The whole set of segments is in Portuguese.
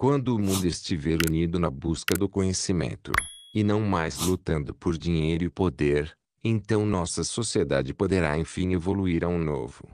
Quando o mundo estiver unido na busca do conhecimento, e não mais lutando por dinheiro e poder, então nossa sociedade poderá enfim evoluir a um novo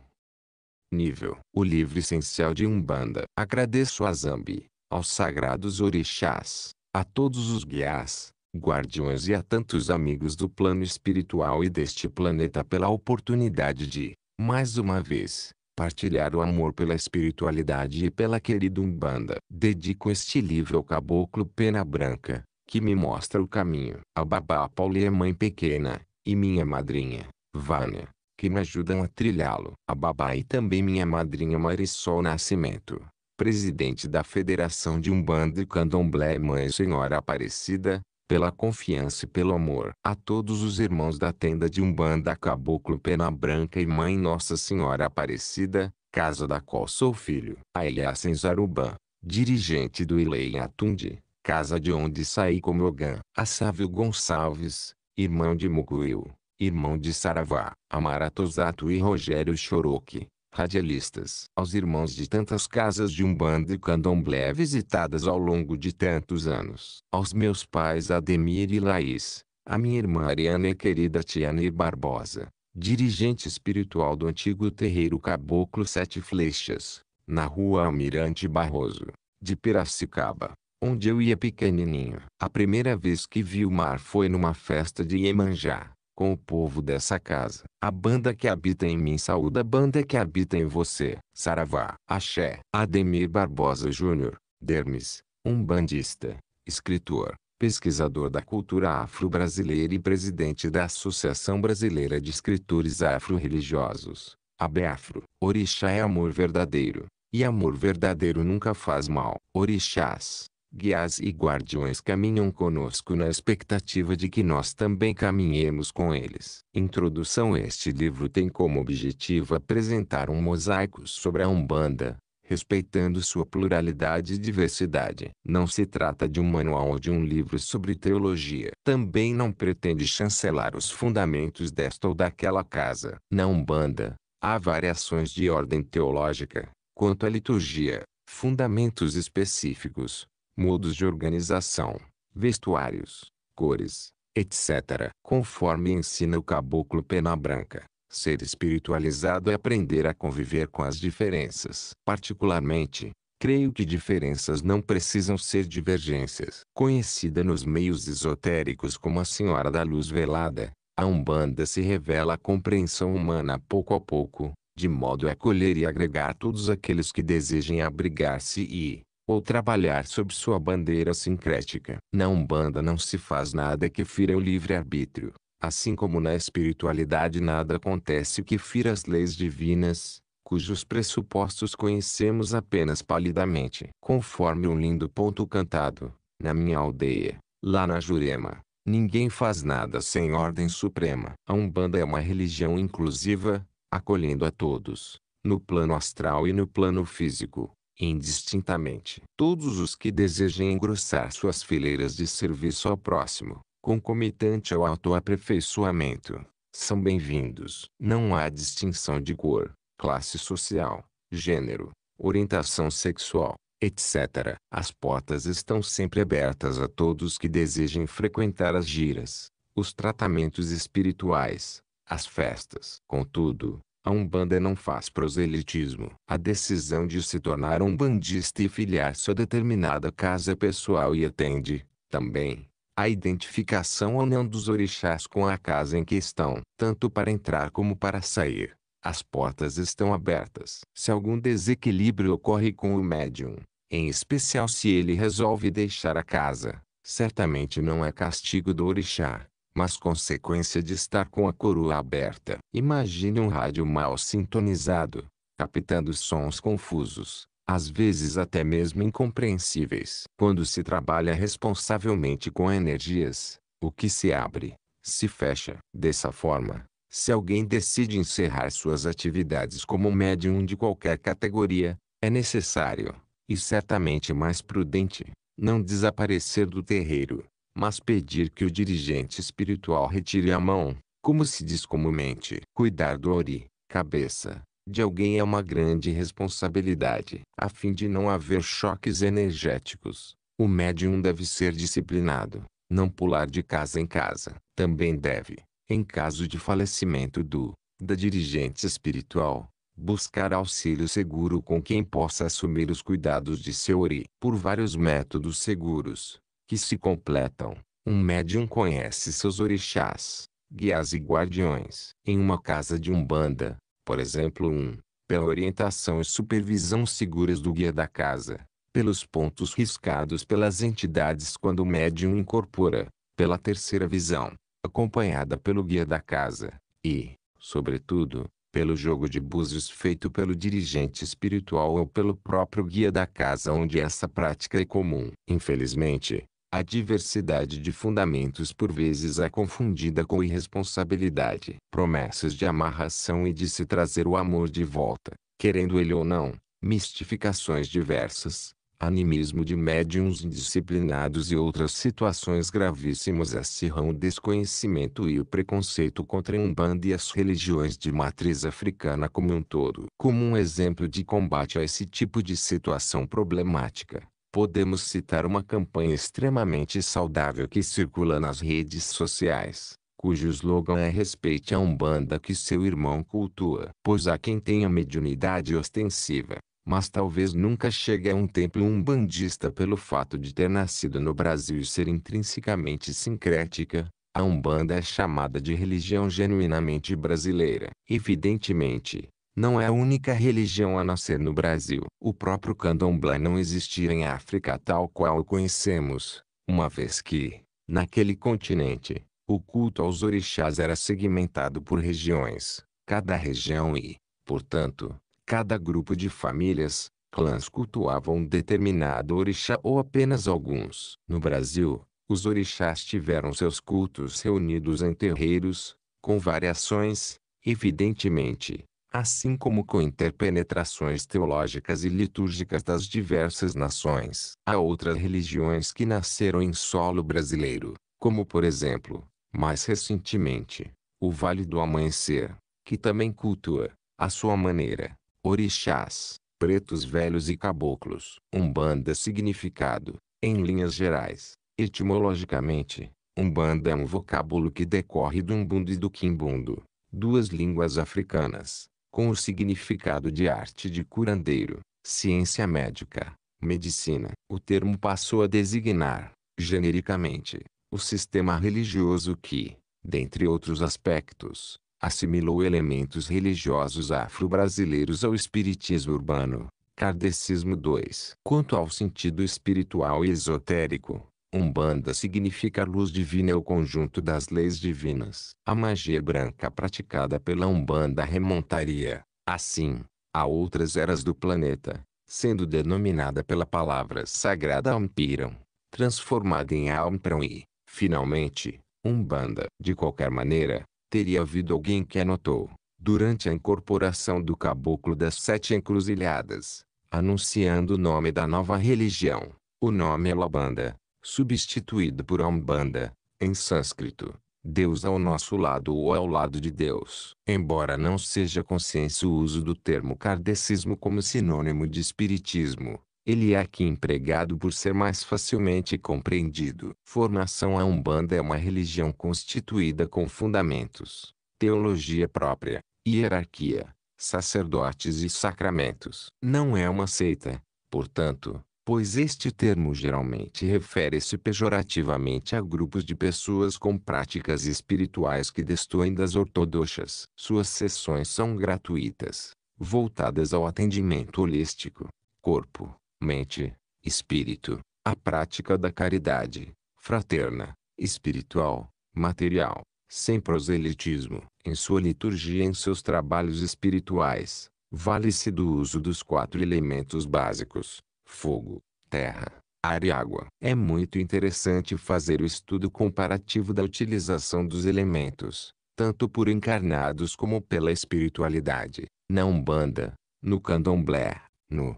nível. O livro essencial de Umbanda. Agradeço a Zambi, aos sagrados orixás, a todos os guias, guardiões e a tantos amigos do plano espiritual e deste planeta pela oportunidade de, mais uma vez, partilhar o amor pela espiritualidade e pela querida Umbanda. Dedico este livro ao caboclo Pena Branca, que me mostra o caminho. A babá Pauli é mãe pequena, e minha madrinha, Vânia, que me ajudam a trilhá-lo. A babá e também minha madrinha Marisol Nascimento, presidente da Federação de Umbanda e Candomblé Mãe Senhora Aparecida, pela confiança e pelo amor a todos os irmãos da tenda de Umbanda Caboclo Pena Branca e Mãe Nossa Senhora Aparecida, casa da qual sou filho. A Eliasen Zaruban, dirigente do Ilei Atundi, casa de onde saí como Ogã. A Sávio Gonçalves, irmão de Muguil, irmão de Saravá, Amaratozato e Rogério Choroque, radialistas, aos irmãos de tantas casas de umbanda e candomblé visitadas ao longo de tantos anos, aos meus pais Ademir e Laís, à minha irmã Ariana e querida Tiane Barbosa, dirigente espiritual do antigo terreiro Caboclo Sete Flechas, na rua Almirante Barroso, de Piracicaba, onde eu ia pequenininho. A primeira vez que vi o mar foi numa festa de Iemanjá com o povo dessa casa. A banda que habita em mim saúda a banda que habita em você. Saravá. Axé. Ademir Barbosa Júnior. Dermes. Um bandista. Escritor. Pesquisador da cultura afro-brasileira e presidente da Associação Brasileira de Escritores Afro-Religiosos. Abeafro. Orixá é amor verdadeiro. E amor verdadeiro nunca faz mal. Orixás guias e guardiões caminham conosco na expectativa de que nós também caminhemos com eles. Introdução Este livro tem como objetivo apresentar um mosaico sobre a Umbanda, respeitando sua pluralidade e diversidade. Não se trata de um manual ou de um livro sobre teologia. Também não pretende chancelar os fundamentos desta ou daquela casa. Na Umbanda, há variações de ordem teológica, quanto à liturgia, fundamentos específicos, modos de organização, vestuários, cores, etc. Conforme ensina o caboclo Pena Branca, ser espiritualizado é aprender a conviver com as diferenças. Particularmente, creio que diferenças não precisam ser divergências. Conhecida nos meios esotéricos como a Senhora da Luz Velada, a Umbanda se revela a compreensão humana pouco a pouco, de modo a acolher e agregar todos aqueles que desejem abrigar-se e, ou trabalhar sob sua bandeira sincrética. Na Umbanda não se faz nada que fira o livre-arbítrio, assim como na espiritualidade nada acontece que fira as leis divinas, cujos pressupostos conhecemos apenas palidamente. Conforme um lindo ponto cantado, na minha aldeia, lá na Jurema, ninguém faz nada sem ordem suprema. A Umbanda é uma religião inclusiva, acolhendo a todos, no plano astral e no plano físico indistintamente, todos os que desejem engrossar suas fileiras de serviço ao próximo, concomitante ao autoaperfeiçoamento, são bem-vindos. Não há distinção de cor, classe social, gênero, orientação sexual, etc. As portas estão sempre abertas a todos que desejem frequentar as giras, os tratamentos espirituais, as festas. Contudo, a Umbanda não faz proselitismo. A decisão de se tornar um bandista e filiar-se a determinada casa pessoal e atende, também, a identificação ou não dos orixás com a casa em que estão, tanto para entrar como para sair. As portas estão abertas. Se algum desequilíbrio ocorre com o médium, em especial se ele resolve deixar a casa, certamente não é castigo do orixá, mas consequência de estar com a coroa aberta. Imagine um rádio mal sintonizado, captando sons confusos, às vezes até mesmo incompreensíveis. Quando se trabalha responsavelmente com energias, o que se abre, se fecha. Dessa forma, se alguém decide encerrar suas atividades como médium de qualquer categoria, é necessário, e certamente mais prudente, não desaparecer do terreiro, mas pedir que o dirigente espiritual retire a mão, como se diz comumente. Cuidar do ori, cabeça, de alguém é uma grande responsabilidade. A fim de não haver choques energéticos, o médium deve ser disciplinado, não pular de casa em casa. Também deve, em caso de falecimento do, da dirigente espiritual, buscar auxílio seguro com quem possa assumir os cuidados de seu ori. Por vários métodos seguros, que se completam. Um médium conhece seus orixás, guias e guardiões. Em uma casa de umbanda, por exemplo, um, pela orientação e supervisão seguras do guia da casa, pelos pontos riscados pelas entidades quando o médium incorpora, pela terceira visão, acompanhada pelo guia da casa, e, sobretudo, pelo jogo de búzios feito pelo dirigente espiritual ou pelo próprio guia da casa onde essa prática é comum. Infelizmente, a diversidade de fundamentos por vezes é confundida com irresponsabilidade. Promessas de amarração e de se trazer o amor de volta, querendo ele ou não, mistificações diversas, animismo de médiums indisciplinados e outras situações gravíssimas acirram o desconhecimento e o preconceito contra um bando e as religiões de matriz africana como um todo. Como um exemplo de combate a esse tipo de situação problemática, podemos citar uma campanha extremamente saudável que circula nas redes sociais, cujo slogan é Respeite a Umbanda que seu irmão cultua. Pois há quem tenha mediunidade ostensiva, mas talvez nunca chegue a um templo umbandista pelo fato de ter nascido no Brasil e ser intrinsecamente sincrética, a Umbanda é chamada de religião genuinamente brasileira. Evidentemente, não é a única religião a nascer no Brasil. O próprio candomblé não existia em África tal qual o conhecemos, uma vez que, naquele continente, o culto aos orixás era segmentado por regiões, cada região e, portanto, cada grupo de famílias, clãs cultuavam um determinado orixá ou apenas alguns. No Brasil, os orixás tiveram seus cultos reunidos em terreiros, com variações, evidentemente, assim como com interpenetrações teológicas e litúrgicas das diversas nações. Há outras religiões que nasceram em solo brasileiro, como por exemplo, mais recentemente, o Vale do Amanhecer, que também cultua, à sua maneira, orixás, pretos velhos e caboclos. Umbanda significado, em linhas gerais, etimologicamente, umbanda é um vocábulo que decorre do umbundo e do quimbundo, duas línguas africanas, com o significado de arte de curandeiro, ciência médica, medicina. O termo passou a designar, genericamente, o sistema religioso que, dentre outros aspectos, assimilou elementos religiosos afro-brasileiros ao espiritismo urbano. Kardecismo 2. Quanto ao sentido espiritual e esotérico, Umbanda significa luz divina é o conjunto das leis divinas. A magia branca praticada pela Umbanda remontaria, assim, a outras eras do planeta, sendo denominada pela palavra sagrada Ampiram, transformada em Almpram e, finalmente, Umbanda. De qualquer maneira, teria havido alguém que anotou, durante a incorporação do caboclo das sete encruzilhadas, anunciando o nome da nova religião. O nome Alabanda, é substituído por a Umbanda, em sânscrito, Deus ao nosso lado ou ao lado de Deus. Embora não seja consciência o uso do termo kardecismo como sinônimo de espiritismo, ele é aqui empregado por ser mais facilmente compreendido. Formação A Umbanda é uma religião constituída com fundamentos, teologia própria, hierarquia, sacerdotes e sacramentos. Não é uma seita, portanto, pois este termo geralmente refere-se pejorativamente a grupos de pessoas com práticas espirituais que destoem das ortodoxas. Suas sessões são gratuitas, voltadas ao atendimento holístico, corpo, mente, espírito, a prática da caridade, fraterna, espiritual, material, sem proselitismo. Em sua liturgia e em seus trabalhos espirituais, vale-se do uso dos quatro elementos básicos fogo, terra, ar e água. É muito interessante fazer o estudo comparativo da utilização dos elementos, tanto por encarnados como pela espiritualidade, na Umbanda, no Candomblé, no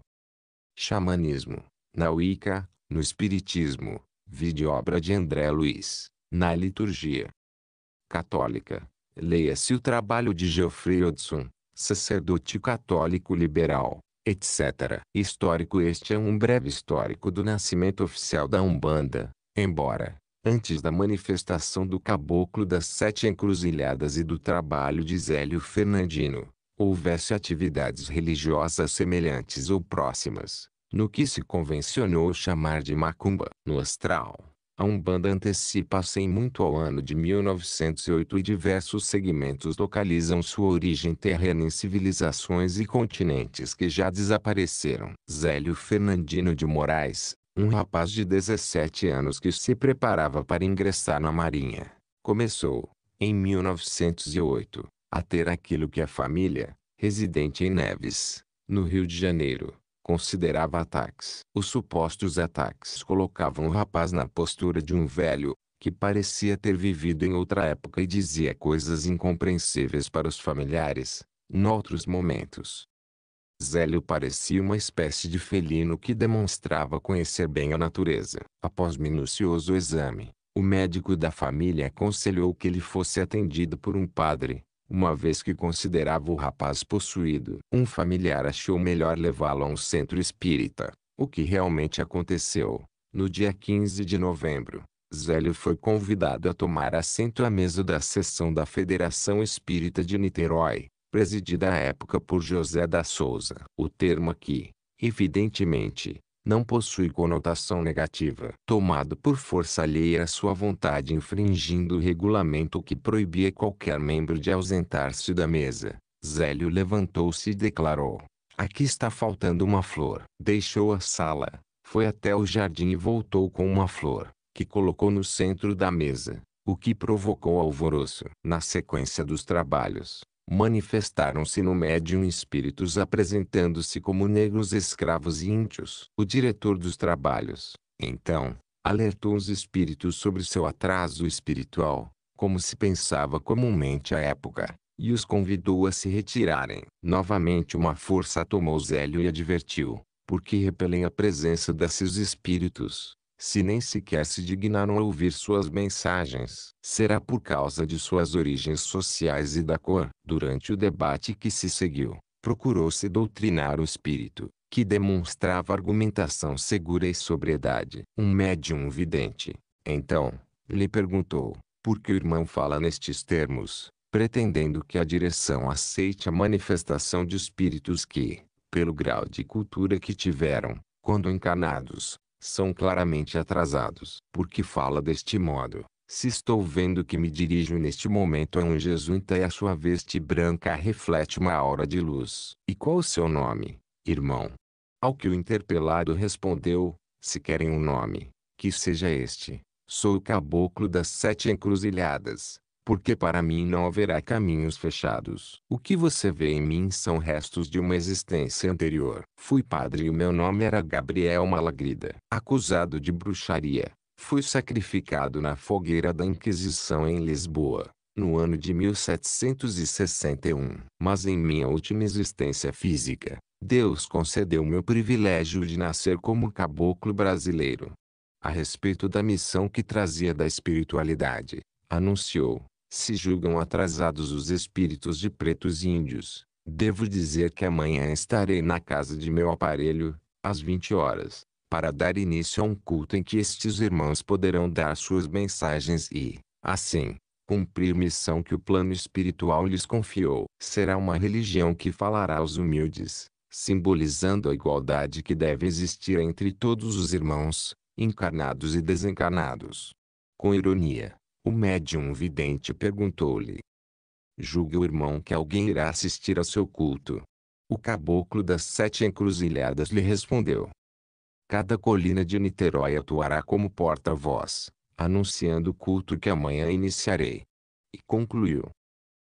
xamanismo, na Wicca, no Espiritismo, vide obra de André Luiz, na liturgia católica. Leia-se o trabalho de Geoffrey Hudson, sacerdote católico liberal, etc. Histórico Este é um breve histórico do nascimento oficial da Umbanda, embora, antes da manifestação do Caboclo das Sete Encruzilhadas e do trabalho de Zélio Fernandino, houvesse atividades religiosas semelhantes ou próximas, no que se convencionou chamar de macumba, no astral. A Umbanda antecipa-se em assim muito ao ano de 1908 e diversos segmentos localizam sua origem terrena em civilizações e continentes que já desapareceram. Zélio Fernandino de Moraes, um rapaz de 17 anos que se preparava para ingressar na Marinha, começou, em 1908, a ter aquilo que a família, residente em Neves, no Rio de Janeiro, considerava ataques. Os supostos ataques colocavam o rapaz na postura de um velho, que parecia ter vivido em outra época e dizia coisas incompreensíveis para os familiares, noutros momentos. Zélio parecia uma espécie de felino que demonstrava conhecer bem a natureza. Após minucioso exame, o médico da família aconselhou que ele fosse atendido por um padre, uma vez que considerava o rapaz possuído. Um familiar achou melhor levá-lo a um centro espírita, o que realmente aconteceu. No dia 15 de novembro, Zélio foi convidado a tomar assento à mesa da sessão da Federação Espírita de Niterói, presidida à época por José da Souza. O termo aqui, evidentemente, não possui conotação negativa. Tomado por força alheia à sua vontade infringindo o regulamento que proibia qualquer membro de ausentar-se da mesa, Zélio levantou-se e declarou. Aqui está faltando uma flor. Deixou a sala, foi até o jardim e voltou com uma flor, que colocou no centro da mesa, o que provocou alvoroço. Na sequência dos trabalhos, manifestaram-se no médium espíritos apresentando-se como negros escravos e índios. O diretor dos trabalhos, então, alertou os espíritos sobre seu atraso espiritual, como se pensava comumente à época, e os convidou a se retirarem. Novamente uma força tomou Zélio e advertiu, porque repelem a presença desses espíritos se nem sequer se dignaram a ouvir suas mensagens, será por causa de suas origens sociais e da cor. Durante o debate que se seguiu, procurou-se doutrinar o espírito, que demonstrava argumentação segura e sobriedade. Um médium vidente, então, lhe perguntou, por que o irmão fala nestes termos, pretendendo que a direção aceite a manifestação de espíritos que, pelo grau de cultura que tiveram, quando encarnados, são claramente atrasados. Porque fala deste modo, se estou vendo que me dirijo neste momento a um jesuíta e a sua veste branca reflete uma aura de luz. E qual o seu nome, irmão? Ao que o interpelado respondeu, se querem um nome, que seja este. Sou o caboclo das sete encruzilhadas, porque para mim não haverá caminhos fechados. O que você vê em mim são restos de uma existência anterior. Fui padre e o meu nome era Gabriel Malagrida. Acusado de bruxaria, fui sacrificado na fogueira da Inquisição em Lisboa, no ano de 1761. Mas em minha última existência física, Deus concedeu-me o privilégio de nascer como caboclo brasileiro. A respeito da missão que trazia da espiritualidade, anunciou se julgam atrasados os espíritos de pretos índios, devo dizer que amanhã estarei na casa de meu aparelho, às 20 horas, para dar início a um culto em que estes irmãos poderão dar suas mensagens e, assim, cumprir missão que o plano espiritual lhes confiou. Será uma religião que falará aos humildes, simbolizando a igualdade que deve existir entre todos os irmãos, encarnados e desencarnados. Com ironia, o médium vidente perguntou-lhe. Julgue o irmão que alguém irá assistir a seu culto. O caboclo das sete encruzilhadas lhe respondeu. Cada colina de Niterói atuará como porta-voz, anunciando o culto que amanhã iniciarei. E concluiu.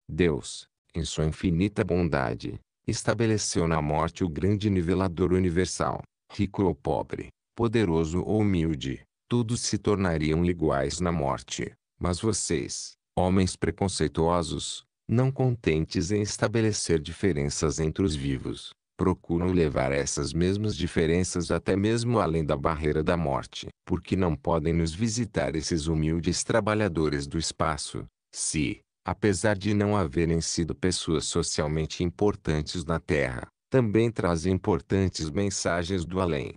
Deus, em sua infinita bondade, estabeleceu na morte o grande nivelador universal, rico ou pobre, poderoso ou humilde, todos se tornariam iguais na morte. Mas vocês, homens preconceituosos, não contentes em estabelecer diferenças entre os vivos, procuram levar essas mesmas diferenças até mesmo além da barreira da morte, porque não podem nos visitar esses humildes trabalhadores do espaço, se, apesar de não haverem sido pessoas socialmente importantes na Terra, também trazem importantes mensagens do além.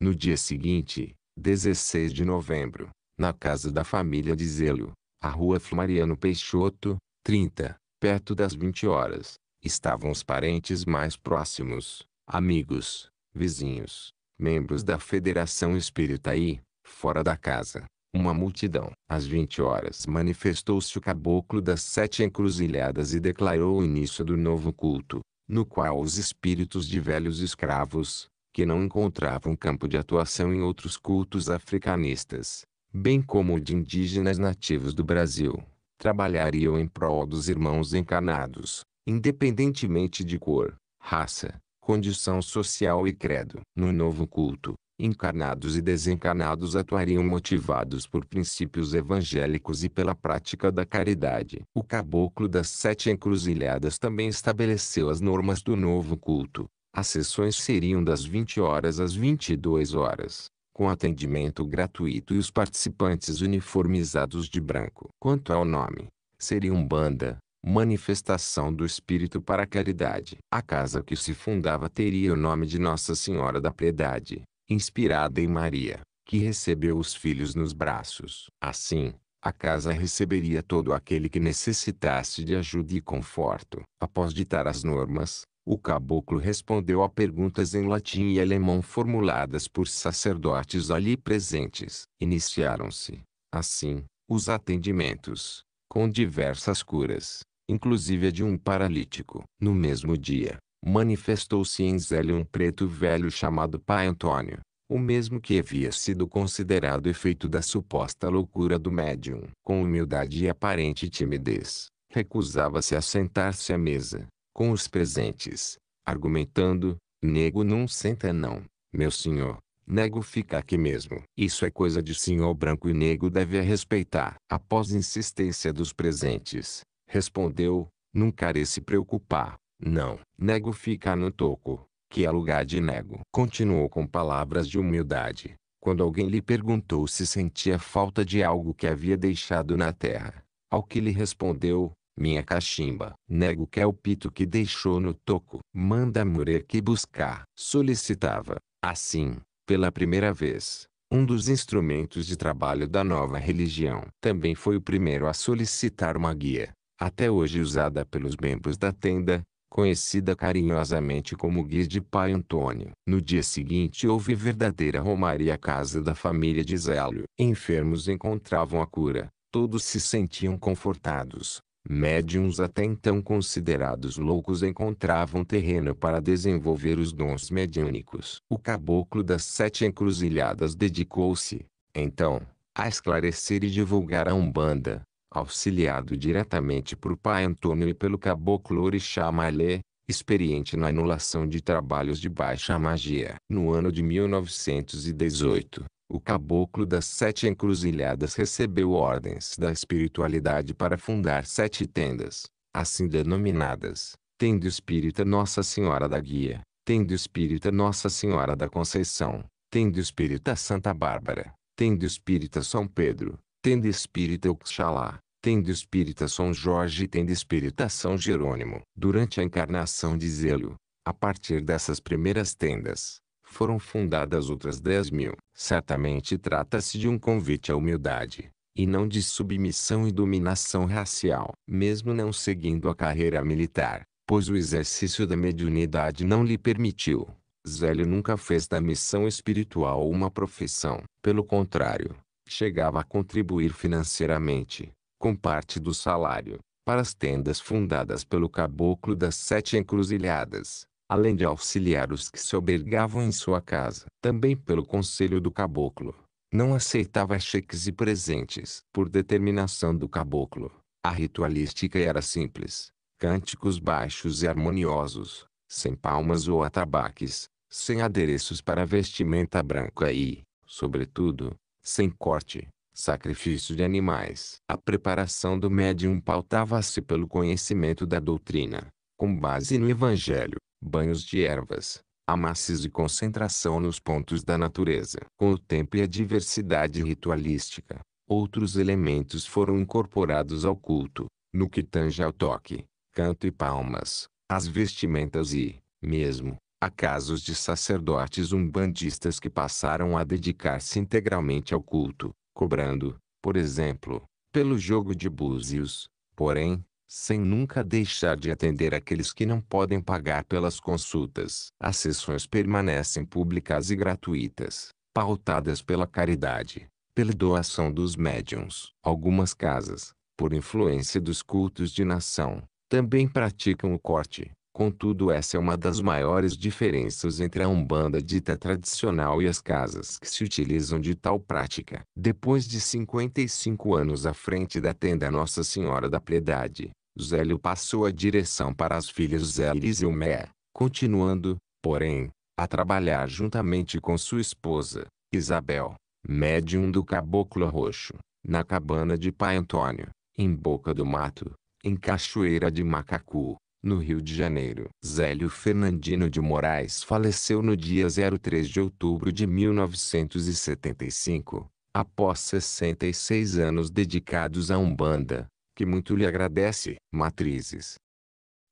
No dia seguinte, 16 de novembro, na casa da família de Zelo, a rua Flumariano Peixoto, 30, perto das 20 horas. Estavam os parentes mais próximos, amigos, vizinhos, membros da Federação Espírita e, fora da casa, uma multidão. Às 20 horas manifestou-se o caboclo das sete encruzilhadas e declarou o início do novo culto, no qual os espíritos de velhos escravos, que não encontravam campo de atuação em outros cultos africanistas, bem como o de indígenas nativos do Brasil, trabalhariam em prol dos irmãos encarnados, independentemente de cor, raça, condição social e credo. No novo culto, encarnados e desencarnados atuariam motivados por princípios evangélicos e pela prática da caridade. O caboclo das sete encruzilhadas também estabeleceu as normas do novo culto. As sessões seriam das 20 horas às 22 horas com atendimento gratuito e os participantes uniformizados de branco. Quanto ao nome, seria banda manifestação do Espírito para a caridade. A casa que se fundava teria o nome de Nossa Senhora da Piedade, inspirada em Maria, que recebeu os filhos nos braços. Assim, a casa receberia todo aquele que necessitasse de ajuda e conforto. Após ditar as normas, o caboclo respondeu a perguntas em latim e alemão formuladas por sacerdotes ali presentes. Iniciaram-se, assim, os atendimentos, com diversas curas, inclusive a de um paralítico. No mesmo dia, manifestou-se em Zélio um preto velho chamado Pai Antônio, o mesmo que havia sido considerado efeito da suposta loucura do médium. Com humildade e aparente timidez, recusava-se a sentar-se à mesa com os presentes, argumentando, nego não senta não, meu senhor, nego fica aqui mesmo. Isso é coisa de senhor branco e nego deve respeitar. Após insistência dos presentes, respondeu, não care se preocupar, não, nego fica no toco, que é lugar de nego. Continuou com palavras de humildade, quando alguém lhe perguntou se sentia falta de algo que havia deixado na terra, ao que lhe respondeu, minha cachimba. Nego que é o pito que deixou no toco. Manda Mure que buscar. Solicitava, assim, pela primeira vez, um dos instrumentos de trabalho da nova religião. Também foi o primeiro a solicitar uma guia, até hoje usada pelos membros da tenda, conhecida carinhosamente como Guia de Pai Antônio. No dia seguinte houve verdadeira romaria à casa da família de Zélio. Enfermos encontravam a cura, todos se sentiam confortados. Médiuns até então considerados loucos encontravam terreno para desenvolver os dons mediúnicos. O caboclo das sete encruzilhadas dedicou-se, então, a esclarecer e divulgar a Umbanda, auxiliado diretamente por Pai Antônio e pelo caboclo Orixá Malê, experiente na anulação de trabalhos de baixa magia. No ano de 1918, o caboclo das sete encruzilhadas recebeu ordens da espiritualidade para fundar sete tendas, assim denominadas, tendo espírita Nossa Senhora da Guia, tendo espírita Nossa Senhora da Conceição, tendo espírita Santa Bárbara, tendo espírita São Pedro, tendo espírita Oxalá, tendo espírita São Jorge e tendo espírita São Jerônimo. Durante a encarnação de Zelo, a partir dessas primeiras tendas, foram fundadas outras dez mil. Certamente trata-se de um convite à humildade, e não de submissão e dominação racial, mesmo não seguindo a carreira militar, pois o exercício da mediunidade não lhe permitiu. Zélio nunca fez da missão espiritual uma profissão, pelo contrário, chegava a contribuir financeiramente, com parte do salário, para as tendas fundadas pelo caboclo das sete encruzilhadas, além de auxiliar os que se obergavam em sua casa. Também pelo conselho do caboclo, não aceitava cheques e presentes. Por determinação do caboclo, a ritualística era simples, cânticos baixos e harmoniosos, sem palmas ou atabaques, sem adereços para vestimenta branca e, sobretudo, sem corte, sacrifício de animais. A preparação do médium pautava-se pelo conhecimento da doutrina, com base no Evangelho, banhos de ervas, amasses e concentração nos pontos da natureza. Com o tempo e a diversidade ritualística, outros elementos foram incorporados ao culto, no que tange ao toque, canto e palmas, as vestimentas e, mesmo, há casos de sacerdotes umbandistas que passaram a dedicar-se integralmente ao culto, cobrando, por exemplo, pelo jogo de búzios, porém, sem nunca deixar de atender aqueles que não podem pagar pelas consultas. As sessões permanecem públicas e gratuitas, pautadas pela caridade, pela doação dos médiums. Algumas casas, por influência dos cultos de nação, também praticam o corte. Contudo, essa é uma das maiores diferenças entre a Umbanda dita tradicional e as casas que se utilizam de tal prática. Depois de 55 anos à frente da tenda Nossa Senhora da Piedade, Zélio passou a direção para as filhas Zélis e Umé, continuando, porém, a trabalhar juntamente com sua esposa, Isabel, médium do Caboclo Roxo, na cabana de Pai Antônio, em Boca do Mato, em Cachoeira de Macacu, no Rio de Janeiro. Zélio Fernandino de Moraes faleceu no dia 03 de outubro de 1975, após 66 anos dedicados à Umbanda, que muito lhe agradece, matrizes.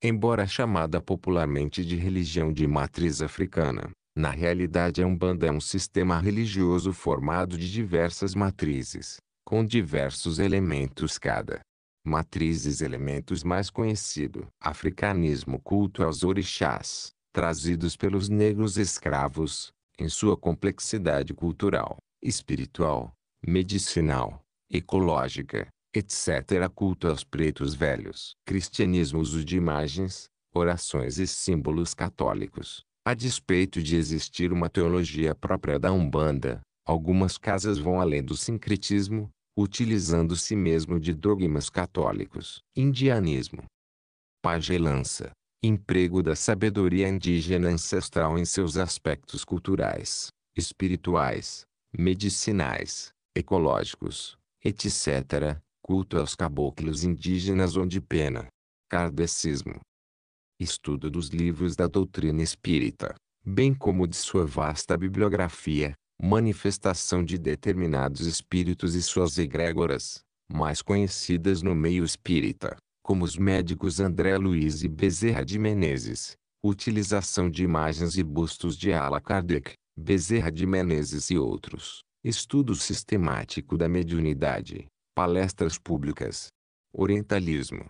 Embora chamada popularmente de religião de matriz africana, na realidade a é Umbanda é um sistema religioso formado de diversas matrizes, com diversos elementos cada. Matrizes elementos mais conhecido, africanismo culto aos orixás, trazidos pelos negros escravos, em sua complexidade cultural, espiritual, medicinal, ecológica, etc. Culto aos pretos velhos. Cristianismo uso de imagens, orações e símbolos católicos. A despeito de existir uma teologia própria da Umbanda, algumas casas vão além do sincretismo, utilizando-se mesmo de dogmas católicos. Indianismo. Pagelança. Emprego da sabedoria indígena ancestral em seus aspectos culturais, espirituais, medicinais, ecológicos, etc Culto aos caboclos indígenas onde pena. Kardecismo. Estudo dos livros da doutrina espírita, bem como de sua vasta bibliografia, manifestação de determinados espíritos e suas egrégoras, mais conhecidas no meio espírita, como os médicos André Luiz e Bezerra de Menezes, utilização de imagens e bustos de Allan Kardec, Bezerra de Menezes e outros, estudo sistemático da mediunidade, palestras públicas, orientalismo,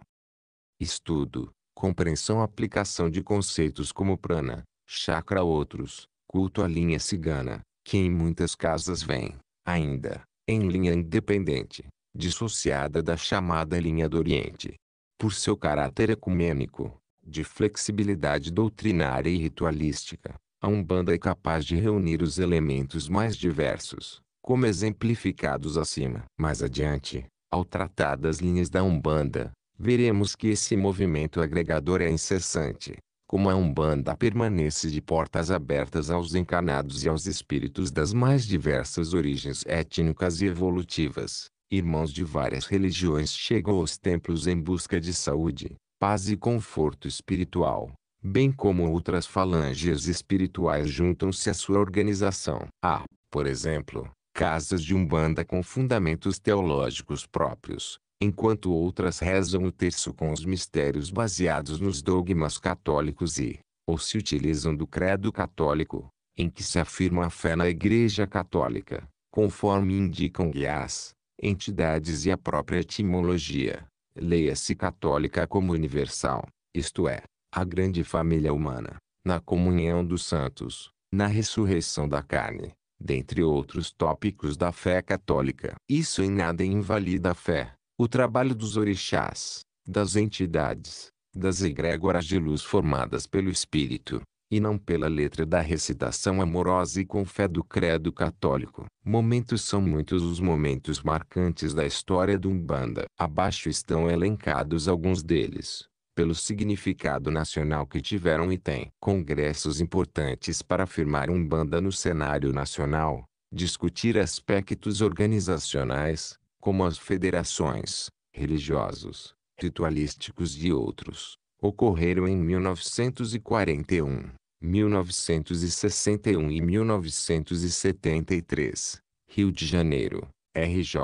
estudo, compreensão aplicação de conceitos como prana, chakra outros, culto à linha cigana, que em muitas casas vem, ainda, em linha independente, dissociada da chamada linha do Oriente. Por seu caráter ecumênico, de flexibilidade doutrinária e ritualística, a Umbanda é capaz de reunir os elementos mais diversos, como exemplificados acima. Mais adiante, ao tratar das linhas da Umbanda, veremos que esse movimento agregador é incessante, como a Umbanda permanece de portas abertas aos encarnados e aos espíritos das mais diversas origens étnicas e evolutivas. Irmãos de várias religiões chegam aos templos em busca de saúde, paz e conforto espiritual, bem como outras falanges espirituais juntam-se à sua organização. Há, ah, por exemplo, casas de umbanda com fundamentos teológicos próprios, enquanto outras rezam o terço com os mistérios baseados nos dogmas católicos e, ou se utilizam do credo católico, em que se afirma a fé na Igreja Católica, conforme indicam guias, entidades e a própria etimologia. Leia-se católica como universal, isto é, a grande família humana, na comunhão dos santos, na ressurreição da carne, dentre outros tópicos da fé católica. Isso em nada invalida a fé, o trabalho dos orixás, das entidades, das egrégoras de luz formadas pelo Espírito, e não pela letra da recitação amorosa e com fé do credo católico. Momentos são muitos os momentos marcantes da história do Umbanda. Abaixo estão elencados alguns deles pelo significado nacional que tiveram e têm. Congressos importantes para afirmar banda no cenário nacional, discutir aspectos organizacionais, como as federações, religiosos, ritualísticos e outros, ocorreram em 1941, 1961 e 1973, Rio de Janeiro, RJ.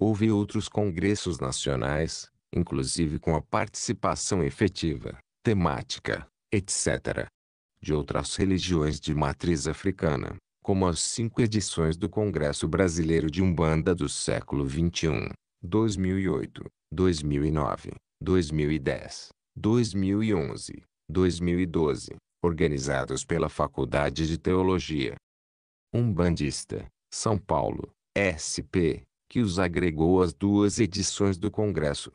Houve outros congressos nacionais, inclusive com a participação efetiva, temática, etc., de outras religiões de matriz africana, como as cinco edições do Congresso Brasileiro de Umbanda do século XXI, 2008, 2009, 2010, 2011, 2012, organizados pela Faculdade de Teologia Umbandista, São Paulo, SP, que os agregou às duas edições do Congresso,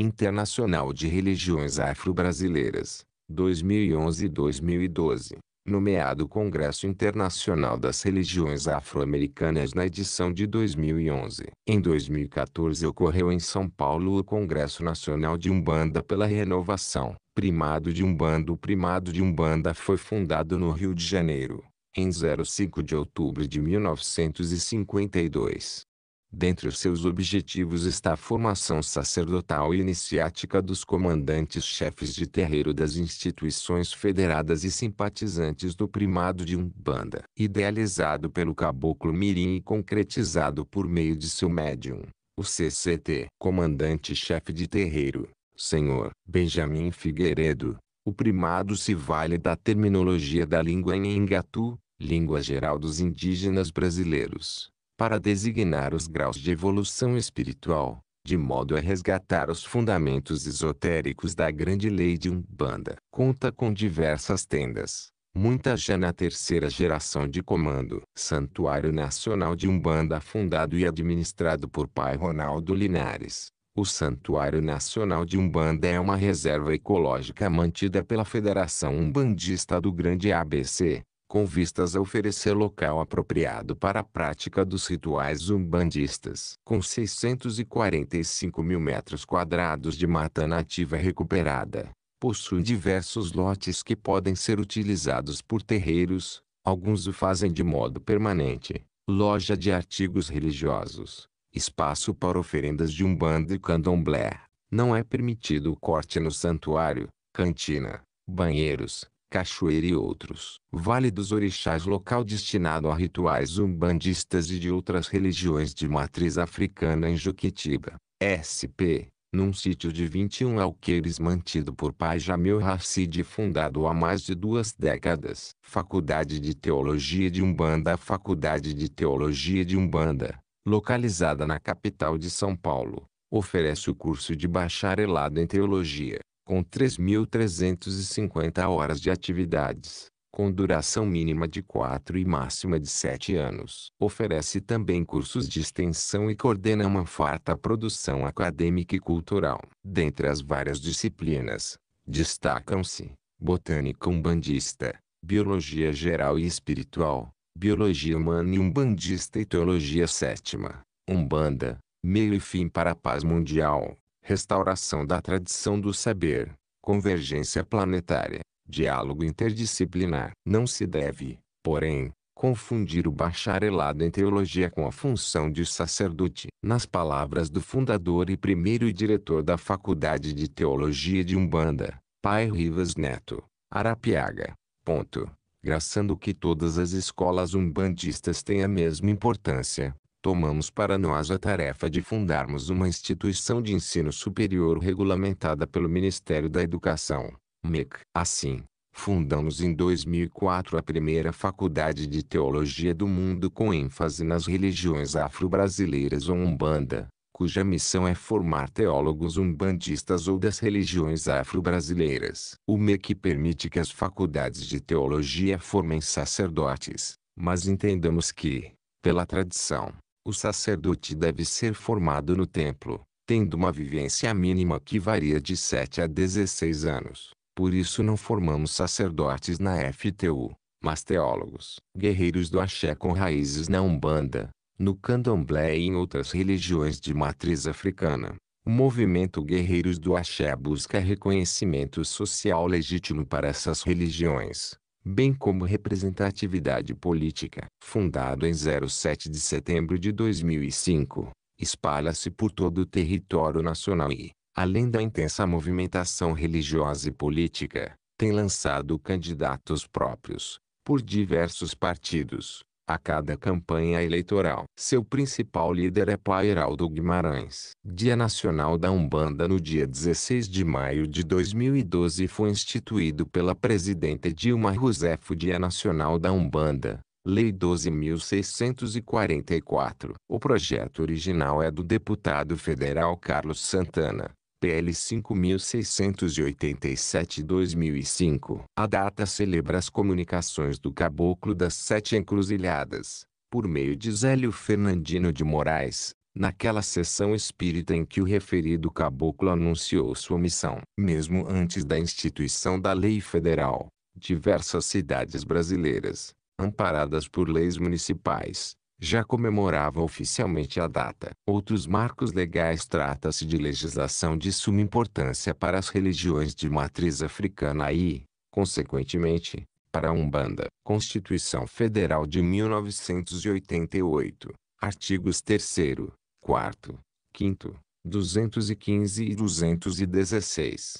Internacional de Religiões Afro-Brasileiras, 2011-2012, nomeado Congresso Internacional das Religiões Afro-Americanas na edição de 2011. Em 2014 ocorreu em São Paulo o Congresso Nacional de Umbanda pela Renovação. Primado de Umbanda O Primado de Umbanda foi fundado no Rio de Janeiro, em 05 de outubro de 1952. Dentre os seus objetivos está a formação sacerdotal e iniciática dos comandantes-chefes de terreiro das instituições federadas e simpatizantes do primado de Umbanda, idealizado pelo caboclo Mirim e concretizado por meio de seu médium, o CCT, comandante-chefe de terreiro, senhor Benjamin Figueiredo. O primado se vale da terminologia da língua em Engatu, língua geral dos indígenas brasileiros para designar os graus de evolução espiritual, de modo a resgatar os fundamentos esotéricos da grande lei de Umbanda. Conta com diversas tendas, muita já na terceira geração de comando. Santuário Nacional de Umbanda fundado e administrado por pai Ronaldo Linares. O Santuário Nacional de Umbanda é uma reserva ecológica mantida pela Federação Umbandista do Grande ABC, com vistas a oferecer local apropriado para a prática dos rituais umbandistas. Com 645 mil metros quadrados de mata nativa recuperada, possui diversos lotes que podem ser utilizados por terreiros, alguns o fazem de modo permanente, loja de artigos religiosos, espaço para oferendas de umbanda e candomblé. Não é permitido o corte no santuário, cantina, banheiros, cachoeira e outros. Vale dos Orixás local destinado a rituais umbandistas e de outras religiões de matriz africana em Juquitiba, SP, num sítio de 21 alqueires mantido por pai Jamil Hassid e fundado há mais de duas décadas. Faculdade de Teologia de Umbanda Faculdade de Teologia de Umbanda, localizada na capital de São Paulo, oferece o curso de bacharelado em Teologia com 3.350 horas de atividades, com duração mínima de 4 e máxima de 7 anos. Oferece também cursos de extensão e coordena uma farta produção acadêmica e cultural. Dentre as várias disciplinas, destacam-se botânica umbandista, biologia geral e espiritual, biologia humana e umbandista e teologia sétima, umbanda, meio e fim para a paz mundial restauração da tradição do saber, convergência planetária, diálogo interdisciplinar. Não se deve, porém, confundir o bacharelado em teologia com a função de sacerdote. Nas palavras do fundador e primeiro diretor da Faculdade de Teologia de Umbanda, Pai Rivas Neto, Arapiaga, ponto. Graçando que todas as escolas umbandistas têm a mesma importância, tomamos para nós a tarefa de fundarmos uma instituição de ensino superior regulamentada pelo Ministério da Educação, MEC. Assim, fundamos em 2004 a primeira Faculdade de Teologia do mundo com ênfase nas religiões afro-brasileiras ou Umbanda, cuja missão é formar teólogos umbandistas ou das religiões afro-brasileiras. O MEC permite que as faculdades de teologia formem sacerdotes, mas entendamos que, pela tradição, o sacerdote deve ser formado no templo, tendo uma vivência mínima que varia de 7 a 16 anos. Por isso não formamos sacerdotes na FTU, mas teólogos, guerreiros do axé com raízes na Umbanda, no Candomblé e em outras religiões de matriz africana. O movimento Guerreiros do Axé busca reconhecimento social legítimo para essas religiões, bem como representatividade política. Fundado em 07 de setembro de 2005, espalha-se por todo o território nacional e, além da intensa movimentação religiosa e política, tem lançado candidatos próprios, por diversos partidos, a cada campanha eleitoral, seu principal líder é Pai Heraldo Guimarães. Dia Nacional da Umbanda no dia 16 de maio de 2012 foi instituído pela presidente Dilma Rousseff Dia Nacional da Umbanda. Lei 12.644. O projeto original é do deputado federal Carlos Santana. PL 5687-2005. A data celebra as comunicações do Caboclo das Sete Encruzilhadas, por meio de Zélio Fernandino de Moraes, naquela sessão espírita em que o referido caboclo anunciou sua missão. Mesmo antes da instituição da lei federal, diversas cidades brasileiras, amparadas por leis municipais, já comemorava oficialmente a data. Outros marcos legais trata-se de legislação de suma importância para as religiões de matriz africana e, consequentemente, para a Umbanda. Constituição Federal de 1988, artigos 3º, 4º, 5 215 e 216.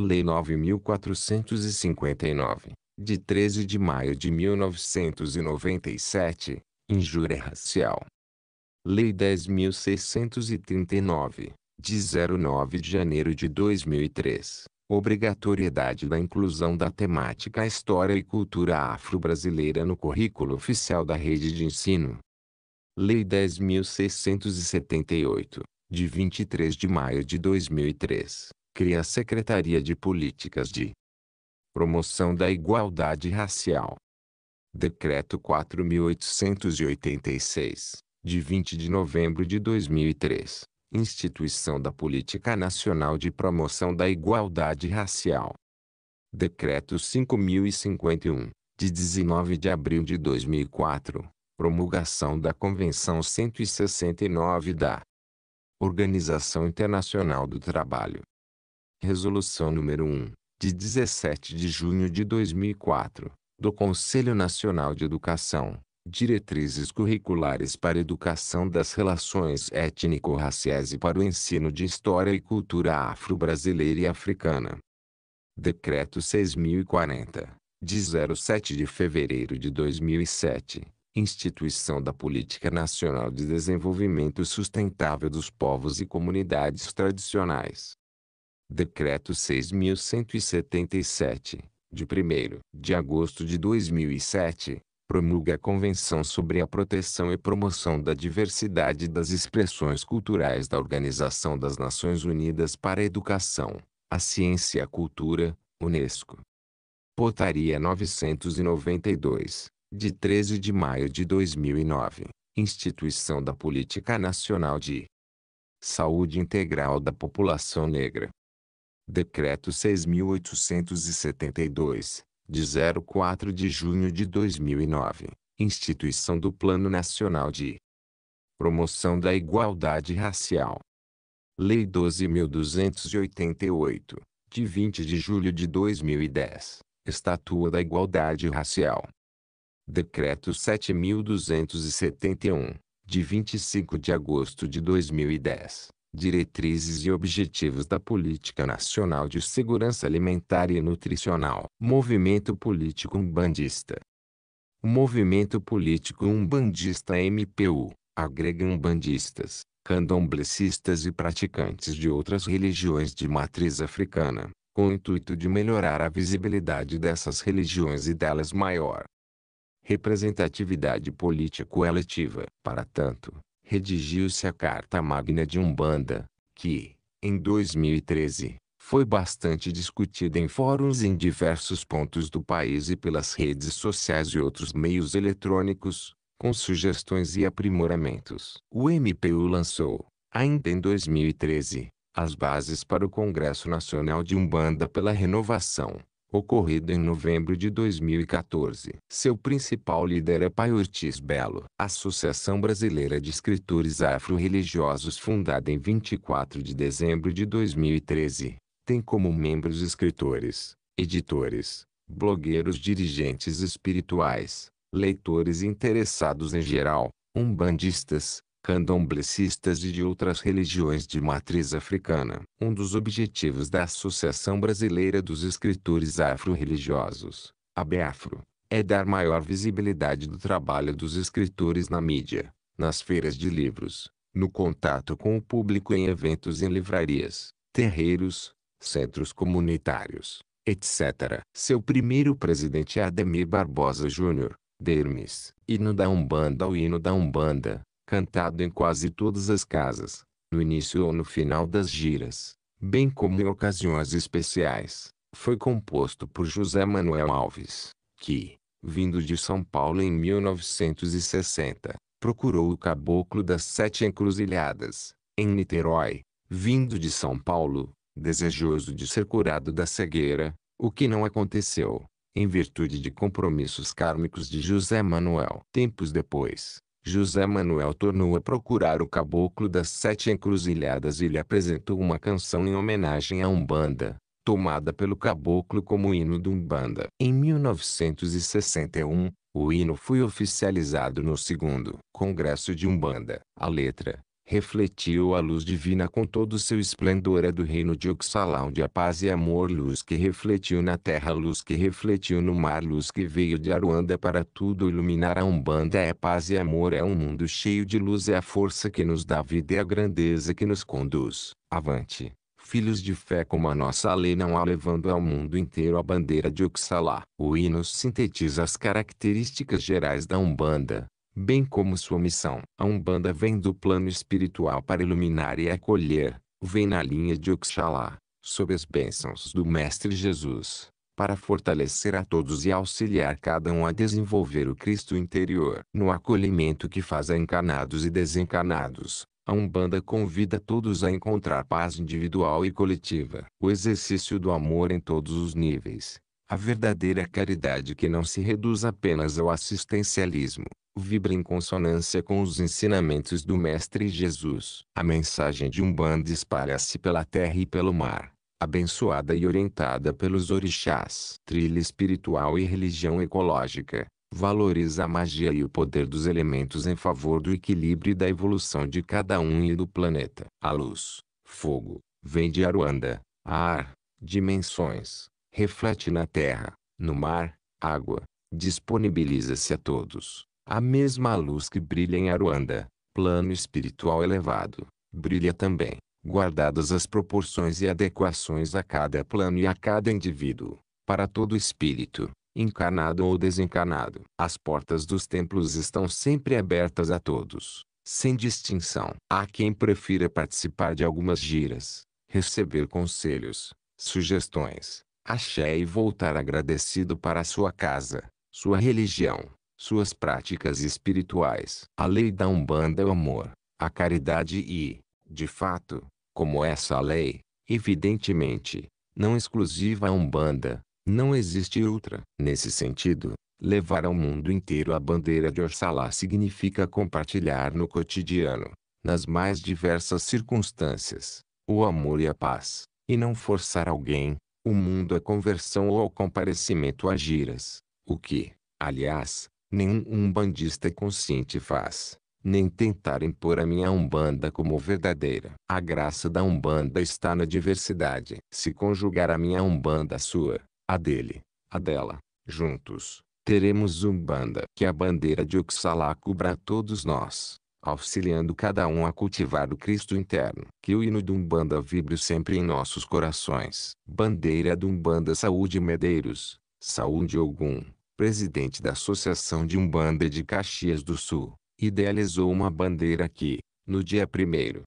Lei 9459, de 13 de maio de 1997, Injúria racial. Lei 10.639, de 09 de janeiro de 2003. Obrigatoriedade da inclusão da temática História e Cultura Afro-Brasileira no currículo oficial da rede de ensino. Lei 10.678, de 23 de maio de 2003, cria a Secretaria de Políticas de Promoção da Igualdade Racial, Decreto 4886, de 20 de novembro de 2003, Instituição da Política Nacional de Promoção da Igualdade Racial. Decreto 5051, de 19 de abril de 2004, promulgação da Convenção 169 da Organização Internacional do Trabalho. Resolução número 1, de 17 de junho de 2004 do Conselho Nacional de Educação, Diretrizes Curriculares para a Educação das Relações Étnico-Raciais e para o Ensino de História e Cultura Afro-Brasileira e Africana. Decreto 6040, de 07 de fevereiro de 2007, Instituição da Política Nacional de Desenvolvimento Sustentável dos Povos e Comunidades Tradicionais. Decreto 6177 de 1 de agosto de 2007, promulga a Convenção sobre a Proteção e Promoção da Diversidade das Expressões Culturais da Organização das Nações Unidas para a Educação, a Ciência e a Cultura, Unesco. Portaria 992, de 13 de maio de 2009, Instituição da Política Nacional de Saúde Integral da População Negra. Decreto 6.872, de 04 de junho de 2009, instituição do Plano Nacional de Promoção da Igualdade Racial. Lei 12.288, de 20 de julho de 2010, Estatua da Igualdade Racial. Decreto 7.271, de 25 de agosto de 2010, diretrizes e objetivos da Política Nacional de Segurança Alimentar e Nutricional. Movimento Político Umbandista O Movimento Político Umbandista MPU agrega umbandistas, candomblecistas e praticantes de outras religiões de matriz africana, com o intuito de melhorar a visibilidade dessas religiões e delas maior representatividade político-eletiva. Para tanto, redigiu-se a Carta Magna de Umbanda, que, em 2013, foi bastante discutida em fóruns em diversos pontos do país e pelas redes sociais e outros meios eletrônicos, com sugestões e aprimoramentos. O MPU lançou, ainda em 2013, as bases para o Congresso Nacional de Umbanda pela Renovação, ocorrido em novembro de 2014. Seu principal líder é Pai Ortiz Belo. Associação Brasileira de Escritores Afro-Religiosos fundada em 24 de dezembro de 2013. Tem como membros escritores, editores, blogueiros dirigentes espirituais, leitores interessados em geral, umbandistas, candomblecistas e de outras religiões de matriz africana. Um dos objetivos da Associação Brasileira dos Escritores Afro-Religiosos, a Beafro, é dar maior visibilidade do trabalho dos escritores na mídia, nas feiras de livros, no contato com o público em eventos em livrarias, terreiros, centros comunitários, etc. Seu primeiro presidente é Ademir Barbosa Júnior, Dermes. Hino da Umbanda ou hino da Umbanda, cantado em quase todas as casas, no início ou no final das giras, bem como em ocasiões especiais, foi composto por José Manuel Alves, que, vindo de São Paulo em 1960, procurou o Caboclo das Sete Encruzilhadas, em Niterói, vindo de São Paulo, desejoso de ser curado da cegueira, o que não aconteceu, em virtude de compromissos kármicos de José Manuel. Tempos depois, José Manuel tornou a procurar o caboclo das sete encruzilhadas e lhe apresentou uma canção em homenagem à Umbanda, tomada pelo caboclo como hino do Umbanda. Em 1961, o hino foi oficializado no segundo Congresso de Umbanda. A letra, refletiu a luz divina com todo seu esplendor é do reino de Oxalá onde a paz e amor luz que refletiu na terra luz que refletiu no mar luz que veio de Aruanda para tudo iluminar a Umbanda é paz e amor é um mundo cheio de luz é a força que nos dá vida e é a grandeza que nos conduz, avante. Filhos de fé como a nossa lei não há levando ao mundo inteiro a bandeira de Oxalá. O hino sintetiza as características gerais da Umbanda bem como sua missão. A Umbanda vem do plano espiritual para iluminar e acolher, vem na linha de Oxalá, sob as bênçãos do Mestre Jesus, para fortalecer a todos e auxiliar cada um a desenvolver o Cristo interior. No acolhimento que faz a encarnados e desencarnados, a Umbanda convida todos a encontrar paz individual e coletiva. O exercício do amor em todos os níveis. A verdadeira caridade que não se reduz apenas ao assistencialismo, vibra em consonância com os ensinamentos do Mestre Jesus. A mensagem de Umbanda espalha-se pela terra e pelo mar, abençoada e orientada pelos orixás. Trilha espiritual e religião ecológica. Valoriza a magia e o poder dos elementos em favor do equilíbrio e da evolução de cada um e do planeta. A luz, fogo, vem de Aruanda, ar, dimensões, reflete na terra, no mar, água, disponibiliza-se a todos, a mesma luz que brilha em Aruanda, plano espiritual elevado, brilha também, guardadas as proporções e adequações a cada plano e a cada indivíduo, para todo espírito, encarnado ou desencarnado. As portas dos templos estão sempre abertas a todos, sem distinção. Há quem prefira participar de algumas giras, receber conselhos, sugestões, axé e voltar agradecido para sua casa, sua religião, suas práticas espirituais. A lei da Umbanda é o amor, a caridade e, de fato, como essa lei, evidentemente, não exclusiva à Umbanda, não existe outra. Nesse sentido, levar ao mundo inteiro a bandeira de Oxalá significa compartilhar no cotidiano, nas mais diversas circunstâncias, o amor e a paz, e não forçar alguém, o mundo à conversão ou ao comparecimento a giras, o que, aliás, nenhum umbandista consciente faz, nem tentar impor a minha umbanda como verdadeira. A graça da umbanda está na diversidade. Se conjugar a minha umbanda à sua, a dele, a dela, juntos, teremos umbanda que é a bandeira de Oxalá cubra a todos nós. Auxiliando cada um a cultivar o Cristo interno. Que o hino do Umbanda vibre sempre em nossos corações. Bandeira do Umbanda Saúde Medeiros, Saúde Ogum presidente da Associação de Umbanda de Caxias do Sul, idealizou uma bandeira que, no dia 1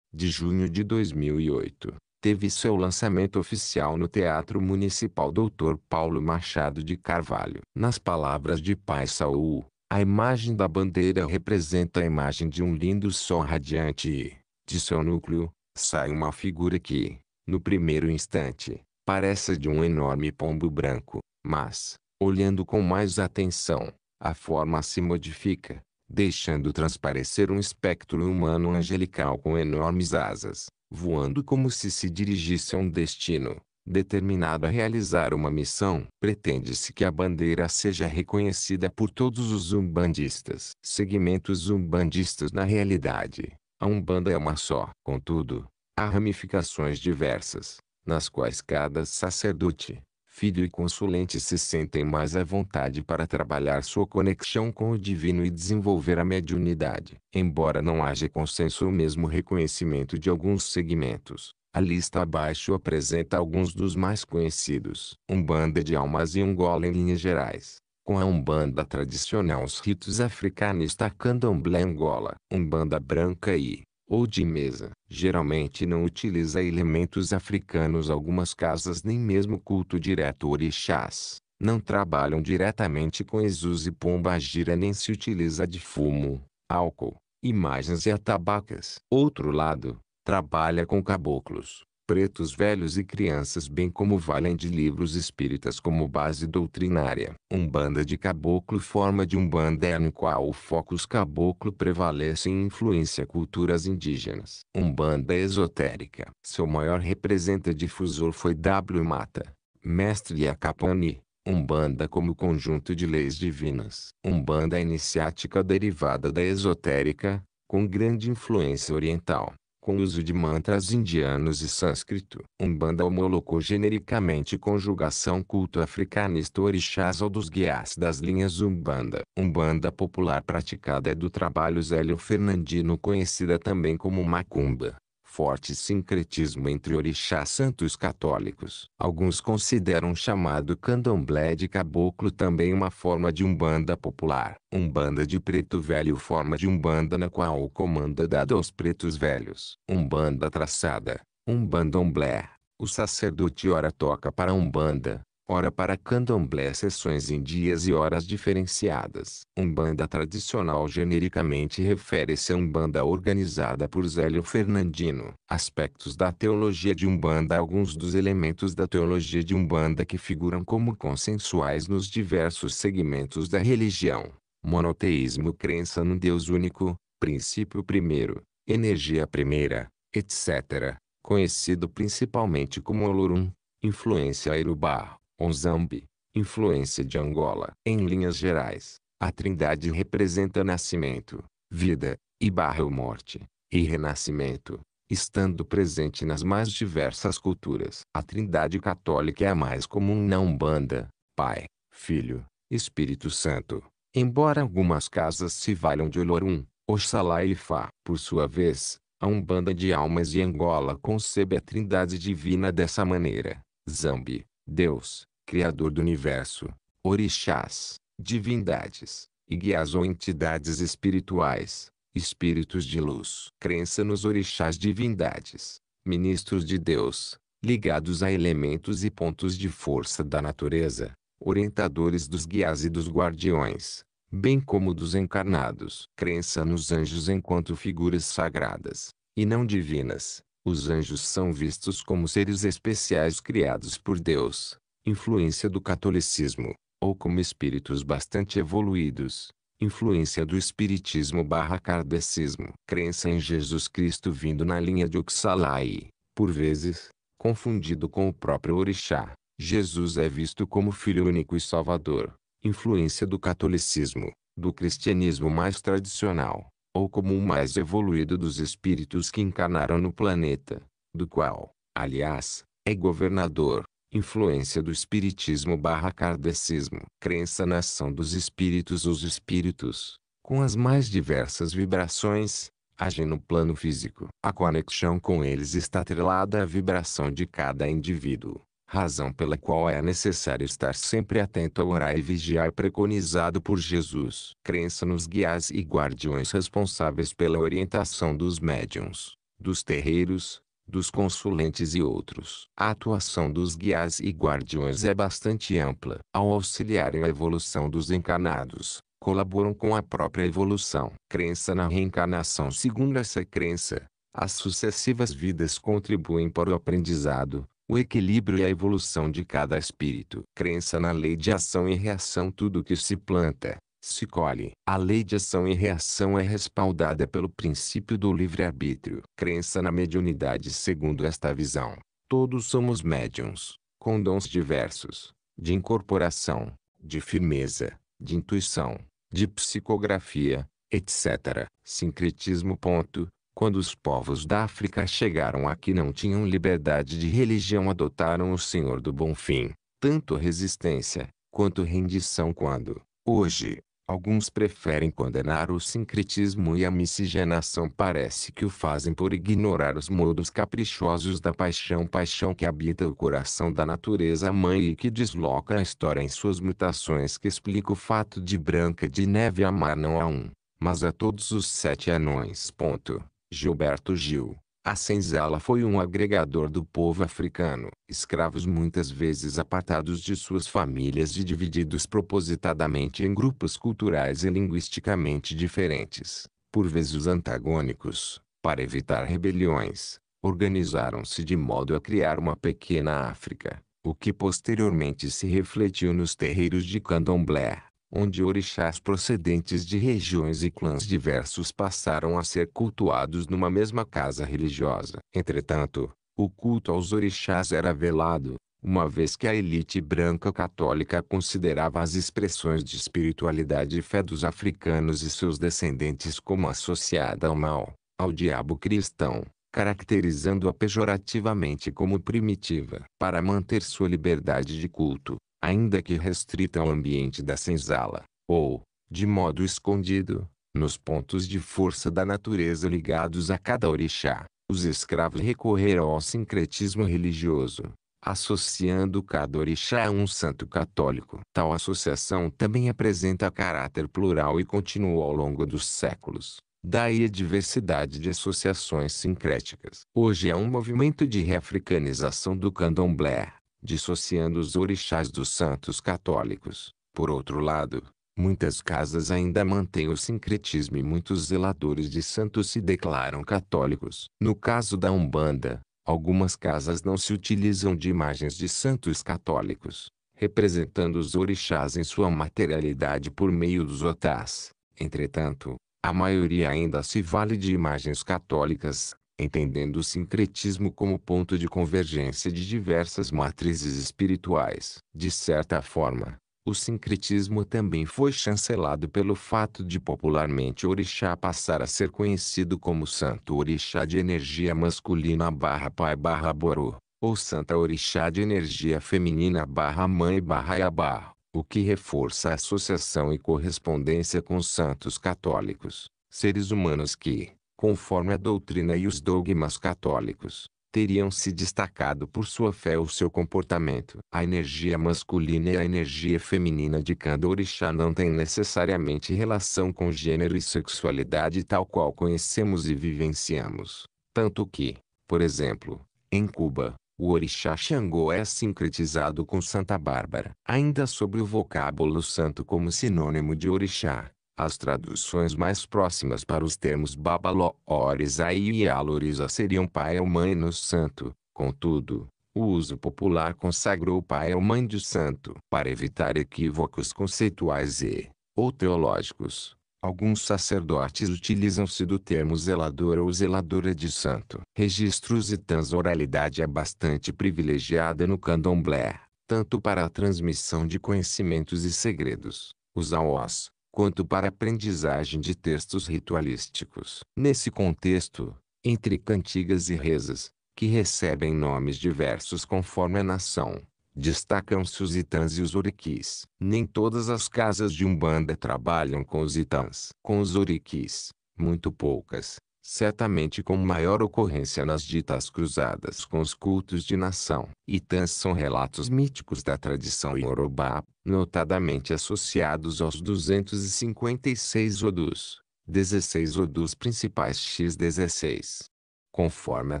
de junho de 2008, teve seu lançamento oficial no Teatro Municipal Dr. Paulo Machado de Carvalho. Nas palavras de Pai Saul, a imagem da bandeira representa a imagem de um lindo sol radiante e, de seu núcleo, sai uma figura que, no primeiro instante, parece de um enorme pombo branco, mas, Olhando com mais atenção, a forma se modifica, deixando transparecer um espectro humano angelical com enormes asas, voando como se se dirigisse a um destino, determinado a realizar uma missão. Pretende-se que a bandeira seja reconhecida por todos os umbandistas. Segmentos umbandistas na realidade, a umbanda é uma só. Contudo, há ramificações diversas, nas quais cada sacerdote, filho e consulente se sentem mais à vontade para trabalhar sua conexão com o divino e desenvolver a mediunidade. Embora não haja consenso ou mesmo reconhecimento de alguns segmentos, a lista abaixo apresenta alguns dos mais conhecidos. Umbanda de almas e Angola em linhas gerais. Com a Umbanda tradicional os ritos africanos da candomblé Angola. Umbanda branca e, ou de mesa. Geralmente não utiliza elementos africanos. Algumas casas nem mesmo culto direto orixás. Não trabalham diretamente com Jesus e pomba gira nem se utiliza de fumo, álcool, imagens e atabacas. Outro lado, trabalha com caboclos, pretos velhos e crianças bem como valem de livros espíritas como base doutrinária. Umbanda de caboclo forma de umbanda é no qual o foco os caboclo prevalece e influência culturas indígenas. Umbanda esotérica. Seu maior representante difusor foi W. Mata, mestre Yakapani. Umbanda como conjunto de leis divinas. Umbanda iniciática derivada da esotérica, com grande influência oriental com o uso de mantras indianos e sânscrito. Umbanda homologou genericamente conjugação culto africanista orixás ou dos guiás das linhas Umbanda. Umbanda popular praticada é do trabalho Zélio Fernandino conhecida também como Macumba forte sincretismo entre orixás santos católicos. Alguns consideram o chamado candomblé de caboclo também uma forma de umbanda popular. Umbanda de preto velho forma de umbanda na qual o comando é dado aos pretos velhos. Umbanda traçada, umbandomblé. O sacerdote ora toca para um umbanda, ora para candomblé sessões em dias e horas diferenciadas. Umbanda tradicional genericamente refere-se a Umbanda organizada por Zélio Fernandino. Aspectos da teologia de Umbanda Alguns dos elementos da teologia de Umbanda que figuram como consensuais nos diversos segmentos da religião. Monoteísmo crença num Deus único, princípio primeiro, energia primeira, etc. Conhecido principalmente como Olorum, influência Erubá, Onzambi, influência de Angola. Em linhas gerais, a trindade representa nascimento, vida, e barra ou morte, e renascimento, estando presente nas mais diversas culturas. A trindade católica é a mais comum na Umbanda, Pai, Filho, Espírito Santo, embora algumas casas se valham de Olorum, Oxalá e Fá. Por sua vez, a Umbanda de Almas e Angola concebe a trindade divina dessa maneira. Zambi, Deus, Criador do universo, orixás, divindades, e guias ou entidades espirituais, espíritos de luz. Crença nos orixás divindades, ministros de Deus, ligados a elementos e pontos de força da natureza, orientadores dos guias e dos guardiões, bem como dos encarnados. Crença nos anjos enquanto figuras sagradas, e não divinas. Os anjos são vistos como seres especiais criados por Deus, influência do catolicismo, ou como espíritos bastante evoluídos, influência do espiritismo barra kardecismo. Crença em Jesus Cristo vindo na linha de Oxalai, por vezes, confundido com o próprio orixá. Jesus é visto como filho único e salvador, influência do catolicismo, do cristianismo mais tradicional, ou como o mais evoluído dos espíritos que encarnaram no planeta, do qual, aliás, é governador, Influência do espiritismo barra kardecismo. Crença na ação dos espíritos. Os espíritos, com as mais diversas vibrações, agem no plano físico. A conexão com eles está atrelada à vibração de cada indivíduo, razão pela qual é necessário estar sempre atento a orar e vigiar preconizado por Jesus. Crença nos guias e guardiões responsáveis pela orientação dos médiums, dos terreiros, dos consulentes e outros. A atuação dos guias e guardiões é bastante ampla. Ao auxiliarem a evolução dos encarnados, colaboram com a própria evolução. Crença na reencarnação Segundo essa crença, as sucessivas vidas contribuem para o aprendizado, o equilíbrio e a evolução de cada espírito. Crença na lei de ação e reação Tudo que se planta, se colhe. A lei de ação e reação é respaldada pelo princípio do livre-arbítrio. Crença na mediunidade segundo esta visão. Todos somos médiums, com dons diversos, de incorporação, de firmeza, de intuição, de psicografia, etc. Sincretismo. Ponto. Quando os povos da África chegaram aqui não tinham liberdade de religião adotaram o Senhor do Bom Fim, tanto resistência, quanto rendição quando, hoje, Alguns preferem condenar o sincretismo e a miscigenação parece que o fazem por ignorar os modos caprichosos da paixão paixão que habita o coração da natureza mãe e que desloca a história em suas mutações que explica o fato de Branca de Neve amar não a um, mas a todos os sete anões. Ponto. Gilberto Gil a senzala foi um agregador do povo africano, escravos muitas vezes apartados de suas famílias e divididos propositadamente em grupos culturais e linguisticamente diferentes, por vezes antagônicos, para evitar rebeliões, organizaram-se de modo a criar uma pequena África, o que posteriormente se refletiu nos terreiros de Candomblé onde orixás procedentes de regiões e clãs diversos passaram a ser cultuados numa mesma casa religiosa. Entretanto, o culto aos orixás era velado, uma vez que a elite branca católica considerava as expressões de espiritualidade e fé dos africanos e seus descendentes como associada ao mal, ao diabo cristão, caracterizando-a pejorativamente como primitiva. Para manter sua liberdade de culto, ainda que restrita ao ambiente da senzala, ou, de modo escondido, nos pontos de força da natureza ligados a cada orixá, os escravos recorreram ao sincretismo religioso, associando cada orixá a um santo católico. Tal associação também apresenta caráter plural e continuou ao longo dos séculos. Daí a diversidade de associações sincréticas. Hoje é um movimento de reafricanização do candomblé dissociando os orixás dos santos católicos. Por outro lado, muitas casas ainda mantêm o sincretismo e muitos zeladores de santos se declaram católicos. No caso da Umbanda, algumas casas não se utilizam de imagens de santos católicos, representando os orixás em sua materialidade por meio dos otás. Entretanto, a maioria ainda se vale de imagens católicas, entendendo o sincretismo como ponto de convergência de diversas matrizes espirituais. De certa forma, o sincretismo também foi chancelado pelo fato de popularmente orixá passar a ser conhecido como santo orixá de energia masculina barra pai barra boru, ou santa orixá de energia feminina barra mãe barra yabá, o que reforça a associação e correspondência com santos católicos, seres humanos que, conforme a doutrina e os dogmas católicos, teriam se destacado por sua fé ou seu comportamento. A energia masculina e a energia feminina de cada orixá não têm necessariamente relação com gênero e sexualidade tal qual conhecemos e vivenciamos. Tanto que, por exemplo, em Cuba, o orixá Xangô é sincretizado com Santa Bárbara. Ainda sobre o vocábulo santo como sinônimo de orixá, as traduções mais próximas para os termos Babalores e Alorisa seriam pai é ou mãe no santo, contudo, o uso popular consagrou pai é ou mãe de santo. Para evitar equívocos conceituais e, ou teológicos, alguns sacerdotes utilizam-se do termo zelador ou zeladora de santo. Registros e transoralidade é bastante privilegiada no candomblé, tanto para a transmissão de conhecimentos e segredos, os aós, quanto para a aprendizagem de textos ritualísticos. Nesse contexto, entre cantigas e rezas, que recebem nomes diversos conforme a nação, destacam-se os itãs e os oriquis. Nem todas as casas de Umbanda trabalham com os itãs. Com os oriquis, muito poucas certamente com maior ocorrência nas ditas cruzadas com os cultos de nação. Itãs são relatos míticos da tradição iorubá, notadamente associados aos 256 odus, 16 odus principais x16. Conforme a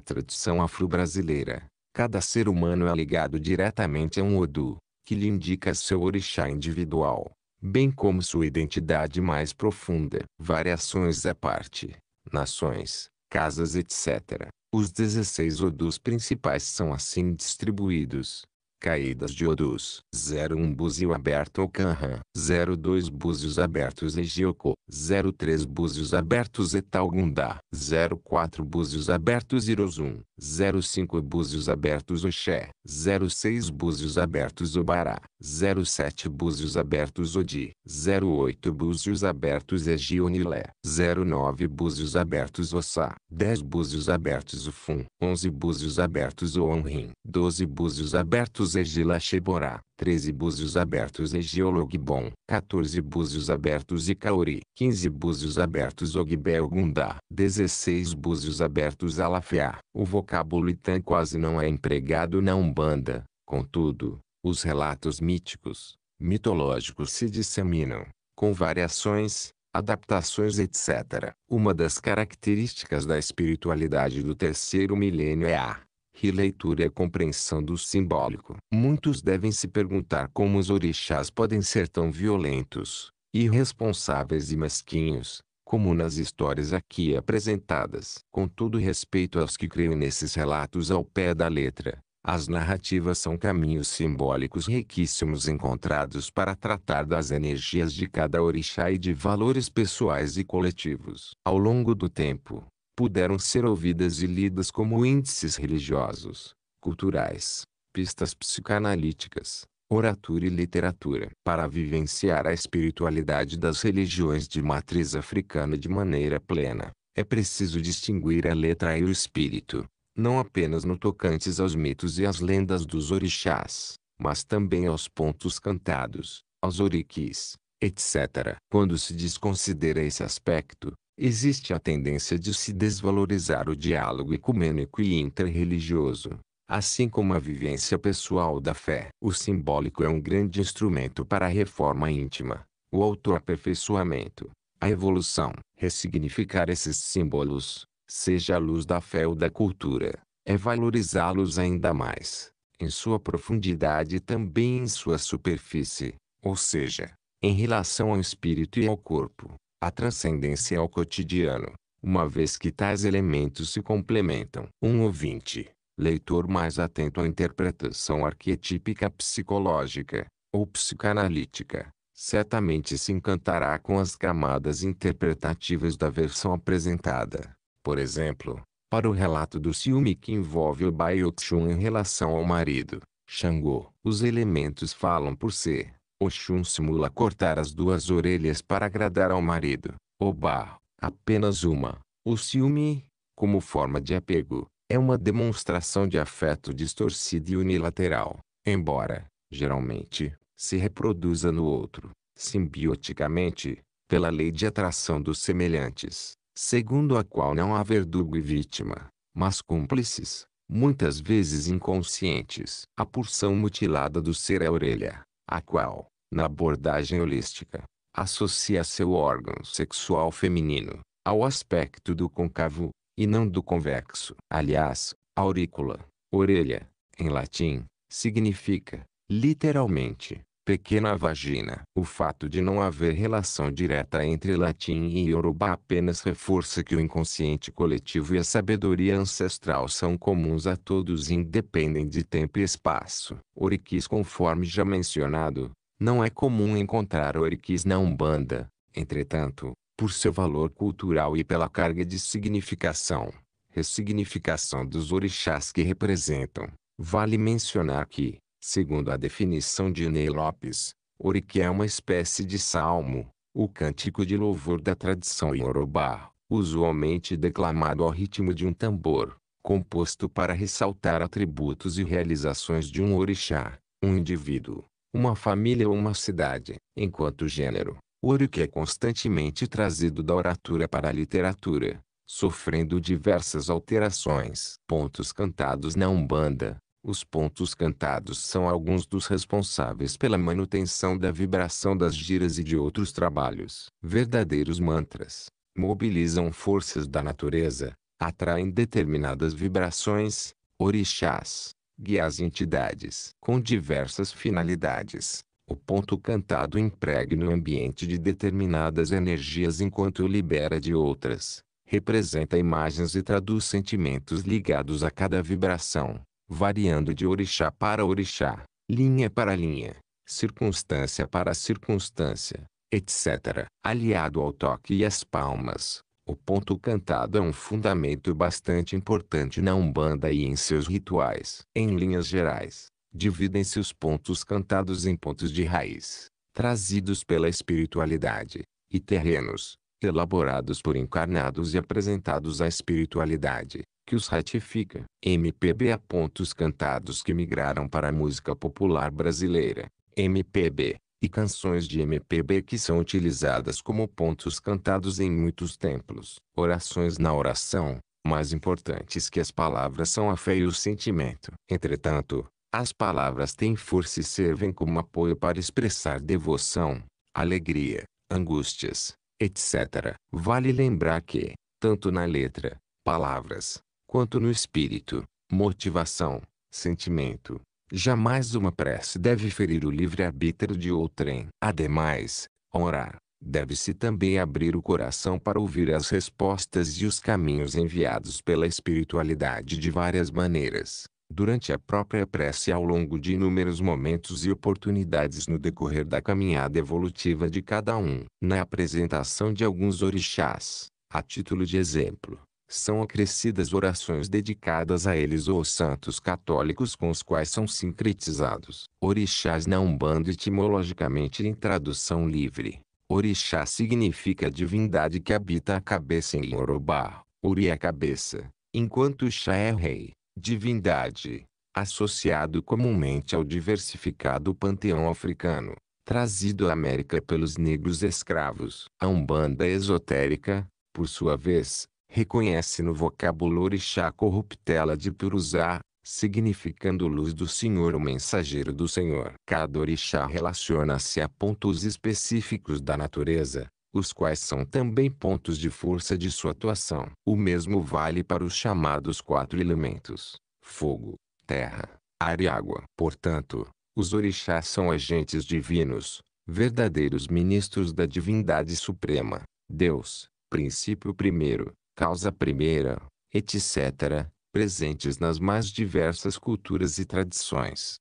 tradição afro-brasileira, cada ser humano é ligado diretamente a um odu, que lhe indica seu orixá individual, bem como sua identidade mais profunda. Variações à parte nações, casas etc. Os 16 odus principais são assim distribuídos, Caídas de Odus. 01 Búzio aberto Okanha. 02 Búzios abertos Egioko. 03 Búzios abertos Etalgundá. 04 Búzios abertos Irozum. 05 Búzios abertos Oxé. 06 Búzios abertos Obará. 07 Búzios abertos Odi. 08 Búzios abertos Egionilé. 09 Búzios abertos Ossá. 10 Búzios abertos Ufum. 11 Búzios abertos Oonrim. 12 Búzios abertos búzios Egila Cheborá, 13 búzios abertos Egiologbon, 14 búzios abertos Icaori, 15 búzios abertos Ogbelgundá, 16 búzios abertos Alafiá. O vocábulo Itan quase não é empregado na Umbanda, contudo, os relatos míticos, mitológicos se disseminam, com variações, adaptações etc. Uma das características da espiritualidade do terceiro milênio é a Releitura e é compreensão do simbólico. Muitos devem se perguntar como os orixás podem ser tão violentos, irresponsáveis e mesquinhos, como nas histórias aqui apresentadas. Com todo respeito aos que creem nesses relatos ao pé da letra, as narrativas são caminhos simbólicos riquíssimos encontrados para tratar das energias de cada orixá e de valores pessoais e coletivos. Ao longo do tempo, puderam ser ouvidas e lidas como índices religiosos, culturais, pistas psicanalíticas, oratura e literatura para vivenciar a espiritualidade das religiões de matriz africana de maneira plena. É preciso distinguir a letra e o espírito, não apenas no tocantes aos mitos e às lendas dos orixás, mas também aos pontos cantados, aos oriquis, etc. Quando se desconsidera esse aspecto, existe a tendência de se desvalorizar o diálogo ecumênico e interreligioso, assim como a vivência pessoal da fé. O simbólico é um grande instrumento para a reforma íntima, o autoaperfeiçoamento, a evolução. Ressignificar esses símbolos, seja à luz da fé ou da cultura, é valorizá-los ainda mais, em sua profundidade e também em sua superfície, ou seja, em relação ao espírito e ao corpo a transcendência ao é cotidiano, uma vez que tais elementos se complementam. Um ouvinte, leitor mais atento à interpretação arquetípica psicológica, ou psicanalítica, certamente se encantará com as camadas interpretativas da versão apresentada. Por exemplo, para o relato do ciúme que envolve o Baiochun em relação ao marido, Xangô. Os elementos falam por si, Oxum simula cortar as duas orelhas para agradar ao marido. Oba, apenas uma. O ciúme, como forma de apego, é uma demonstração de afeto distorcida e unilateral, embora, geralmente, se reproduza no outro, simbioticamente, pela lei de atração dos semelhantes, segundo a qual não há verdugo e vítima, mas cúmplices, muitas vezes inconscientes. A porção mutilada do ser é a orelha a qual, na abordagem holística, associa seu órgão sexual feminino ao aspecto do côncavo, e não do convexo. Aliás, aurícula, orelha, em latim, significa, literalmente, pequena vagina. O fato de não haver relação direta entre latim e iorubá apenas reforça que o inconsciente coletivo e a sabedoria ancestral são comuns a todos e independem de tempo e espaço. Oriquis conforme já mencionado, não é comum encontrar oriquis na Umbanda. Entretanto, por seu valor cultural e pela carga de significação, ressignificação dos orixás que representam, vale mencionar que, Segundo a definição de Ney Lopes, Orique é uma espécie de salmo, o cântico de louvor da tradição iorubá, usualmente declamado ao ritmo de um tambor, composto para ressaltar atributos e realizações de um orixá, um indivíduo, uma família ou uma cidade. Enquanto gênero, o orique é constantemente trazido da oratura para a literatura, sofrendo diversas alterações. Pontos cantados na Umbanda os pontos cantados são alguns dos responsáveis pela manutenção da vibração das giras e de outros trabalhos. Verdadeiros mantras mobilizam forças da natureza, atraem determinadas vibrações, orixás, guias e entidades com diversas finalidades. O ponto cantado impregna o ambiente de determinadas energias enquanto o libera de outras. Representa imagens e traduz sentimentos ligados a cada vibração variando de orixá para orixá, linha para linha, circunstância para circunstância, etc. Aliado ao toque e às palmas, o ponto cantado é um fundamento bastante importante na Umbanda e em seus rituais. Em linhas gerais, dividem-se os pontos cantados em pontos de raiz, trazidos pela espiritualidade, e terrenos, elaborados por encarnados e apresentados à espiritualidade, que os ratifica. MPB pontos cantados que migraram para a música popular brasileira, MPB, e canções de MPB que são utilizadas como pontos cantados em muitos templos. Orações na oração, mais importantes que as palavras são a fé e o sentimento. Entretanto, as palavras têm força e servem como apoio para expressar devoção, alegria, angústias, etc. Vale lembrar que, tanto na letra, palavras, quanto no espírito, motivação, sentimento. Jamais uma prece deve ferir o livre-arbítrio de outrem. Ademais, orar, deve-se também abrir o coração para ouvir as respostas e os caminhos enviados pela espiritualidade de várias maneiras, durante a própria prece ao longo de inúmeros momentos e oportunidades no decorrer da caminhada evolutiva de cada um. Na apresentação de alguns orixás, a título de exemplo, são acrescidas orações dedicadas a eles ou santos católicos com os quais são sincretizados. Orixás na Umbanda etimologicamente em tradução livre. Orixá significa divindade que habita a cabeça em Yorubá. Uri é cabeça, enquanto Xá é rei, divindade, associado comumente ao diversificado panteão africano, trazido à América pelos negros escravos. A Umbanda esotérica, por sua vez, reconhece no vocábulo orixá corruptela de Purusá, significando luz do Senhor o mensageiro do Senhor. Cada orixá relaciona-se a pontos específicos da natureza, os quais são também pontos de força de sua atuação. O mesmo vale para os chamados quatro elementos, fogo, terra, ar e água. Portanto, os orixás são agentes divinos, verdadeiros ministros da divindade suprema, Deus, princípio primeiro, causa primeira, etc., presentes nas mais diversas culturas e tradições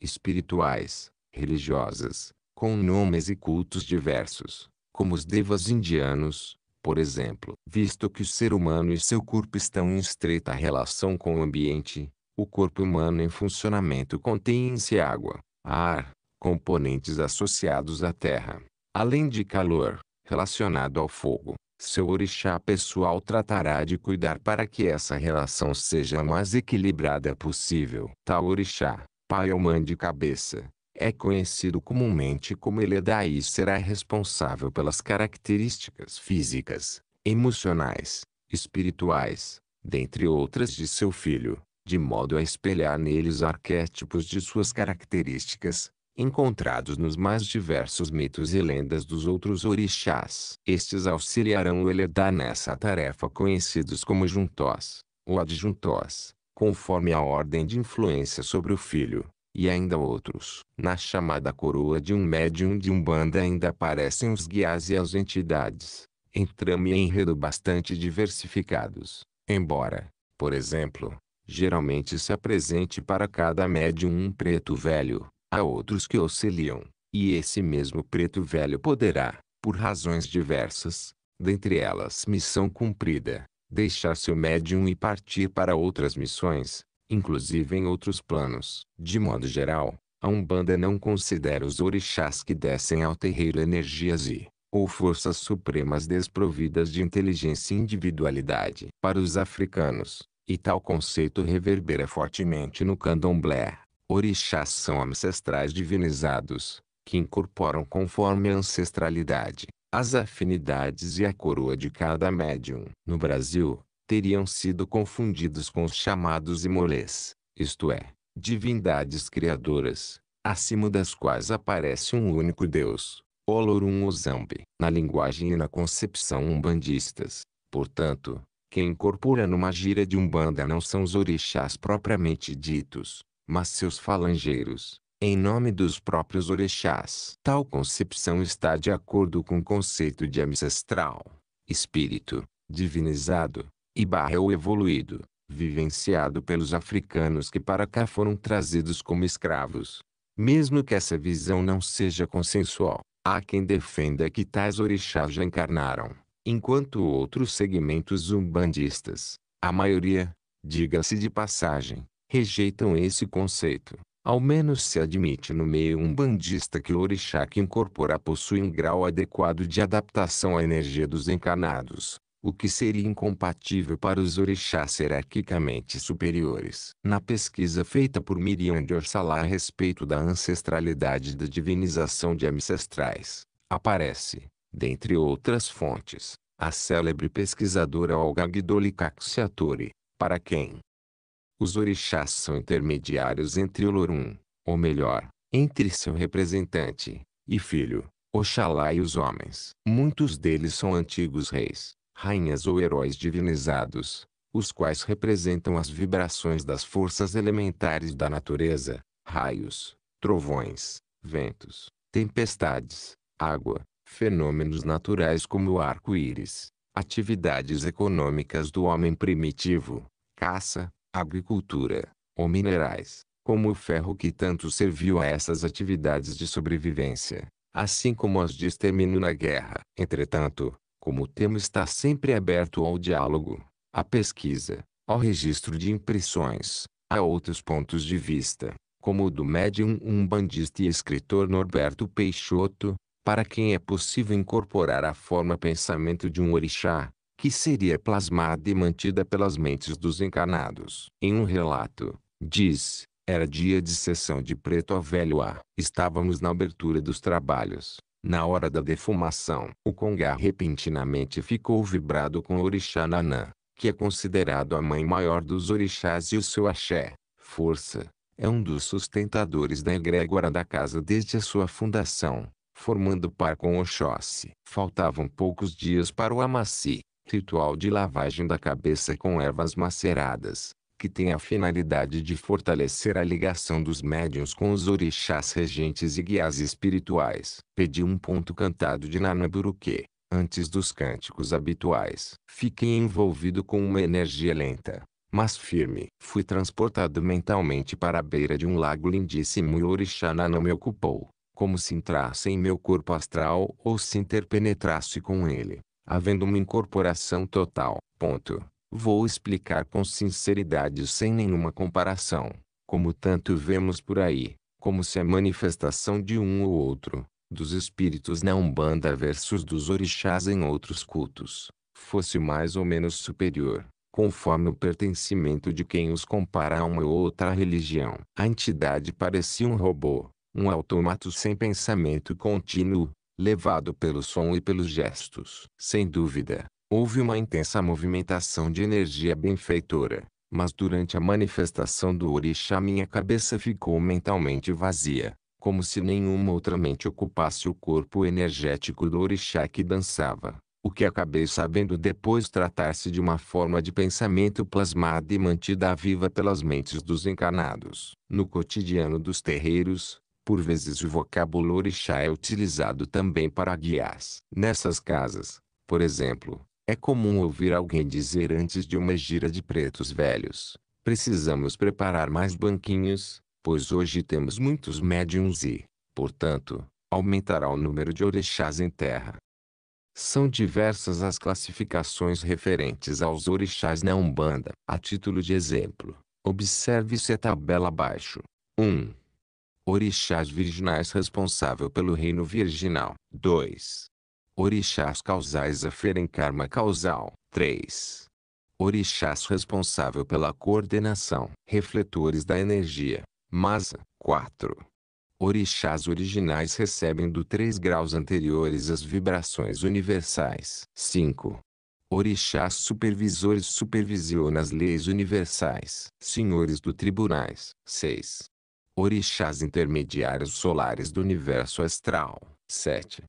espirituais, religiosas, com nomes e cultos diversos, como os devas indianos, por exemplo. Visto que o ser humano e seu corpo estão em estreita relação com o ambiente, o corpo humano em funcionamento contém em si água, ar, componentes associados à terra, além de calor, relacionado ao fogo, seu orixá pessoal tratará de cuidar para que essa relação seja a mais equilibrada possível. Tal orixá, pai ou mãe de cabeça, é conhecido comumente como Eledai e será responsável pelas características físicas, emocionais, espirituais, dentre outras de seu filho, de modo a espelhar neles arquétipos de suas características, encontrados nos mais diversos mitos e lendas dos outros orixás. Estes auxiliarão o Eledá nessa tarefa conhecidos como juntós, ou adjuntós, conforme a ordem de influência sobre o filho, e ainda outros. Na chamada coroa de um médium de umbanda ainda aparecem os guias e as entidades, em trama e enredo bastante diversificados, embora, por exemplo, geralmente se apresente para cada médium um preto velho, há outros que auxiliam e esse mesmo preto velho poderá, por razões diversas, dentre elas missão cumprida, deixar seu médium e partir para outras missões, inclusive em outros planos. De modo geral, a Umbanda não considera os orixás que descem ao terreiro energias e, ou forças supremas desprovidas de inteligência e individualidade. Para os africanos, e tal conceito reverbera fortemente no candomblé, Orixás são ancestrais divinizados, que incorporam conforme a ancestralidade, as afinidades e a coroa de cada médium. No Brasil, teriam sido confundidos com os chamados imolês, isto é, divindades criadoras, acima das quais aparece um único Deus, Olorum Ozambi. Na linguagem e na concepção umbandistas, portanto, quem incorpora numa gira de umbanda não são os orixás propriamente ditos, mas seus falangeiros, em nome dos próprios orixás. Tal concepção está de acordo com o conceito de ancestral, espírito, divinizado, e barra ou evoluído, vivenciado pelos africanos que para cá foram trazidos como escravos. Mesmo que essa visão não seja consensual, há quem defenda que tais orixás já encarnaram, enquanto outros segmentos umbandistas, a maioria, diga-se de passagem, rejeitam esse conceito. Ao menos se admite no meio umbandista que o orixá que incorpora possui um grau adequado de adaptação à energia dos encarnados, o que seria incompatível para os orixás hierarquicamente superiores. Na pesquisa feita por Miriam de Orsalá a respeito da ancestralidade da divinização de ancestrais, aparece, dentre outras fontes, a célebre pesquisadora Olga Guidoli Caxiatore, para quem, os orixás são intermediários entre o Lorum, ou melhor, entre seu representante, e filho, Oxalá e os homens. Muitos deles são antigos reis, rainhas ou heróis divinizados, os quais representam as vibrações das forças elementares da natureza, raios, trovões, ventos, tempestades, água, fenômenos naturais como o arco-íris, atividades econômicas do homem primitivo, caça, agricultura, ou minerais, como o ferro que tanto serviu a essas atividades de sobrevivência, assim como as de extermínio na guerra. Entretanto, como o tema está sempre aberto ao diálogo, à pesquisa, ao registro de impressões, a outros pontos de vista, como o do médium umbandista e escritor Norberto Peixoto, para quem é possível incorporar a forma pensamento de um orixá, que seria plasmada e mantida pelas mentes dos encarnados. Em um relato, diz, era dia de sessão de preto a velho A. Estávamos na abertura dos trabalhos. Na hora da defumação, o Congá repentinamente ficou vibrado com o Orixá Nanã, que é considerado a mãe maior dos orixás e o seu axé, força, é um dos sustentadores da egrégora da casa desde a sua fundação, formando par com o Oxóssi. Faltavam poucos dias para o Amaci, ritual de lavagem da cabeça com ervas maceradas, que tem a finalidade de fortalecer a ligação dos médiuns com os orixás regentes e guias espirituais. Pedi um ponto cantado de Nanaburuque, antes dos cânticos habituais. Fiquei envolvido com uma energia lenta, mas firme. Fui transportado mentalmente para a beira de um lago lindíssimo e o orixá Nana me ocupou como se entrasse em meu corpo astral ou se interpenetrasse com ele havendo uma incorporação total. Ponto. Vou explicar com sinceridade sem nenhuma comparação, como tanto vemos por aí, como se a manifestação de um ou outro, dos espíritos na Umbanda versus dos orixás em outros cultos, fosse mais ou menos superior, conforme o pertencimento de quem os compara a uma ou outra religião. A entidade parecia um robô, um autômato sem pensamento contínuo, levado pelo som e pelos gestos. Sem dúvida, houve uma intensa movimentação de energia benfeitora, mas durante a manifestação do orixá minha cabeça ficou mentalmente vazia, como se nenhuma outra mente ocupasse o corpo energético do orixá que dançava. O que acabei sabendo depois tratar-se de uma forma de pensamento plasmada e mantida viva pelas mentes dos encarnados. No cotidiano dos terreiros, por vezes o vocábulo orixá é utilizado também para guiás. Nessas casas, por exemplo, é comum ouvir alguém dizer antes de uma gira de pretos velhos: precisamos preparar mais banquinhos, pois hoje temos muitos médiums e, portanto, aumentará o número de orixás em terra. São diversas as classificações referentes aos orixás na Umbanda. A título de exemplo, observe-se a tabela abaixo. 1. Orixás virginais responsável pelo reino virginal. 2. Orixás causais aferem karma causal. 3. Orixás responsável pela coordenação. Refletores da energia. Masa. 4. Orixás originais recebem do 3 graus anteriores as vibrações universais. 5. Orixás supervisores supervisionam as leis universais. Senhores do tribunais. 6. Orixás intermediários solares do universo astral. 7.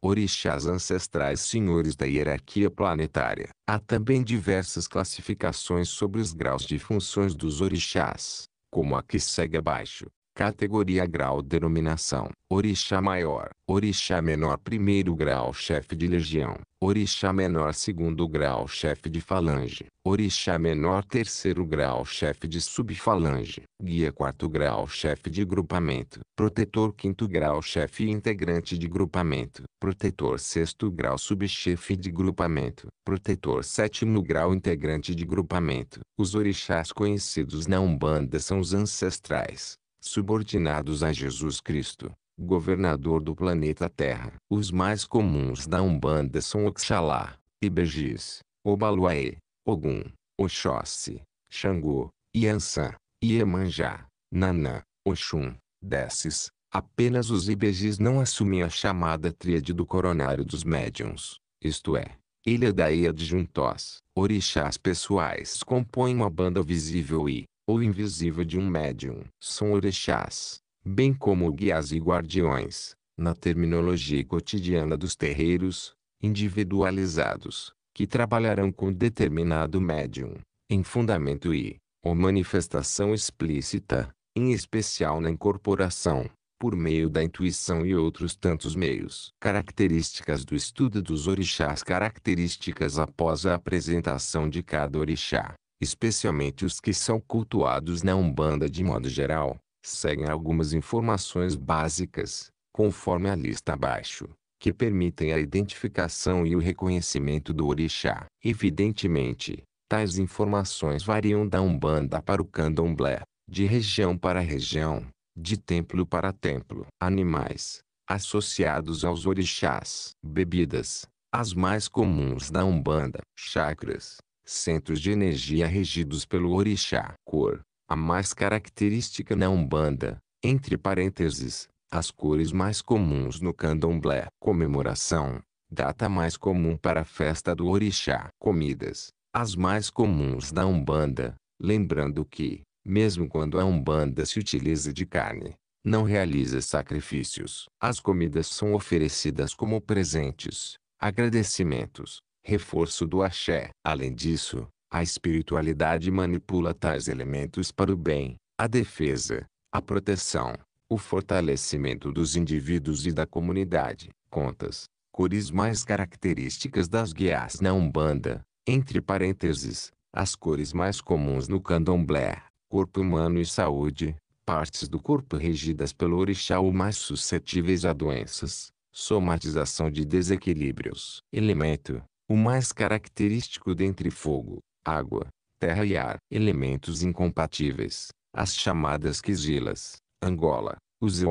Orixás ancestrais senhores da hierarquia planetária. Há também diversas classificações sobre os graus de funções dos orixás, como a que segue abaixo. Categoria Grau Denominação Orixá Maior Orixá Menor Primeiro Grau Chefe de Legião Orixá Menor Segundo Grau Chefe de Falange Orixá Menor Terceiro Grau Chefe de Subfalange Guia Quarto Grau Chefe de Grupamento Protetor Quinto Grau Chefe Integrante de Grupamento Protetor Sexto Grau Subchefe de Grupamento Protetor Sétimo Grau Integrante de Grupamento Os orixás conhecidos na Umbanda são os ancestrais subordinados a Jesus Cristo, governador do planeta Terra. Os mais comuns da Umbanda são Oxalá, Ibejis, Obaluaê, Ogum, Oxóssi, Xangô, Iansã, Iemanjá, Nanã, Oxum, Desses. Apenas os Ibejis não assumem a chamada tríade do coronário dos médiuns, isto é, ilha da Ia de Juntós. Orixás pessoais compõem uma banda visível e, ou invisível de um médium, são orixás, bem como guias e guardiões, na terminologia cotidiana dos terreiros, individualizados, que trabalharão com determinado médium, em fundamento e, ou manifestação explícita, em especial na incorporação, por meio da intuição e outros tantos meios. Características do estudo dos orixás Características após a apresentação de cada orixá especialmente os que são cultuados na Umbanda de modo geral, seguem algumas informações básicas, conforme a lista abaixo, que permitem a identificação e o reconhecimento do orixá. Evidentemente, tais informações variam da Umbanda para o Candomblé, de região para região, de templo para templo. Animais associados aos orixás, bebidas, as mais comuns da Umbanda, chakras, centros de energia regidos pelo orixá cor, a mais característica na Umbanda, entre parênteses, as cores mais comuns no candomblé. Comemoração, data mais comum para a festa do orixá. Comidas, as mais comuns da Umbanda, lembrando que, mesmo quando a Umbanda se utiliza de carne, não realiza sacrifícios. As comidas são oferecidas como presentes, agradecimentos, reforço do axé. Além disso, a espiritualidade manipula tais elementos para o bem, a defesa, a proteção, o fortalecimento dos indivíduos e da comunidade. Contas, cores mais características das guias na Umbanda, entre parênteses, as cores mais comuns no candomblé, corpo humano e saúde, partes do corpo regidas pelo orixá ou mais suscetíveis a doenças, somatização de desequilíbrios. Elemento, o mais característico dentre fogo, água, terra e ar. Elementos incompatíveis, as chamadas quizilas, Angola, os e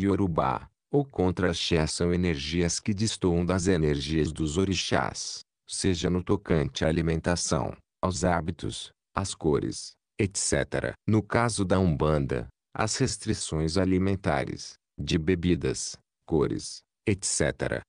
Yorubá, ou Contra-Xé são energias que distoam das energias dos orixás, seja no tocante à alimentação, aos hábitos, às cores, etc. No caso da Umbanda, as restrições alimentares, de bebidas, cores, etc.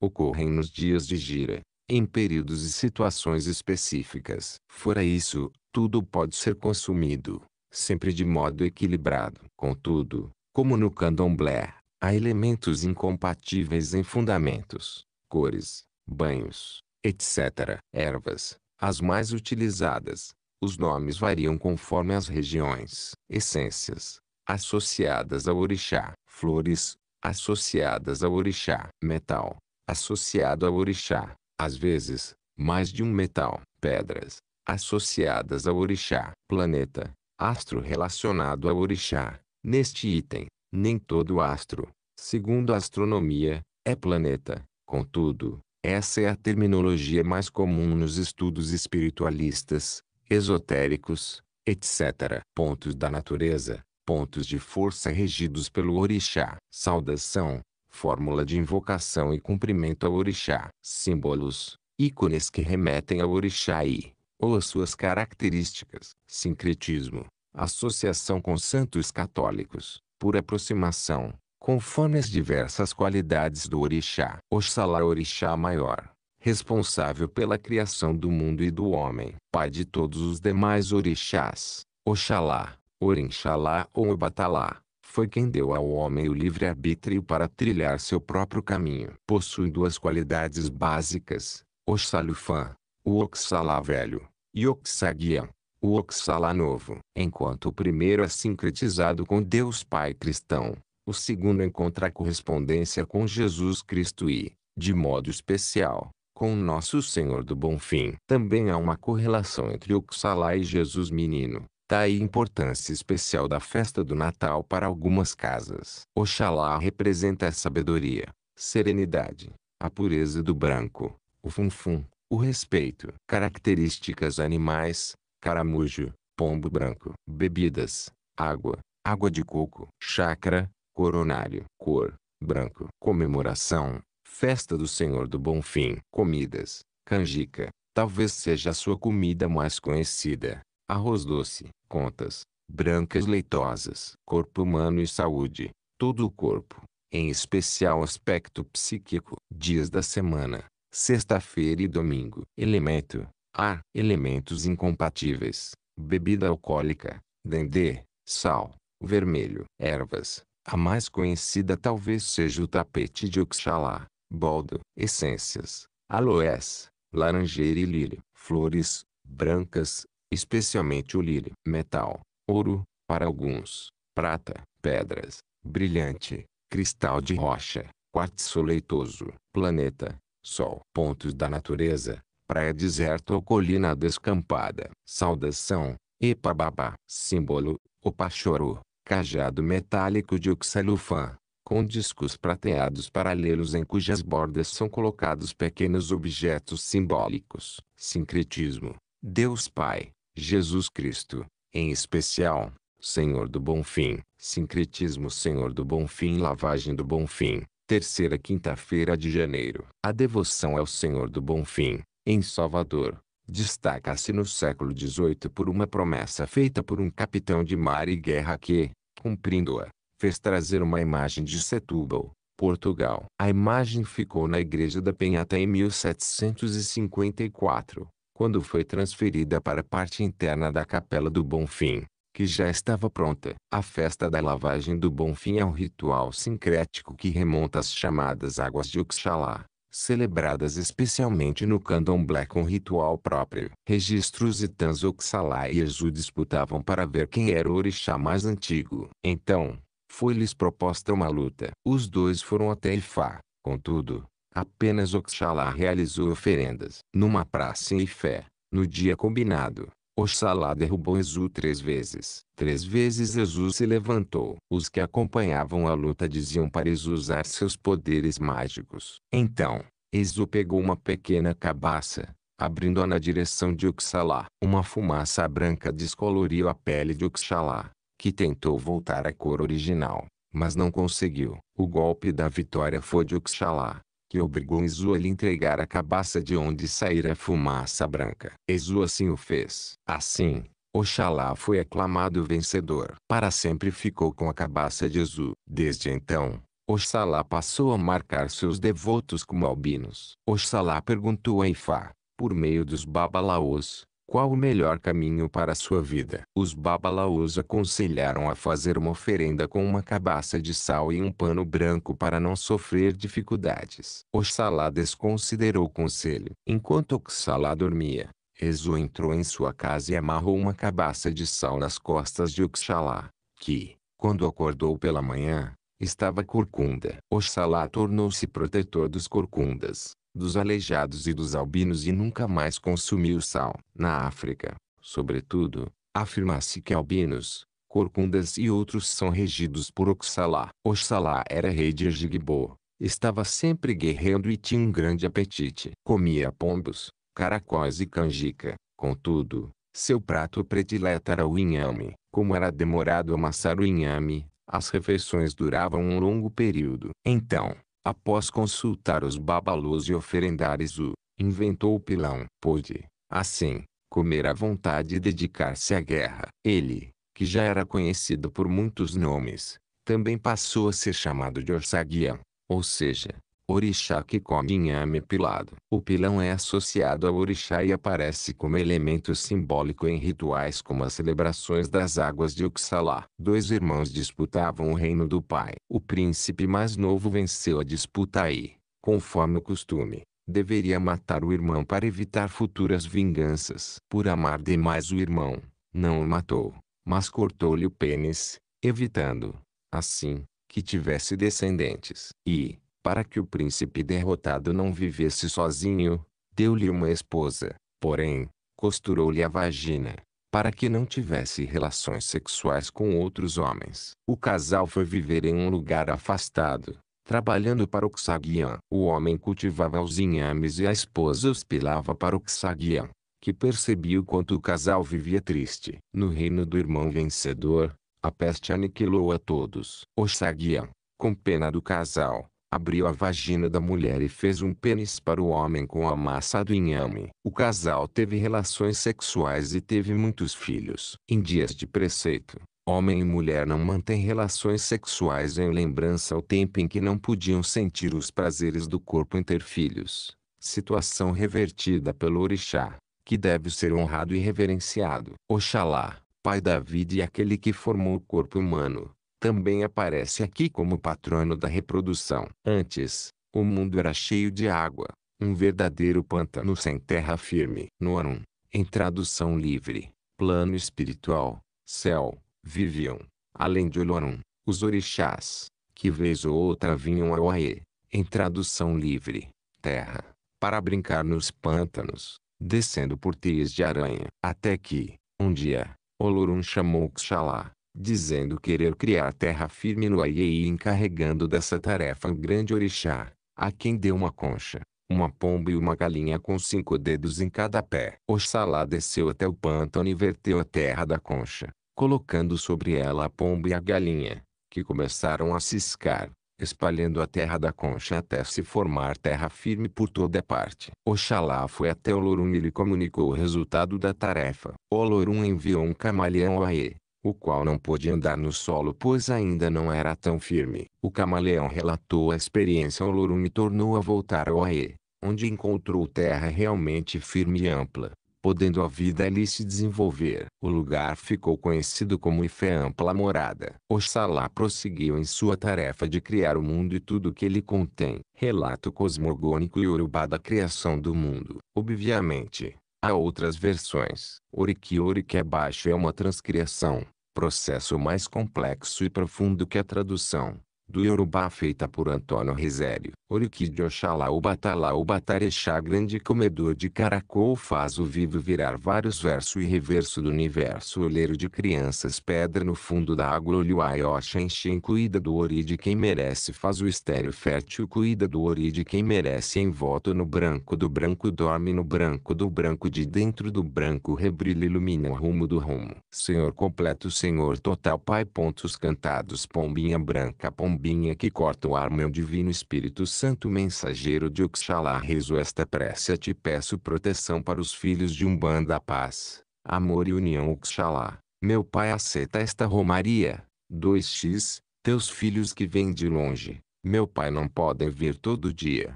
ocorrem nos dias de gira, em períodos e situações específicas. Fora isso, tudo pode ser consumido, sempre de modo equilibrado. Contudo, como no candomblé, há elementos incompatíveis em fundamentos, cores, banhos, etc. Ervas, as mais utilizadas, os nomes variam conforme as regiões. Essências, associadas ao orixá. Flores, associadas ao orixá. Metal, associado ao orixá às vezes, mais de um metal, pedras, associadas ao orixá, planeta, astro relacionado ao orixá. Neste item, nem todo astro, segundo a astronomia, é planeta. Contudo, essa é a terminologia mais comum nos estudos espiritualistas, esotéricos, etc. Pontos da natureza, pontos de força regidos pelo orixá. Saudação, fórmula de invocação e cumprimento ao orixá, símbolos, ícones que remetem ao orixá e, ou as suas características, sincretismo, associação com santos católicos, por aproximação, conforme as diversas qualidades do orixá. Oxalá orixá maior, responsável pela criação do mundo e do homem, pai de todos os demais orixás, Oxalá, Orinxalá ou Obatalá foi quem deu ao homem o livre-arbítrio para trilhar seu próprio caminho. Possui duas qualidades básicas, Oxalufã, o Oxalá velho, e Oxaguian, o Oxalá novo. Enquanto o primeiro é sincretizado com Deus Pai cristão, o segundo encontra a correspondência com Jesus Cristo e, de modo especial, com Nosso Senhor do Bom Fim. Também há uma correlação entre Oxalá e Jesus menino, Daí tá a importância especial da festa do Natal para algumas casas. Oxalá representa a sabedoria, serenidade, a pureza do branco, o funfum, o respeito. Características animais, caramujo, pombo branco. Bebidas, água, água de coco. Chakra, coronário. Cor, branco. Comemoração, festa do Senhor do Bom Fim. Comidas, canjica, talvez seja a sua comida mais conhecida arroz doce, contas, brancas leitosas, corpo humano e saúde, todo o corpo, em especial aspecto psíquico, dias da semana, sexta-feira e domingo, elemento, ar, elementos incompatíveis, bebida alcoólica, dendê, sal, vermelho, ervas, a mais conhecida talvez seja o tapete de Oxalá, boldo, essências, aloés, laranjeira e lírio, flores, brancas, especialmente o lírio, metal, ouro, para alguns, prata, pedras, brilhante, cristal de rocha, quartzo leitoso, planeta, sol. Pontos da natureza, praia deserta ou colina descampada. Saudação, Epababá. Símbolo, o pachorô, cajado metálico de oxalufã, com discos prateados paralelos em cujas bordas são colocados pequenos objetos simbólicos. Sincretismo, Deus Pai, Jesus Cristo, em especial, Senhor do Bom Fim, Sincretismo Senhor do Bom Fim Lavagem do Bom Fim, terceira quinta-feira de janeiro. A devoção ao Senhor do Bom Fim, em Salvador, destaca-se no século XVIII por uma promessa feita por um capitão de mar e guerra que, cumprindo-a, fez trazer uma imagem de Setúbal, Portugal. A imagem ficou na Igreja da Penha até em 1754, quando foi transferida para a parte interna da Capela do Bonfim, que já estava pronta. A festa da lavagem do Bonfim é um ritual sincrético que remonta às chamadas águas de Uxalá, celebradas especialmente no candomblé com ritual próprio. Registros e Tans Oxalá e Exu disputavam para ver quem era o orixá mais antigo. Então, foi-lhes proposta uma luta. Os dois foram até Ifá, contudo, Apenas Oxalá realizou oferendas. Numa praça em fé, no dia combinado, Oxalá derrubou Exu três vezes. Três vezes Exu se levantou. Os que acompanhavam a luta diziam para Exu usar seus poderes mágicos. Então, Exu pegou uma pequena cabaça, abrindo-a na direção de Oxalá. Uma fumaça branca descoloriu a pele de Oxalá, que tentou voltar à cor original, mas não conseguiu. O golpe da vitória foi de Oxalá obrigou Isu a lhe entregar a cabaça de onde saíra a fumaça branca. Isu assim o fez. Assim, Oxalá foi aclamado vencedor. Para sempre ficou com a cabaça de Ezu. Desde então, Oxalá passou a marcar seus devotos como albinos. Oxalá perguntou a Ifá, por meio dos babalaos. Qual o melhor caminho para a sua vida? Os babalaús aconselharam a fazer uma oferenda com uma cabaça de sal e um pano branco para não sofrer dificuldades. Oxalá desconsiderou o conselho. Enquanto Oxalá dormia, Ezo entrou em sua casa e amarrou uma cabaça de sal nas costas de Oxalá, que, quando acordou pela manhã, estava corcunda. Oxalá tornou-se protetor dos corcundas dos aleijados e dos albinos e nunca mais consumiu sal. Na África, sobretudo, afirma-se que albinos, corcundas e outros são regidos por Oxalá. Oxalá era rei de Egigbo, estava sempre guerreando e tinha um grande apetite. Comia pombos, caracóis e canjica, contudo, seu prato predileto era o inhame. Como era demorado amassar o inhame, as refeições duravam um longo período. Então, após consultar os babalôs e oferendares o, inventou o pilão. Pôde, assim, comer à vontade e dedicar-se à guerra. Ele, que já era conhecido por muitos nomes, também passou a ser chamado de Orsagian, ou seja, Orixá que come inhame pilado. O pilão é associado ao orixá e aparece como elemento simbólico em rituais como as celebrações das águas de Oxalá. Dois irmãos disputavam o reino do pai. O príncipe mais novo venceu a disputa e, conforme o costume, deveria matar o irmão para evitar futuras vinganças. Por amar demais o irmão, não o matou, mas cortou-lhe o pênis, evitando, assim, que tivesse descendentes. E, para que o príncipe derrotado não vivesse sozinho, deu-lhe uma esposa, porém, costurou-lhe a vagina, para que não tivesse relações sexuais com outros homens. O casal foi viver em um lugar afastado, trabalhando para o Xaguian. O homem cultivava os inhames e a esposa os pilava para o Xaguian, que percebia o quanto o casal vivia triste. No reino do irmão vencedor, a peste aniquilou a todos. O Xaguian, com pena do casal, abriu a vagina da mulher e fez um pênis para o homem com a massa do inhame. O casal teve relações sexuais e teve muitos filhos. Em dias de preceito, homem e mulher não mantêm relações sexuais em lembrança ao tempo em que não podiam sentir os prazeres do corpo em ter filhos. Situação revertida pelo orixá, que deve ser honrado e reverenciado. Oxalá, pai da vida e aquele que formou o corpo humano também aparece aqui como patrono da reprodução. Antes, o mundo era cheio de água, um verdadeiro pântano sem terra firme. Norum, em tradução livre, plano espiritual, céu, viviam, além de Olorum, os orixás, que vez ou outra vinham ao Aê, em tradução livre, terra, para brincar nos pântanos, descendo por teias de aranha. Até que, um dia, Olorum chamou Xalá, dizendo querer criar terra firme no Aie e encarregando dessa tarefa um grande orixá, a quem deu uma concha, uma pomba e uma galinha com cinco dedos em cada pé. Oxalá desceu até o pântano e verteu a terra da concha, colocando sobre ela a pomba e a galinha, que começaram a ciscar, espalhando a terra da concha até se formar terra firme por toda parte. Oxalá foi até Olorum e lhe comunicou o resultado da tarefa. Olorum enviou um camaleão ao Aie o qual não pôde andar no solo pois ainda não era tão firme. O camaleão relatou a experiência ao lorum e tornou a voltar ao Aê, onde encontrou terra realmente firme e ampla, podendo a vida ali se desenvolver. O lugar ficou conhecido como Ifé Ampla Morada. Oxalá prosseguiu em sua tarefa de criar o mundo e tudo o que ele contém. Relato cosmogônico e urubá da criação do mundo. Obviamente, Há outras versões Orikiori que é baixo é uma transcrição, processo mais complexo e profundo que a tradução do Yorubá feita por Antônio Resério, Oriqui de Oxalá o Batalá o Batarexá grande comedor de caracol faz o vivo virar vários verso e reverso do universo oleiro de crianças pedra no fundo da água olho aiosha enche incluída do ori de quem merece faz o estéreo fértil cuida do ori de quem merece envolto no branco do branco dorme no branco do branco de dentro do branco rebrilha ilumina o rumo do rumo. Senhor completo Senhor total Pai pontos cantados pombinha branca pombinha pombinha que corta o ar meu divino Espírito Santo mensageiro de Oxalá rezo esta prece a te peço proteção para os filhos de Umbanda paz, amor e união Oxalá, meu pai aceita esta romaria, 2x, teus filhos que vêm de longe, meu pai não podem vir todo dia,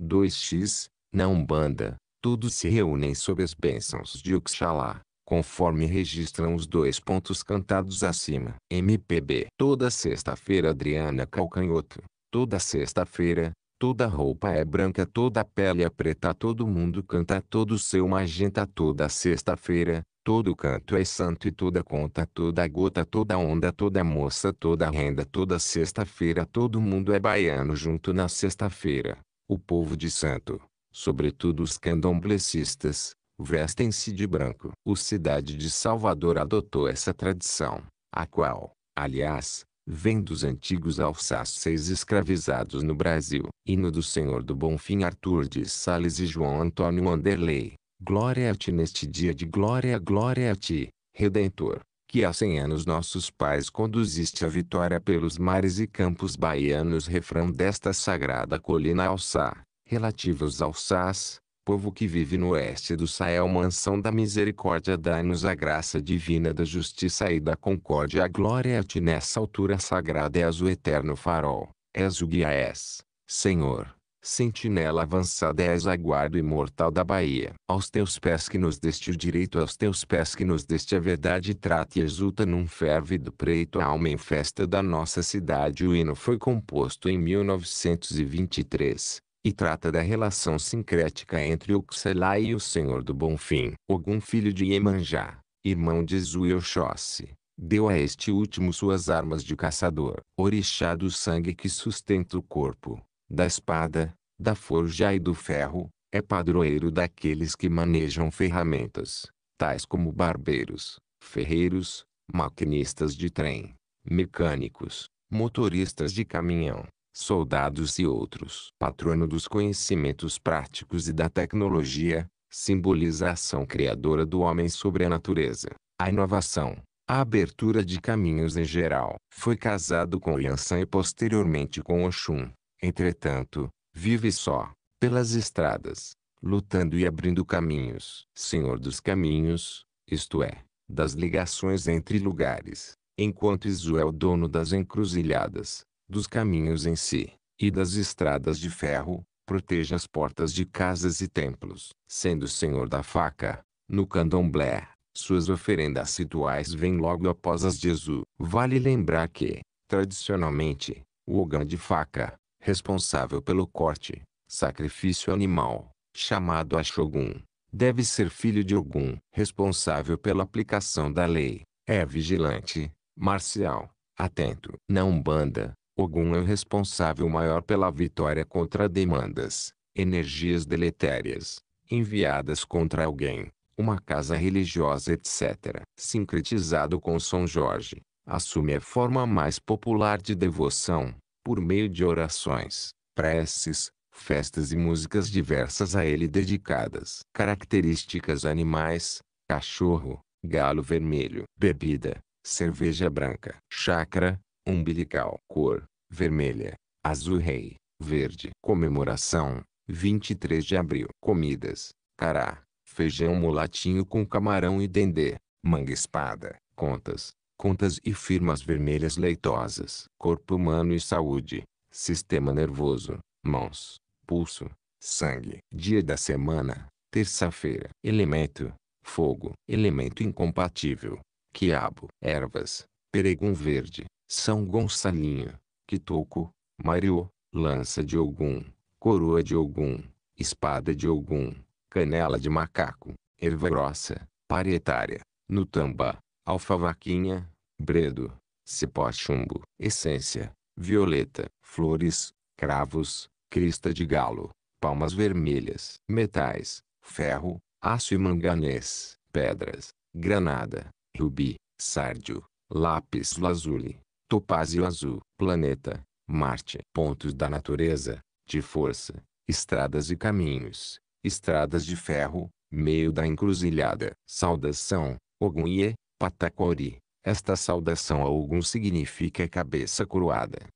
2x, na Umbanda, todos se reúnem sob as bênçãos de Oxalá conforme registram os dois pontos cantados acima. MPB. Toda sexta-feira Adriana Calcanhoto. Toda sexta-feira, toda roupa é branca, toda pele é preta, todo mundo canta, todo seu magenta, toda sexta-feira, todo canto é santo e toda conta, toda gota, toda onda, toda moça, toda renda, toda sexta-feira, todo mundo é baiano junto na sexta-feira. O povo de santo, sobretudo os candomblecistas, vestem-se de branco. O cidade de Salvador adotou essa tradição, a qual, aliás, vem dos antigos alsaceis escravizados no Brasil. Hino do Senhor do Bonfim Arthur de Sales e João Antônio Anderley. Glória a ti neste dia de glória, glória a ti, Redentor, que há cem anos nossos pais conduziste a vitória pelos mares e campos baianos. Refrão desta sagrada colina alçá, relativos alçás, povo que vive no oeste do Sahel mansão da misericórdia dai-nos a graça divina da justiça e da concórdia a glória é a ti nessa altura sagrada és o eterno farol, és o guia és, Senhor, sentinela avançada és a guarda imortal da Bahia. Aos teus pés que nos deste o direito, aos teus pés que nos deste a verdade trata e exulta num férvido preito a alma em festa da nossa cidade. O hino foi composto em 1923 e trata da relação sincrética entre Oxalá e o Senhor do Bom Fim. Ogum filho de Iemanjá, irmão de Zuyoshossi, deu a este último suas armas de caçador, orixá do sangue que sustenta o corpo, da espada, da forja e do ferro, é padroeiro daqueles que manejam ferramentas, tais como barbeiros, ferreiros, maquinistas de trem, mecânicos, motoristas de caminhão, soldados e outros. Patrono dos conhecimentos práticos e da tecnologia, simboliza a ação criadora do homem sobre a natureza, a inovação, a abertura de caminhos em geral. Foi casado com Yansan e posteriormente com Oxum. Entretanto, vive só, pelas estradas, lutando e abrindo caminhos. Senhor dos caminhos, isto é, das ligações entre lugares, enquanto Isu é o dono das encruzilhadas, dos caminhos em si, e das estradas de ferro, proteja as portas de casas e templos, sendo o senhor da faca, no candomblé, suas oferendas rituais vêm logo após as de Jesus. Vale lembrar que, tradicionalmente, o ogã de faca, responsável pelo corte, sacrifício animal, chamado Ashogun, deve ser filho de Ogum, responsável pela aplicação da lei, é vigilante, marcial, atento. Na Umbanda, Ogum é o responsável maior pela vitória contra demandas, energias deletérias, enviadas contra alguém, uma casa religiosa etc. Sincretizado com São Jorge, assume a forma mais popular de devoção, por meio de orações, preces, festas e músicas diversas a ele dedicadas. Características animais, cachorro, galo vermelho, bebida, cerveja branca, chácara, umbilical cor, vermelha, azul rei, verde. Comemoração, 23 de abril. Comidas, cará, feijão mulatinho com camarão e dendê, manga espada, contas, contas e firmas vermelhas leitosas. Corpo humano e saúde, sistema nervoso, mãos, pulso, sangue. Dia da semana, terça-feira. Elemento, fogo. Elemento incompatível, quiabo. Ervas, peregum verde, são Gonçalinho, Quitoco, Mariô, Lança de Ogum, Coroa de Ogum, Espada de Ogum, Canela de Macaco, Erva Grossa, Parietária, Nutamba, Alfavaquinha, Bredo, Cipó Chumbo, Essência, Violeta, Flores, Cravos, Crista de Galo, Palmas Vermelhas, Metais, Ferro, Aço e Manganês, Pedras, Granada, Rubi, Sárdio, Lápis Lazuli topázio azul, planeta, Marte. Pontos da natureza, de força, estradas e caminhos, estradas de ferro, meio da encruzilhada. Saudação, Ogunye, patacori Esta saudação a ogun significa cabeça coroada.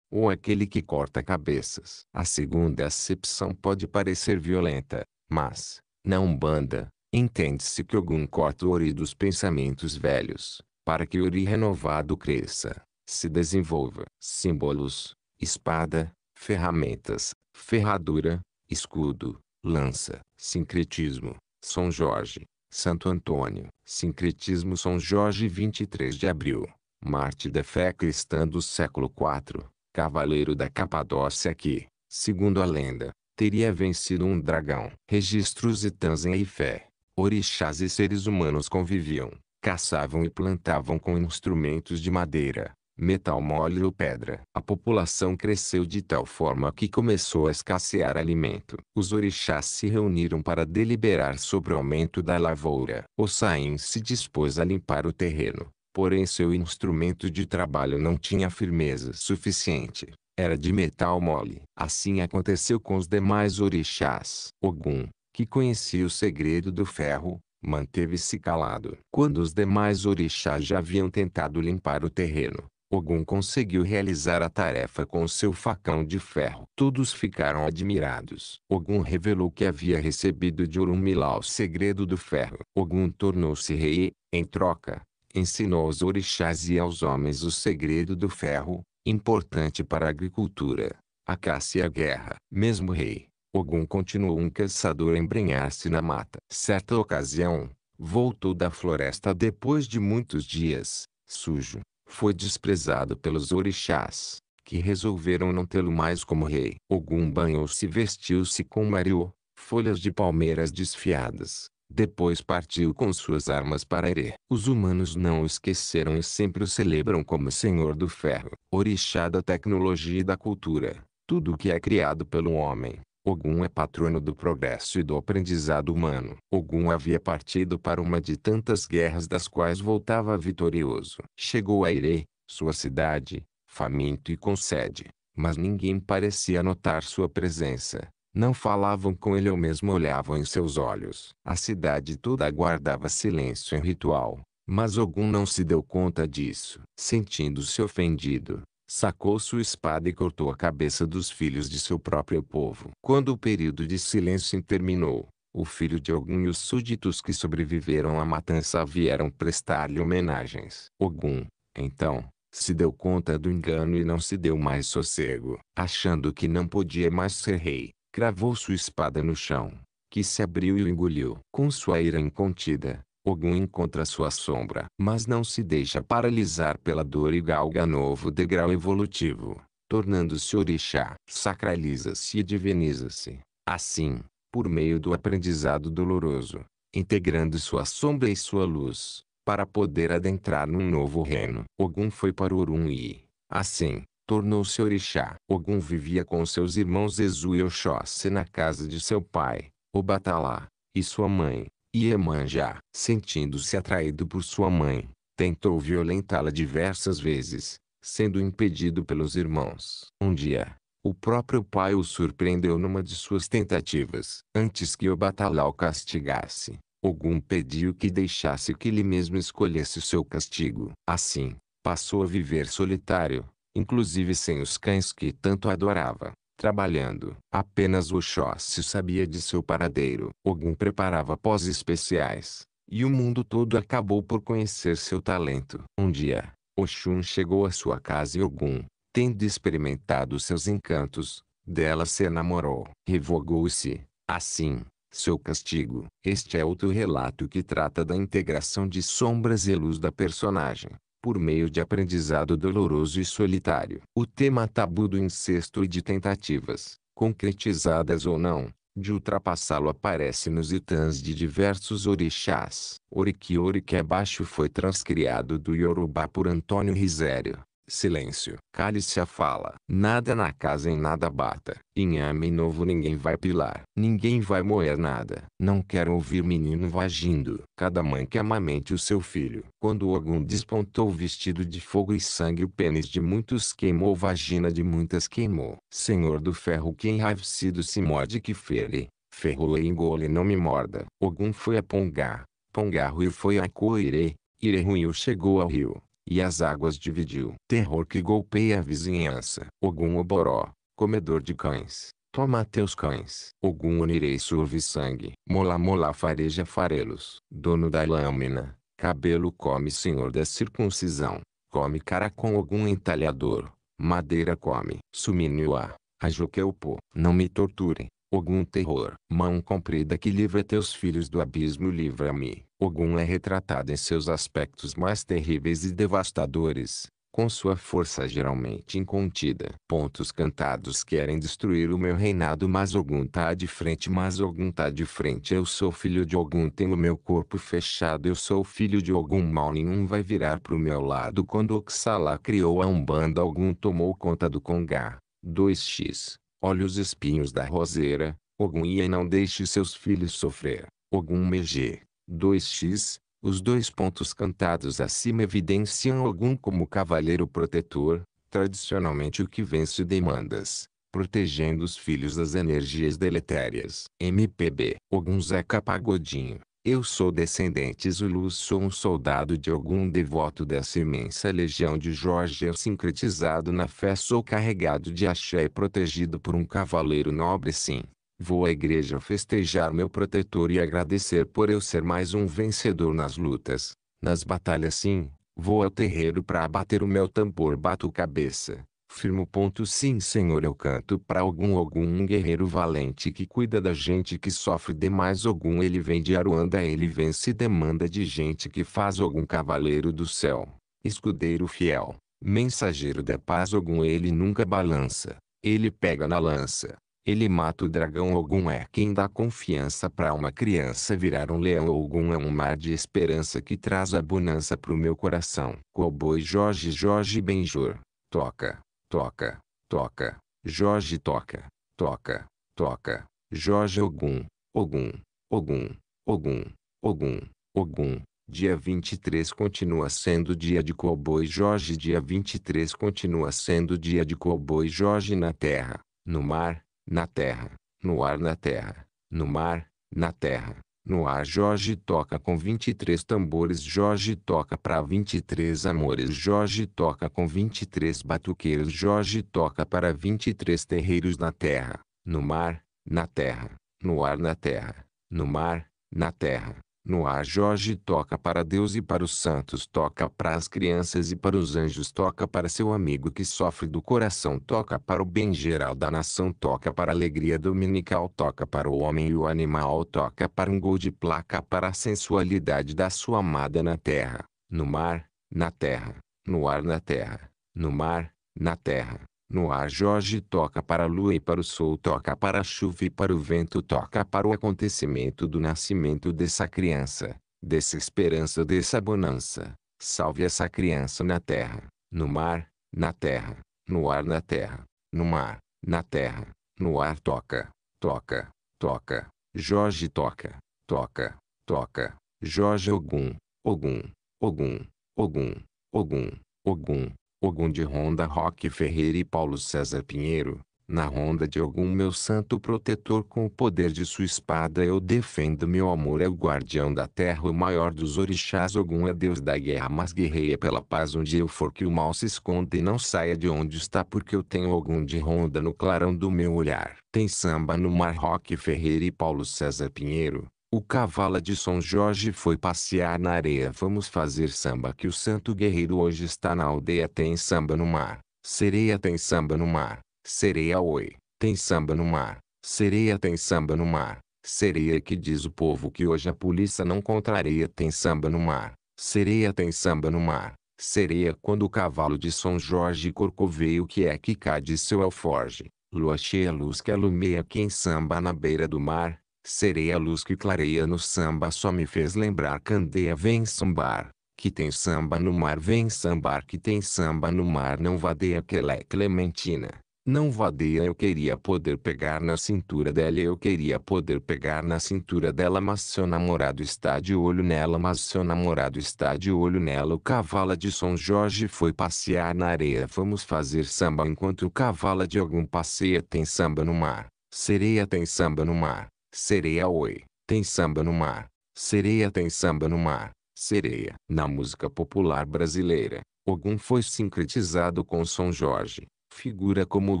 Ou aquele que corta cabeças. A segunda acepção pode parecer violenta, mas, na Umbanda, entende-se que ogun corta o ori dos pensamentos velhos, para que o ori renovado cresça se desenvolva. Símbolos: espada, ferramentas, ferradura, escudo, lança. Sincretismo: São Jorge, Santo Antônio. Sincretismo São Jorge 23 de abril. Marte da fé cristã do século IV, cavaleiro da Capadócia que, segundo a lenda, teria vencido um dragão. Registros e Tanzen e fé. Orixás e seres humanos conviviam, caçavam e plantavam com instrumentos de madeira metal mole ou pedra. A população cresceu de tal forma que começou a escassear alimento. Os orixás se reuniram para deliberar sobre o aumento da lavoura. O Saim se dispôs a limpar o terreno, porém seu instrumento de trabalho não tinha firmeza suficiente. Era de metal mole. Assim aconteceu com os demais orixás. Ogum, que conhecia o segredo do ferro, manteve-se calado. Quando os demais orixás já haviam tentado limpar o terreno, Ogum conseguiu realizar a tarefa com seu facão de ferro. Todos ficaram admirados. Ogum revelou que havia recebido de Urumilá o segredo do ferro. Ogum tornou-se rei, em troca, ensinou aos orixás e aos homens o segredo do ferro, importante para a agricultura, a caça e a guerra. Mesmo rei, Ogum continuou um caçador a embrenhar-se na mata. Certa ocasião, voltou da floresta depois de muitos dias, sujo foi desprezado pelos orixás, que resolveram não tê-lo mais como rei. Ogum banhou-se e vestiu-se com mariô, folhas de palmeiras desfiadas. Depois partiu com suas armas para Ere. Os humanos não o esqueceram e sempre o celebram como senhor do ferro, orixá da tecnologia e da cultura. Tudo o que é criado pelo homem, Ogum é patrono do progresso e do aprendizado humano. Ogum havia partido para uma de tantas guerras das quais voltava vitorioso. Chegou a Ire, sua cidade, faminto e com sede, mas ninguém parecia notar sua presença. Não falavam com ele ou mesmo olhavam em seus olhos. A cidade toda aguardava silêncio em ritual, mas Ogum não se deu conta disso. Sentindo-se ofendido, sacou sua espada e cortou a cabeça dos filhos de seu próprio povo. Quando o período de silêncio terminou, o filho de Ogum e os súditos que sobreviveram à matança vieram prestar-lhe homenagens. Ogum, então, se deu conta do engano e não se deu mais sossego. Achando que não podia mais ser rei, cravou sua espada no chão, que se abriu e o engoliu. Com sua ira incontida, Ogum encontra sua sombra, mas não se deixa paralisar pela dor e galga novo degrau evolutivo, tornando-se orixá, sacraliza-se e diviniza-se. Assim, por meio do aprendizado doloroso, integrando sua sombra e sua luz, para poder adentrar num novo reino. Ogum foi para Orum e, assim, tornou-se orixá. Ogum vivia com seus irmãos Ezu e Oxóssi na casa de seu pai, Batalá, e sua mãe, Iemanjá, sentindo-se atraído por sua mãe, tentou violentá-la diversas vezes, sendo impedido pelos irmãos. Um dia, o próprio pai o surpreendeu numa de suas tentativas. Antes que o o castigasse, Ogum pediu que deixasse que ele mesmo escolhesse seu castigo. Assim, passou a viver solitário, inclusive sem os cães que tanto adorava trabalhando. Apenas se sabia de seu paradeiro. Ogum preparava pós especiais, e o mundo todo acabou por conhecer seu talento. Um dia, Oxum chegou à sua casa e Ogum, tendo experimentado seus encantos, dela se enamorou. Revogou-se, assim, seu castigo. Este é outro relato que trata da integração de sombras e luz da personagem por meio de aprendizado doloroso e solitário. O tema tabu do incesto e de tentativas, concretizadas ou não, de ultrapassá-lo aparece nos itãs de diversos orixás. Oriquiori que abaixo foi transcriado do Yorubá por Antônio Risério. Silêncio. Cale-se a fala. Nada na casa em nada bata. Inhame novo ninguém vai pilar. Ninguém vai moer nada. Não quero ouvir menino vagindo. Cada mãe que amamente o seu filho. Quando algum despontou vestido de fogo e sangue o pênis de muitos queimou vagina de muitas queimou. Senhor do ferro que enraivecido se morde que fere. e engole não me morda. Ogum foi a Pongá. Pongá rio foi a coire. Ire ruim chegou ao rio e as águas dividiu. Terror que golpeia a vizinhança. Ogum Oboró, comedor de cães. Toma teus cães. Ogum Onirei surve sangue. Mola Mola fareja farelos. Dono da lâmina. Cabelo come senhor da circuncisão. Come cara com algum entalhador. Madeira come. Suminiuá. Ajuqueupo. Não me torturem. Ogum terror, mão comprida que livra teus filhos do abismo livra-me. Ogum é retratado em seus aspectos mais terríveis e devastadores, com sua força geralmente incontida. Pontos cantados querem destruir o meu reinado mas Ogum tá de frente mas Ogum tá de frente eu sou filho de Ogum tenho meu corpo fechado eu sou filho de Ogum mal nenhum vai virar pro meu lado quando Oxalá criou a Umbanda Ogum tomou conta do Congá. 2x Olhe os espinhos da roseira, Ogum e não deixe seus filhos sofrer. Ogum Mege, 2x. Os dois pontos cantados acima evidenciam Ogum como cavaleiro protetor, tradicionalmente o que vence demandas, protegendo os filhos das energias deletérias. MPB. Ogum Zeca Pagodinho. Eu sou descendente Zulus, sou um soldado de algum devoto dessa imensa legião de Jorge sincretizado na fé, sou carregado de axé e protegido por um cavaleiro nobre sim. Vou à igreja festejar meu protetor e agradecer por eu ser mais um vencedor nas lutas, nas batalhas sim. Vou ao terreiro para abater o meu tambor bato cabeça. Firmo ponto sim senhor eu canto para algum algum guerreiro valente que cuida da gente que sofre demais algum ele vem de Aruanda ele vence demanda de gente que faz algum cavaleiro do céu, escudeiro fiel, mensageiro da paz algum ele nunca balança, ele pega na lança, ele mata o dragão algum é quem dá confiança para uma criança virar um leão algum é um mar de esperança que traz a bonança pro meu coração. Cowboy Jorge Jorge Benjor, toca toca, toca, Jorge toca, toca, toca, Jorge Ogum, Ogum, Ogum, Ogum, Ogum, Ogum. Dia 23 continua sendo dia de cowboy Jorge. Dia 23 continua sendo dia de cowboy Jorge na terra, no mar, na terra, no ar na terra, no mar, na terra, no ar Jorge toca com 23 tambores Jorge toca para 23 amores Jorge toca com 23 batuqueiros Jorge toca para 23 terreiros na terra, no mar, na terra, no ar na terra, no mar, na terra, no ar Jorge toca para Deus e para os santos, toca para as crianças e para os anjos, toca para seu amigo que sofre do coração, toca para o bem geral da nação, toca para a alegria dominical, toca para o homem e o animal, toca para um gol de placa para a sensualidade da sua amada na terra, no mar, na terra, no ar na terra, no mar, na terra, no ar Jorge toca para a lua e para o sol, toca para a chuva e para o vento, toca para o acontecimento do nascimento dessa criança, dessa esperança, dessa bonança. Salve essa criança na terra, no mar, na terra, no ar, na terra, no mar, na terra, no ar, toca, toca, toca. Jorge toca, toca, toca. Jorge Ogum, Ogum, Ogum, Ogum, Ogum, Ogum, Ogum de Ronda Roque Ferreira e Paulo César Pinheiro, na ronda de Ogum meu santo protetor com o poder de sua espada eu defendo meu amor é o guardião da terra o maior dos orixás Ogum é deus da guerra mas guerreia pela paz onde eu for que o mal se esconda e não saia de onde está porque eu tenho Ogum de ronda no clarão do meu olhar. Tem samba no mar Roque Ferreira e Paulo César Pinheiro, o cavalo de São Jorge foi passear na areia. Vamos fazer samba que o santo guerreiro hoje está na aldeia. Tem samba no mar. Sereia tem samba no mar. Sereia oi. Tem samba no mar. Sereia tem samba no mar. Sereia que diz o povo que hoje a polícia não contraria. Tem samba no mar. Sereia tem samba no mar. Sereia quando o cavalo de São Jorge corcoveio que é que cade seu alforge. Lua cheia luz que alumeia quem samba na beira do mar. Serei a luz que clareia no samba só me fez lembrar candeia vem sambar. Que tem samba no mar vem sambar que tem samba no mar não vadeia que ela é clementina. Não vadeia eu queria poder pegar na cintura dela eu queria poder pegar na cintura dela mas seu namorado está de olho nela mas seu namorado está de olho nela o cavalo de São Jorge foi passear na areia vamos fazer samba enquanto o cavalo de algum passeia tem samba no mar. Sereia tem samba no mar. Sereia oi, tem samba no mar. Sereia tem samba no mar. Sereia. Na música popular brasileira, Ogum foi sincretizado com São Jorge. Figura como o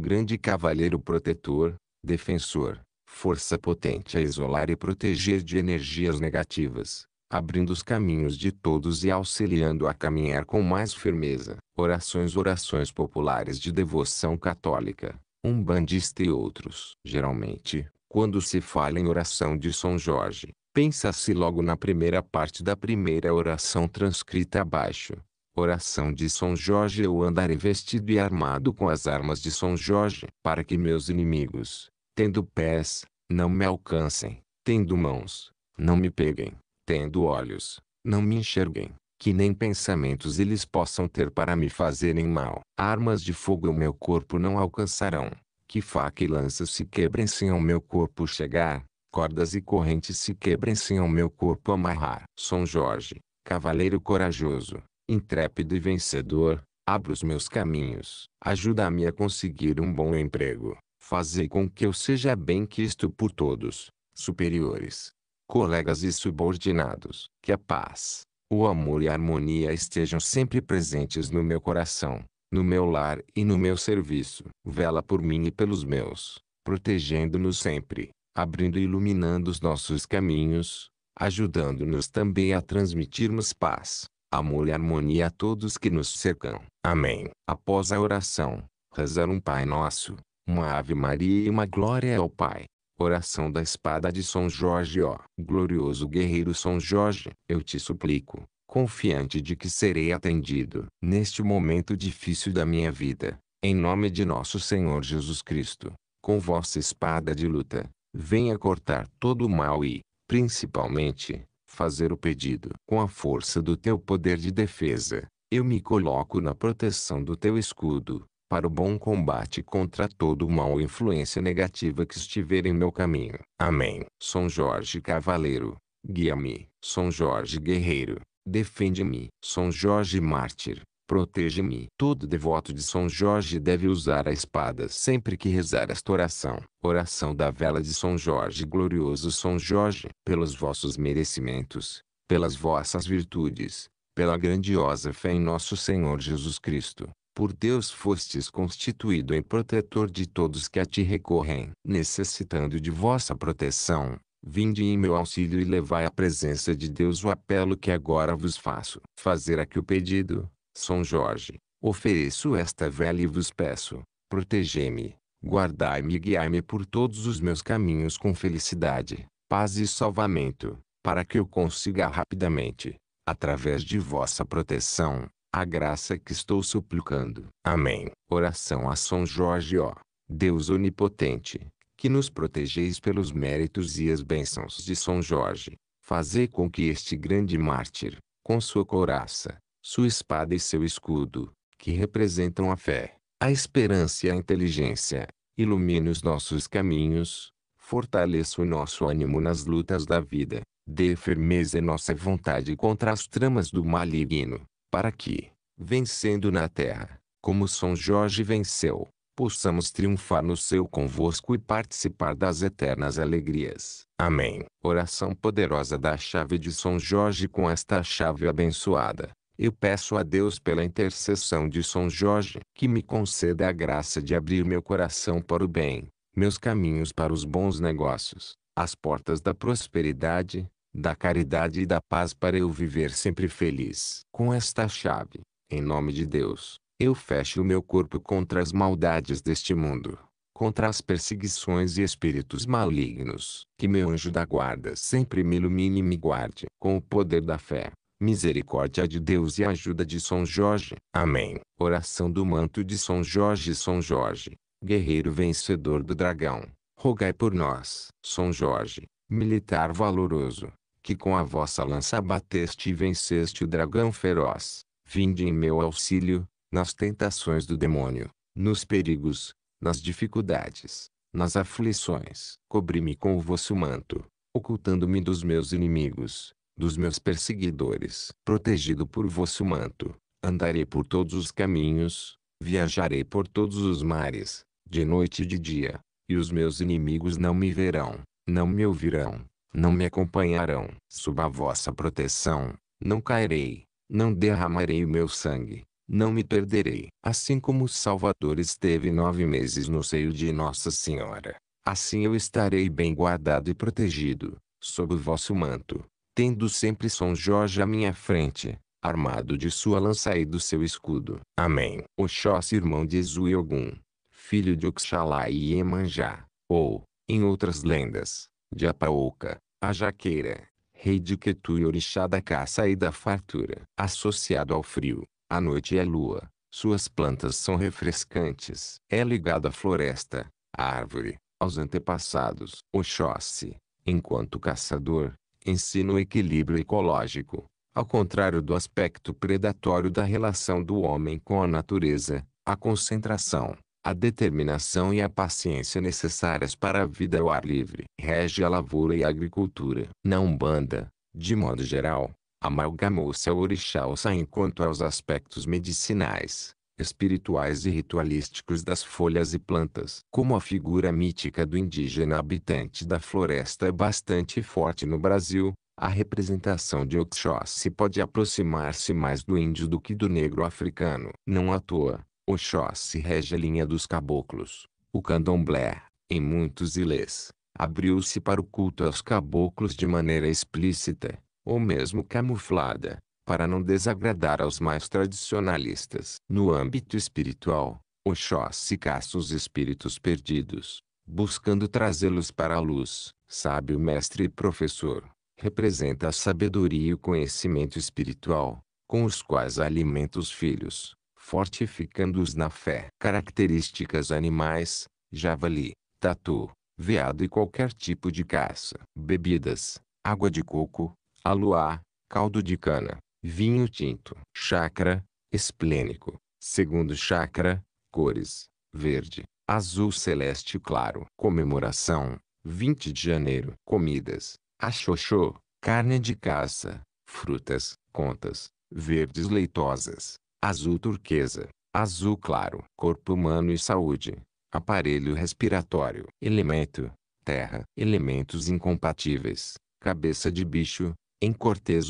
grande cavaleiro protetor, defensor, força potente a isolar e proteger de energias negativas, abrindo os caminhos de todos e auxiliando a caminhar com mais firmeza. Orações Orações populares de devoção católica, umbandista e outros. Geralmente, quando se fala em oração de São Jorge, pensa-se logo na primeira parte da primeira oração transcrita abaixo. Oração de São Jorge Eu andarei vestido e armado com as armas de São Jorge, para que meus inimigos, tendo pés, não me alcancem, tendo mãos, não me peguem, tendo olhos, não me enxerguem, que nem pensamentos eles possam ter para me fazerem mal. Armas de fogo o meu corpo não alcançarão, que faca e lança se quebrem sem ao meu corpo chegar, cordas e correntes se quebrem sem ao meu corpo amarrar. São Jorge, cavaleiro corajoso, intrépido e vencedor, abre os meus caminhos, ajuda-me a conseguir um bom emprego, fazer com que eu seja bem quisto por todos, superiores, colegas e subordinados, que a paz, o amor e a harmonia estejam sempre presentes no meu coração, no meu lar e no meu serviço. Vela por mim e pelos meus, protegendo-nos sempre, abrindo e iluminando os nossos caminhos, ajudando-nos também a transmitirmos paz, amor e harmonia a todos que nos cercam. Amém. Após a oração, rezar um Pai Nosso, uma Ave Maria e uma Glória ao Pai. Oração da Espada de São Jorge, ó glorioso guerreiro São Jorge, eu te suplico, confiante de que serei atendido neste momento difícil da minha vida. Em nome de nosso Senhor Jesus Cristo, com vossa espada de luta, venha cortar todo o mal e, principalmente, fazer o pedido. Com a força do teu poder de defesa, eu me coloco na proteção do teu escudo, para o bom combate contra todo o mal e influência negativa que estiver em meu caminho. Amém. São Jorge Cavaleiro, guia-me. São Jorge Guerreiro, Defende-me. São Jorge Mártir. Protege-me. Todo devoto de São Jorge deve usar a espada sempre que rezar esta oração. Oração da vela de São Jorge. Glorioso São Jorge, pelos vossos merecimentos, pelas vossas virtudes, pela grandiosa fé em nosso Senhor Jesus Cristo, por Deus fostes constituído em protetor de todos que a ti recorrem, necessitando de vossa proteção Vinde em meu auxílio e levai à presença de Deus o apelo que agora vos faço. Fazer aqui o pedido, São Jorge, ofereço esta vela e vos peço, protegei-me, guardai-me e guiai-me por todos os meus caminhos com felicidade, paz e salvamento, para que eu consiga rapidamente, através de vossa proteção, a graça que estou suplicando. Amém. Oração a São Jorge, ó Deus Onipotente que nos protegeis pelos méritos e as bênçãos de São Jorge, fazei com que este grande mártir, com sua couraça, sua espada e seu escudo, que representam a fé, a esperança e a inteligência, ilumine os nossos caminhos, fortaleça o nosso ânimo nas lutas da vida, dê firmeza à nossa vontade contra as tramas do maligno, para que, vencendo na terra, como São Jorge venceu, possamos triunfar no seu convosco e participar das eternas alegrias. Amém. Oração poderosa da chave de São Jorge com esta chave abençoada. Eu peço a Deus pela intercessão de São Jorge que me conceda a graça de abrir meu coração para o bem, meus caminhos para os bons negócios, as portas da prosperidade, da caridade e da paz para eu viver sempre feliz. Com esta chave, em nome de Deus eu fecho o meu corpo contra as maldades deste mundo, contra as perseguições e espíritos malignos. Que meu anjo da guarda sempre me ilumine e me guarde com o poder da fé, misericórdia de Deus e ajuda de São Jorge. Amém. Oração do manto de São Jorge, São Jorge, guerreiro vencedor do dragão, rogai por nós. São Jorge, militar valoroso, que com a vossa lança bateste e venceste o dragão feroz. Vinde em meu auxílio, nas tentações do demônio, nos perigos, nas dificuldades, nas aflições. Cobri-me com o vosso manto, ocultando-me dos meus inimigos, dos meus perseguidores. Protegido por vosso manto, andarei por todos os caminhos, viajarei por todos os mares, de noite e de dia, e os meus inimigos não me verão, não me ouvirão, não me acompanharão. Sob a vossa proteção, não cairei, não derramarei o meu sangue não me perderei. Assim como o Salvador esteve nove meses no seio de Nossa Senhora, assim eu estarei bem guardado e protegido, sob o vosso manto, tendo sempre São Jorge à minha frente, armado de sua lança e do seu escudo. Amém. Oxóssi irmão de Zuiogun, filho de Oxalá e Emanjá, ou, em outras lendas, de Apaoca, a Jaqueira, rei de Quetu e orixá da caça e da fartura, associado ao frio, a noite é lua. Suas plantas são refrescantes. É ligada à floresta, à árvore, aos antepassados. Oxóssi, enquanto caçador, ensina o equilíbrio ecológico. Ao contrário do aspecto predatório da relação do homem com a natureza, a concentração, a determinação e a paciência necessárias para a vida ao ar livre rege a lavoura e a agricultura. Na Umbanda, de modo geral, amalgamou-se ao orixalsa enquanto aos aspectos medicinais, espirituais e ritualísticos das folhas e plantas. Como a figura mítica do indígena habitante da floresta é bastante forte no Brasil, a representação de Oxóssi pode aproximar-se mais do índio do que do negro africano. Não à toa, Oxóssi rege a linha dos caboclos. O candomblé, em muitos ilês, abriu-se para o culto aos caboclos de maneira explícita ou mesmo camuflada, para não desagradar aos mais tradicionalistas. No âmbito espiritual, Oxóssi caça os espíritos perdidos, buscando trazê-los para a luz. Sábio mestre e professor, representa a sabedoria e o conhecimento espiritual, com os quais alimenta os filhos, fortificando-os na fé. Características animais, javali, tatu, veado e qualquer tipo de caça. Bebidas, água de coco, aluá, caldo de cana, vinho tinto. Chakra, esplênico, segundo chakra, cores, verde, azul celeste claro. Comemoração, 20 de janeiro. Comidas, achochô, carne de caça, frutas, contas, verdes leitosas, azul turquesa, azul claro. Corpo humano e saúde, aparelho respiratório. Elemento, terra. Elementos incompatíveis, cabeça de bicho, em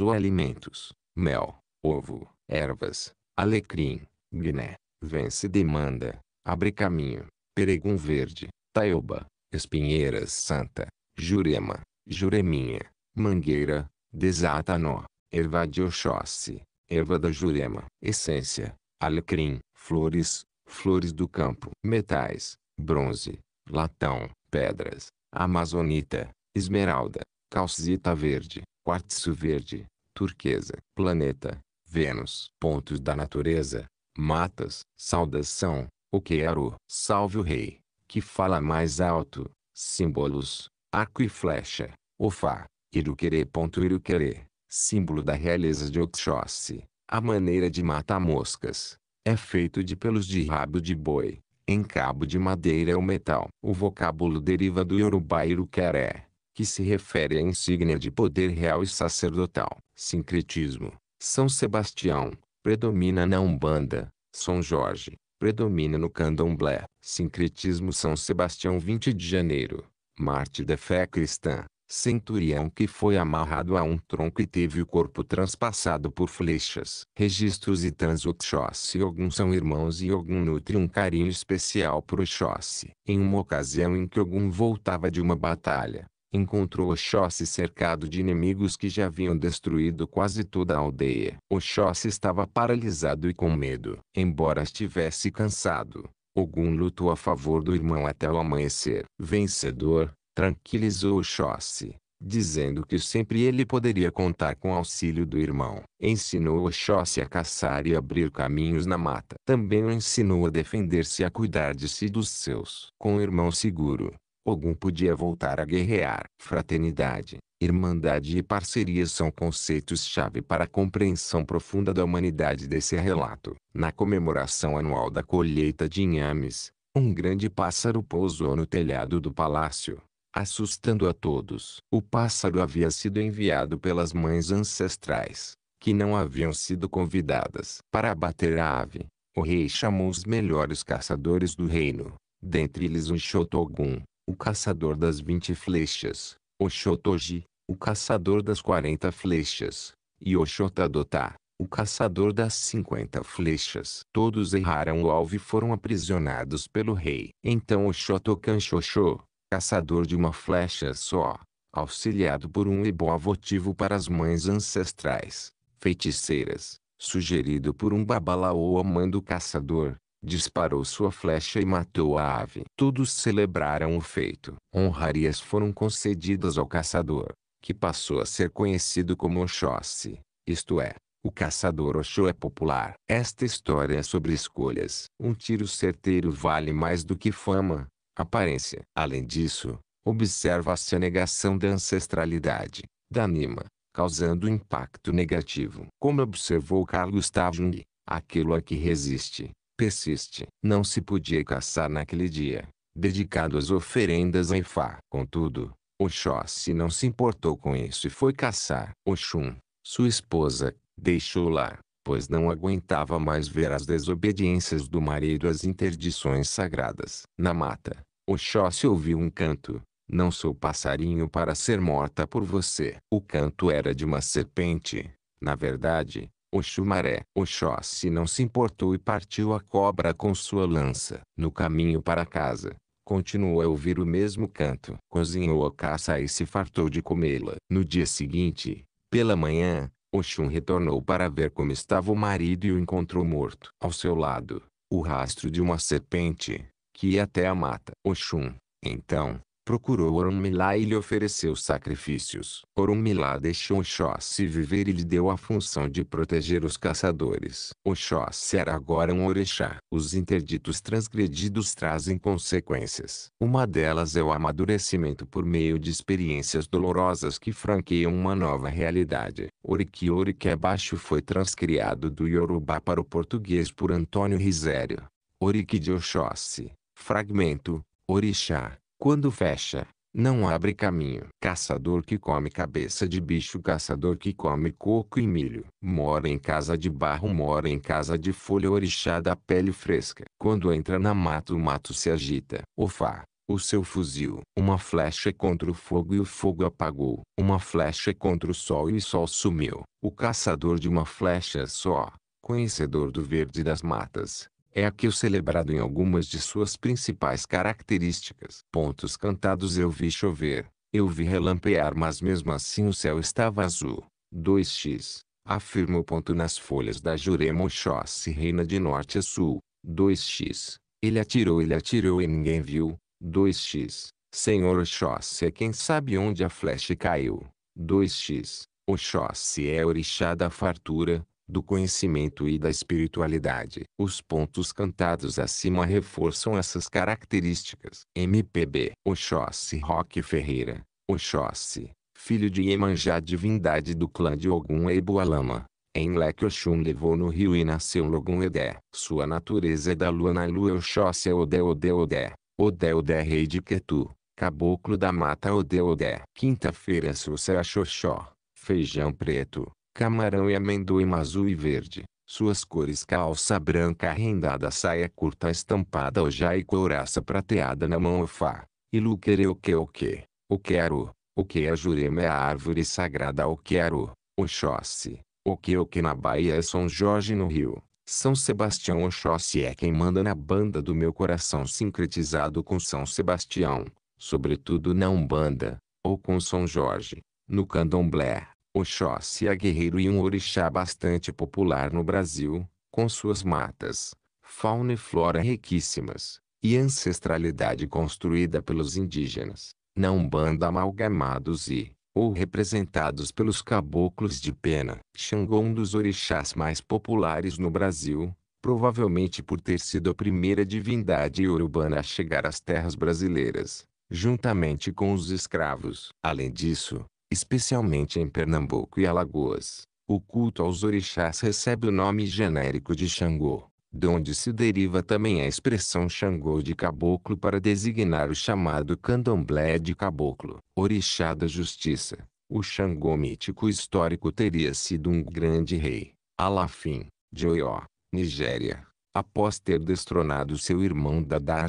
ou alimentos, mel, ovo, ervas, alecrim, guiné, vence demanda, abre caminho, peregum verde, taioba, espinheiras santa, jurema, jureminha, mangueira, desata nó, erva de oxóssi, erva da jurema, essência, alecrim, flores, flores do campo, metais, bronze, latão, pedras, amazonita, esmeralda, calcita verde, quartzo verde, turquesa, planeta, Vênus, pontos da natureza, matas, saudação, o quero, é salve o rei, que fala mais alto, símbolos, arco e flecha, ofá, iruquerê. Iruquerê, símbolo da realeza de Oxóssi, a maneira de matar moscas, é feito de pelos de rabo de boi, em cabo de madeira ou metal. O vocábulo deriva do iorubá Iruqueré que se refere à insígnia de poder real e sacerdotal. Sincretismo. São Sebastião, predomina na Umbanda, São Jorge, predomina no Candomblé. Sincretismo São Sebastião 20 de janeiro, Marte da fé cristã, centurião que foi amarrado a um tronco e teve o corpo transpassado por flechas. Registros e transoxóssi Ogum são irmãos e Ogum nutre um carinho especial por Oxóssi. Em uma ocasião em que Ogum voltava de uma batalha, encontrou Oxóssi cercado de inimigos que já haviam destruído quase toda a aldeia. Oxóssi estava paralisado e com medo. Embora estivesse cansado, Ogum lutou a favor do irmão até o amanhecer. Vencedor, tranquilizou Oxóssi, dizendo que sempre ele poderia contar com o auxílio do irmão. Ensinou Oxóssi a caçar e abrir caminhos na mata. Também o ensinou a defender-se e a cuidar de si e dos seus. Com o irmão seguro, Ogum podia voltar a guerrear. Fraternidade, irmandade e parceria são conceitos-chave para a compreensão profunda da humanidade desse relato. Na comemoração anual da colheita de inhames, um grande pássaro pousou no telhado do palácio, assustando a todos. O pássaro havia sido enviado pelas mães ancestrais, que não haviam sido convidadas para abater a ave. O rei chamou os melhores caçadores do reino, dentre eles o Shotogun, o caçador das vinte flechas, Oshotoji, o caçador das quarenta flechas, e Oshotadotá, o caçador das cinquenta flechas. Todos erraram o alvo e foram aprisionados pelo rei. Então Oshotokan Xoxô, caçador de uma flecha só, auxiliado por um ebó votivo para as mães ancestrais, feiticeiras, sugerido por um babalaô a mãe do caçador, disparou sua flecha e matou a ave. Todos celebraram o feito. Honrarias foram concedidas ao caçador, que passou a ser conhecido como Oxóssi, isto é, o caçador Oxô é popular. Esta história é sobre escolhas. Um tiro certeiro vale mais do que fama, aparência. Além disso, observa-se a negação da ancestralidade, da anima, causando impacto negativo. Como observou Carlos Gustav aquilo a que resiste, persiste. Não se podia caçar naquele dia, dedicado às oferendas a Ifá. Contudo, Oxóssi não se importou com isso e foi caçar. Oxum, sua esposa, deixou lá, pois não aguentava mais ver as desobediências do marido às interdições sagradas. Na mata, Oxóssi ouviu um canto. Não sou passarinho para ser morta por você. O canto era de uma serpente. Na verdade, Oxumaré. Oxóssi não se importou e partiu a cobra com sua lança. No caminho para casa, continuou a ouvir o mesmo canto. Cozinhou a caça e se fartou de comê-la. No dia seguinte, pela manhã, Oxum retornou para ver como estava o marido e o encontrou morto. Ao seu lado, o rastro de uma serpente, que ia até a mata. Oxum, então, procurou Orunmila e lhe ofereceu sacrifícios. Orunmila deixou Oxóssi viver e lhe deu a função de proteger os caçadores. Oxóssi era agora um orixá. Os interditos transgredidos trazem consequências. Uma delas é o amadurecimento por meio de experiências dolorosas que franqueiam uma nova realidade. Oriquiori que abaixo foi transcriado do Yorubá para o português por Antônio Risério. Orique de Oxóssi. Fragmento. Orixá quando fecha, não abre caminho. Caçador que come cabeça de bicho, caçador que come coco e milho. Mora em casa de barro, mora em casa de folha orixada, pele fresca. Quando entra na mata, o mato se agita. Ofá, o seu fuzil. Uma flecha contra o fogo e o fogo apagou. Uma flecha contra o sol e o sol sumiu. O caçador de uma flecha só, conhecedor do verde das matas, é aqui o celebrado em algumas de suas principais características. Pontos cantados eu vi chover, eu vi relampear mas mesmo assim o céu estava azul. 2x, afirma o ponto nas folhas da Jurema Oxóssi reina de norte a sul. 2x, ele atirou ele atirou e ninguém viu. 2x, senhor Oxóssi é quem sabe onde a flecha caiu. 2x, Oxóssi é orixá da fartura, do conhecimento e da espiritualidade. Os pontos cantados acima reforçam essas características. MPB Oxóssi Roque Ferreira Oxóssi, filho de Iemanjá divindade do clã de Ogum Em Enlek Oxum levou no rio e nasceu Logun Edé. Sua natureza é da lua na lua Oxóssi é Odé Odé Odé, Odé Odé rei de Ketu, caboclo da mata Odé Odé. Quinta-feira a Xoxó, feijão preto camarão e amendoim azul e verde. Suas cores calça branca rendada saia curta estampada ojá e couraça prateada na mão ofá. E luquere o que o que, o quero, o que é jurema é a árvore sagrada o quero, xosse. o que o que na Bahia é São Jorge no Rio. São Sebastião Oxóssi é quem manda na banda do meu coração sincretizado com São Sebastião, sobretudo na Umbanda, ou com São Jorge, no Candomblé, Oxóssi é guerreiro e um orixá bastante popular no Brasil, com suas matas, fauna e flora riquíssimas, e ancestralidade construída pelos indígenas, na Umbanda amalgamados e, ou representados pelos caboclos de pena. Xangô um dos orixás mais populares no Brasil, provavelmente por ter sido a primeira divindade urbana a chegar às terras brasileiras, juntamente com os escravos. Além disso, especialmente em Pernambuco e Alagoas. O culto aos orixás recebe o nome genérico de Xangô, de onde se deriva também a expressão Xangô de caboclo para designar o chamado candomblé de caboclo, orixá da justiça. O Xangô mítico histórico teria sido um grande rei, Alafim, de Oió, Nigéria, após ter destronado seu irmão Dadá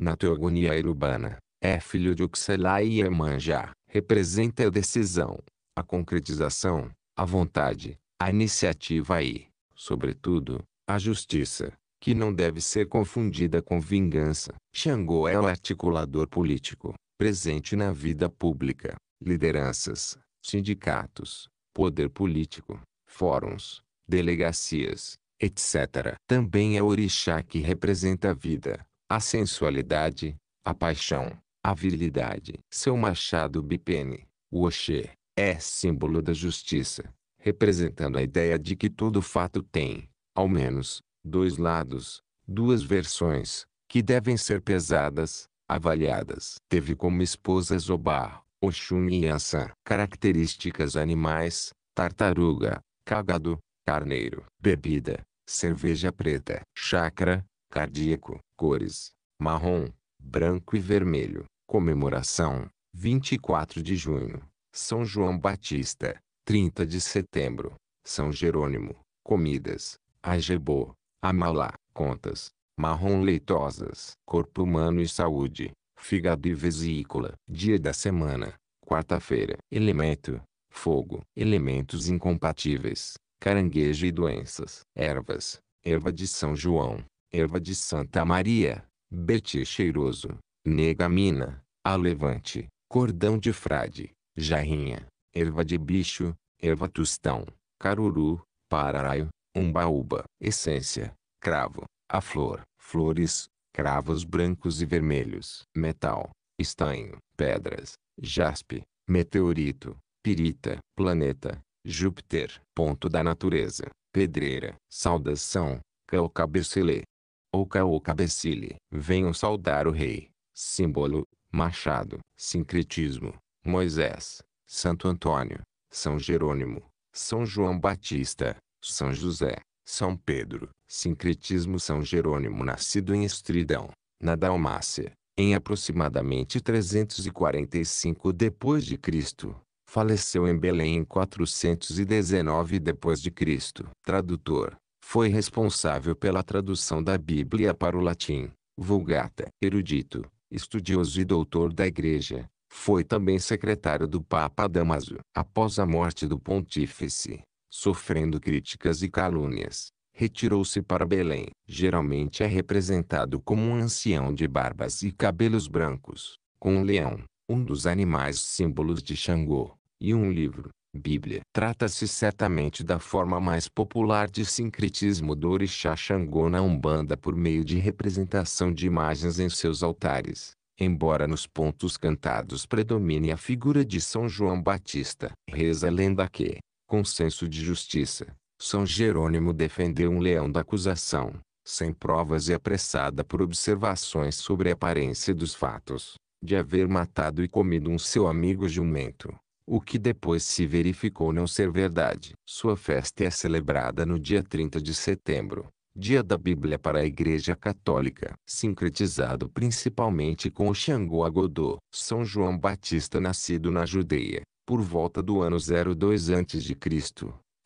na Teogonia Urbana é filho de Oxalá e Iemanjá, representa a decisão, a concretização, a vontade, a iniciativa e, sobretudo, a justiça, que não deve ser confundida com vingança. Xangô é o articulador político, presente na vida pública, lideranças, sindicatos, poder político, fóruns, delegacias, etc. Também é o orixá que representa a vida, a sensualidade, a paixão, a virilidade, seu machado bipene, o Oxê, é símbolo da justiça, representando a ideia de que todo fato tem, ao menos, dois lados, duas versões, que devem ser pesadas, avaliadas. Teve como esposas Obar, Oxum e Ansa. Características animais, tartaruga, cagado, carneiro. Bebida, cerveja preta. Chakra, cardíaco. Cores, marrom, branco e vermelho. Comemoração: 24 de junho, São João Batista, 30 de setembro, São Jerônimo. Comidas: Agebô, Amalá, contas, marrom leitosas, corpo humano e saúde, fígado e vesícula. Dia da semana: quarta-feira. Elemento: fogo. Elementos incompatíveis: caranguejo e doenças. Ervas: erva de São João, erva de Santa Maria, beti cheiroso, negamina, alevante, cordão de frade, jarrinha, erva de bicho, erva tostão, caruru, pararaio, umbaúba, essência, cravo, a flor, flores, cravos brancos e vermelhos, metal, estanho, pedras, jaspe, meteorito, pirita, planeta, Júpiter, ponto da natureza, pedreira, saudação, caocabecilê ou caocabecile, venham saudar o rei símbolo, Machado, sincretismo, Moisés, Santo Antônio, São Jerônimo, São João Batista, São José, São Pedro, sincretismo São Jerônimo nascido em Estridão, na Dalmácia, em aproximadamente 345 depois de Cristo, faleceu em Belém em 419 depois de Cristo. Tradutor, foi responsável pela tradução da Bíblia para o latim, Vulgata, erudito, estudioso e doutor da Igreja, foi também secretário do Papa Damaso. Após a morte do pontífice, sofrendo críticas e calúnias, retirou-se para Belém. Geralmente é representado como um ancião de barbas e cabelos brancos, com um leão, um dos animais símbolos de Xangô, e um livro, Bíblia. Trata-se certamente da forma mais popular de sincretismo do orixá Xangô na Umbanda por meio de representação de imagens em seus altares, embora nos pontos cantados predomine a figura de São João Batista. Reza a lenda que, com senso de justiça, São Jerônimo defendeu um leão da acusação, sem provas e apressada por observações sobre a aparência dos fatos, de haver matado e comido um seu amigo jumento. O que depois se verificou não ser verdade. Sua festa é celebrada no dia 30 de setembro, dia da Bíblia para a Igreja Católica, sincretizado principalmente com o Xangô Agodô. São João Batista, nascido na Judeia, por volta do ano 02 a.C.,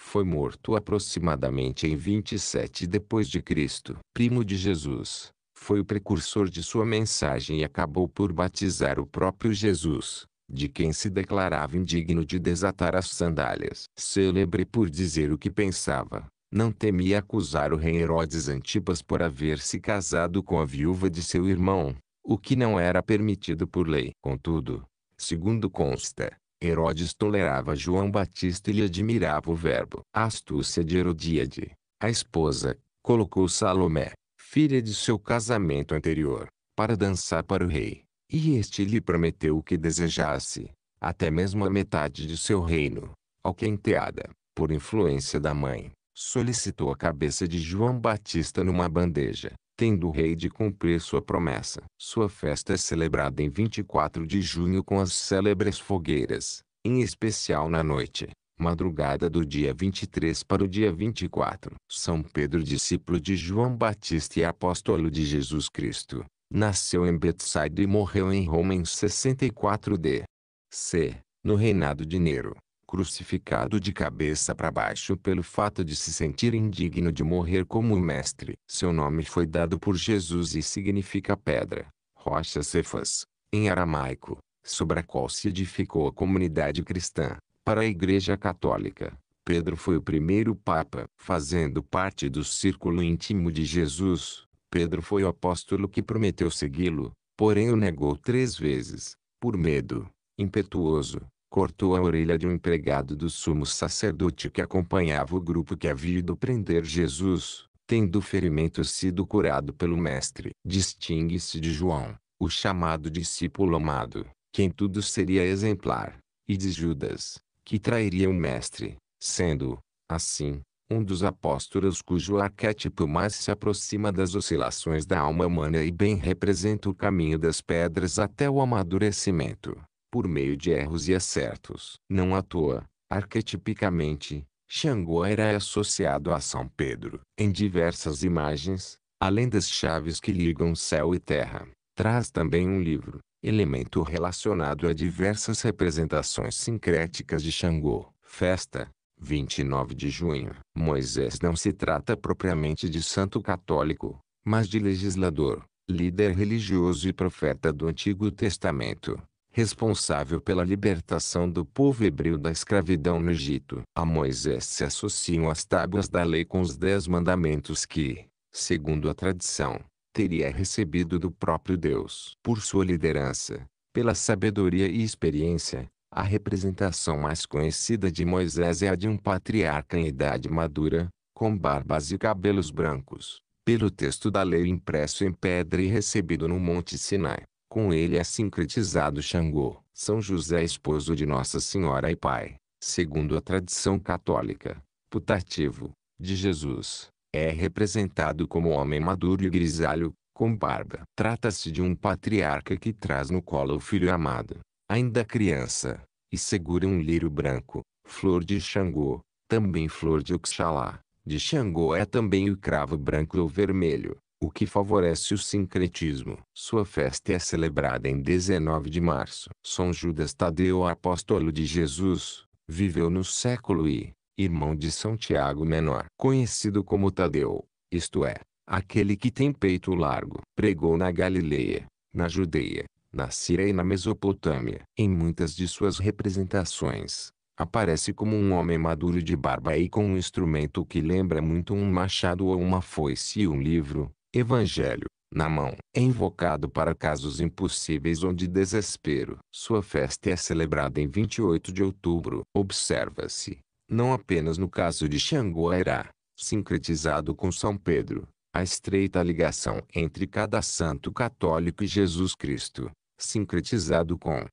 foi morto aproximadamente em 27 depois de Cristo. Primo de Jesus, foi o precursor de sua mensagem e acabou por batizar o próprio Jesus de quem se declarava indigno de desatar as sandálias. Célebre por dizer o que pensava, não temia acusar o rei Herodes Antipas por haver se casado com a viúva de seu irmão, o que não era permitido por lei. Contudo, segundo consta, Herodes tolerava João Batista e lhe admirava o verbo. A astúcia de Herodíade, a esposa, colocou Salomé, filha de seu casamento anterior, para dançar para o rei. E este lhe prometeu o que desejasse, até mesmo a metade de seu reino. Ao que enteada, por influência da mãe, solicitou a cabeça de João Batista numa bandeja, tendo o rei de cumprir sua promessa. Sua festa é celebrada em 24 de junho com as célebres fogueiras, em especial na noite, madrugada do dia 23 para o dia 24. São Pedro, discípulo de João Batista e apóstolo de Jesus Cristo, Nasceu em Betsaida e morreu em Roma em 64 d. C. No reinado de Nero, crucificado de cabeça para baixo pelo fato de se sentir indigno de morrer como mestre. Seu nome foi dado por Jesus e significa pedra, rocha cefas, em aramaico, sobre a qual se edificou a comunidade cristã. Para a Igreja Católica, Pedro foi o primeiro Papa, fazendo parte do círculo íntimo de Jesus. Pedro foi o apóstolo que prometeu segui-lo, porém o negou três vezes, por medo, impetuoso, cortou a orelha de um empregado do sumo sacerdote que acompanhava o grupo que havia ido prender Jesus, tendo o ferimento sido curado pelo mestre. Distingue-se de João, o chamado discípulo amado, que em tudo seria exemplar, e de Judas, que trairia o mestre, sendo, assim, um dos apóstolos cujo arquétipo mais se aproxima das oscilações da alma humana e bem representa o caminho das pedras até o amadurecimento, por meio de erros e acertos. Não à toa, arquetipicamente, Xangô era associado a São Pedro. Em diversas imagens, além das chaves que ligam céu e terra, traz também um livro, elemento relacionado a diversas representações sincréticas de Xangô, festa, 29 de junho. Moisés não se trata propriamente de santo católico, mas de legislador, líder religioso e profeta do Antigo Testamento, responsável pela libertação do povo hebreu da escravidão no Egito. A Moisés se associam as tábuas da lei com os dez mandamentos que, segundo a tradição, teria recebido do próprio Deus. Por sua liderança, pela sabedoria e experiência, a representação mais conhecida de Moisés é a de um patriarca em idade madura, com barbas e cabelos brancos, pelo texto da lei impresso em pedra e recebido no Monte Sinai. Com ele é sincretizado Xangô. São José esposo de Nossa Senhora e pai, segundo a tradição católica, putativo, de Jesus, é representado como homem maduro e grisalho, com barba. Trata-se de um patriarca que traz no colo o filho amado, ainda criança, e segura um lírio branco, flor de Xangô, também flor de Oxalá. De Xangô é também o cravo branco ou vermelho, o que favorece o sincretismo. Sua festa é celebrada em 19 de março. São Judas Tadeu, apóstolo de Jesus, viveu no século I, irmão de São Tiago Menor, conhecido como Tadeu, isto é, aquele que tem peito largo. Pregou na Galileia, na Judeia, na Síria e na Mesopotâmia. Em muitas de suas representações, aparece como um homem maduro de barba e com um instrumento que lembra muito um machado ou uma foice e um livro, Evangelho, na mão. É invocado para casos impossíveis ou de desespero. Sua festa é celebrada em 28 de outubro. Observa-se, não apenas no caso de Xangô-Airá, sincretizado com São Pedro, a estreita ligação entre cada santo católico e Jesus Cristo sincretizado com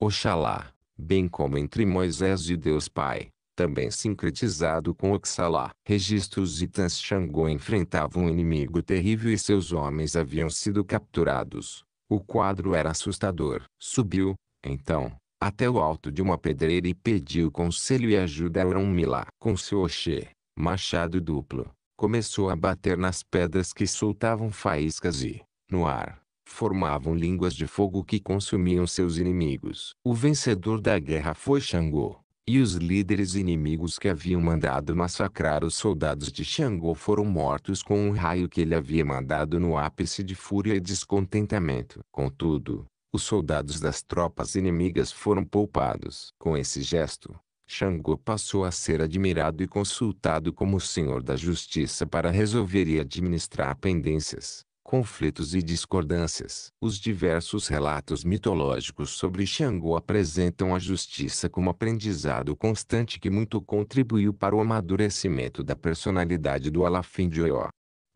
Oxalá, bem como entre Moisés e Deus Pai, também sincretizado com Oxalá. Registros e Xangô enfrentavam um inimigo terrível e seus homens haviam sido capturados. O quadro era assustador. Subiu, então, até o alto de uma pedreira e pediu conselho e ajuda a Milá. Com seu oxê, machado duplo, começou a bater nas pedras que soltavam faíscas e, no ar, formavam línguas de fogo que consumiam seus inimigos. O vencedor da guerra foi Xangô. E os líderes inimigos que haviam mandado massacrar os soldados de Xangô foram mortos com um raio que ele havia mandado no ápice de fúria e descontentamento. Contudo, os soldados das tropas inimigas foram poupados. Com esse gesto, Xangô passou a ser admirado e consultado como senhor da justiça para resolver e administrar pendências conflitos e discordâncias. Os diversos relatos mitológicos sobre Xangô apresentam a justiça como aprendizado constante que muito contribuiu para o amadurecimento da personalidade do Alafim de Oió.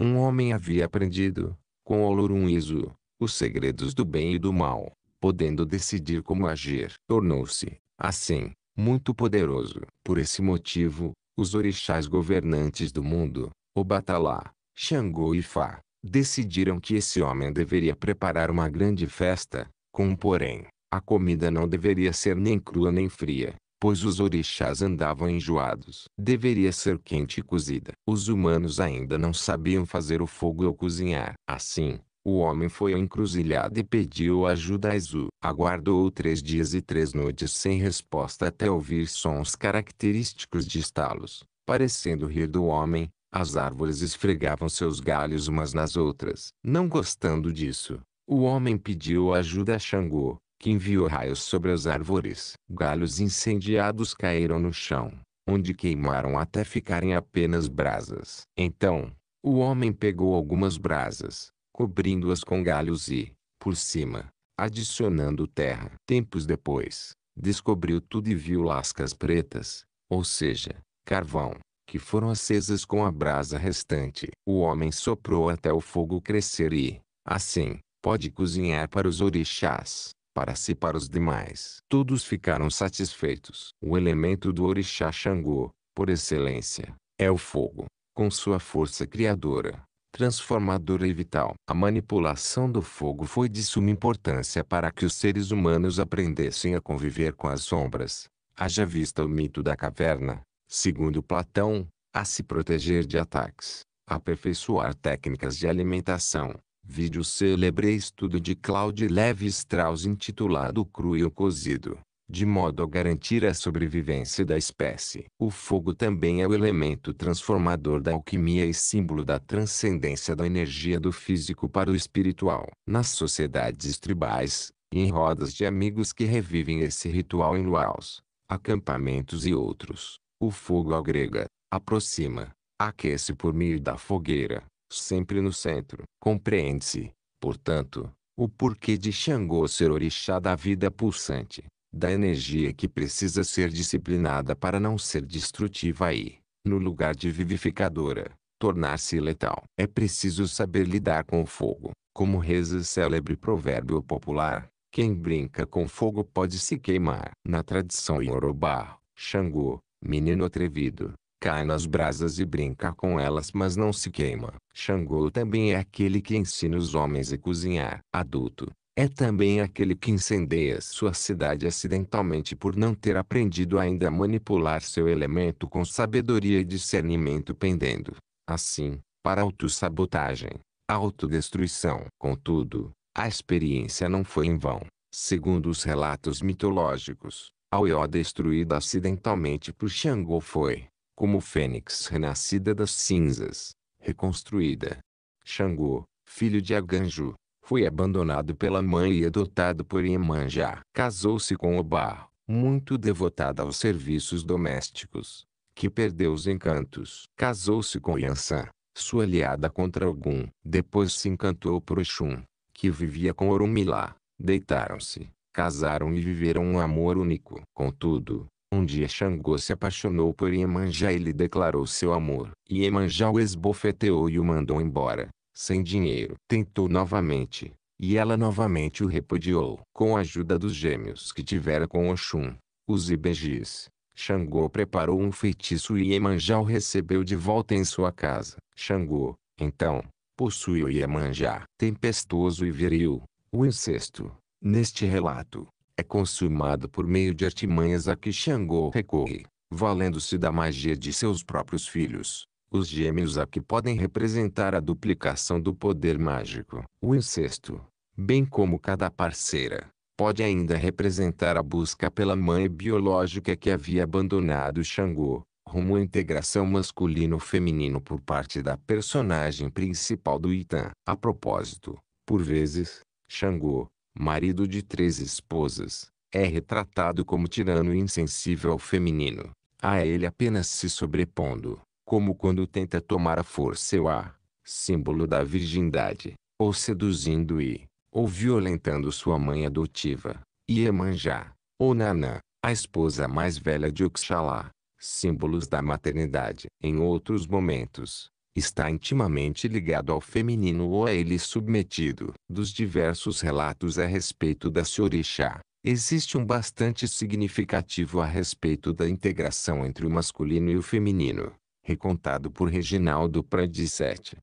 Um homem havia aprendido, com Olorum Iso, os segredos do bem e do mal, podendo decidir como agir. Tornou-se, assim, muito poderoso. Por esse motivo, os orixás governantes do mundo, Batalá, Xangô e Fá, decidiram que esse homem deveria preparar uma grande festa, com um porém. A comida não deveria ser nem crua nem fria, pois os orixás andavam enjoados. Deveria ser quente e cozida. Os humanos ainda não sabiam fazer o fogo ou cozinhar. Assim, o homem foi encruzilhado encruzilhada e pediu ajuda a Izu. Aguardou três dias e três noites sem resposta até ouvir sons característicos de estalos, parecendo rir do homem, as árvores esfregavam seus galhos umas nas outras. Não gostando disso, o homem pediu ajuda a Xangô, que enviou raios sobre as árvores. Galhos incendiados caíram no chão, onde queimaram até ficarem apenas brasas. Então, o homem pegou algumas brasas, cobrindo-as com galhos e, por cima, adicionando terra. Tempos depois, descobriu tudo e viu lascas pretas, ou seja, carvão que foram acesas com a brasa restante. O homem soprou até o fogo crescer e, assim, pode cozinhar para os orixás, para si para os demais. Todos ficaram satisfeitos. O elemento do orixá Xangô, por excelência, é o fogo, com sua força criadora, transformadora e vital. A manipulação do fogo foi de suma importância para que os seres humanos aprendessem a conviver com as sombras. Haja vista o mito da caverna, segundo Platão, a se proteger de ataques, aperfeiçoar técnicas de alimentação. Vídeo célebre estudo de Claude Levi-Strauss intitulado Cru e o Cozido, de modo a garantir a sobrevivência da espécie. O fogo também é o elemento transformador da alquimia e símbolo da transcendência da energia do físico para o espiritual. Nas sociedades tribais, e em rodas de amigos que revivem esse ritual em luaus, acampamentos e outros, o fogo agrega, aproxima, aquece por meio da fogueira, sempre no centro. Compreende-se, portanto, o porquê de Xangô ser orixá da vida pulsante, da energia que precisa ser disciplinada para não ser destrutiva e, no lugar de vivificadora, tornar-se letal. É preciso saber lidar com o fogo, como reza o célebre provérbio popular. Quem brinca com fogo pode se queimar. Na tradição iorubá, Xangô, Menino atrevido, cai nas brasas e brinca com elas mas não se queima. Xangô também é aquele que ensina os homens a cozinhar. Adulto, é também aquele que incendeia sua cidade acidentalmente por não ter aprendido ainda a manipular seu elemento com sabedoria e discernimento pendendo, assim, para autossabotagem, autodestruição. Contudo, a experiência não foi em vão. Segundo os relatos mitológicos, a Oió destruída acidentalmente por Xangô foi, como fênix renascida das cinzas, reconstruída. Xangô, filho de Aganju, foi abandonado pela mãe e adotado por Iemanjá. Casou-se com Obá, muito devotada aos serviços domésticos, que perdeu os encantos. Casou-se com Yansan, sua aliada contra Ogum. Depois se encantou por Oxum, que vivia com Orumilá. Deitaram-se. Casaram e viveram um amor único. Contudo, um dia Xangô se apaixonou por Iemanjá e lhe declarou seu amor. Iemanjá o esbofeteou e o mandou embora, sem dinheiro. Tentou novamente, e ela novamente o repudiou. Com a ajuda dos gêmeos que tivera com Oxum, os Ibejis, Xangô preparou um feitiço e Iemanjá o recebeu de volta em sua casa. Xangô, então, possuiu Iemanjá. Tempestoso e viril, o incesto, Neste relato, é consumado por meio de artimanhas a que Xangô recorre, valendo-se da magia de seus próprios filhos, os gêmeos a que podem representar a duplicação do poder mágico. O incesto, bem como cada parceira, pode ainda representar a busca pela mãe biológica que havia abandonado Xangô, rumo à integração masculino-feminino por parte da personagem principal do Itan. A propósito, por vezes, Xangô, marido de três esposas, é retratado como tirano e insensível ao feminino, a ele apenas se sobrepondo, como quando tenta tomar a força o ar, símbolo da virgindade, ou seduzindo e, ou violentando sua mãe adotiva, Iemanjá, ou Nanã, a esposa mais velha de Oxalá, símbolos da maternidade. Em outros momentos, está intimamente ligado ao feminino ou a ele submetido. Dos diversos relatos a respeito da Siorixá, existe um bastante significativo a respeito da integração entre o masculino e o feminino, recontado por Reginaldo Pradicete.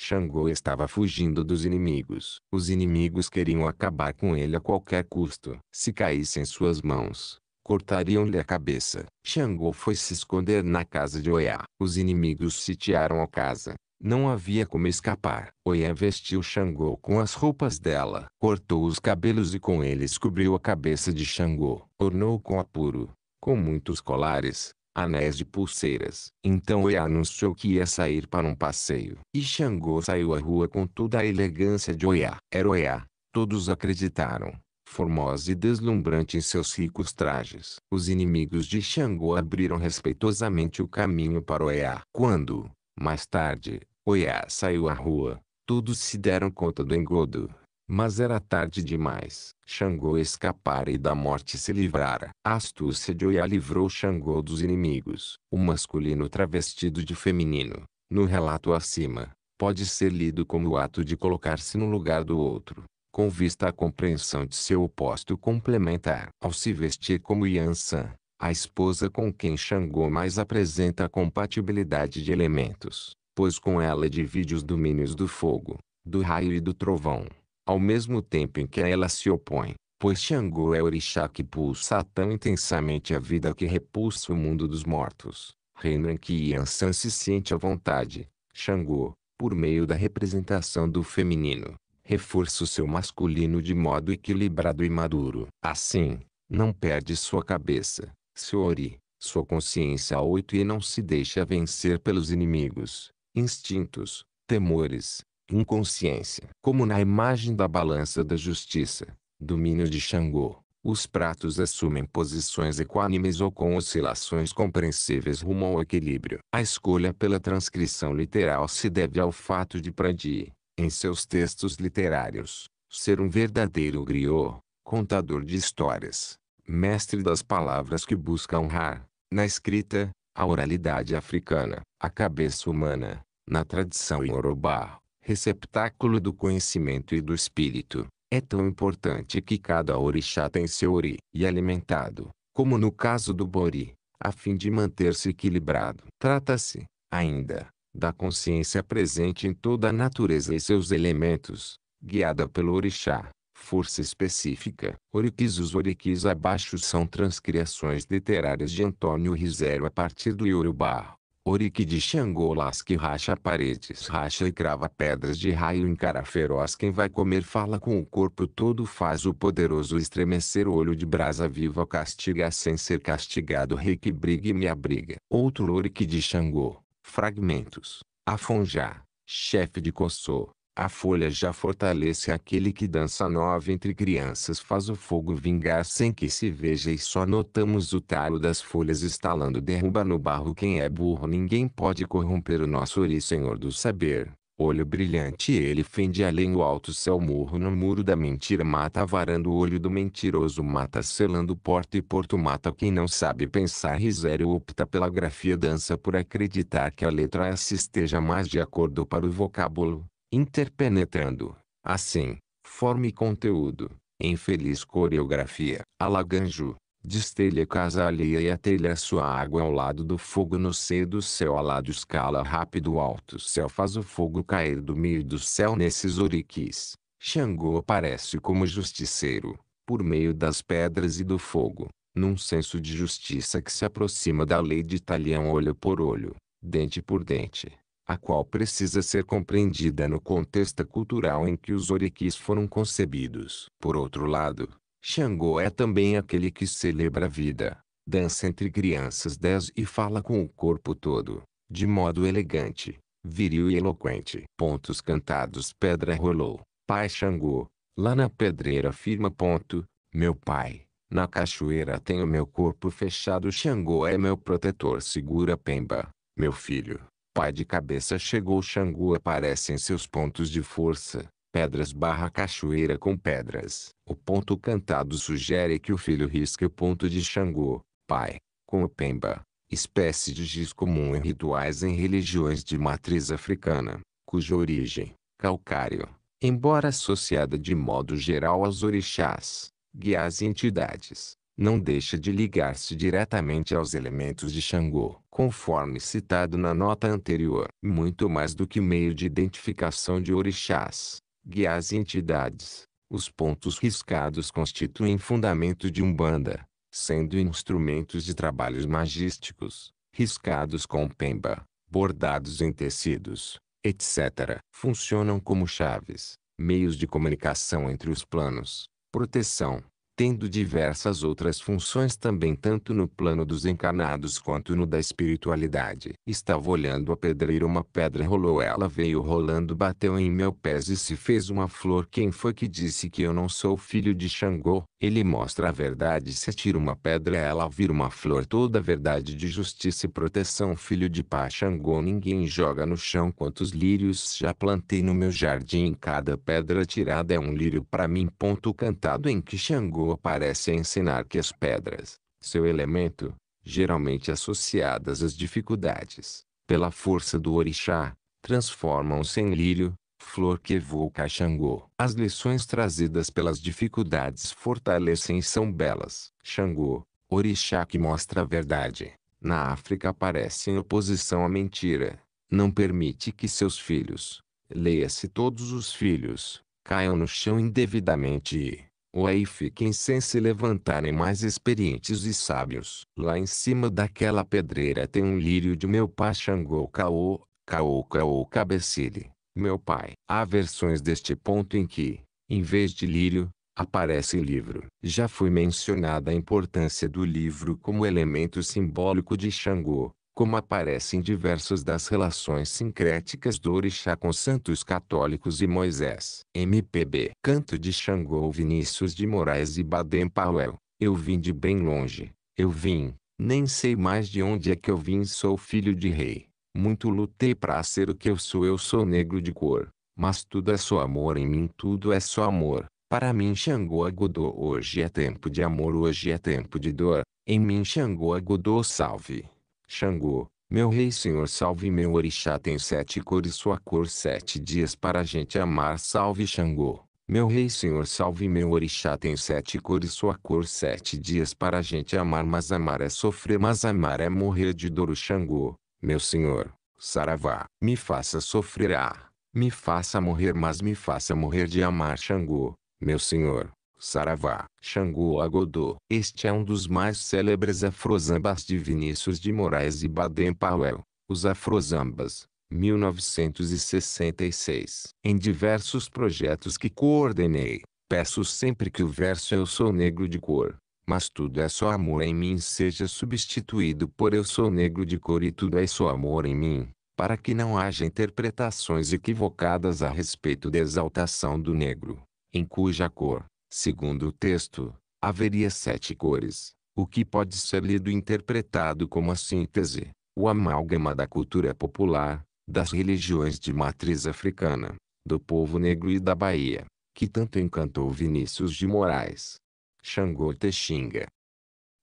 Xangô estava fugindo dos inimigos. Os inimigos queriam acabar com ele a qualquer custo. Se caísse em suas mãos, cortariam-lhe a cabeça. Xangô foi se esconder na casa de Oiá. Os inimigos sitiaram a casa. Não havia como escapar. Oiá vestiu Xangô com as roupas dela. Cortou os cabelos e com eles cobriu a cabeça de Xangô. Ornou com apuro, com muitos colares, anéis de pulseiras. Então Oiá anunciou que ia sair para um passeio. E Xangô saiu à rua com toda a elegância de Oiá. Era Oiá. Todos acreditaram formosa e deslumbrante em seus ricos trajes. Os inimigos de Xangô abriram respeitosamente o caminho para Oia. Quando, mais tarde, Oia saiu à rua, todos se deram conta do engodo. Mas era tarde demais. Xangô escapara e da morte se livrara. A astúcia de Oiá livrou Xangô dos inimigos. O masculino travestido de feminino, no relato acima, pode ser lido como o ato de colocar-se no lugar do outro com vista à compreensão de seu oposto complementar. Ao se vestir como Yansan, a esposa com quem Xangô mais apresenta a compatibilidade de elementos, pois com ela divide os domínios do fogo, do raio e do trovão, ao mesmo tempo em que a ela se opõe, pois Xangô é o orixá que pulsa tão intensamente a vida que repulsa o mundo dos mortos, reino em que Yansan se sente à vontade, Xangô, por meio da representação do feminino, reforça o seu masculino de modo equilibrado e maduro. Assim, não perde sua cabeça, seu ori, sua consciência a oito e não se deixa vencer pelos inimigos, instintos, temores, inconsciência. Como na imagem da balança da justiça, domínio de Xangô, os pratos assumem posições equânimes ou com oscilações compreensíveis rumo ao equilíbrio. A escolha pela transcrição literal se deve ao fato de Prandi, em seus textos literários, ser um verdadeiro griot, contador de histórias, mestre das palavras que busca honrar, na escrita, a oralidade africana, a cabeça humana, na tradição iorubá, receptáculo do conhecimento e do espírito, é tão importante que cada orixá tem seu ori e alimentado, como no caso do bori, a fim de manter-se equilibrado. Trata-se, ainda, da consciência presente em toda a natureza e seus elementos, guiada pelo orixá, força específica. Oriquis Os oriquis abaixo são transcriações literárias de Antônio Rizero a partir do Yorubá. Oriqui de Xangô, que racha paredes, racha e crava pedras de raio encara feroz quem vai comer fala com o corpo todo faz o poderoso estremecer o olho de brasa viva castiga sem ser castigado rei que briga e me abriga. Outro Oriqui de Xangô, fragmentos. Afonja, chefe de Cossô, a folha já fortalece aquele que dança nova entre crianças faz o fogo vingar sem que se veja e só notamos o talo das folhas estalando derruba no barro quem é burro ninguém pode corromper o nosso ori senhor do saber. Olho brilhante ele fende além o alto céu morro no muro da mentira mata varando o olho do mentiroso mata selando porta e porto mata quem não sabe pensar risério opta pela grafia dança por acreditar que a letra S esteja mais de acordo para o vocábulo, interpenetrando, assim, forma e conteúdo, em feliz coreografia. Alaganjo, destelha casa alheia e atelha sua água ao lado do fogo no seio do céu ao lado escala rápido o alto céu faz o fogo cair do meio do céu nesses oriquis. Xangô aparece como justiceiro, por meio das pedras e do fogo, num senso de justiça que se aproxima da lei de talhão olho por olho, dente por dente, a qual precisa ser compreendida no contexto cultural em que os oriquis foram concebidos. Por outro lado, Xangô é também aquele que celebra a vida, dança entre crianças dez e fala com o corpo todo, de modo elegante, viril e eloquente. Pontos cantados Pedra rolou, Pai Xangô, lá na pedreira firma ponto, meu pai. Na cachoeira tenho meu corpo fechado Xangô é meu protetor segura Pemba, meu filho. Pai de cabeça chegou Xangô aparece em seus pontos de força, pedras barra cachoeira com pedras. O ponto cantado sugere que o filho risca o ponto de Xangô, pai, com o pemba, espécie de giz comum em rituais em religiões de matriz africana, cuja origem, calcário, embora associada de modo geral aos orixás, guias e entidades, não deixa de ligar-se diretamente aos elementos de Xangô, conforme citado na nota anterior. Muito mais do que meio de identificação de orixás, guia as entidades. Os pontos riscados constituem fundamento de Umbanda, sendo instrumentos de trabalhos magísticos, riscados com pemba, bordados em tecidos, etc. Funcionam como chaves, meios de comunicação entre os planos, proteção, tendo diversas outras funções também tanto no plano dos encarnados quanto no da espiritualidade. Estava olhando a pedreira uma pedra rolou ela veio rolando bateu em meu pés e se fez uma flor quem foi que disse que eu não sou filho de Xangô? Ele mostra a verdade se atira uma pedra ela vira uma flor toda verdade de justiça e proteção filho de pá Xangô ninguém joga no chão quantos lírios já plantei no meu jardim cada pedra tirada é um lírio para mim ponto cantado em que Xangô Noah parece ensinar que as pedras, seu elemento, geralmente associadas às dificuldades, pela força do orixá, transformam-se em lírio, flor que evoca Xangô. As lições trazidas pelas dificuldades fortalecem e são belas. Xangô, orixá que mostra a verdade, na África aparece em oposição à mentira. Não permite que seus filhos, leia-se todos os filhos, caiam no chão indevidamente e, ou aí fiquem sem se levantarem mais experientes e sábios. Lá em cima daquela pedreira tem um lírio de meu pai Xangô Caô, Caô Caô Cabecile, meu pai. Há versões deste ponto em que, em vez de lírio, aparece livro. Já foi mencionada a importância do livro como elemento simbólico de Xangô, como aparece em diversas das relações sincréticas do Orixá com santos católicos e Moisés. MPB Canto de Xangô Vinícius de Moraes e Baden Powell Eu vim de bem longe, eu vim, nem sei mais de onde é que eu vim sou filho de rei. Muito lutei para ser o que eu sou eu sou negro de cor, mas tudo é só amor em mim tudo é só amor. Para mim Xangô Agodô é hoje é tempo de amor hoje é tempo de dor, em mim Xangô Agodô é salve. Xangô, meu rei senhor salve meu orixá tem sete cores sua cor sete dias para a gente amar salve Xangô. Meu rei senhor salve meu orixá tem sete cores sua cor sete dias para a gente amar mas amar é sofrer mas amar é morrer de dor Xangô. Meu senhor, saravá, me faça sofrer ah, me faça morrer mas me faça morrer de amar Xangô. Meu senhor, Saravá, Xangô Agodô. Este é um dos mais célebres afrozambas de Vinícius de Moraes e Baden Powell, os afrozambas. 1966. Em diversos projetos que coordenei, peço sempre que o verso Eu sou negro de cor, mas tudo é só amor em mim seja substituído por Eu sou negro de cor e tudo é só amor em mim, para que não haja interpretações equivocadas a respeito da exaltação do negro, em cuja cor, Segundo o texto, haveria sete cores, o que pode ser lido e interpretado como a síntese, o amálgama da cultura popular, das religiões de matriz africana, do povo negro e da Bahia, que tanto encantou Vinícius de Moraes. Xangô Texinga.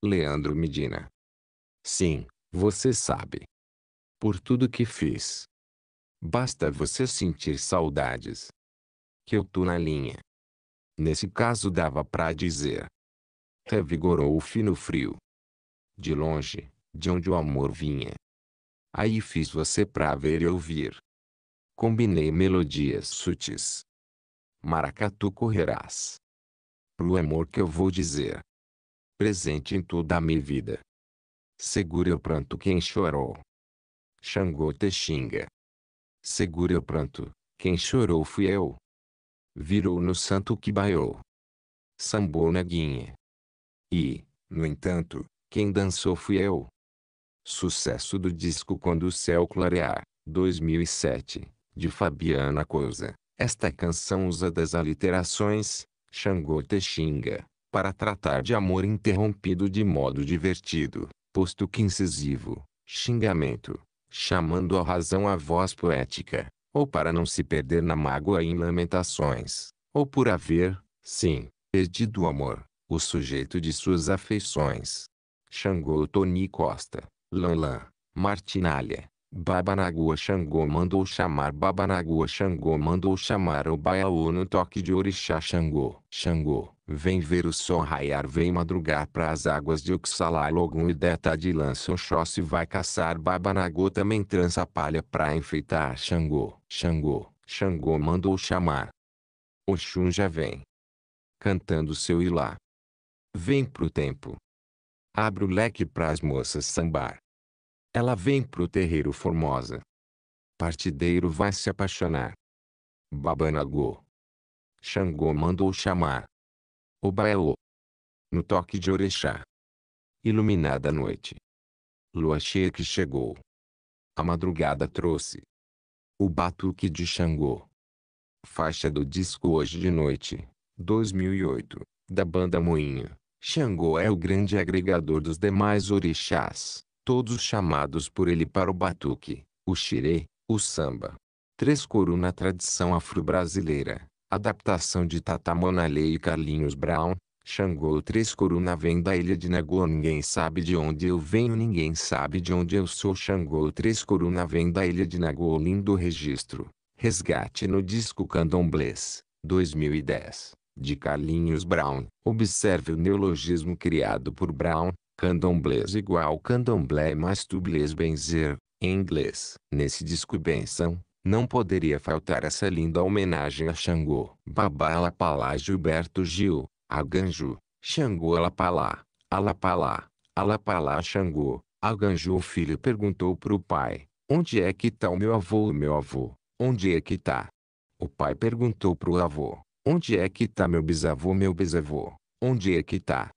Leandro Medina. Sim, você sabe. Por tudo que fiz. Basta você sentir saudades. Que eu tô na linha. Nesse caso dava para dizer. Revigorou o fino frio. De longe, de onde o amor vinha. Aí fiz você pra ver e ouvir. Combinei melodias sutis. Maracatu correrás. Pro amor que eu vou dizer. Presente em toda a minha vida. Segura o pranto quem chorou. Xangô te xinga. Segura o pranto, quem chorou fui eu virou no santo que baiou. Sambou na E, no entanto, quem dançou fui eu. Sucesso do disco Quando o Céu Clarear, 2007, de Fabiana Cousa. Esta canção usa das aliterações, Xangô Texinga, para tratar de amor interrompido de modo divertido, posto que incisivo, xingamento, chamando a razão a voz poética, ou para não se perder na mágoa e em lamentações, ou por haver, sim, perdido o amor, o sujeito de suas afeições. Xangô Tony Costa, Lanlan, Martinalha, Babanagua Xangô mandou chamar Babanagua Xangô mandou chamar o Baiaú no toque de Orixá Xangô. Xangô, vem ver o sol raiar vem madrugar para as águas de Oxalá Logum e Deta de lança Oxóssi vai caçar Babanagô também trança palha para enfeitar Xangô. Xangô, Xangô mandou chamar. Oxum já vem. Cantando seu ilá. Vem pro tempo. Abre o leque pras moças sambar. Ela vem pro terreiro formosa. Partideiro vai se apaixonar. Babanagô. Xangô mandou chamar. Obaeô. No toque de orixá. Iluminada a noite. Lua cheia que chegou. A madrugada trouxe. O Batuque de Xangô. Faixa do disco Hoje de Noite, 2008, da banda Moinho. Xangô é o grande agregador dos demais orixás, todos chamados por ele para o batuque, o xirê, o samba. Três coro na tradição afro-brasileira, adaptação de Tata Monalê e Carlinhos Brown, Xangô três coruna vem da ilha de Nagô ninguém sabe de onde eu venho ninguém sabe de onde eu sou Xangô três coruna vem da ilha de Nagô lindo registro. Resgate no disco Candomblés, 2010, de Carlinhos Brown. Observe o neologismo criado por Brown, candomblés é igual candomblé é mais tublês benzer, em inglês. Nesse disco benção, não poderia faltar essa linda homenagem a Xangô. Babala Palá Gilberto Gil, Aganju, Xangô Alapalá, Alapalá, Alapalá Xangô. Aganju o filho perguntou para o pai, onde é que está o meu avô o meu avô, onde é que está? O pai perguntou para o avô, onde é que está meu bisavô meu bisavô, onde é que está?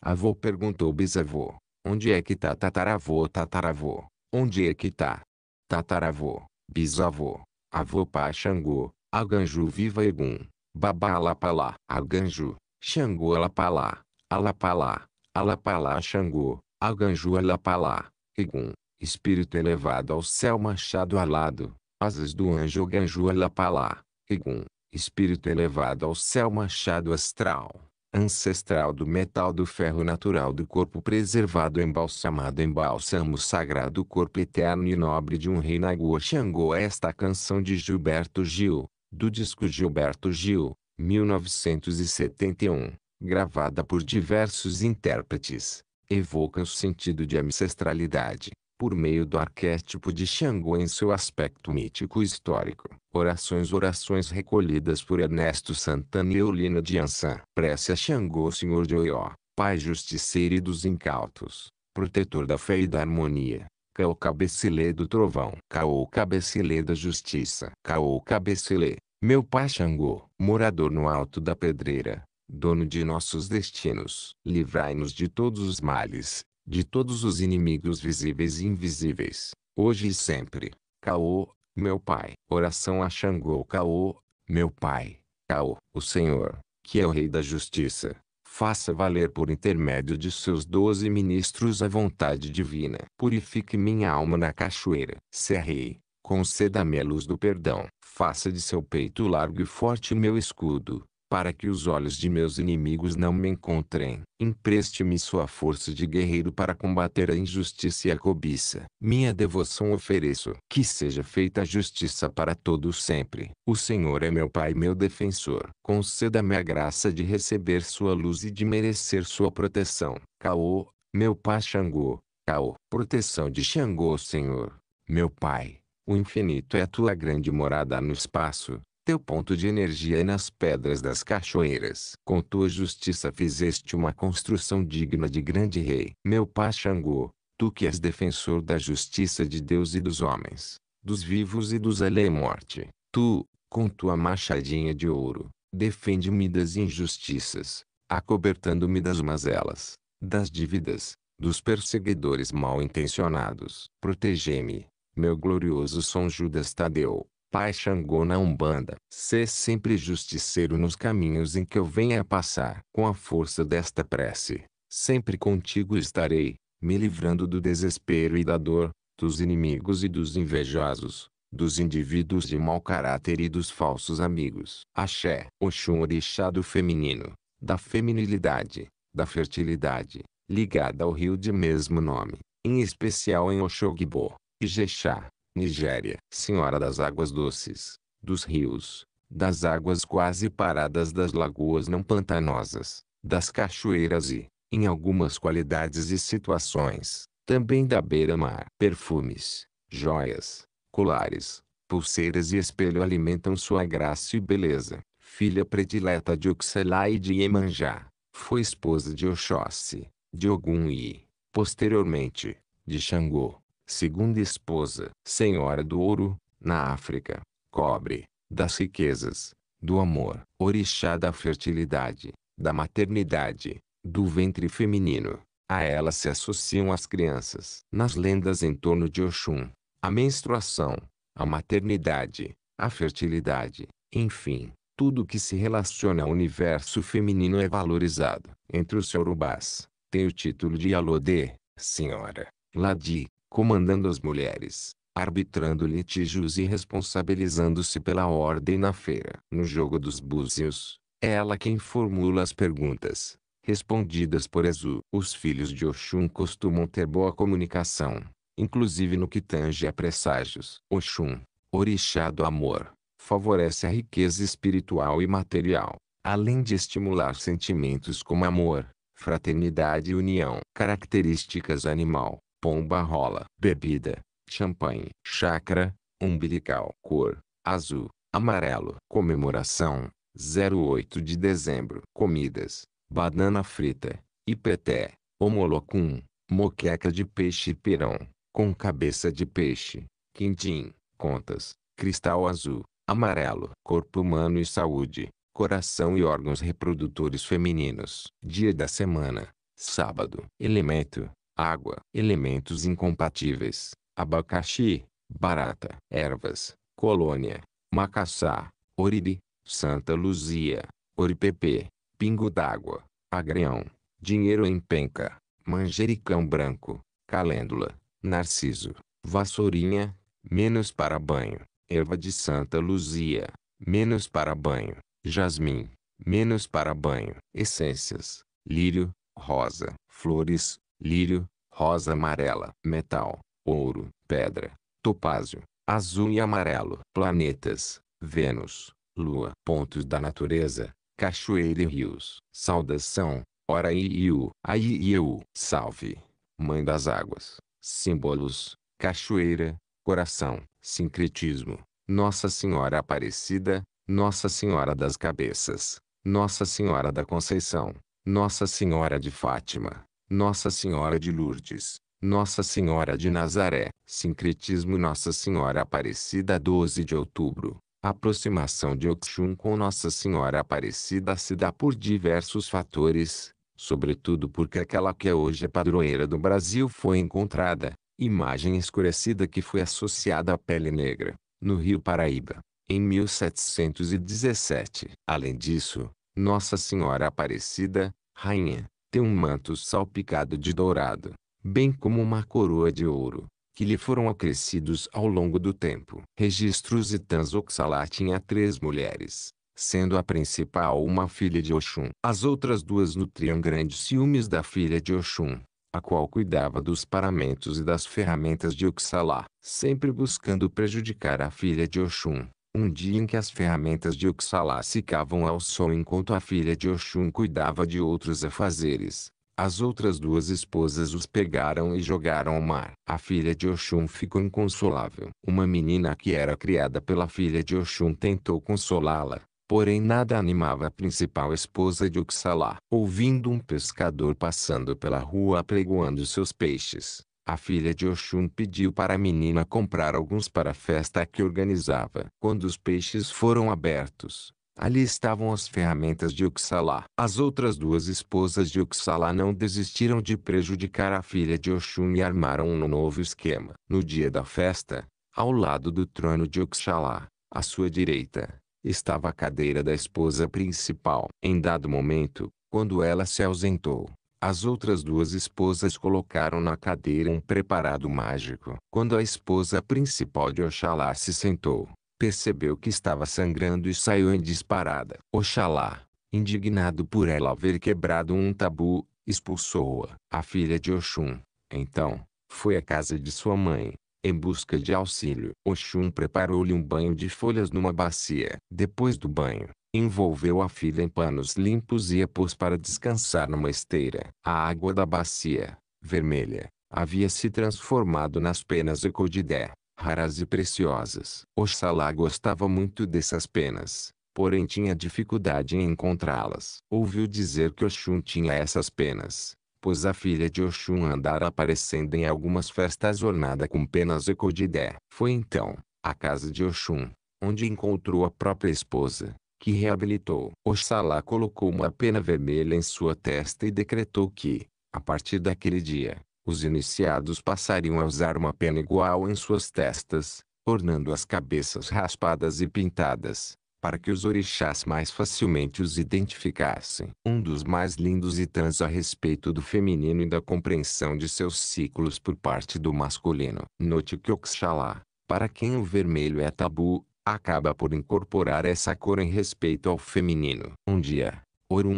Avô perguntou bisavô, onde é que está tataravô tataravô, onde é que está? Tataravô, bisavô, avô Pá Xangô, Aganju viva Egum, Babá Alapalá, Aganju, Xangô Alapalá, Alapalá, Alapalá Xangô, Aganju Alapalá, Igum, espírito elevado ao céu machado alado, asas do anjo Ganju Alapalá, Igum, espírito elevado ao céu machado astral, ancestral do metal do ferro natural do corpo preservado embalsamado em bálsamo sagrado corpo eterno e nobre de um rei Nagô Xangô esta canção de Gilberto Gil, do disco Gilberto Gil, 1971, gravada por diversos intérpretes, evoca o sentido de ancestralidade, por meio do arquétipo de Xangô em seu aspecto mítico histórico. Orações Orações recolhidas por Ernesto Santana e Eulina de Ansan. Prece a Xangô Senhor de Oió, Pai Justiceiro e dos Incautos, Protetor da Fé e da Harmonia. Caô Cabecilê do Trovão. Caô Cabecilê da Justiça. Caô Cabecilê, meu pai Xangô, morador no alto da pedreira, dono de nossos destinos, livrai-nos de todos os males, de todos os inimigos visíveis e invisíveis, hoje e sempre. Caô, meu pai. Oração a Xangô Caô, meu pai. Caô, o Senhor, que é o Rei da Justiça, faça valer por intermédio de seus doze ministros a vontade divina. Purifique minha alma na cachoeira. Se é rei, conceda-me a luz do perdão. Faça de seu peito largo e forte meu escudo, para que os olhos de meus inimigos não me encontrem. Empreste-me sua força de guerreiro para combater a injustiça e a cobiça. Minha devoção ofereço. Que seja feita a justiça para todos sempre. O Senhor é meu Pai e meu defensor. Conceda-me a graça de receber sua luz e de merecer sua proteção. Caô, meu Pai Xangô. Caô, proteção de Xangô, Senhor. Meu Pai o infinito é a tua grande morada no espaço, teu ponto de energia é nas pedras das cachoeiras. Com tua justiça fizeste uma construção digna de grande rei. Meu Pai Xangô, tu que és defensor da justiça de Deus e dos homens, dos vivos e dos além morte, tu, com tua machadinha de ouro, defende-me das injustiças, acobertando-me das mazelas, das dívidas, dos perseguidores mal intencionados. Protege-me, meu glorioso São Judas Tadeu, Pai Xangô na Umbanda, sê sempre justiceiro nos caminhos em que eu venha a passar. Com a força desta prece, sempre contigo estarei, me livrando do desespero e da dor, dos inimigos e dos invejosos, dos indivíduos de mau caráter e dos falsos amigos. Axé, Oxum Orixá do feminino, da feminilidade, da fertilidade, ligada ao rio de mesmo nome, em especial em Oxogibô Ijexá, Nigéria, Senhora das Águas Doces, dos rios, das águas quase paradas das lagoas não pantanosas, das cachoeiras e, em algumas qualidades e situações, também da beira-mar. Perfumes, joias, colares, pulseiras e espelho alimentam sua graça e beleza. Filha predileta de Oxalá e de Iemanjá, foi esposa de Oxóssi, de Ogum e, posteriormente, de Xangô segunda esposa, senhora do ouro, na África, cobre, das riquezas, do amor, orixá da fertilidade, da maternidade, do ventre feminino. A ela se associam as crianças. Nas lendas em torno de Oxum, a menstruação, a maternidade, a fertilidade, enfim, tudo que se relaciona ao universo feminino é valorizado. Entre os Yorubás, tem o título de Alodê, senhora, Ladi, comandando as mulheres, arbitrando litígios e responsabilizando-se pela ordem na feira. No jogo dos búzios, é ela quem formula as perguntas, respondidas por Ezu. Os filhos de Oxum costumam ter boa comunicação, inclusive no que tange a presságios. Oxum, orixá do amor, favorece a riqueza espiritual e material, além de estimular sentimentos como amor, fraternidade e união. Características animal pomba rola. Bebida, champanhe. Chácara, umbilical. Cor, azul, amarelo. Comemoração, 08 de dezembro. Comidas, banana frita, ipeté, homolocum, moqueca de peixe e pirão, com cabeça de peixe, quindim, contas, cristal azul, amarelo. Corpo humano e saúde, coração e órgãos reprodutores femininos. Dia da semana, sábado. Elemento, água, elementos incompatíveis, abacaxi, barata, ervas, colônia, macassá, oriri, Santa Luzia, oripepe, pingo d'água, agrião, dinheiro em penca, manjericão branco, calêndula, narciso, vassourinha, menos para banho, erva de Santa Luzia, menos para banho, jasmim, menos para banho, essências, lírio, rosa, flores, lírio, rosa amarela, metal, ouro, pedra, topázio, azul e amarelo. Planetas, Vênus, Lua. Pontos da natureza, cachoeira e rios. Saudação, ora iu, ai iu. Salve, mãe das águas. Símbolos, cachoeira, coração. Sincretismo, Nossa Senhora Aparecida, Nossa Senhora das Cabeças, Nossa Senhora da Conceição, Nossa Senhora de Fátima. Nossa Senhora de Lourdes, Nossa Senhora de Nazaré, sincretismo Nossa Senhora Aparecida 12 de outubro. aproximação de Oxum com Nossa Senhora Aparecida se dá por diversos fatores, sobretudo porque aquela que é hoje a padroeira do Brasil foi encontrada, imagem escurecida que foi associada à pele negra, no Rio Paraíba, em 1717. Além disso, Nossa Senhora Aparecida, Rainha, um manto salpicado de dourado, bem como uma coroa de ouro, que lhe foram acrescidos ao longo do tempo. Registros e Tanzoxalá tinha três mulheres, sendo a principal uma filha de Oxum. As outras duas nutriam grandes ciúmes da filha de Oxum, a qual cuidava dos paramentos e das ferramentas de Oxalá, sempre buscando prejudicar a filha de Oxum um dia em que as ferramentas de Oxalá secavam ao sol enquanto a filha de Oxum cuidava de outros afazeres. As outras duas esposas os pegaram e jogaram ao mar. A filha de Oxum ficou inconsolável. Uma menina que era criada pela filha de Oxum tentou consolá-la, porém nada animava a principal esposa de Uxalá. Ouvindo um pescador passando pela rua apregoando seus peixes, a filha de Oxum pediu para a menina comprar alguns para a festa que organizava. Quando os peixes foram abertos, ali estavam as ferramentas de Uxalá. As outras duas esposas de Uxalá não desistiram de prejudicar a filha de Oxum e armaram um novo esquema. No dia da festa, ao lado do trono de Uxalá, à sua direita, estava a cadeira da esposa principal. Em dado momento, quando ela se ausentou, as outras duas esposas colocaram na cadeira um preparado mágico. Quando a esposa principal de Oxalá se sentou, percebeu que estava sangrando e saiu em disparada. Oxalá, indignado por ela haver quebrado um tabu, expulsou-a. A filha de Oxum, então, foi à casa de sua mãe, em busca de auxílio. Oxum preparou-lhe um banho de folhas numa bacia. Depois do banho, envolveu a filha em panos limpos e a pôs para descansar numa esteira. A água da bacia, vermelha, havia se transformado nas penas de Codidé, raras e preciosas. Oxalá gostava muito dessas penas, porém tinha dificuldade em encontrá-las. Ouviu dizer que Oxum tinha essas penas, pois a filha de Oxum andara aparecendo em algumas festas ornada com penas de Codidé. Foi então, à casa de Oxum, onde encontrou a própria esposa, que reabilitou. Oxalá colocou uma pena vermelha em sua testa e decretou que, a partir daquele dia, os iniciados passariam a usar uma pena igual em suas testas, ornando as cabeças raspadas e pintadas, para que os orixás mais facilmente os identificassem. Um dos mais lindos itãs a respeito do feminino e da compreensão de seus ciclos por parte do masculino. Note que Oxalá, para quem o vermelho é tabu, acaba por incorporar essa cor em respeito ao feminino. Um dia,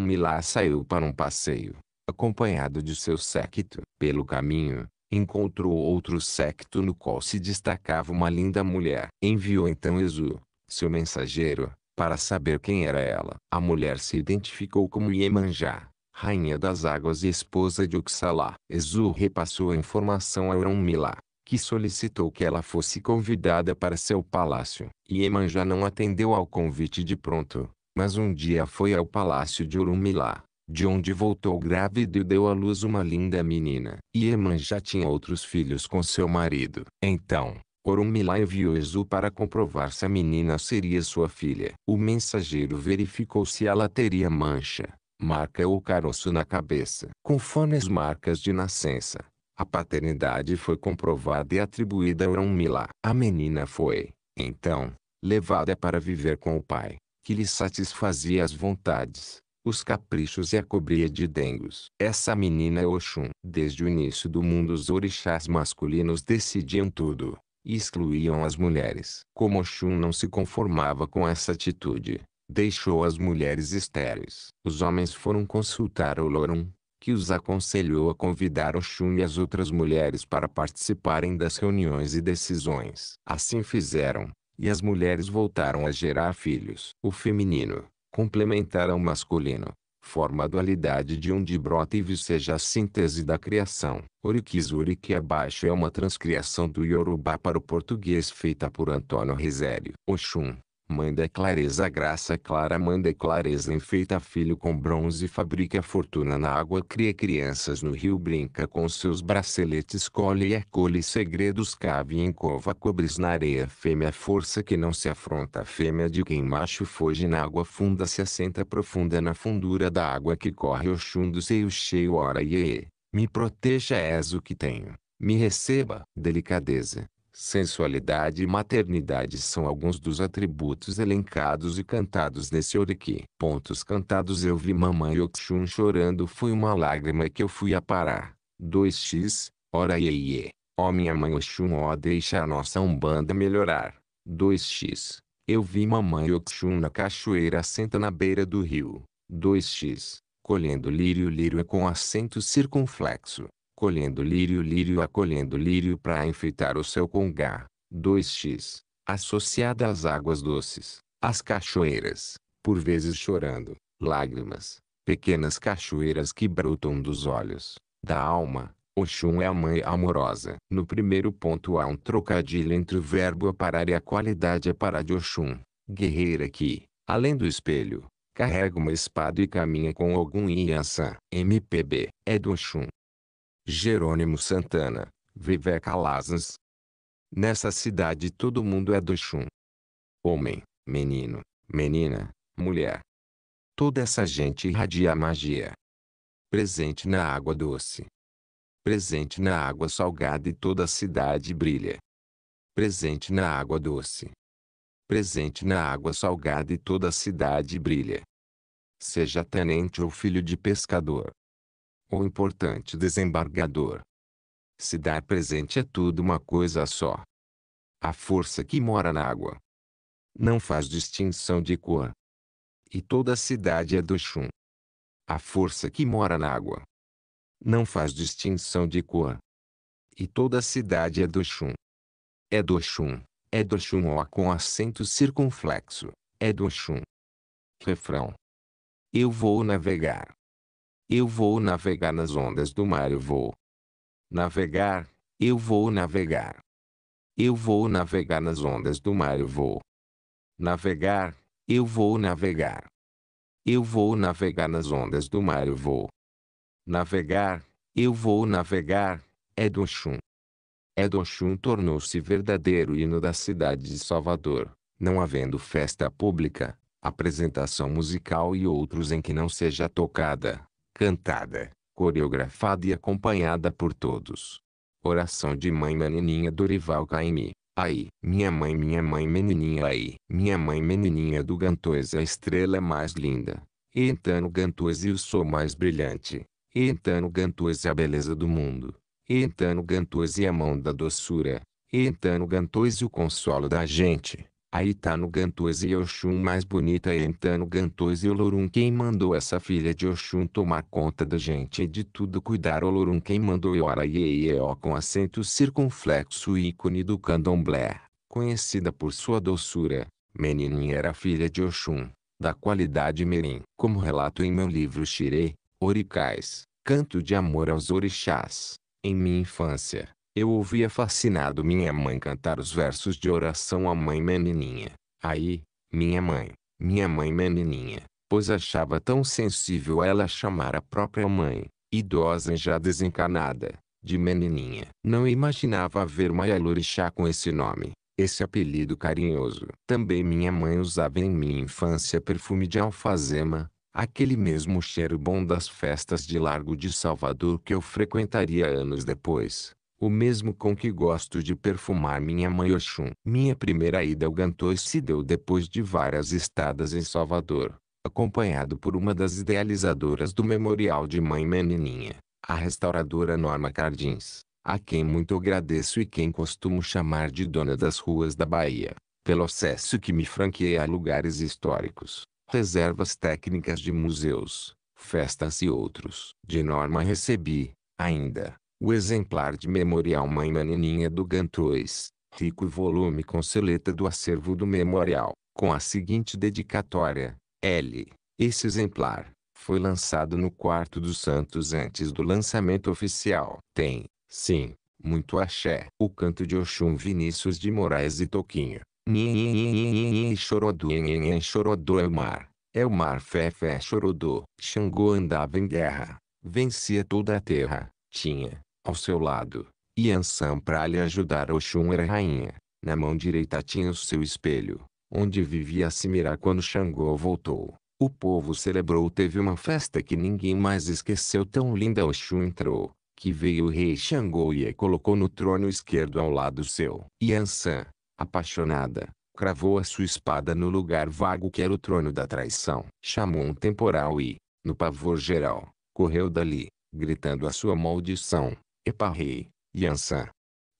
Milá saiu para um passeio, acompanhado de seu séquito. Pelo caminho, encontrou outro séquito no qual se destacava uma linda mulher. Enviou então Ezu, seu mensageiro, para saber quem era ela. A mulher se identificou como Iemanjá, rainha das águas e esposa de Oxalá. Ezu repassou a informação a Milá que solicitou que ela fosse convidada para seu palácio. Iemanjá não atendeu ao convite de pronto, mas um dia foi ao palácio de Urumilá, de onde voltou grávida e deu à luz uma linda menina. Iemanjá tinha outros filhos com seu marido. Então, Urumilá enviou Exu para comprovar se a menina seria sua filha. O mensageiro verificou se ela teria mancha, marca ou caroço na cabeça, conforme as marcas de nascença. A paternidade foi comprovada e atribuída a Mila. A menina foi, então, levada para viver com o pai, que lhe satisfazia as vontades, os caprichos e a cobria de dengos. Essa menina é Oxum. Desde o início do mundo os orixás masculinos decidiam tudo, e excluíam as mulheres. Como Oxum não se conformava com essa atitude, deixou as mulheres estéreis. Os homens foram consultar o Lorum, que os aconselhou a convidar Oxum e as outras mulheres para participarem das reuniões e decisões. Assim fizeram, e as mulheres voltaram a gerar filhos. O feminino, complementar ao masculino, forma a dualidade de onde brota e viceja a síntese da criação. Oriquizuri que abaixo é uma transcriação do Yorubá para o português feita por Antônio Risério. Oxum, Mãe da clareza graça clara Mãe da clareza enfeita filho com bronze Fabrica fortuna na água Cria crianças no rio Brinca com seus braceletes Colhe e acolhe segredos Cave em cova Cobres na areia Fêmea força que não se afronta Fêmea de quem macho foge na água Funda se assenta profunda na fundura da água Que corre o do seio cheio Ora iê, me proteja és o que tenho Me receba, delicadeza Sensualidade e maternidade são alguns dos atributos elencados e cantados nesse oriki. Pontos cantados Eu vi mamãe Oxum chorando foi uma lágrima que eu fui a parar. 2x, ora iê Ó oh minha mãe Oxum ó oh, deixa a nossa umbanda melhorar. 2x. Eu vi mamãe Oxum na cachoeira senta na beira do rio. 2x. Colhendo lírio lírio é com acento circunflexo colhendo lírio lírio acolhendo lírio para enfeitar o seu congá. 2x, associada às águas doces, às cachoeiras, por vezes chorando, lágrimas, pequenas cachoeiras que brotam dos olhos, da alma. Oxum é a mãe amorosa. No primeiro ponto há um trocadilho entre o verbo aparar e a qualidade aparar é de Oxum, guerreira que, além do espelho, carrega uma espada e caminha com algum Yansan. MPB, é do Oxum. Jerônimo Santana, Viveca Lazas. Nessa cidade todo mundo é do Chum Homem, menino, menina, mulher. Toda essa gente irradia magia. Presente na água doce. Presente na água salgada e toda a cidade brilha. Presente na água doce. Presente na água salgada e toda a cidade brilha. Seja tenente ou filho de pescador o importante desembargador. Se dar presente é tudo uma coisa só. A força que mora na água não faz distinção de cor. E toda a cidade é do chum. A força que mora na água não faz distinção de cor. E toda a cidade é do chum. É do chum, é do chum ó com acento circunflexo, é do chum. Refrão. Eu vou navegar eu vou navegar nas ondas do mar, eu vou. Navegar, eu vou navegar. Eu vou navegar nas ondas do mar, eu vou. Navegar, eu vou navegar. Eu vou navegar nas ondas do mar, eu vou. Navegar, eu vou navegar, é do Chum. É do Chum tornou-se verdadeiro hino da cidade de Salvador, não havendo festa pública, apresentação musical e outros em que não seja tocada cantada, coreografada e acompanhada por todos. Oração de Mãe Menininha Dorival Caymmi. Aí, minha mãe, minha mãe menininha aí, minha mãe menininha do Gantois a estrela é mais linda. E então Gantois eu sou mais brilhante. E então Gantois é a beleza do mundo. E então Gantois é a mão da doçura. E então Gantois o consolo da gente. A tá no Gantoz e Oxum mais bonita é Itano tá Gantoz e Olorum quem mandou essa filha de Oxum tomar conta da gente e de tudo cuidar Olorum quem mandou e ora ó com acento circunflexo ícone do candomblé, conhecida por sua doçura, Meninin era filha de Oxum, da qualidade Merim. Como relato em meu livro Shirei, Oricais, Canto de Amor aos Orixás, em minha infância, eu ouvia fascinado minha mãe cantar os versos de oração à mãe menininha. Aí, minha mãe, minha mãe menininha, pois achava tão sensível ela chamar a própria mãe, idosa e já desencarnada, de menininha. Não imaginava ver Maia Lorixá com esse nome, esse apelido carinhoso. Também minha mãe usava em minha infância perfume de alfazema, aquele mesmo cheiro bom das festas de Largo de Salvador que eu frequentaria anos depois o mesmo com que gosto de perfumar minha mãe Oxum. Minha primeira ida ao Gantões se deu depois de várias estadas em Salvador, acompanhado por uma das idealizadoras do Memorial de Mãe Menininha, a restauradora Norma Cardins, a quem muito agradeço e quem costumo chamar de dona das ruas da Bahia, pelo acesso que me franqueia a lugares históricos, reservas técnicas de museus, festas e outros. De Norma recebi, ainda, o exemplar de Memorial Mãe Manininha do Gantões, rico volume com seleta do acervo do Memorial, com a seguinte dedicatória: L. Esse exemplar foi lançado no quarto dos Santos antes do lançamento oficial. Tem, sim, muito axé. O canto de Oxum Vinícius de Moraes e Toquinho. Chorodô, chorodô é o mar. É o mar fé fé chorodô. Xangô andava em guerra. Vencia toda a terra. Tinha, ao seu lado, Yansan para lhe ajudar Oxum era rainha. Na mão direita tinha o seu espelho, onde vivia a mirar quando Xangô voltou. O povo celebrou teve uma festa que ninguém mais esqueceu tão linda Oxum entrou, que veio o rei Xangô e a colocou no trono esquerdo ao lado seu. Yansan, apaixonada, cravou a sua espada no lugar vago que era o trono da traição. Chamou um temporal e, no pavor geral, correu dali, gritando a sua maldição. Eparrei, Yansan.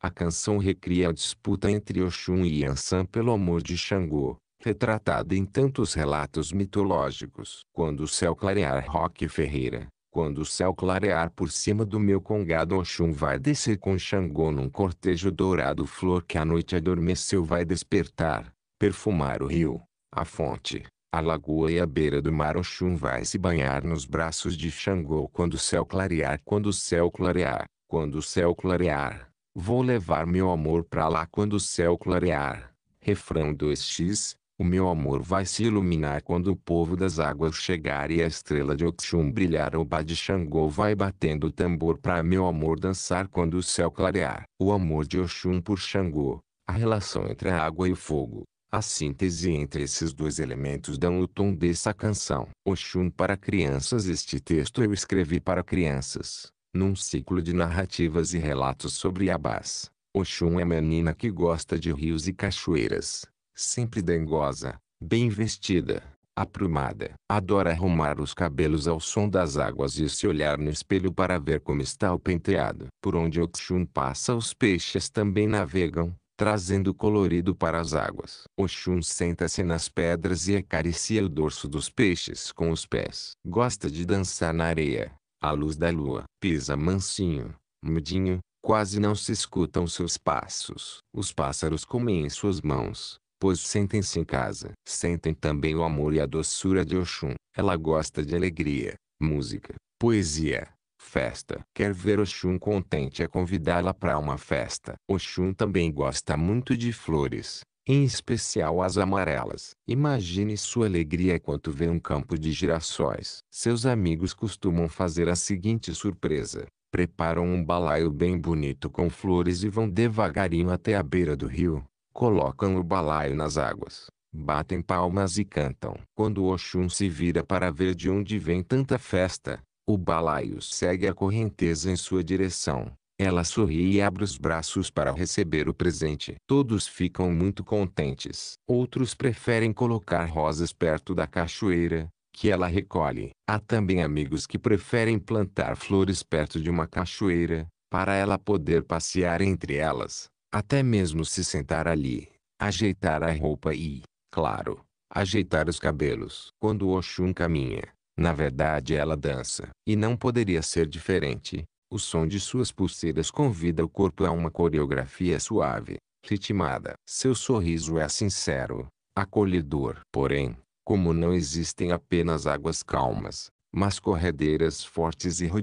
A canção recria a disputa entre Oxum e Yansan pelo amor de Xangô, retratada em tantos relatos mitológicos. Quando o céu clarear Roque Ferreira, quando o céu clarear por cima do meu congado Oxum vai descer com Xangô num cortejo dourado flor que a noite adormeceu vai despertar, perfumar o rio, a fonte, a lagoa e a beira do mar Oxum vai se banhar nos braços de Xangô quando o céu clarear quando o céu clarear. Quando o céu clarear, vou levar meu amor para lá quando o céu clarear. Refrão 2x. O meu amor vai se iluminar quando o povo das águas chegar e a estrela de Oxum brilhar. O de Xangô vai batendo o tambor para meu amor dançar quando o céu clarear. O amor de Oxum por Xangô, a relação entre a água e o fogo, a síntese entre esses dois elementos dão o tom dessa canção. Oxum para crianças Este texto eu escrevi para crianças. Num ciclo de narrativas e relatos sobre Abás, Oxum é menina que gosta de rios e cachoeiras, sempre dengosa, bem vestida, aprumada. Adora arrumar os cabelos ao som das águas e se olhar no espelho para ver como está o penteado. Por onde Oxum passa os peixes também navegam, trazendo colorido para as águas. Oxum senta-se nas pedras e acaricia o dorso dos peixes com os pés. Gosta de dançar na areia, à luz da lua. Pisa mansinho, mudinho, quase não se escutam seus passos. Os pássaros comem em suas mãos, pois sentem-se em casa. Sentem também o amor e a doçura de Oxum. Ela gosta de alegria, música, poesia, festa. Quer ver Oxum contente é convidá-la para uma festa. Oxum também gosta muito de flores, em especial as amarelas. Imagine sua alegria quando vê um campo de girassóis. Seus amigos costumam fazer a seguinte surpresa. Preparam um balaio bem bonito com flores e vão devagarinho até a beira do rio. Colocam o balaio nas águas batem palmas e cantam. Quando Oxum se vira para ver de onde vem tanta festa, o balaio segue a correnteza em sua direção. Ela sorri e abre os braços para receber o presente. Todos ficam muito contentes. Outros preferem colocar rosas perto da cachoeira, que ela recolhe. Há também amigos que preferem plantar flores perto de uma cachoeira, para ela poder passear entre elas, até mesmo se sentar ali, ajeitar a roupa e, claro, ajeitar os cabelos. Quando Oxum caminha, na verdade ela dança. E não poderia ser diferente, o som de suas pulseiras convida o corpo a uma coreografia suave, ritmada. Seu sorriso é sincero, acolhedor. Porém, como não existem apenas águas calmas, mas corredeiras fortes e o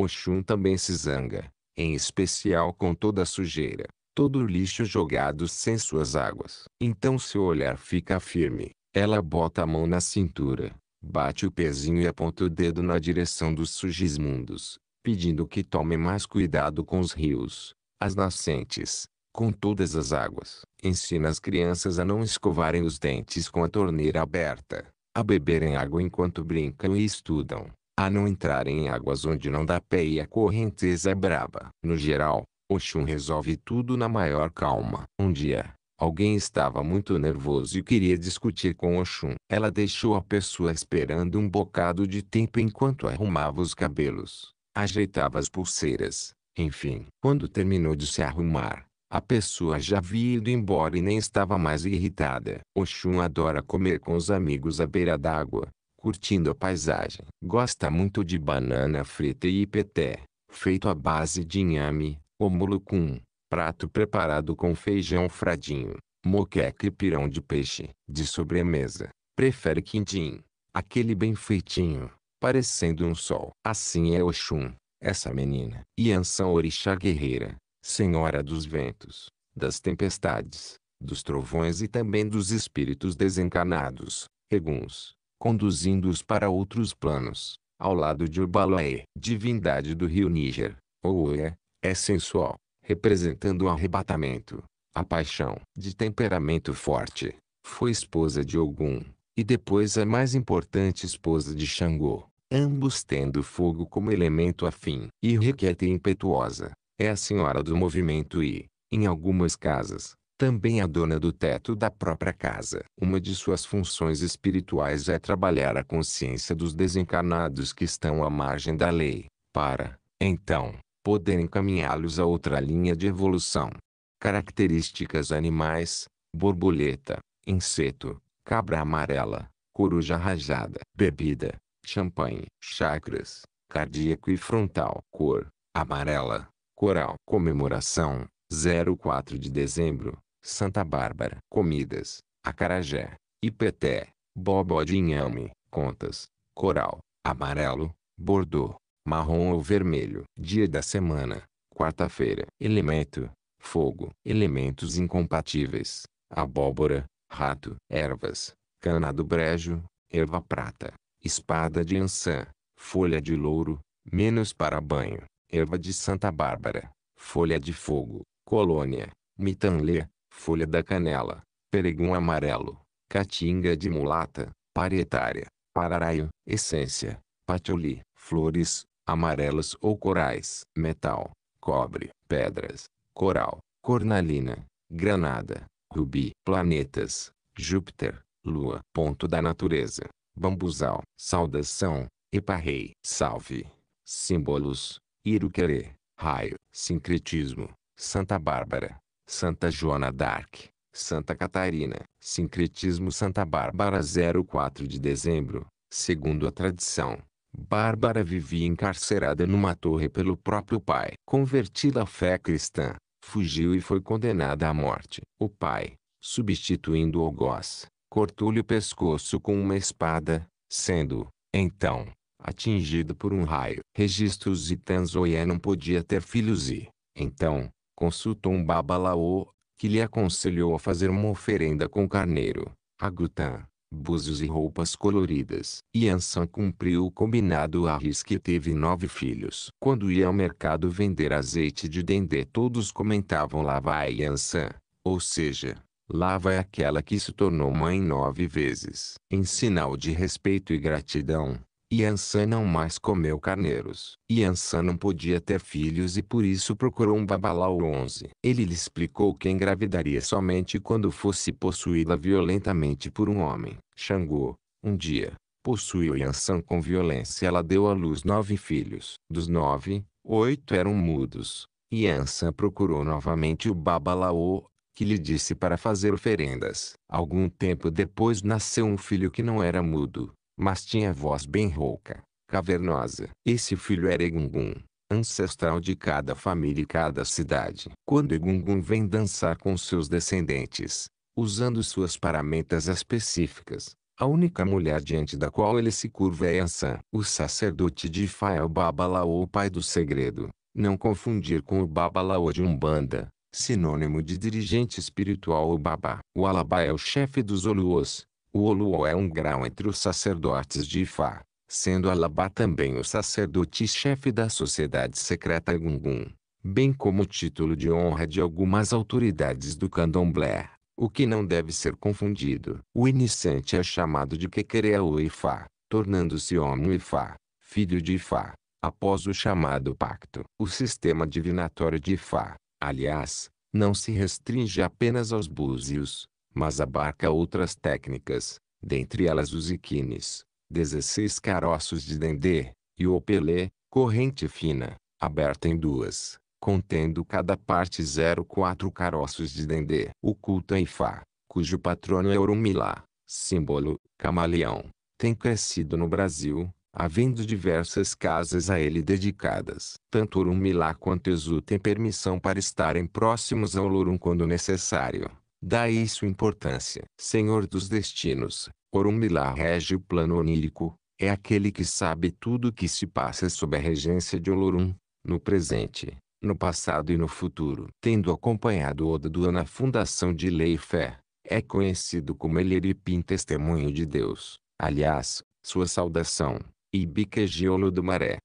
Oxum também se zanga, em especial com toda a sujeira, todo o lixo jogado sem suas águas. Então seu olhar fica firme, ela bota a mão na cintura, bate o pezinho e aponta o dedo na direção dos sujismundos, pedindo que tomem mais cuidado com os rios, as nascentes, com todas as águas. Ensina as crianças a não escovarem os dentes com a torneira aberta, a beberem água enquanto brincam e estudam, a não entrarem em águas onde não dá pé e a correnteza é braba. No geral, Oxum resolve tudo na maior calma. Um dia, alguém estava muito nervoso e queria discutir com Oxum. Ela deixou a pessoa esperando um bocado de tempo enquanto arrumava os cabelos ajeitava as pulseiras. Enfim, quando terminou de se arrumar, a pessoa já havia ido embora e nem estava mais irritada. Oxum adora comer com os amigos à beira d'água, curtindo a paisagem. Gosta muito de banana frita e ipeté, feito à base de inhame, ou mulucum, prato preparado com feijão fradinho, moqueca e pirão de peixe. De sobremesa, prefere quindim, aquele bem feitinho, parecendo um sol. Assim é Oxum, essa menina. E Ansão Orixá guerreira, senhora dos ventos, das tempestades, dos trovões e também dos espíritos desencarnados, eguns, conduzindo-os para outros planos, ao lado de Ubaloé. Divindade do rio Níger, Oé, é sensual, representando o arrebatamento, a paixão. De temperamento forte, foi esposa de Ogum, e depois a mais importante esposa de Xangô ambos tendo fogo como elemento afim. Irrequieta e impetuosa, é a senhora do movimento e, em algumas casas, também a dona do teto da própria casa. Uma de suas funções espirituais é trabalhar a consciência dos desencarnados que estão à margem da lei, para, então, poder encaminhá-los a outra linha de evolução. Características animais: borboleta, inseto, cabra amarela, coruja rajada. Bebida: champanhe, chakras, cardíaco e frontal. Cor, amarela, coral. Comemoração, 04 de dezembro, Santa Bárbara. Comidas, acarajé, ipeté, bobó de inhame. Contas, coral, amarelo, bordô, marrom ou vermelho. Dia da semana, quarta-feira. Elemento, fogo. Elementos incompatíveis, abóbora, rato. Ervas, cana do brejo, erva prata espada de ançã, folha de louro, menos para banho, erva de Santa Bárbara, folha de fogo, colônia, mitanlê, folha da canela, peregum amarelo, caatinga de mulata, parietária, pararaio, essência, patchouli, flores, amarelas ou corais, metal, cobre, pedras, coral, cornalina, granada, rubi, planetas, Júpiter, lua. Ponto da natureza bambuzal, saudação, eparrei, salve, símbolos, iruquerê, raio, sincretismo, Santa Bárbara, Santa Joana d'Arc, Santa Catarina, sincretismo Santa Bárbara 04 de dezembro, segundo a tradição. Bárbara vivia encarcerada numa torre pelo próprio pai. Convertida à fé cristã, fugiu e foi condenada à morte. O pai, substituindo o Ogós, cortou-lhe o pescoço com uma espada, sendo, então, atingido por um raio. Registros e Tanzoé não podia ter filhos e, então, consultou um babalaô, que lhe aconselhou a fazer uma oferenda com carneiro, agutã, búzios e roupas coloridas. E Ansan cumpriu o combinado a risca e teve nove filhos. Quando ia ao mercado vender azeite de dendê todos comentavam lá vai Ansan, ou seja, Lava é aquela que se tornou mãe nove vezes. Em sinal de respeito e gratidão, Yansan não mais comeu carneiros. Yansan não podia ter filhos e por isso procurou um babalau 11. Ele lhe explicou que engravidaria somente quando fosse possuída violentamente por um homem. Xangô, um dia, possuiu Yansan com violência. Ela deu à luz nove filhos. Dos nove, oito eram mudos. Yansan procurou novamente o babalau que lhe disse para fazer oferendas. Algum tempo depois nasceu um filho que não era mudo, mas tinha voz bem rouca, cavernosa. Esse filho era Egungun, ancestral de cada família e cada cidade. Quando Egungun vem dançar com seus descendentes, usando suas paramentas específicas, a única mulher diante da qual ele se curva é Ansan. O sacerdote de Ifá é o Babalaô, o pai do segredo. Não confundir com o Babalaô de Umbanda, sinônimo de dirigente espiritual ou babá. O alabá é o chefe dos oluos. O oluo é um grau entre os sacerdotes de Ifá, sendo alabá também o sacerdote-chefe da sociedade secreta Gungun, bem como o título de honra de algumas autoridades do candomblé, o que não deve ser confundido. O iniciante é chamado de Kekere ou Ifá, tornando-se homem Ifá, filho de Ifá, após o chamado pacto. O sistema divinatório de Ifá, Aliás, não se restringe apenas aos búzios, mas abarca outras técnicas, dentre elas os iquines, 16 caroços de dendê, e o pelé, corrente fina, aberta em duas, contendo cada parte 0,4 caroços de dendê. O culto Ifá, cujo patrono é Orumilá, símbolo, camaleão, tem crescido no Brasil, havendo diversas casas a ele dedicadas. Tanto Urumilá quanto Exu têm permissão para estarem próximos ao Lorum quando necessário. Daí sua importância. Senhor dos destinos, Orumilá rege o plano onírico, é aquele que sabe tudo o que se passa sob a regência de Olorum, no presente, no passado e no futuro. Tendo acompanhado Oda Dua na fundação de Lei e Fé, é conhecido como Eleripim Testemunho de Deus. Aliás, sua saudação, e Geolo do Maré.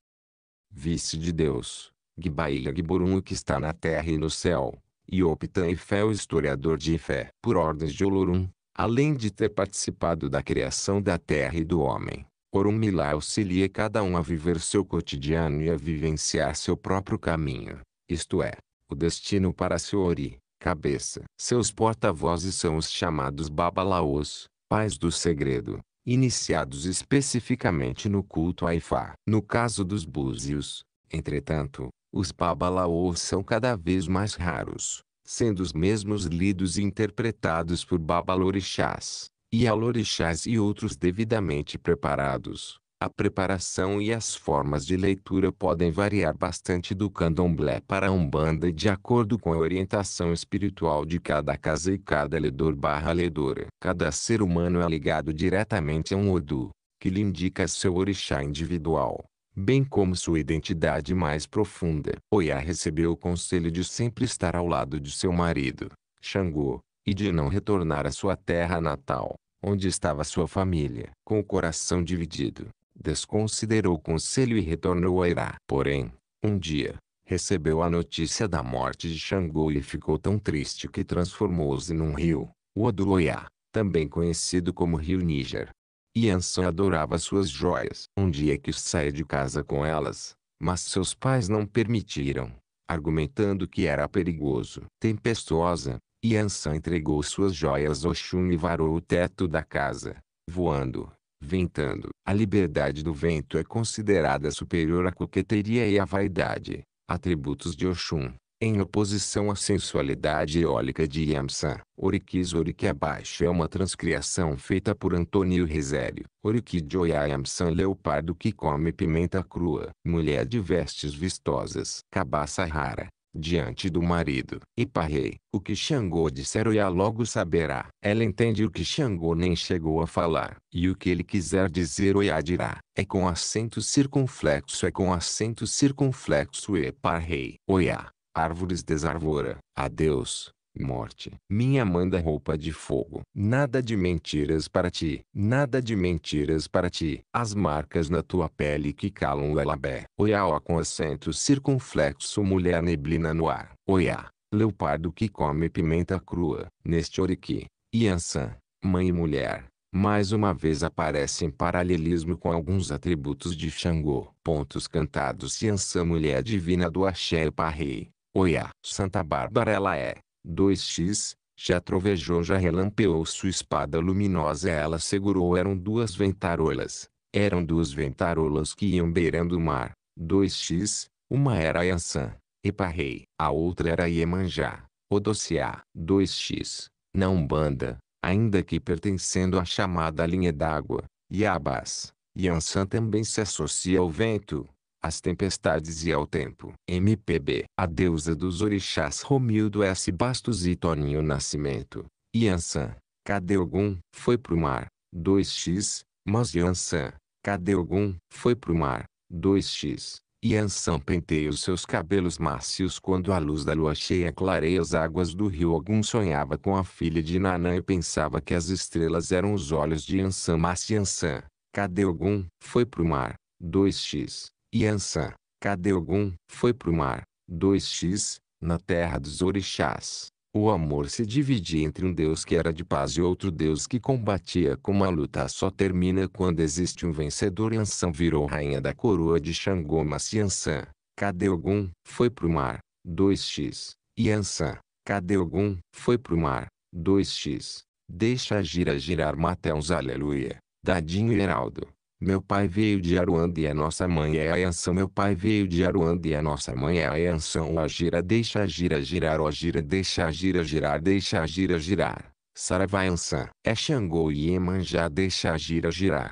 Vice de Deus, Gbailha Gborum que está na terra e no céu, e Optan o historiador de Ifé. Por ordens de Olorum, além de ter participado da criação da terra e do homem, Orumilá auxilia cada um a viver seu cotidiano e a vivenciar seu próprio caminho, isto é, o destino para seu ori, cabeça. Seus porta-vozes são os chamados babalaos, pais do segredo, iniciados especificamente no culto a Ifá. No caso dos búzios, entretanto, os babalaôs são cada vez mais raros, sendo os mesmos lidos e interpretados por babalorixás, e alorixás e outros devidamente preparados, a preparação e as formas de leitura podem variar bastante do candomblé para a umbanda de acordo com a orientação espiritual de cada casa e cada ledor barra ledora. Cada ser humano é ligado diretamente a um odu, que lhe indica seu orixá individual bem como sua identidade mais profunda. Oiá recebeu o conselho de sempre estar ao lado de seu marido, Xangô, e de não retornar à sua terra natal, onde estava sua família. Com o coração dividido, desconsiderou o conselho e retornou a Herá. Porém, um dia, recebeu a notícia da morte de Xangô e ficou tão triste que transformou-se num rio, o Oduloyá, também conhecido como Rio Níger. Yansan adorava suas joias. Um dia quis sair de casa com elas, mas seus pais não permitiram, argumentando que era perigoso. Tempestuosa, Yansan entregou suas joias ao Shun e varou o teto da casa, voando ventando. A liberdade do vento é considerada superior à coqueteria e à vaidade, atributos de Oxum, em oposição à sensualidade eólica de Yamsan. Oriquis Orique abaixo é uma transcriação feita por Antônio Resério. Oriqui Joya Yamsan é leopardo que come pimenta crua. Mulher de vestes vistosas. Cabaça rara diante do marido. E parrei. O que Xangô disser Oiá logo saberá. Ela entende o que Xangô nem chegou a falar. E o que ele quiser dizer Oiá dirá. É com acento circunflexo é com acento circunflexo e parrei. Oiá. Árvores desarvora. Adeus. Morte, minha manda roupa de fogo. Nada de mentiras para ti, nada de mentiras para ti. As marcas na tua pele que calam o elabé. Oiá com acento circunflexo mulher neblina no ar. Oiá, leopardo que come pimenta crua. Neste oriqui, Yansan, mãe e mulher, mais uma vez aparece em paralelismo com alguns atributos de Xangô. Pontos cantados Yansan mulher divina do Axé Parrei. Oiá, Santa Bárbara ela é 2x, já trovejou já relampeou sua espada luminosa ela segurou eram duas ventarolas. Eram duas ventarolas que iam beirando o mar. 2x, uma era Yansan, Eparrei, a outra era Iemanjá, odossia 2x, na Umbanda, ainda que pertencendo à chamada linha d'água, Yabás, Yansan também se associa ao vento, às tempestades e ao tempo. MPB. A deusa dos orixás Romildo S. Bastos e Toninho Nascimento. Yansan. Cadê algum? Foi pro mar. 2x. Mas Yansan. Cadê algum? Foi pro mar. 2x. Yansan penteia os seus cabelos macios quando a luz da lua cheia clareia as águas do rio. Algum sonhava com a filha de Nanã e pensava que as estrelas eram os olhos de Yansan. Mas Yansan, cadê algum? Foi pro mar. 2x. Yansa, Cadeogum, foi pro mar. 2x, na terra dos orixás. O amor se dividia entre um deus que era de paz e outro deus que combatia como a luta só termina quando existe um vencedor Yansan virou rainha da coroa de Xangô mas Yansan, Cadeogum, foi pro mar. 2x, Yansan, Cadeogum, foi pro mar. 2x, deixa a gira girar Mateus aleluia, Dadinho Heraldo. Meu pai veio de Aruanda e a é nossa mãe é a anção. Meu pai veio de Aruanda e a é nossa mãe é a anção. O gira deixa a gira girar. O gira deixa a gira girar. Deixa a gira girar. Saravá Iansã. É Xangô e Iemanjá. Deixa a gira girar.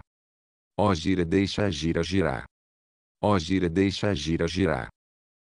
O gira deixa a gira girar. O gira deixa a gira girar.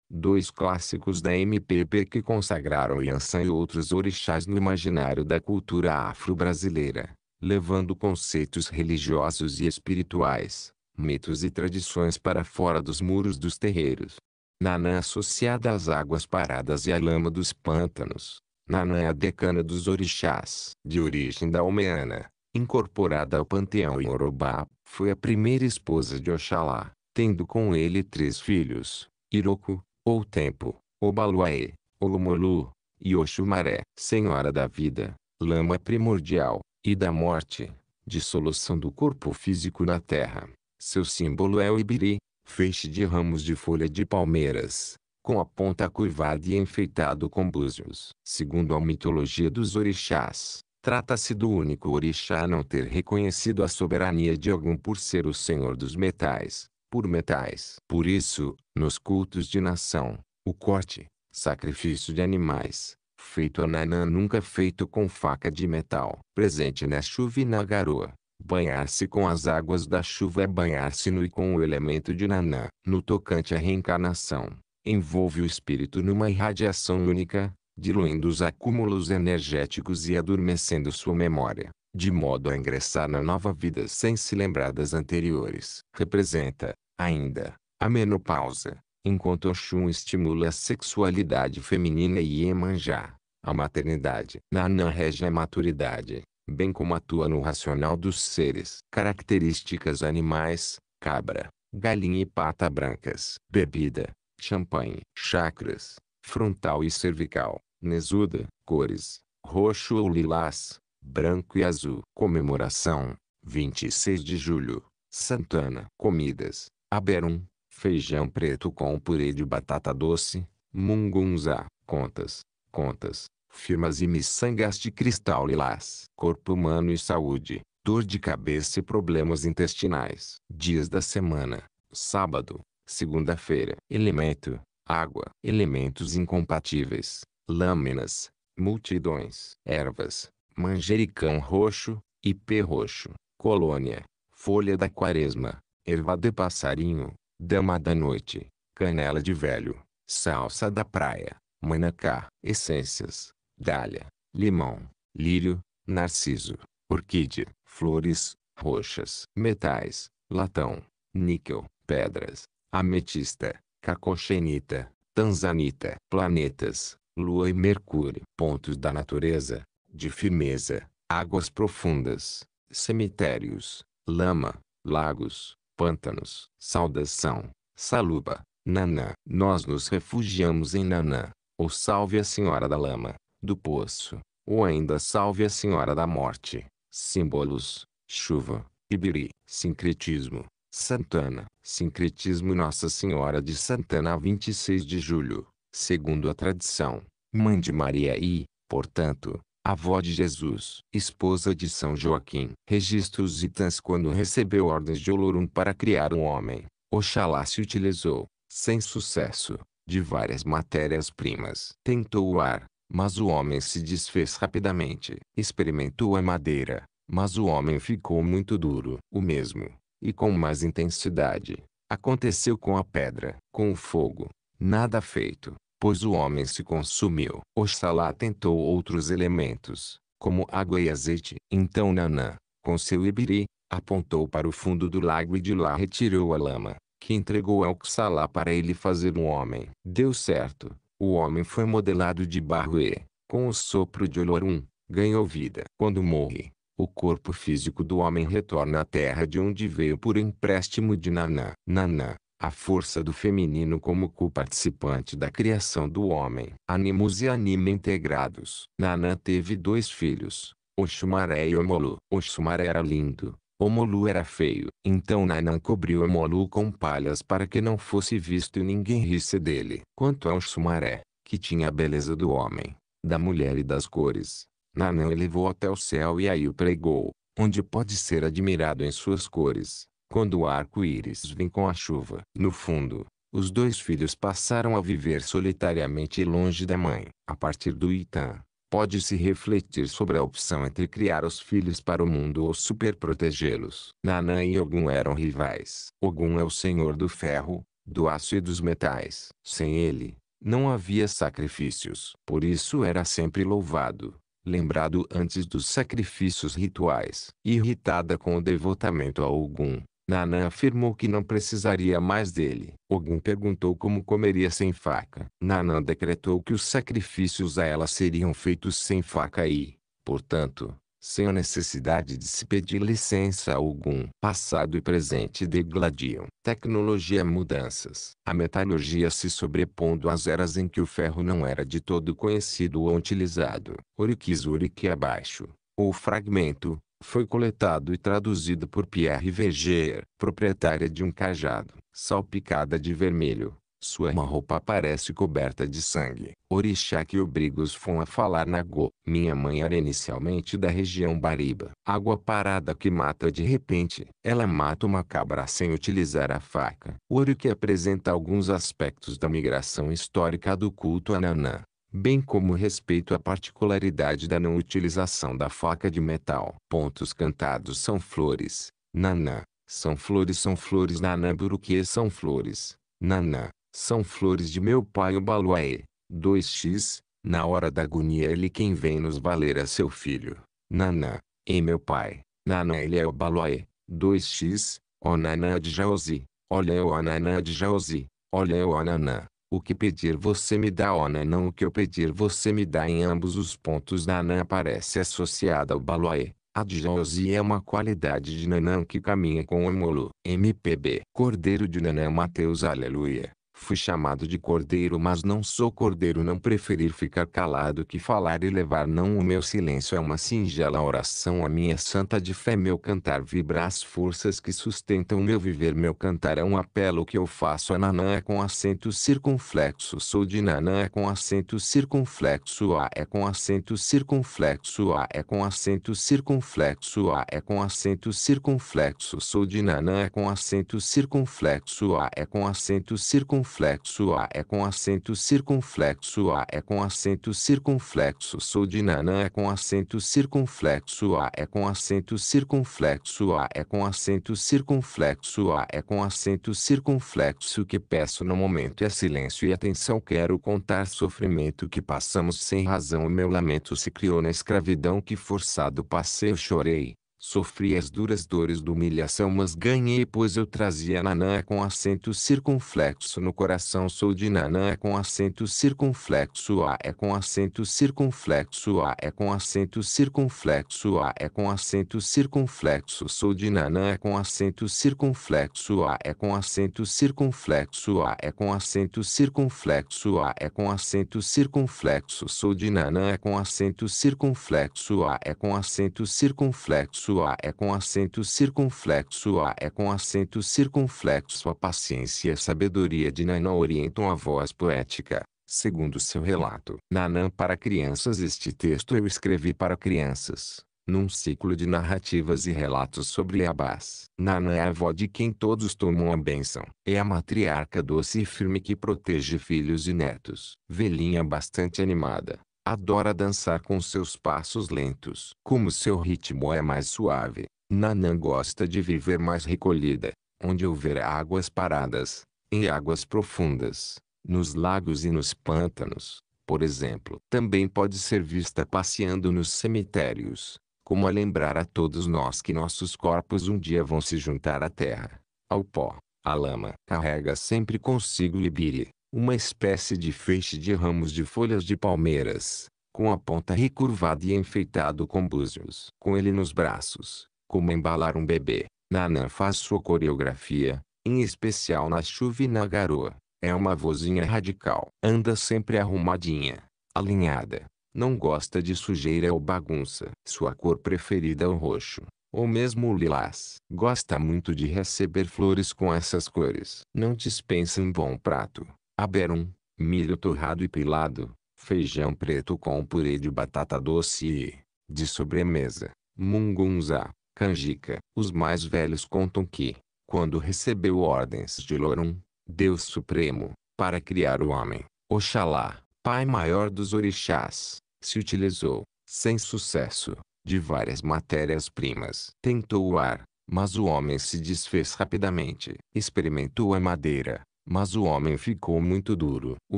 Dois clássicos da MPB que consagraram Iansã e outros orixás no imaginário da cultura afro-brasileira levando conceitos religiosos e espirituais, mitos e tradições para fora dos muros dos terreiros. Nanã associada às águas paradas e à lama dos pântanos. Nanã é a decana dos orixás, de origem da omeana, incorporada ao panteão Yorubá, foi a primeira esposa de Oxalá, tendo com ele três filhos, Iroko, ou Tempo, Obaluaê, Olumolu, e Oxumaré. Senhora da Vida, Lama Primordial, e da morte, dissolução do corpo físico na terra. Seu símbolo é o ibiri, feixe de ramos de folha de palmeiras, com a ponta curvada e enfeitado com búzios. Segundo a mitologia dos orixás, trata-se do único orixá a não ter reconhecido a soberania de algum por ser o senhor dos metais, por metais. Por isso, nos cultos de nação, o corte, sacrifício de animais, feito a nanã nunca feito com faca de metal. Presente na chuva e na garoa. Banhar-se com as águas da chuva é banhar-se no e com o elemento de nanã. No tocante à reencarnação, envolve o espírito numa irradiação única, diluindo os acúmulos energéticos e adormecendo sua memória, de modo a ingressar na nova vida sem se lembrar das anteriores. Representa, ainda, a menopausa, enquanto Oxum estimula a sexualidade feminina e emanjar a maternidade nanã rege a maturidade, bem como atua no racional dos seres. Características animais, cabra, galinha e pata brancas. Bebida, champanhe. Chakras, frontal e cervical, nesuda. Cores, roxo ou lilás, branco e azul. Comemoração, 26 de julho, Santana. Comidas, aberum, feijão preto com purê de batata doce, mungunza, Contas, contas, firmas e miçangas de cristal lilás. Corpo humano e saúde, dor de cabeça e problemas intestinais. Dias da semana, sábado, segunda-feira. Elemento, água. Elementos incompatíveis, lâminas, multidões. Ervas, manjericão roxo, ipê roxo, colônia, folha da quaresma, erva de passarinho, dama da noite, canela de velho, salsa da praia. Manacá. Essências dália, limão, lírio, narciso, orquídea, flores, roxas, metais, latão, níquel, pedras, ametista, cacochenita, tanzanita, planetas, lua e mercúrio. Pontos da natureza, de firmeza, águas profundas, cemitérios, lama, lagos, pântanos, saudação, saluba, nanã. Nós nos refugiamos em nanã, ou salve a senhora da lama do poço, ou ainda salve a senhora da morte, símbolos, chuva, ibiri, sincretismo, Santana, sincretismo Nossa Senhora de Santana 26 de julho, segundo a tradição, mãe de Maria e, portanto, avó de Jesus, esposa de São Joaquim. Registros itãs quando recebeu ordens de Olorum para criar um homem. Oxalá se utilizou, sem sucesso, de várias matérias-primas. Tentou o ar, mas o homem se desfez rapidamente. Experimentou a madeira, mas o homem ficou muito duro. O mesmo, e com mais intensidade, aconteceu com a pedra, com o fogo. Nada feito, pois o homem se consumiu. Oxalá tentou outros elementos, como água e azeite. Então Nanã, com seu ibiri, apontou para o fundo do lago e de lá retirou a lama, que entregou a Oxalá para ele fazer um homem. Deu certo. O homem foi modelado de barro e, com o sopro de Olorum, ganhou vida. Quando morre, o corpo físico do homem retorna à terra de onde veio por empréstimo de Naná. Naná, a força do feminino como co-participante da criação do homem. Animus e anima integrados. Naná teve dois filhos, Oxumaré e Omolu. Oxumaré era lindo, o Molu era feio, então Nanã cobriu o Molu com palhas para que não fosse visto e ninguém risse dele. Quanto ao Sumaré, que tinha a beleza do homem, da mulher e das cores, Nanã o até o céu e aí o pregou, onde pode ser admirado em suas cores, quando o arco-íris vem com a chuva. No fundo, os dois filhos passaram a viver solitariamente e longe da mãe. A partir do Itan pode-se refletir sobre a opção entre criar os filhos para o mundo ou superprotegê-los. Nanã e Ogum eram rivais. Ogum é o senhor do ferro, do aço e dos metais. Sem ele, não havia sacrifícios. Por isso era sempre louvado, lembrado antes dos sacrifícios rituais. Irritada com o devotamento a Ogum, Nanã afirmou que não precisaria mais dele. Ogum perguntou como comeria sem faca. Nanã decretou que os sacrifícios a ela seriam feitos sem faca e, portanto, sem a necessidade de se pedir licença a Ogum. Passado e presente degladiam. Tecnologia mudanças. A metalurgia se sobrepondo às eras em que o ferro não era de todo conhecido ou utilizado. Oriquis que abaixo, ou fragmento, foi coletado e traduzido por Pierre Verger, proprietária de um cajado, salpicada de vermelho. Sua roupa parece coberta de sangue. Orixá que obriga os Fon a falar na Go. Minha mãe era inicialmente da região Bariba. Água parada que mata de repente. Ela mata uma cabra sem utilizar a faca. Ouro que apresenta alguns aspectos da migração histórica do culto Ananã bem como respeito à particularidade da não utilização da faca de metal. Pontos cantados são flores, nanã, são flores são flores nanã buruque são flores, nanã, são flores de meu pai o baluaê, 2x, na hora da agonia ele quem vem nos valer é seu filho, nanã, em meu pai, nanã ele é o baluaê, 2x, o nanã de jauzi olha o nanã de jauzi olha o nanã. O que pedir você me dá ona né, não o que eu pedir você me dá em ambos os pontos Nanã aparece associada ao Baloé. A Djosi é uma qualidade de Nanã que caminha com o Molu. MPB Cordeiro de Nanã Mateus Aleluia Fui chamado de cordeiro mas não sou cordeiro não preferir ficar calado que falar e levar não o meu silêncio é uma singela oração a minha santa de fé meu cantar vibra as forças que sustentam meu viver meu cantar é um apelo que eu faço a nanã é com acento circunflexo sou de nanã é com acento circunflexo a é com acento circunflexo a é com acento circunflexo a é com acento circunflexo sou de nanã é com acento circunflexo a é com acento circunflexo circunflexo A é com acento circunflexo A é com acento circunflexo Sou de Nanã é com acento circunflexo A é com acento circunflexo A é com acento circunflexo A é com acento circunflexo que peço no momento é silêncio e atenção quero contar sofrimento que passamos sem razão o meu lamento se criou na escravidão que forçado passei eu chorei Sofri as duras dores da humilhação, mas ganhei, pois eu trazia Nanã com acento circunflexo no coração. Sou de Nanã com acento circunflexo, A é com acento circunflexo, A é com acento circunflexo, A é com acento circunflexo. Sou de Nanã com acento circunflexo, A é com acento circunflexo, A é com acento circunflexo, A é com acento circunflexo. Sou de Nanã com acento circunflexo, A é com acento circunflexo a é com acento circunflexo a é com acento circunflexo a paciência e a sabedoria de Naná orientam a voz poética. Segundo seu relato, Nanã para crianças este texto eu escrevi para crianças, num ciclo de narrativas e relatos sobre Abás. Nanã é a avó de quem todos tomam a bênção. É a matriarca doce e firme que protege filhos e netos. Velhinha bastante animada, adora dançar com seus passos lentos. Como seu ritmo é mais suave, Nanã gosta de viver mais recolhida, onde houver águas paradas, em águas profundas, nos lagos e nos pântanos, por exemplo. Também pode ser vista passeando nos cemitérios, como a lembrar a todos nós que nossos corpos um dia vão se juntar à terra, ao pó, à lama. Carrega sempre consigo Libire, uma espécie de feixe de ramos de folhas de palmeiras, com a ponta recurvada e enfeitado com búzios. Com ele nos braços, como embalar um bebê, Nanã faz sua coreografia, em especial na chuva e na garoa. É uma vozinha radical. Anda sempre arrumadinha, alinhada, não gosta de sujeira ou bagunça. Sua cor preferida é o roxo, ou mesmo o lilás. Gosta muito de receber flores com essas cores. Não dispensa um bom prato, aberum, milho torrado e pilado, feijão preto com purê de batata doce e, de sobremesa, mungunza, canjica. Os mais velhos contam que, quando recebeu ordens de Lorum, Deus Supremo, para criar o homem, Oxalá, pai maior dos orixás, se utilizou, sem sucesso, de várias matérias-primas. Tentou o ar, mas o homem se desfez rapidamente. Experimentou a madeira, mas o homem ficou muito duro. O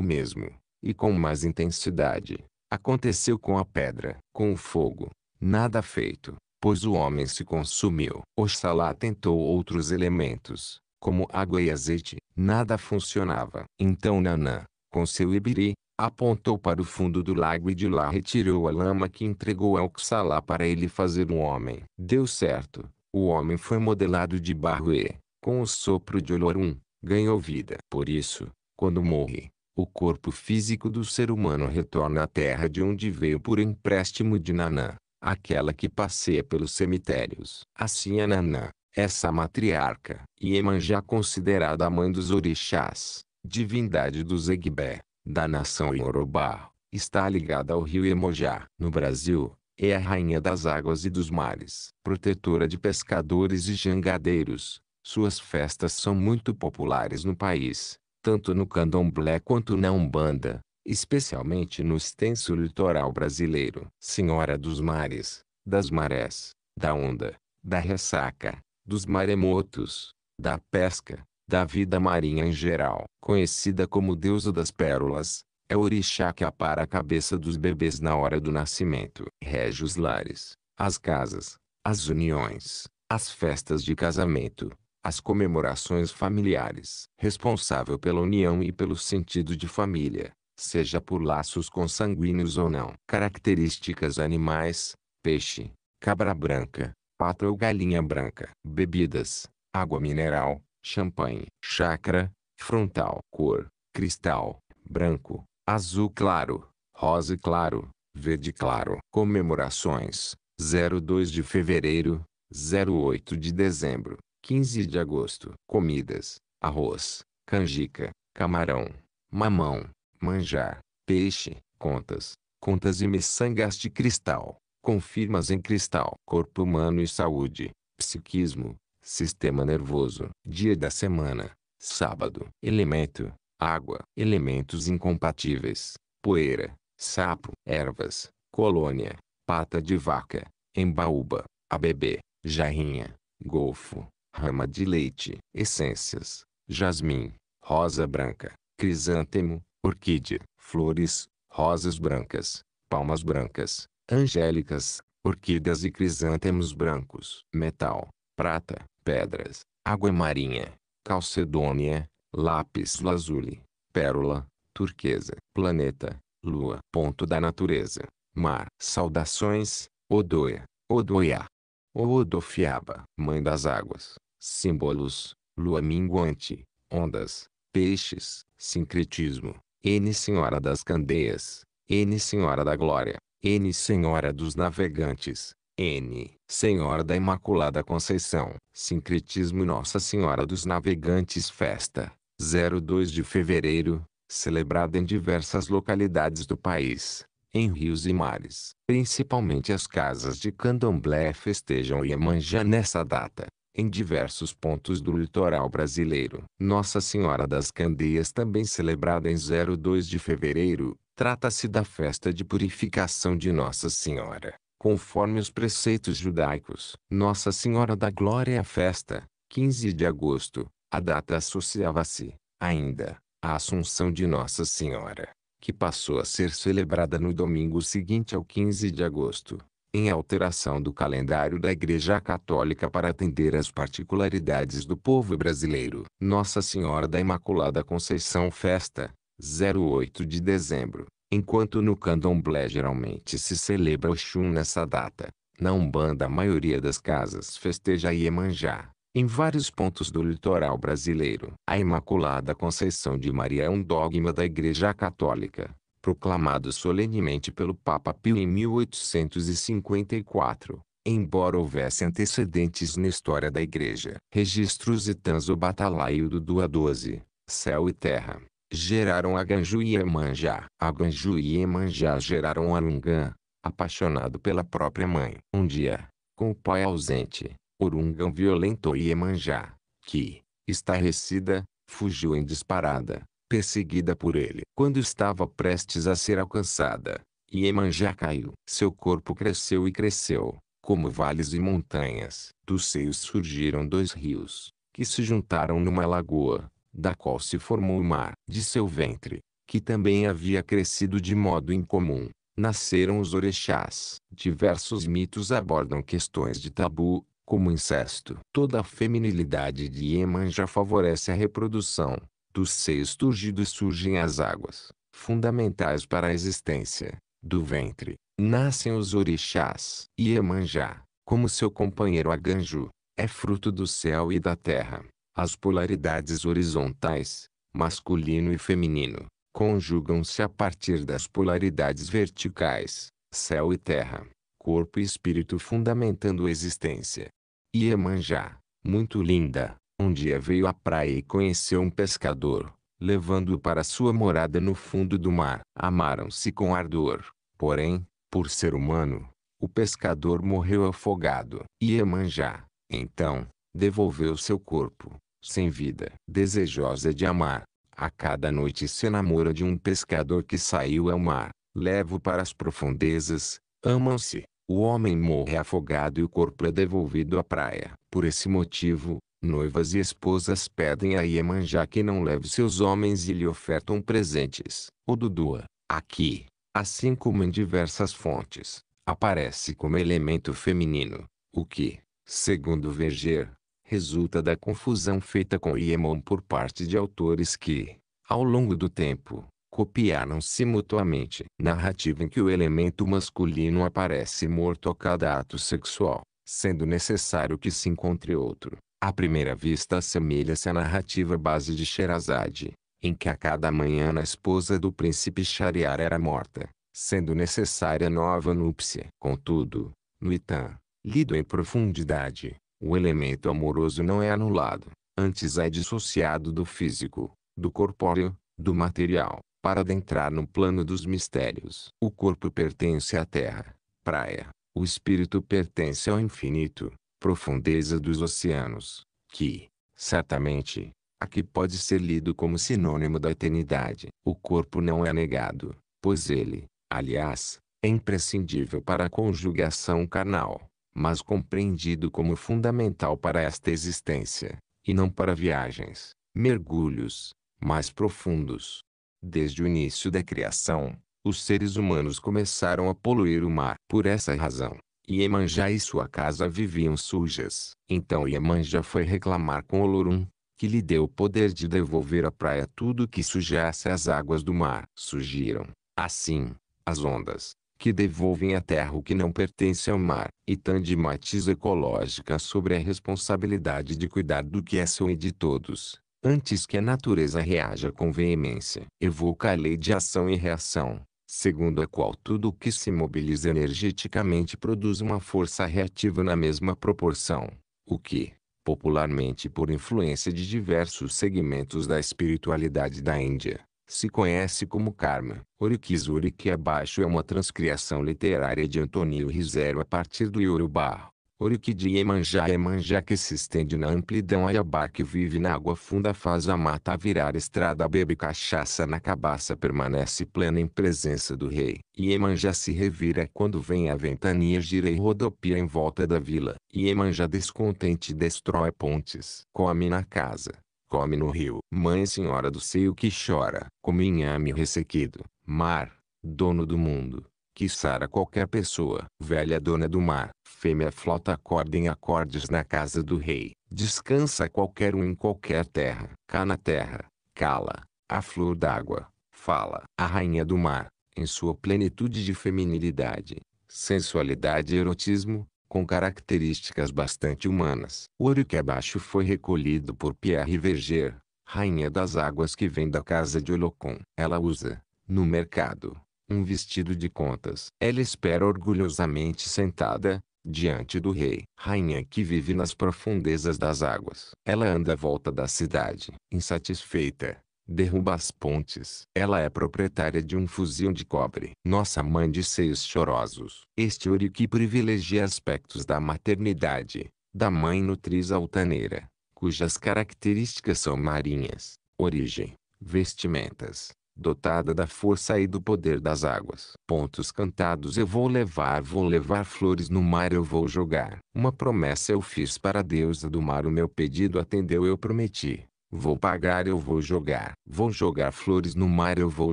mesmo, e com mais intensidade, aconteceu com a pedra, com o fogo. Nada feito, pois o homem se consumiu. Oxalá tentou outros elementos, como água e azeite, nada funcionava. Então Nanã, com seu ibiri, apontou para o fundo do lago e de lá retirou a lama que entregou a Oxalá para ele fazer um homem. Deu certo. O homem foi modelado de barro e, com o sopro de Olorum, ganhou vida. Por isso, quando morre, o corpo físico do ser humano retorna à terra de onde veio por empréstimo de Nanã, aquela que passeia pelos cemitérios. Assim a Nanã, essa matriarca, e emanjá considerada a mãe dos orixás, divindade dos Egbé, da nação Yorubá, está ligada ao rio Emojá. No Brasil, é a rainha das águas e dos mares, protetora de pescadores e jangadeiros, suas festas são muito populares no país, tanto no candomblé quanto na umbanda, especialmente no extenso litoral brasileiro. Senhora dos mares, das marés, da onda, da ressaca, dos maremotos, da pesca, da vida marinha em geral. Conhecida como deusa das pérolas, é o orixá que apara a cabeça dos bebês na hora do nascimento. Rege os lares, as casas, as uniões, as festas de casamento, as comemorações familiares, responsável pela união e pelo sentido de família, seja por laços consanguíneos ou não. Características animais: peixe, cabra branca, pato ou galinha branca. Bebidas: água mineral, champanhe, chakra frontal, cor, cristal, branco, azul claro, rosa claro, verde claro. Comemorações: 02 de fevereiro, 08 de dezembro, 15 de agosto. Comidas: arroz, canjica, camarão, mamão, manjar, peixe, contas, contas e miçangas de cristal, confirmas em cristal, corpo humano e saúde, psiquismo, sistema nervoso, dia da semana, sábado, elemento, água, elementos incompatíveis, poeira, sapo, ervas, colônia, pata de vaca, embaúba, ABB, jarrinha, golfo, rama de leite, essências, jasmim, rosa branca, crisântemo, orquídea, flores, rosas brancas, palmas brancas, angélicas, orquídeas e crisântemos brancos, metal, prata, pedras, água marinha, calcedônia, lápis lazuli, pérola, turquesa, planeta, lua. Ponto da natureza, mar. Saudações, Odoia, Odoia. Odofiaba, mãe das águas, símbolos, lua minguante, ondas, peixes, sincretismo, N Senhora das Candeias, N Senhora da Glória, N Senhora dos Navegantes, N Senhora da Imaculada Conceição, sincretismo Nossa Senhora dos Navegantes Festa, 02 de fevereiro, celebrada em diversas localidades do país em rios e mares. Principalmente as casas de candomblé festejam Iemanjá nessa data, em diversos pontos do litoral brasileiro. Nossa Senhora das Candeias também celebrada em 02 de fevereiro, trata-se da festa de purificação de Nossa Senhora, conforme os preceitos judaicos. Nossa Senhora da Glória é a festa, 15 de agosto, a data associava-se, ainda, à Assunção de Nossa Senhora que passou a ser celebrada no domingo seguinte ao 15 de agosto, em alteração do calendário da Igreja Católica para atender às particularidades do povo brasileiro. Nossa Senhora da Imaculada Conceição Festa, 08 de dezembro, enquanto no candomblé geralmente se celebra o Oxum nessa data. Na Umbanda a maioria das casas festeja Iemanjá, em vários pontos do litoral brasileiro. A Imaculada Conceição de Maria é um dogma da Igreja Católica, proclamado solenemente pelo Papa Pio em 1854. Embora houvesse antecedentes na história da Igreja, registros e o Batalaio do Dua 12, Céu e Terra, geraram Aganju e Emanjá. Aganju e Emanjá geraram Arungan, apaixonado pela própria mãe. Um dia, com o pai ausente, Orungão violentou Iemanjá, que, estarrecida, fugiu em disparada, perseguida por ele. Quando estava prestes a ser alcançada, Iemanjá caiu. Seu corpo cresceu e cresceu, como vales e montanhas. Dos seios surgiram dois rios, que se juntaram numa lagoa, da qual se formou o mar. De seu ventre, que também havia crescido de modo incomum, nasceram os orixás. Diversos mitos abordam questões de tabu como incesto. Toda a feminilidade de Iemanjá favorece a reprodução. Dos seios turgidos surgem as águas, fundamentais para a existência. Do ventre, nascem os orixás. Iemanjá, como seu companheiro Aganju, é fruto do céu e da terra. As polaridades horizontais, masculino e feminino, conjugam-se a partir das polaridades verticais, céu e terra, corpo e espírito fundamentando a existência. Iemanjá, muito linda, um dia veio à praia e conheceu um pescador, levando-o para sua morada no fundo do mar. Amaram-se com ardor, porém, por ser humano, o pescador morreu afogado. Iemanjá, então, devolveu seu corpo, sem vida. Desejosa de amar, a cada noite se enamora de um pescador que saiu ao mar, leva-o para as profundezas, amam-se, o homem morre afogado e o corpo é devolvido à praia. Por esse motivo, noivas e esposas pedem a Iemanjá que não leve seus homens e lhe ofertam presentes. O Dudua, aqui, assim como em diversas fontes, aparece como elemento feminino, o que, segundo Verger, resulta da confusão feita com Iemon por parte de autores que, ao longo do tempo, copiaram-se mutuamente. Narrativa em que o elemento masculino aparece morto a cada ato sexual, sendo necessário que se encontre outro. À primeira vista assemelha-se à narrativa base de Sherazade, em que a cada manhã a esposa do príncipe Shariar era morta, sendo necessária nova núpcia. Contudo, no Itan, lido em profundidade, o elemento amoroso não é anulado, antes é dissociado do físico, do corpóreo, do material para adentrar no plano dos mistérios. O corpo pertence à terra, praia. O espírito pertence ao infinito, profundeza dos oceanos, que, certamente, aqui pode ser lido como sinônimo da eternidade. O corpo não é negado, pois ele, aliás, é imprescindível para a conjugação carnal, mas compreendido como fundamental para esta existência, e não para viagens, mergulhos, mais profundos. Desde o início da criação, os seres humanos começaram a poluir o mar. Por essa razão, Iemanjá e sua casa viviam sujas. Então Iemanjá foi reclamar com Olorum, que lhe deu o poder de devolver à praia tudo que sujasse as águas do mar. Surgiram, assim, as ondas, que devolvem à terra o que não pertence ao mar. E Tandimatiz Ecológica sobre a responsabilidade de cuidar do que é seu e de todos, antes que a natureza reaja com veemência. Evoca a lei de ação e reação, segundo a qual tudo o que se mobiliza energeticamente produz uma força reativa na mesma proporção, o que, popularmente por influência de diversos segmentos da espiritualidade da Índia, se conhece como karma. Orikizuri que abaixo é uma transcriação literária de Antonio Rizero a partir do Yoruba, Oriquidie Iemanjá Iemanjá que se estende na amplidão Ayabá que vive na água funda faz a mata virar estrada bebe cachaça na cabaça permanece plena em presença do rei. Iemanjá se revira quando vem a ventania gira e rodopia em volta da vila. Iemanjá descontente destrói pontes. Come na casa. Come no rio. Mãe senhora do seio que chora. Come inhame ressequido. Mar. Dono do mundo que sara qualquer pessoa. Velha dona do mar, fêmea flota acorda em acordes na casa do rei. Descansa qualquer um em qualquer terra. Cá na terra, cala, a flor d'água, fala. A rainha do mar, em sua plenitude de feminilidade, sensualidade e erotismo, com características bastante humanas. O ouro que abaixo é foi recolhido por Pierre Verger, rainha das águas que vem da casa de Holocon. Ela usa, no mercado, um vestido de contas. Ela espera orgulhosamente sentada, diante do rei, rainha que vive nas profundezas das águas. Ela anda à volta da cidade, insatisfeita, derruba as pontes. Ela é proprietária de um fuzil de cobre. Nossa mãe de seios chorosos. Este que privilegia aspectos da maternidade, da mãe nutriz altaneira, cujas características são marinhas, origem, vestimentas, dotada da força e do poder das águas. Pontos cantados eu vou levar, vou levar flores no mar eu vou jogar. Uma promessa eu fiz para a deusa do mar, o meu pedido atendeu eu prometi. Vou pagar eu vou jogar. Vou jogar flores no mar eu vou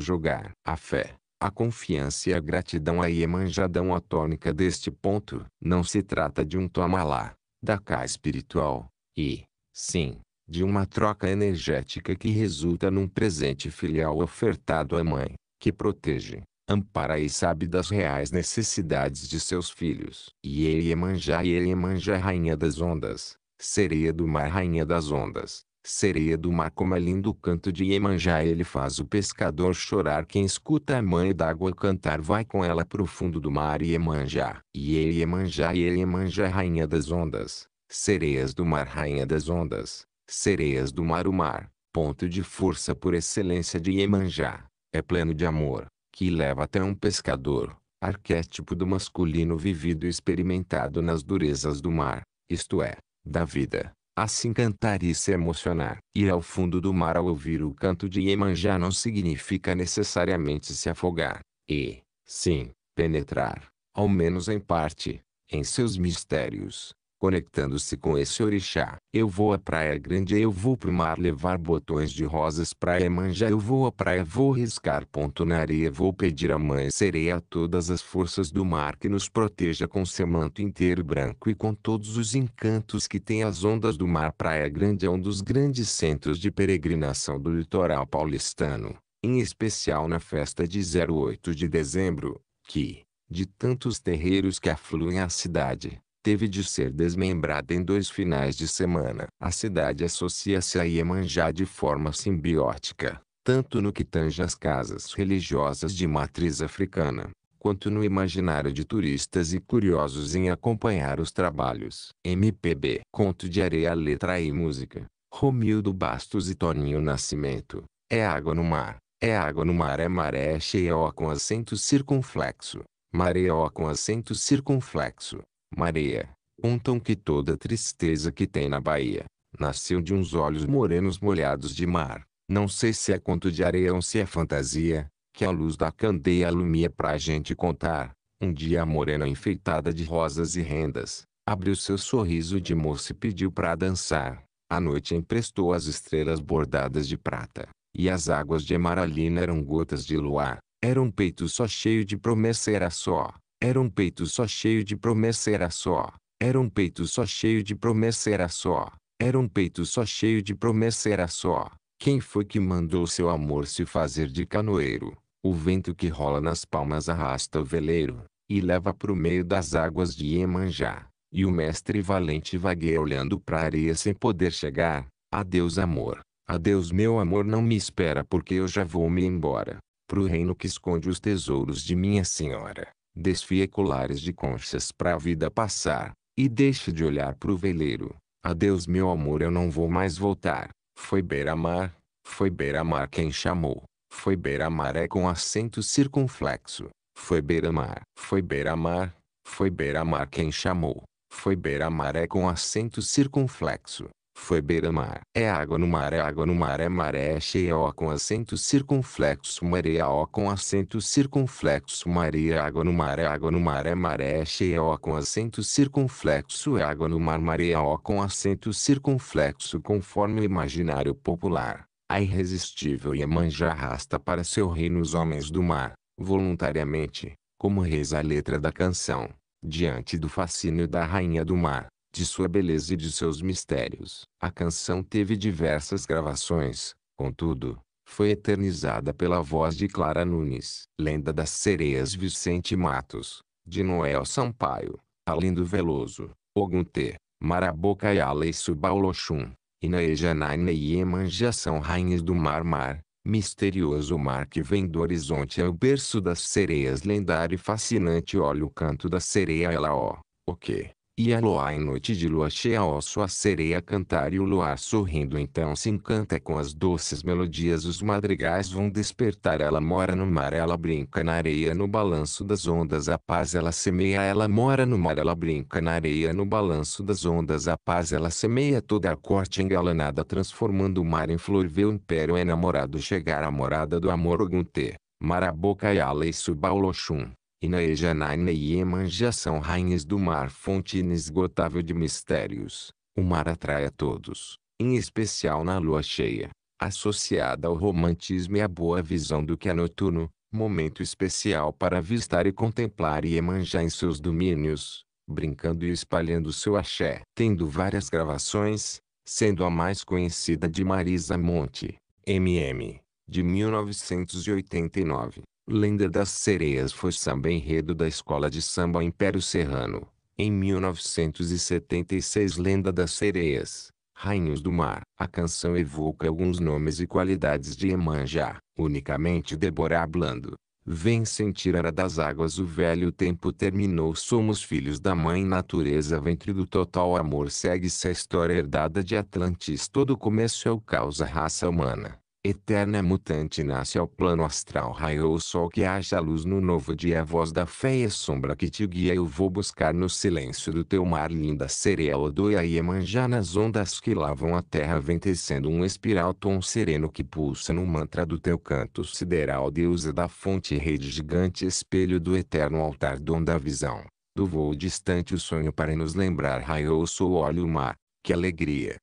jogar. A fé. A confiança e a gratidão a Iemanjá dão a tônica deste ponto. Não se trata de um toma lá, da cá espiritual. E, sim, de uma troca energética que resulta num presente filial ofertado à mãe, que protege, ampara e sabe das reais necessidades de seus filhos. E ele Iemanjá e ele Iemanjá rainha das ondas, sereia do mar rainha das ondas, sereia do mar como é lindo canto de Iemanjá ele faz o pescador chorar quem escuta a mãe d'água cantar vai com ela pro fundo do mar Iemanjá. E ele Iemanjá e ele Iemanjá rainha das ondas, sereias do mar rainha das ondas, Sereias do mar o mar, ponto de força por excelência de Iemanjá, é pleno de amor, que leva até um pescador, arquétipo do masculino vivido e experimentado nas durezas do mar, isto é, da vida, a se encantar e se emocionar. Ir ao fundo do mar ao ouvir o canto de Iemanjá não significa necessariamente se afogar, e, sim, penetrar, ao menos em parte, em seus mistérios. Conectando-se com esse orixá. Eu vou à praia grande, eu vou pro mar levar botões de rosas pra Emanjá. Eu vou à praia, vou riscar ponto na areia, vou pedir à mãe sereia a todas as forças do mar que nos proteja com seu manto inteiro branco e com todos os encantos que tem as ondas do mar. Praia Grande é um dos grandes centros de peregrinação do litoral paulistano, em especial na festa de 08 de dezembro, que, de tantos terreiros que afluem à cidade, teve de ser desmembrada em dois finais de semana. A cidade associa-se a Iemanjá de forma simbiótica, tanto no que tange às casas religiosas de matriz africana, quanto no imaginário de turistas e curiosos em acompanhar os trabalhos. MPB Conto de Areia Letra e Música Romildo Bastos e Toninho Nascimento É água no mar, é água no mar é maré é cheia com acento circunflexo, Mareia com acento circunflexo, Maria. Contam que toda tristeza que tem na Bahia, nasceu de uns olhos morenos molhados de mar. Não sei se é conto de areia ou se é fantasia, que a luz da candeia alumia pra gente contar. Um dia a morena enfeitada de rosas e rendas, abriu seu sorriso de moça e pediu pra dançar. A noite emprestou as estrelas bordadas de prata, e as águas de Emaralina eram gotas de luar. Era um peito só cheio de promessa era só, era um peito só cheio de promessa era só. Era um peito só cheio de promessa era só. Era um peito só cheio de promessa era só. Quem foi que mandou seu amor se fazer de canoeiro? O vento que rola nas palmas arrasta o veleiro e leva para o meio das águas de Iemanjá. E o mestre valente vagueia olhando para a areia sem poder chegar. Adeus amor. Adeus meu amor não me espera porque eu já vou me embora. para o reino que esconde os tesouros de minha senhora desfia colares de conchas para a vida passar, e deixe de olhar para o veleiro. Adeus meu amor eu não vou mais voltar. Foi beira-mar, foi beira-mar quem chamou. Foi beira-mar é com acento circunflexo. Foi beira-mar, foi beira-mar, foi beira-mar quem chamou. Foi beira-mar é com acento circunflexo. Foi beira-mar. É água no mar, é água no mar, é maré cheia é ó com acento circunflexo, maria é ó com acento circunflexo, maria é água no mar, é água no mar, é maré cheia ó com acento circunflexo, é água no mar, maria ó com acento circunflexo, conforme o imaginário popular. A irresistível Iemanjá arrasta para seu reino os homens do mar, voluntariamente, como reza a letra da canção, diante do fascínio da rainha do mar de sua beleza e de seus mistérios. A canção teve diversas gravações, contudo, foi eternizada pela voz de Clara Nunes. Lenda das Sereias Vicente Matos, de Noel Sampaio, Alindo Veloso, Oguntê, Maraboca e Subaoloxum, Inaejanaina e Emanja são rainhas do Mar Mar, misterioso mar que vem do horizonte é o berço das sereias lendário e fascinante olha o canto da sereia ela ó, o que? E a luar em noite de lua cheia ouço a sereia cantar e o luar sorrindo então se encanta com as doces melodias os madrigais vão despertar ela mora no mar ela brinca na areia no balanço das ondas a paz ela semeia ela mora no mar ela brinca na areia no balanço das ondas a paz ela semeia toda a corte engalanada transformando o mar em flor vê o império é namorado chegar à morada do amor Ogunte, Marabocaia Lei Subaoloxum. E na Inaejanã e Iemanjá são rainhas do mar fonte inesgotável de mistérios. O mar atrai a todos, em especial na lua cheia, associada ao romantismo e à boa visão do que é noturno, momento especial para avistar e contemplar Iemanjá em seus domínios, brincando e espalhando seu axé. Tendo várias gravações, sendo a mais conhecida de Marisa Monte, MM, de 1989. Lenda das Sereias foi samba enredo da Escola de Samba Império Serrano. Em 1976 Lenda das Sereias, Rainhos do Mar. A canção evoca alguns nomes e qualidades de Emanjá. Unicamente Deborah Blando. Vem sentir era das águas o velho tempo terminou somos filhos da mãe natureza ventre do total amor segue-se a história herdada de Atlantis todo começo é o caos a raça humana eterna mutante nasce ao plano astral raio o sol que haja luz no novo dia a voz da fé e a sombra que te guia eu vou buscar no silêncio do teu mar linda sereia odoia e emanjar nas ondas que lavam a terra vem tecendo um espiral tom sereno que pulsa no mantra do teu canto sideral deusa da fonte rede gigante espelho do eterno altar dom da visão do voo distante o sonho para nos lembrar raio o sol olha o mar que alegria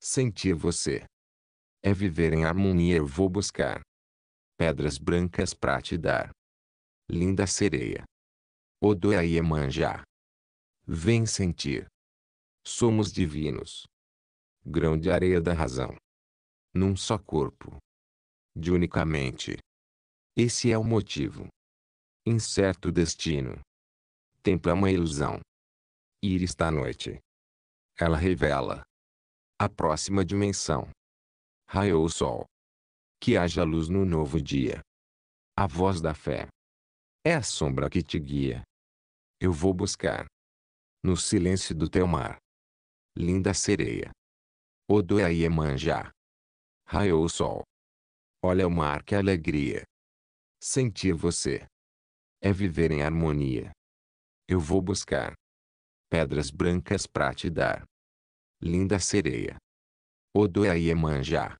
sentir você é viver em harmonia eu vou buscar. Pedras brancas pra te dar. Linda sereia. Odoia Iemanjá. É Vem sentir. Somos divinos. Grão de areia da razão. Num só corpo. De unicamente. Esse é o motivo. Incerto destino. Templo é uma ilusão. Ir esta noite. Ela revela a próxima dimensão raiou o sol. Que haja luz no novo dia. A voz da fé. É a sombra que te guia. Eu vou buscar. No silêncio do teu mar. Linda sereia. Odoia manjá. Raiou o sol. Olha o mar que alegria. Sentir você. É viver em harmonia. Eu vou buscar. Pedras brancas pra te dar. Linda sereia. Odoa e Emanjá.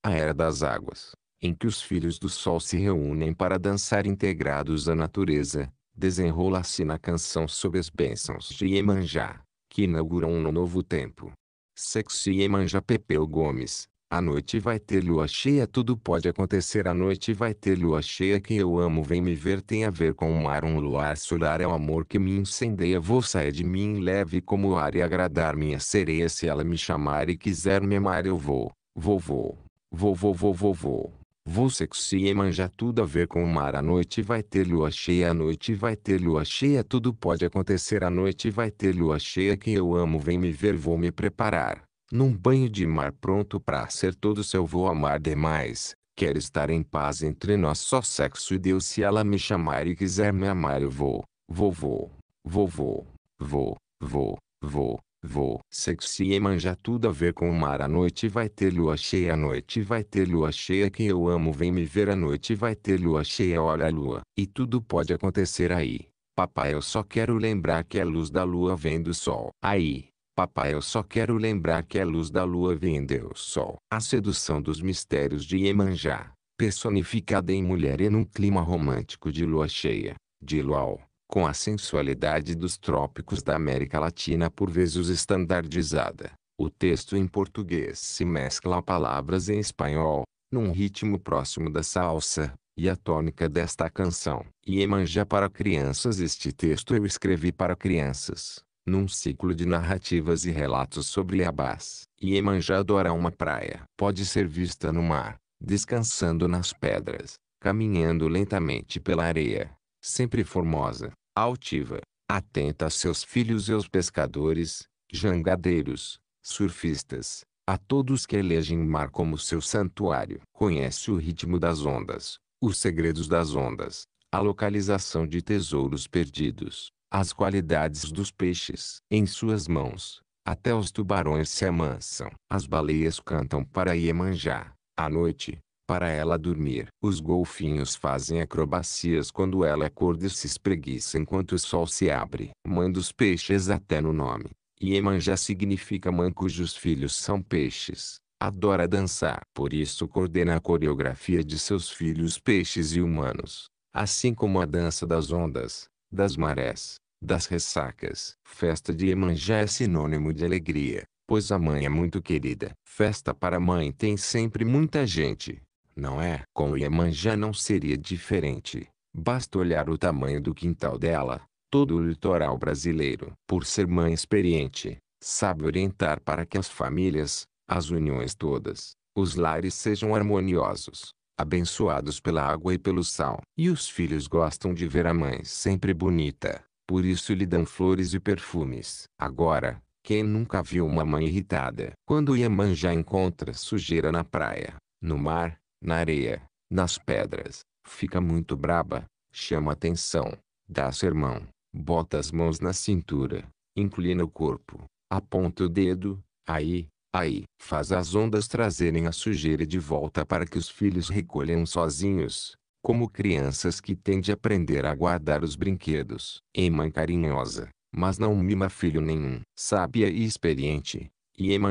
A Era das Águas, em que os filhos do Sol se reúnem para dançar integrados à natureza, desenrola-se assim na canção sobre as bênçãos de Iemanjá, que inauguram um novo tempo. Sexy Iemanjá Pepeu Gomes, à noite vai ter lua cheia, tudo pode acontecer. À noite vai ter lua cheia, quem eu amo vem me ver, tem a ver com o mar. Um luar solar é o amor que me incendeia. Vou sair de mim leve como o ar e agradar minha sereia. Se ela me chamar e quiser me amar, eu vou, vou, vou, vou, vou, vou, vou, vou. Vou sexy e manjar tudo a ver com o mar. A noite vai ter lua cheia, a noite vai ter lua cheia, tudo pode acontecer. A noite vai ter lua cheia, quem eu amo vem me ver, vou me preparar num banho de mar pronto para ser todo seu vou amar demais. Quero estar em paz entre nós só sexo e Deus se ela me chamar e quiser me amar eu vou, vou, vou, vou, vou, vou, vou, vou. Vou, sexy e manja tudo a ver com o mar à noite vai ter lua cheia à noite vai ter lua cheia Quem eu amo vem me ver à noite vai ter lua cheia olha a lua. E tudo pode acontecer aí. Papai eu só quero lembrar que a luz da lua vem do sol. Aí, Papai eu só quero lembrar que a luz da lua vem do sol. A sedução dos mistérios de Iemanjá, personificada em mulher e num clima romântico de lua cheia, de luau, com a sensualidade dos trópicos da América Latina por vezes estandardizada. O texto em português se mescla a palavras em espanhol, num ritmo próximo da salsa, e a tônica desta canção. Iemanjá para crianças Este texto eu escrevi para crianças num ciclo de narrativas e relatos sobre Abás. Iemanjá adora uma praia. Pode ser vista no mar, descansando nas pedras, caminhando lentamente pela areia, sempre formosa, altiva, atenta a seus filhos e aos pescadores, jangadeiros, surfistas, a todos que elegem o mar como seu santuário. Conhece o ritmo das ondas, os segredos das ondas, a localização de tesouros perdidos, as qualidades dos peixes em suas mãos. Até os tubarões se amansam. As baleias cantam para Iemanjá, à noite, para ela dormir. Os golfinhos fazem acrobacias quando ela acorda é e se espreguiça enquanto o sol se abre. Mãe dos peixes até no nome. Iemanjá significa mãe cujos filhos são peixes. Adora dançar. Por isso coordena a coreografia de seus filhos peixes e humanos. Assim como a dança das ondas, das marés, das ressacas. Festa de Iemanjá é sinônimo de alegria, pois a mãe é muito querida. Festa para a mãe tem sempre muita gente, não é? Com Iemanjá não seria diferente. Basta olhar o tamanho do quintal dela, todo o litoral brasileiro. Por ser mãe experiente, sabe orientar para que as famílias, as uniões todas, os lares sejam harmoniosos abençoados pela água e pelo sal. E os filhos gostam de ver a mãe sempre bonita, por isso lhe dão flores e perfumes. Agora, quem nunca viu uma mãe irritada? Quando já encontra sujeira na praia, no mar, na areia, nas pedras, fica muito braba, chama atenção, dá sermão, bota as mãos na cintura, inclina o corpo, aponta o dedo, aí, Aí, faz as ondas trazerem a sujeira de volta para que os filhos recolham sozinhos, como crianças que têm de aprender a guardar os brinquedos. Em mãe carinhosa, mas não mima filho nenhum, sábia e experiente,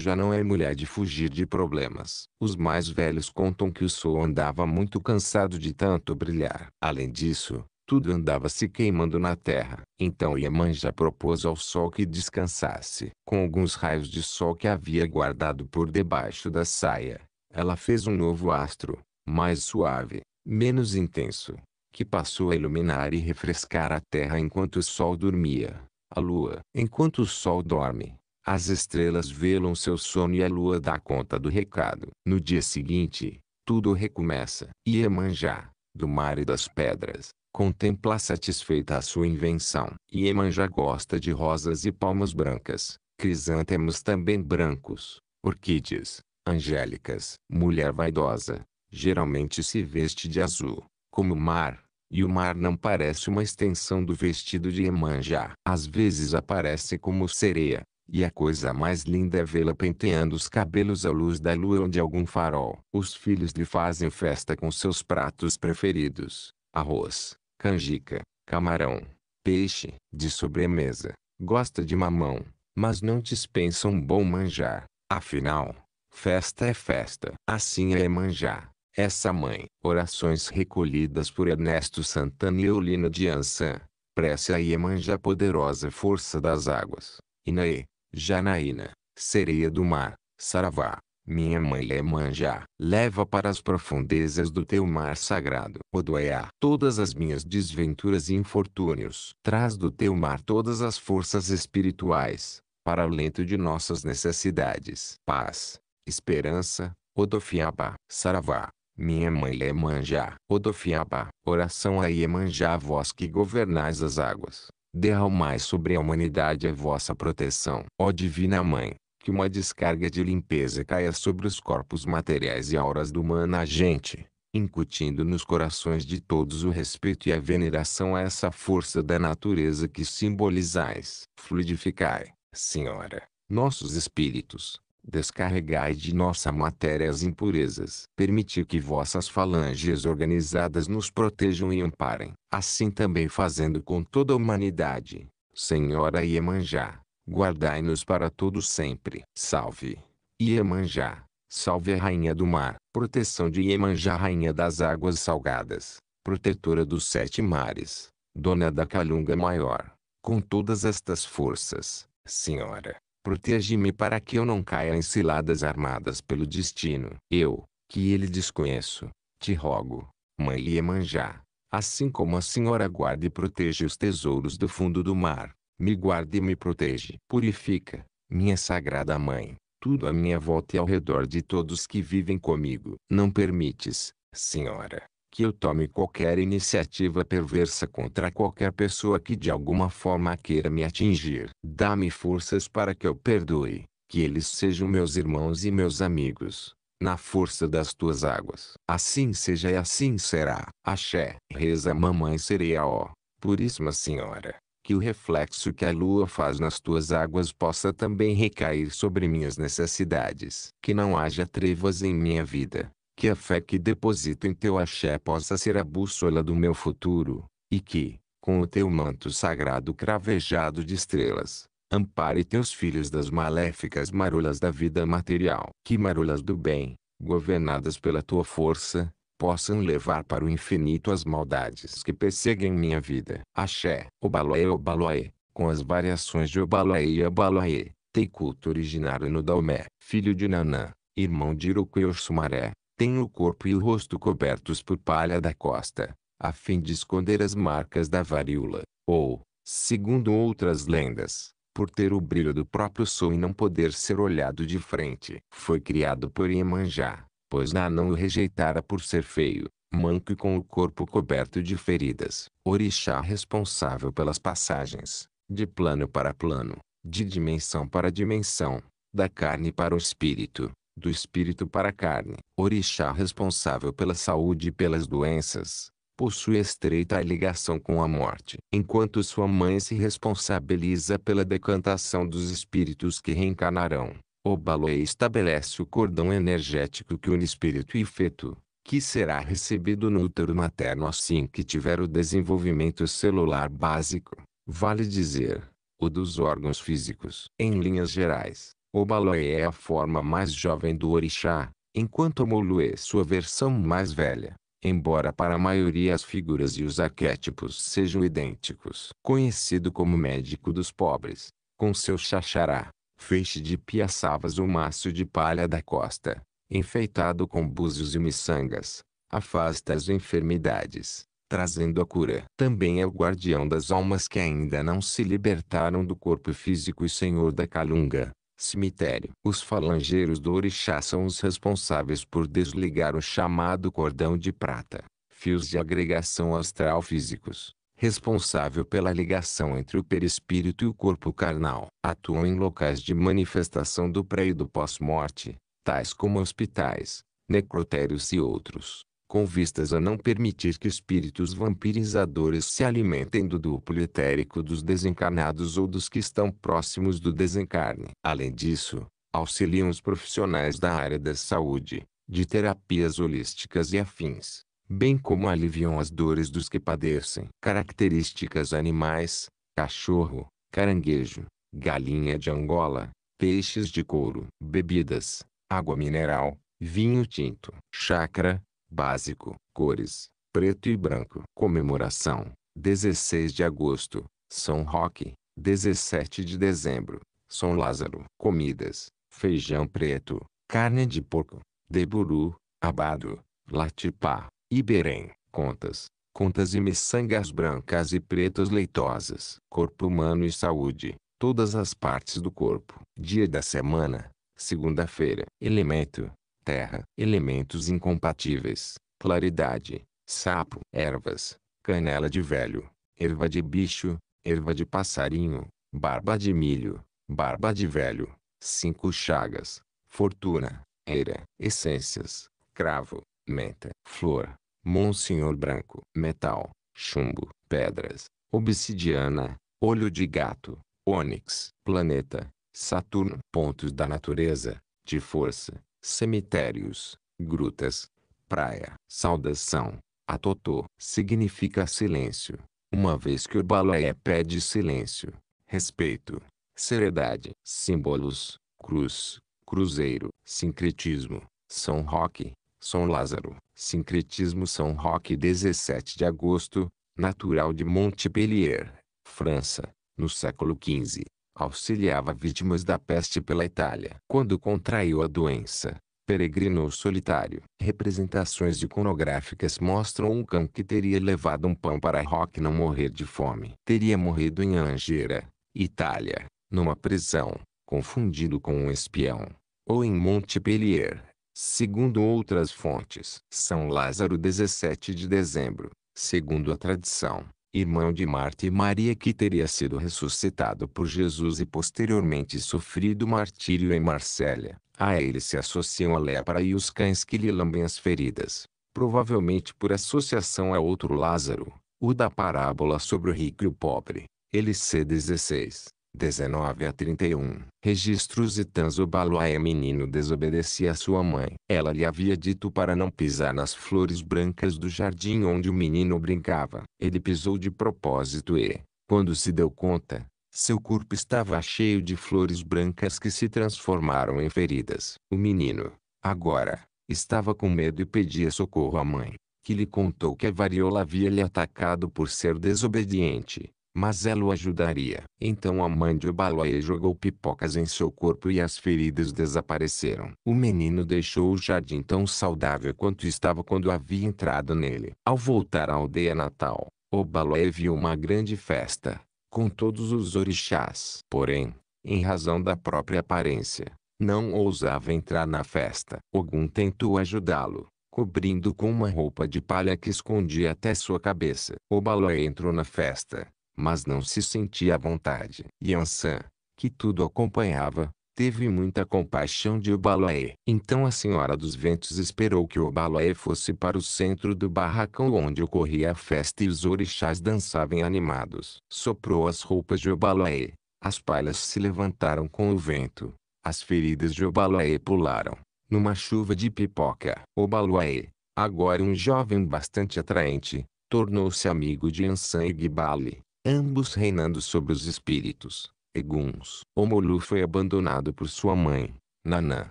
já não é mulher de fugir de problemas. Os mais velhos contam que o sol andava muito cansado de tanto brilhar. Além disso, tudo andava se queimando na terra. Então Iemanjá propôs ao sol que descansasse. Com alguns raios de sol que havia guardado por debaixo da saia, ela fez um novo astro, mais suave, menos intenso, que passou a iluminar e refrescar a terra enquanto o sol dormia. A lua, enquanto o sol dorme, as estrelas velam seu sono e a lua dá conta do recado. No dia seguinte, tudo recomeça. Iemanjá, do mar e das pedras, contempla satisfeita a sua invenção. E Emanjá gosta de rosas e palmas brancas, crisântemos também brancos, orquídeas, angélicas. Mulher vaidosa, geralmente se veste de azul, como o mar, e o mar não parece uma extensão do vestido de Emanjá. Às vezes aparece como sereia, e a coisa mais linda é vê-la penteando os cabelos à luz da lua ou de algum farol. Os filhos lhe fazem festa com seus pratos preferidos, arroz, canjica, camarão, peixe, de sobremesa, gosta de mamão, mas não dispensa um bom manjar. Afinal, festa é festa. Assim é manjar. Essa mãe. Orações recolhidas por Ernesto Santana e Eulina de Ançã. Prece a Iemanjá poderosa força das águas. Inaê, Janaína, sereia do mar, Saravá. Minha mãe é leva para as profundezas do teu mar sagrado. Odoiá, todas as minhas desventuras e infortúnios. Traz do teu mar todas as forças espirituais, para o lento de nossas necessidades. Paz, esperança, Odofiaba, Saravá. Minha mãe é manjá, Odofiaba. Oração a Iemanjá, vós que governais as águas. Derramai sobre a humanidade a vossa proteção. Ó Divina Mãe, que uma descarga de limpeza caia sobre os corpos materiais e auras do humana agente, incutindo nos corações de todos o respeito e a veneração a essa força da natureza que simbolizais. Fluidificai, Senhora, nossos espíritos, descarregai de nossa matéria as impurezas. permitir que vossas falanges organizadas nos protejam e amparem, assim também fazendo com toda a humanidade. Senhora Iemanjá, guardai-nos para todos sempre. Salve, Iemanjá, salve a rainha do mar, proteção de Iemanjá, rainha das águas salgadas, protetora dos sete mares, dona da calunga maior. Com todas estas forças, senhora, protege-me para que eu não caia em ciladas armadas pelo destino. Eu, que ele desconheço, te rogo, mãe Iemanjá, assim como a senhora guarda e protege os tesouros do fundo do mar, me guarda e me protege. Purifica, minha sagrada mãe, tudo à minha volta e ao redor de todos que vivem comigo. Não permites, Senhora, que eu tome qualquer iniciativa perversa contra qualquer pessoa que de alguma forma queira me atingir. Dá-me forças para que eu perdoe, que eles sejam meus irmãos e meus amigos, na força das tuas águas. Assim seja e assim será. Axé. Reza Mamãe Sereia ó. Puríssima Senhora que o reflexo que a lua faz nas tuas águas possa também recair sobre minhas necessidades. Que não haja trevas em minha vida, que a fé que deposito em teu axé possa ser a bússola do meu futuro, e que, com o teu manto sagrado cravejado de estrelas, ampare teus filhos das maléficas marulhas da vida material. Que marulhas do bem, governadas pela tua força, possam levar para o infinito as maldades que perseguem minha vida. Axé, Obaloé Obaloé, com as variações de Obaloé e Abaloé, tem culto originário no Dalmé, Filho de Nanã, irmão de Iroqueor Sumaré, tem o corpo e o rosto cobertos por palha da costa, a fim de esconder as marcas da varíola, ou, segundo outras lendas, por ter o brilho do próprio sol e não poder ser olhado de frente. Foi criado por Iemanjá pois não o rejeitara por ser feio, manco e com o corpo coberto de feridas. Orixá responsável pelas passagens, de plano para plano, de dimensão para dimensão, da carne para o espírito, do espírito para a carne. Orixá responsável pela saúde e pelas doenças, possui estreita ligação com a morte. Enquanto sua mãe se responsabiliza pela decantação dos espíritos que reencarnarão, o balé estabelece o cordão energético que une espírito e feto, que será recebido no útero materno assim que tiver o desenvolvimento celular básico, vale dizer, o dos órgãos físicos. Em linhas gerais, o balé é a forma mais jovem do orixá, enquanto o molu é sua versão mais velha, embora para a maioria as figuras e os arquétipos sejam idênticos. Conhecido como médico dos pobres, com seu xaxará, feixe de piaçavas ou maço de palha da costa, enfeitado com búzios e miçangas, afasta as enfermidades, trazendo a cura. Também é o guardião das almas que ainda não se libertaram do corpo físico e senhor da calunga, cemitério. Os falangeiros do orixá são os responsáveis por desligar o chamado cordão de prata, fios de agregação astral físicos responsável pela ligação entre o perispírito e o corpo carnal, atuam em locais de manifestação do pré e do pós-morte, tais como hospitais, necrotérios e outros, com vistas a não permitir que espíritos vampirizadores se alimentem do duplo etérico dos desencarnados ou dos que estão próximos do desencarne. Além disso, auxiliam os profissionais da área da saúde, de terapias holísticas e afins bem como aliviam as dores dos que padecem. Características animais: cachorro, caranguejo, galinha de Angola, peixes de couro, bebidas, água mineral, vinho tinto, chakra básico, cores, preto e branco. Comemoração: 16 de agosto, São Roque, 17 de dezembro, São Lázaro. Comidas: feijão preto, carne de porco, deburu, abado, latipá, Iberém, contas, contas e miçangas brancas e pretas leitosas. Corpo humano e saúde, todas as partes do corpo. Dia da semana, segunda-feira. Elemento, terra. Elementos incompatíveis, claridade, sapo. Ervas, canela de velho, erva de bicho, erva de passarinho, barba de milho, barba de velho. Cinco chagas, fortuna, era. Essências, cravo, menta, flor, monsenhor branco, metal, chumbo, pedras, obsidiana, olho de gato, ônix, planeta, Saturno, pontos da natureza, de força, cemitérios, grutas, praia, saudação, atotô, significa silêncio, uma vez que o balé pede silêncio, respeito, seriedade, símbolos, cruz, cruzeiro, sincretismo, São Roque, são Lázaro, Sincretismo São Roque 17 de agosto, natural de Montpellier, França, no século XV, auxiliava vítimas da peste pela Itália. Quando contraiu a doença, peregrinou solitário. Representações iconográficas mostram um cão que teria levado um pão para Roque não morrer de fome. Teria morrido em Angera, Itália, numa prisão, confundido com um espião. Ou em Montpellier, Segundo outras fontes, São Lázaro 17 de dezembro, segundo a tradição, irmão de Marta e Maria que teria sido ressuscitado por Jesus e posteriormente sofrido martírio em Marsella. A ele se associam a lepra e os cães que lhe lambem as feridas, provavelmente por associação a outro Lázaro, o da parábola sobre o rico e o pobre. Ele LC 16. 19 a 31. Registros e Tanzubaluaia é menino desobedecia a sua mãe. Ela lhe havia dito para não pisar nas flores brancas do jardim onde o menino brincava. Ele pisou de propósito e, quando se deu conta, seu corpo estava cheio de flores brancas que se transformaram em feridas. O menino, agora, estava com medo e pedia socorro à mãe, que lhe contou que a variola havia lhe atacado por ser desobediente mas ela o ajudaria. Então a mãe de Obaloaê jogou pipocas em seu corpo e as feridas desapareceram. O menino deixou o jardim tão saudável quanto estava quando havia entrado nele. Ao voltar à aldeia natal, Obaloaê viu uma grande festa, com todos os orixás. Porém, em razão da própria aparência, não ousava entrar na festa. Ogum tentou ajudá-lo, cobrindo com uma roupa de palha que escondia até sua cabeça. Obaloé entrou na festa, mas não se sentia à vontade. Yansan, que tudo acompanhava, teve muita compaixão de Obaloé. Então a Senhora dos Ventos esperou que Obaloé fosse para o centro do barracão onde ocorria a festa e os orixás dançavam animados. Soprou as roupas de Obaloé, as palhas se levantaram com o vento, as feridas de Obaloé pularam, numa chuva de pipoca. Obaloé, agora um jovem bastante atraente, tornou-se amigo de Ansan e Gibale ambos reinando sobre os espíritos. Eguns. Omolu foi abandonado por sua mãe, Nanã,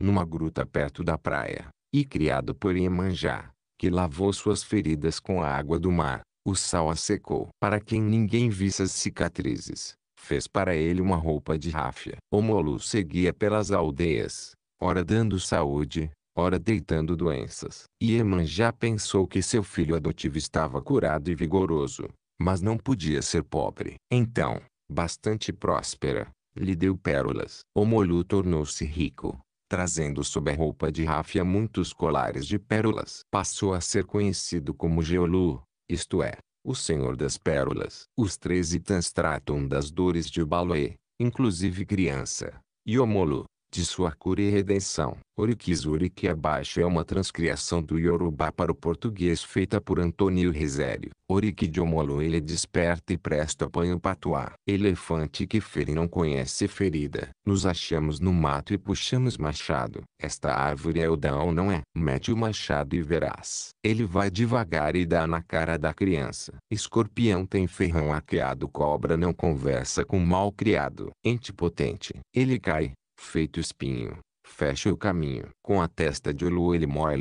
numa gruta perto da praia, e criado por Iemanjá, que lavou suas feridas com a água do mar. O sal a secou para que ninguém visse as cicatrizes. Fez para ele uma roupa de ráfia. Omolu seguia pelas aldeias, ora dando saúde, ora deitando doenças. Iemanjá pensou que seu filho adotivo estava curado e vigoroso mas não podia ser pobre. Então, bastante próspera, lhe deu pérolas. O Molu tornou-se rico, trazendo sob a roupa de ráfia muitos colares de pérolas. Passou a ser conhecido como Geolu, isto é, o Senhor das Pérolas. Os três itans tratam das dores de Baloê, inclusive criança, e o Molu de sua cura e redenção. Orikizuri que abaixo é uma transcriação do Yorubá para o português feita por Antônio Resério. Oriki de Omolo ele é desperta e presta o patuá. Elefante que fere não conhece ferida. Nos achamos no mato e puxamos machado. Esta árvore é o dão não é? Mete o machado e verás. Ele vai devagar e dá na cara da criança. Escorpião tem ferrão aqueado cobra não conversa com mal criado. Ente potente. Ele cai, feito espinho, fecha o caminho. Com a testa de Olu ele morre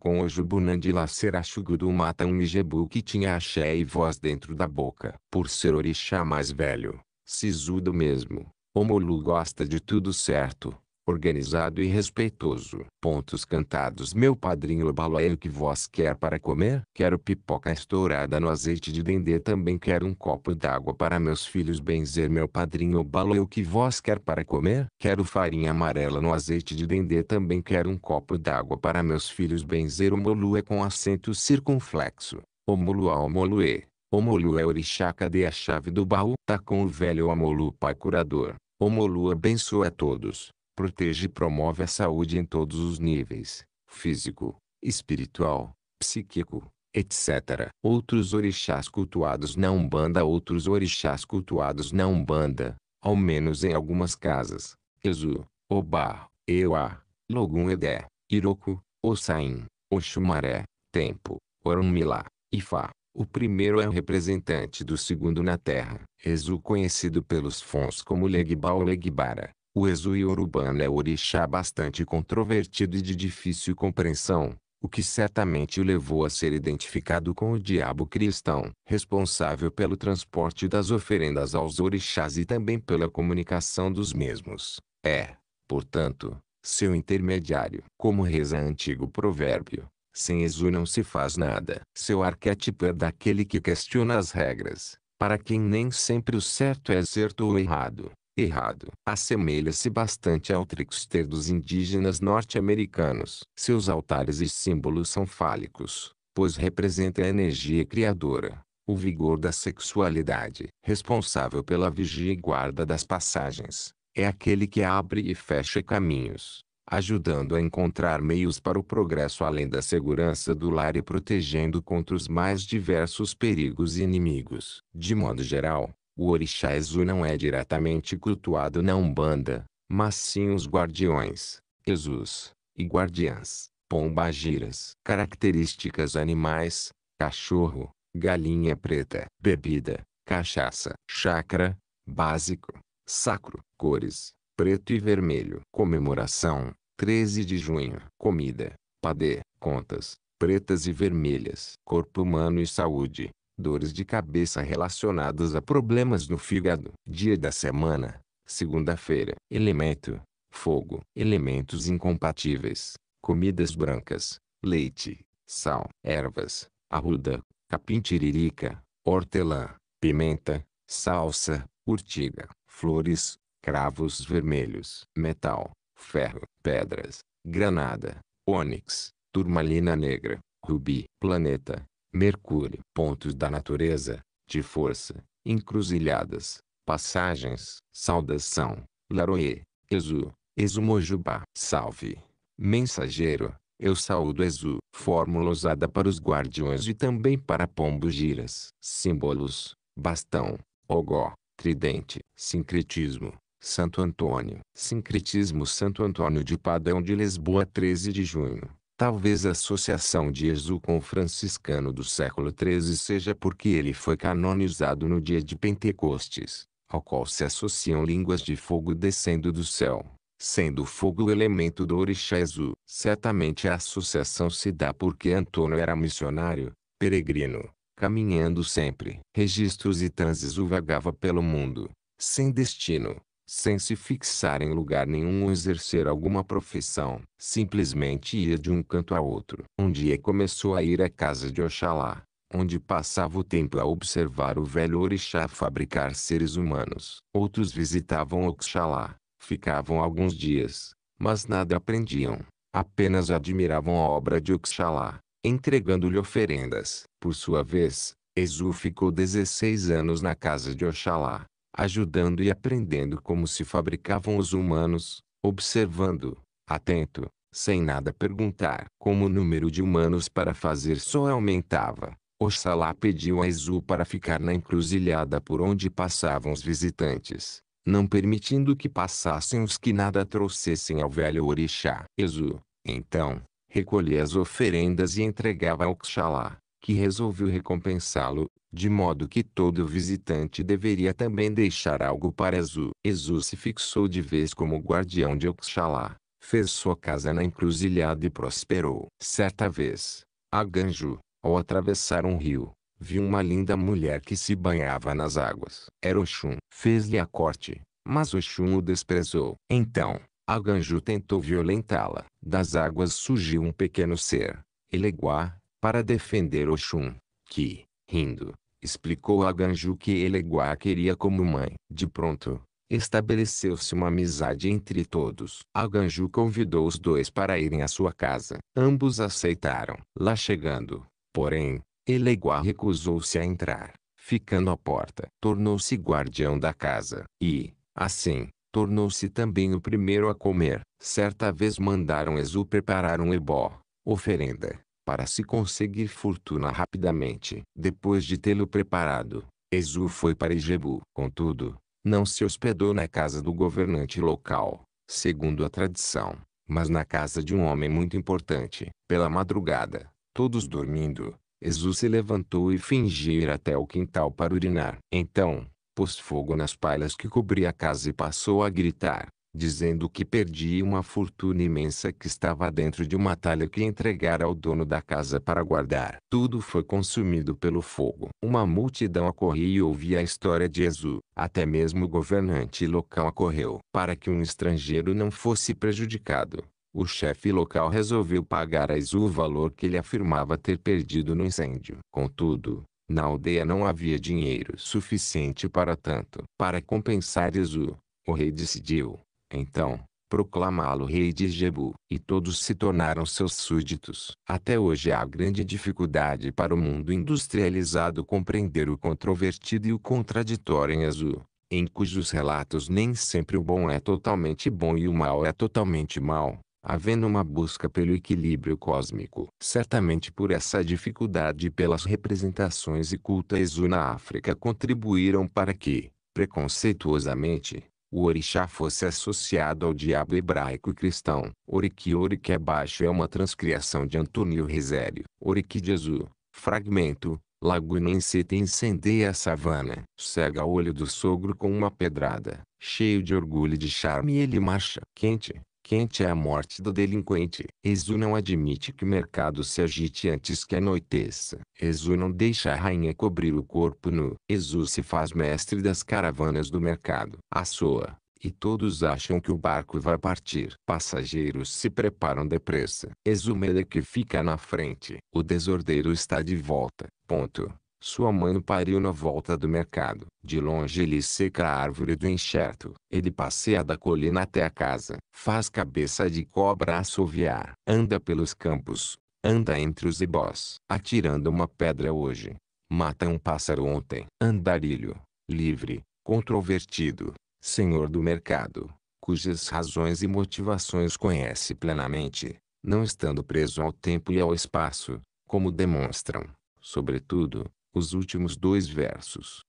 com o jubunan de lacerachugudu mata um ijebu que tinha axé e voz dentro da boca. Por ser orixá mais velho, sisudo mesmo, Omolu gosta de tudo certo, organizado e respeitoso. Pontos cantados Meu padrinho o é o que vós quer para comer? Quero pipoca estourada no azeite de dendê também quero um copo d'água para meus filhos benzer meu padrinho o é o que vós quer para comer? Quero farinha amarela no azeite de dendê também quero um copo d'água para meus filhos benzer o molu é com acento circunflexo. Omolu o molue, Omolu é. é orixá cadê a chave do baú? Tá com o velho Omolu pai curador. Omolu abençoa a todos protege e promove a saúde em todos os níveis, físico, espiritual, psíquico, etc. Outros orixás cultuados na Umbanda Outros orixás cultuados na Umbanda, ao menos em algumas casas, Exu, Oba, Euá, Logum Edé, Iroco, Ossain, Oxumaré, Tempo, Orunmilá, Ifá. O primeiro é o representante do segundo na Terra. Exu conhecido pelos fons como Legba ou Legbara, o Exui Urubana é orixá bastante controvertido e de difícil compreensão, o que certamente o levou a ser identificado com o diabo cristão, responsável pelo transporte das oferendas aos orixás e também pela comunicação dos mesmos. É, portanto, seu intermediário. Como reza antigo provérbio, sem Exu não se faz nada. Seu arquétipo é daquele que questiona as regras, para quem nem sempre o certo é certo ou errado errado. Assemelha-se bastante ao trickster dos indígenas norte-americanos. Seus altares e símbolos são fálicos, pois representa a energia criadora, o vigor da sexualidade, responsável pela vigia e guarda das passagens. É aquele que abre e fecha caminhos, ajudando a encontrar meios para o progresso além da segurança do lar e protegendo contra os mais diversos perigos e inimigos. De modo geral, o orixá Exu não é diretamente cultuado na Umbanda, mas sim os guardiões, Exus, e guardiãs, pombagiras. Características animais, cachorro, galinha preta. Bebida, cachaça. Chakra, básico, sacro. Cores, preto e vermelho. Comemoração, 13 de junho. Comida, padê, contas, pretas e vermelhas. Corpo humano e saúde dores de cabeça relacionadas a problemas no fígado. Dia da semana, segunda-feira. Elemento, fogo. Elementos incompatíveis, comidas brancas, leite, sal, ervas, arruda, capim tiririca, hortelã, pimenta, salsa, urtiga, flores, cravos vermelhos, metal, ferro, pedras, granada, ônix, turmalina negra, rubi, planeta, Mercúrio. Pontos da natureza, de força, encruzilhadas, passagens, saudação, laroê, exu, exumojubá. Salve, mensageiro, eu saúdo exu. Fórmula usada para os guardiões e também para pombos giras. Símbolos, bastão, ogó, tridente, sincretismo. Santo Antônio. Sincretismo Santo Antônio de Padão de Lisboa 13 de junho. Talvez a associação de Jesus com o franciscano do século XIII seja porque ele foi canonizado no dia de Pentecostes, ao qual se associam línguas de fogo descendo do céu, sendo o fogo o elemento do orixá Exu. Certamente a associação se dá porque Antônio era missionário, peregrino, caminhando sempre. Registros e transes o vagava pelo mundo, sem destino, sem se fixar em lugar nenhum ou exercer alguma profissão. Simplesmente ia de um canto a outro. Um dia começou a ir à casa de Oxalá, onde passava o tempo a observar o velho orixá fabricar seres humanos. Outros visitavam Oxalá, ficavam alguns dias, mas nada aprendiam. Apenas admiravam a obra de Oxalá, entregando-lhe oferendas. Por sua vez, Exu ficou 16 anos na casa de Oxalá ajudando e aprendendo como se fabricavam os humanos, observando, atento, sem nada perguntar. Como o número de humanos para fazer só aumentava, Oxalá pediu a Exu para ficar na encruzilhada por onde passavam os visitantes, não permitindo que passassem os que nada trouxessem ao velho orixá. Exu, então, recolhia as oferendas e entregava a Oxalá, que resolveu recompensá-lo, de modo que todo visitante deveria também deixar algo para Azu. Ezu se fixou de vez como guardião de Oxalá, fez sua casa na encruzilhada e prosperou. Certa vez, a Ganju, ao atravessar um rio, viu uma linda mulher que se banhava nas águas. Era Oxum. Fez-lhe a corte, mas Oxum o desprezou. Então, a Ganju tentou violentá-la. Das águas surgiu um pequeno ser, Eleguá, para defender Oxum, que, rindo, Explicou a Ganju que Eleguá queria como mãe. De pronto, estabeleceu-se uma amizade entre todos. A Ganju convidou os dois para irem à sua casa. Ambos aceitaram. Lá chegando, porém, Eleguá recusou-se a entrar, ficando à porta. Tornou-se guardião da casa e, assim, tornou-se também o primeiro a comer. Certa vez mandaram Esu preparar um ebó, oferenda, para se conseguir fortuna rapidamente. Depois de tê-lo preparado, Esu foi para Ijebu. Contudo, não se hospedou na casa do governante local, segundo a tradição, mas na casa de um homem muito importante. Pela madrugada, todos dormindo, Esu se levantou e fingiu ir até o quintal para urinar. Então, pôs fogo nas palhas que cobria a casa e passou a gritar: dizendo que perdi uma fortuna imensa que estava dentro de uma talha que entregara ao dono da casa para guardar. Tudo foi consumido pelo fogo. Uma multidão acorria e ouvia a história de Esu. Até mesmo o governante local acorreu. Para que um estrangeiro não fosse prejudicado, o chefe local resolveu pagar a Isu o valor que ele afirmava ter perdido no incêndio. Contudo, na aldeia não havia dinheiro suficiente para tanto. Para compensar Isu, o rei decidiu, então, proclamá-lo rei de Jebu, e todos se tornaram seus súditos. Até hoje há grande dificuldade para o mundo industrializado compreender o controvertido e o contraditório em Azul em cujos relatos nem sempre o bom é totalmente bom e o mal é totalmente mal, havendo uma busca pelo equilíbrio cósmico. Certamente por essa dificuldade e pelas representações e culta Exu na África contribuíram para que, preconceituosamente, o orixá fosse associado ao diabo hebraico e cristão. Orique Orique abaixo é, é uma transcriação de Antônio Resério. Orique Jesus, fragmento, laguna incita incendeia a savana. Cega o olho do sogro com uma pedrada. Cheio de orgulho e de charme ele marcha. Quente, Quente é a morte do delinquente. Exu não admite que o mercado se agite antes que anoiteça. Exu não deixa a rainha cobrir o corpo nu. Exu se faz mestre das caravanas do mercado. Assoa, e todos acham que o barco vai partir. Passageiros se preparam depressa. Exumeda que fica na frente. O desordeiro está de volta. Ponto. Sua mãe o pariu na volta do mercado. De longe ele seca a árvore do enxerto. Ele passeia da colina até a casa. Faz cabeça de cobra assoviar. Anda pelos campos. Anda entre os ibós. Atirando uma pedra hoje. Mata um pássaro ontem. Andarilho. Livre. Controvertido. Senhor do mercado. Cujas razões e motivações conhece plenamente. Não estando preso ao tempo e ao espaço. Como demonstram. Sobretudo, os últimos dois versos.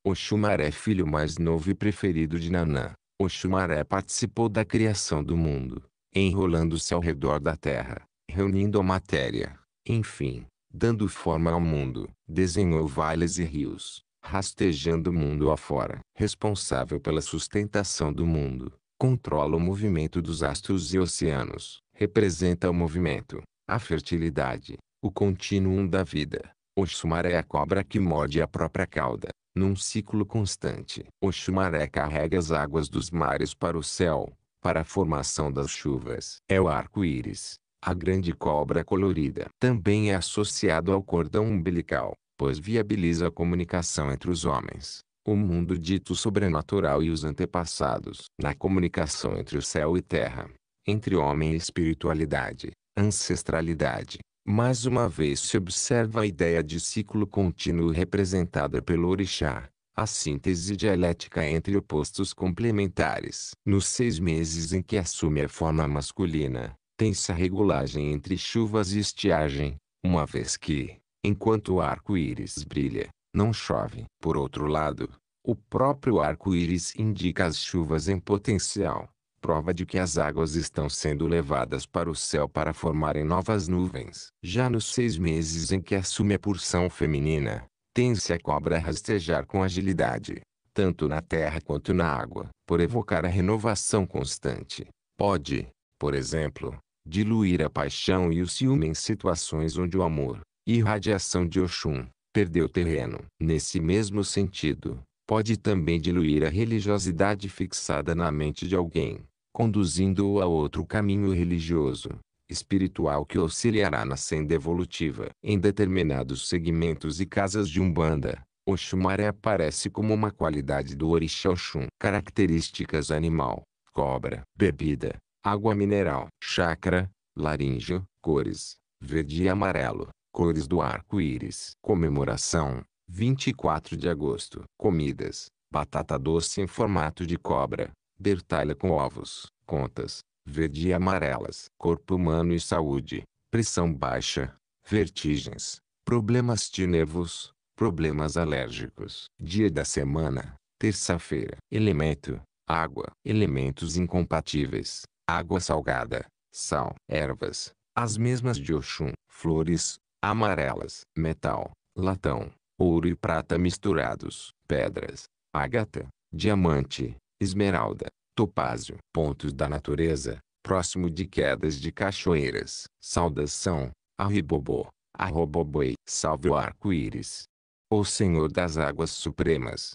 é filho mais novo e preferido de Nanã. Oxumaré participou da criação do mundo, enrolando-se ao redor da terra, reunindo a matéria, enfim, dando forma ao mundo. Desenhou vales e rios, rastejando o mundo afora. Responsável pela sustentação do mundo, controla o movimento dos astros e oceanos. Representa o movimento, a fertilidade, o contínuo da vida Oxumaré é a cobra que morde a própria cauda, num ciclo constante. Oxumaré carrega as águas dos mares para o céu, para a formação das chuvas. É o arco-íris, a grande cobra colorida. Também é associado ao cordão umbilical, pois viabiliza a comunicação entre os homens, o mundo dito sobrenatural e os antepassados. Na comunicação entre o céu e terra, entre homem e espiritualidade, ancestralidade, mais uma vez se observa a ideia de ciclo contínuo representada pelo orixá, a síntese dialética entre opostos complementares. Nos seis meses em que assume a forma masculina, tem-se a regulagem entre chuvas e estiagem, uma vez que, enquanto o arco-íris brilha, não chove. Por outro lado, o próprio arco-íris indica as chuvas em potencial, prova de que as águas estão sendo levadas para o céu para formarem novas nuvens. Já nos seis meses em que assume a porção feminina, tem-se a cobra rastejar com agilidade, tanto na terra quanto na água, por evocar a renovação constante. Pode, por exemplo, diluir a paixão e o ciúme em situações onde o amor, irradiação de Oxum, perdeu terreno. Nesse mesmo sentido, pode também diluir a religiosidade fixada na mente de alguém, conduzindo-o a outro caminho religioso, espiritual que auxiliará na senda evolutiva. Em determinados segmentos e casas de Umbanda, Oxumaré aparece como uma qualidade do Orixá Oxum. Características animal, cobra, bebida, água mineral, chakra, laríngeo, cores, verde e amarelo, cores do arco-íris. Comemoração, 24 de agosto. Comidas, batata doce em formato de cobra, Bertalha com ovos, contas, verde e amarelas. Corpo humano e saúde, pressão baixa, vertigens, problemas de nervos, problemas alérgicos. Dia da semana, terça-feira. Elemento, água. Elementos incompatíveis, água salgada, sal. Ervas, as mesmas de Oxum. Flores, amarelas. Metal, latão, ouro e prata misturados. Pedras, ágata, diamante, esmeralda, topázio. Pontos da natureza, próximo de quedas de cachoeiras. Saudação, arribobô, arroboboi. Salve o arco-íris. O Senhor das Águas Supremas.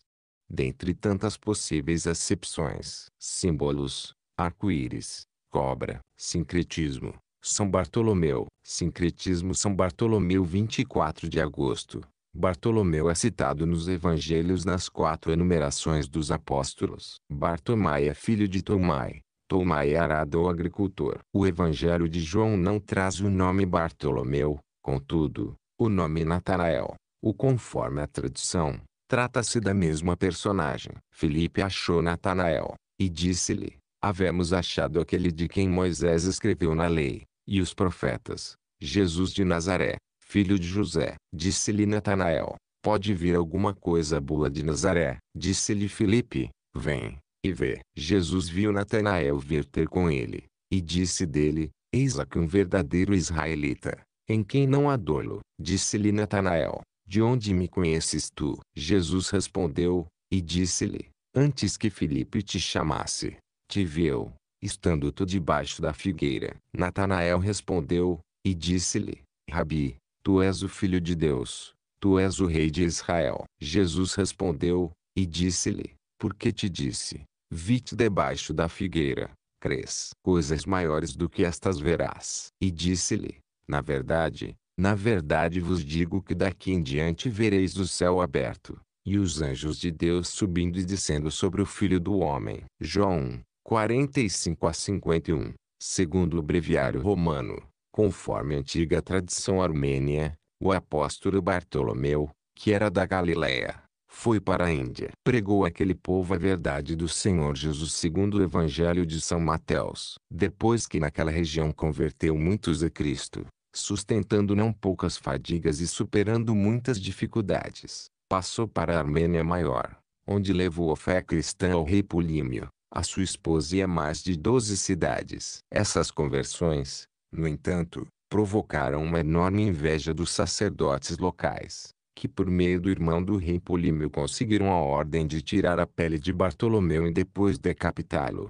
Dentre tantas possíveis acepções, símbolos, arco-íris, cobra, sincretismo, São Bartolomeu, sincretismo São Bartolomeu 24 de agosto, Bartolomeu é citado nos evangelhos nas quatro enumerações dos apóstolos. Bartomai é filho de Tomai. Tomai é arado ou agricultor. O evangelho de João não traz o nome Bartolomeu, contudo, o nome Natanael, o conforme a tradição, trata-se da mesma personagem. Felipe achou Natanael, e disse-lhe, Havemos achado aquele de quem Moisés escreveu na lei, e os profetas, Jesus de Nazaré filho de José, disse-lhe Natanael, pode vir alguma coisa boa de Nazaré, disse-lhe Filipe, vem, e vê. Jesus viu Natanael vir ter com ele, e disse dele, eis aqui um verdadeiro israelita, em quem não há dolo, disse-lhe Natanael, de onde me conheces tu? Jesus respondeu, e disse-lhe, antes que Filipe te chamasse, te viu, estando tu debaixo da figueira. Natanael respondeu, e disse-lhe, Rabi, Tu és o Filho de Deus, tu és o Rei de Israel. Jesus respondeu, e disse-lhe, porque te disse, vi-te debaixo da figueira, crês. Coisas maiores do que estas verás. E disse-lhe, na verdade, na verdade vos digo que daqui em diante vereis o céu aberto, e os anjos de Deus subindo e descendo sobre o Filho do Homem. João 45 a 51, segundo o breviário romano. Conforme antiga tradição armênia, o apóstolo Bartolomeu, que era da Galiléia, foi para a Índia. Pregou aquele povo a verdade do Senhor Jesus segundo o Evangelho de São Mateus. Depois que naquela região converteu muitos a Cristo, sustentando não poucas fadigas e superando muitas dificuldades, passou para a Armênia Maior, onde levou a fé cristã ao rei Polímio, a sua esposa e a mais de doze cidades. Essas conversões, no entanto, provocaram uma enorme inveja dos sacerdotes locais, que por meio do irmão do rei Polímio conseguiram a ordem de tirar a pele de Bartolomeu e depois decapitá-lo.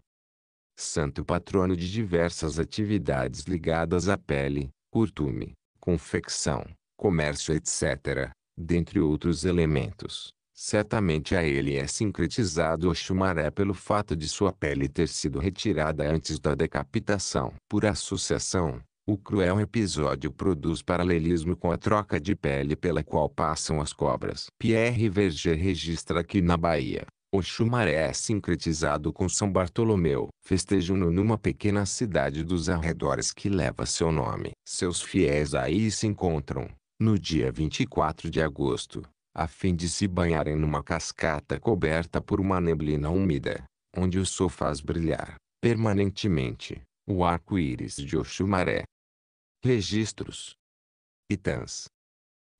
Santo patrono de diversas atividades ligadas à pele, curtume, confecção, comércio etc., dentre outros elementos. Certamente a ele é sincretizado o chumaré pelo fato de sua pele ter sido retirada antes da decapitação. Por associação, o cruel episódio produz paralelismo com a troca de pele pela qual passam as cobras. Pierre Verger registra que na Bahia, o chumaré é sincretizado com São Bartolomeu, festejando numa pequena cidade dos arredores que leva seu nome. Seus fiéis aí se encontram, no dia 24 de agosto, a fim de se banharem numa cascata coberta por uma neblina úmida, onde o sol faz brilhar, permanentemente, o arco-íris de Oxumaré. Registros Itãs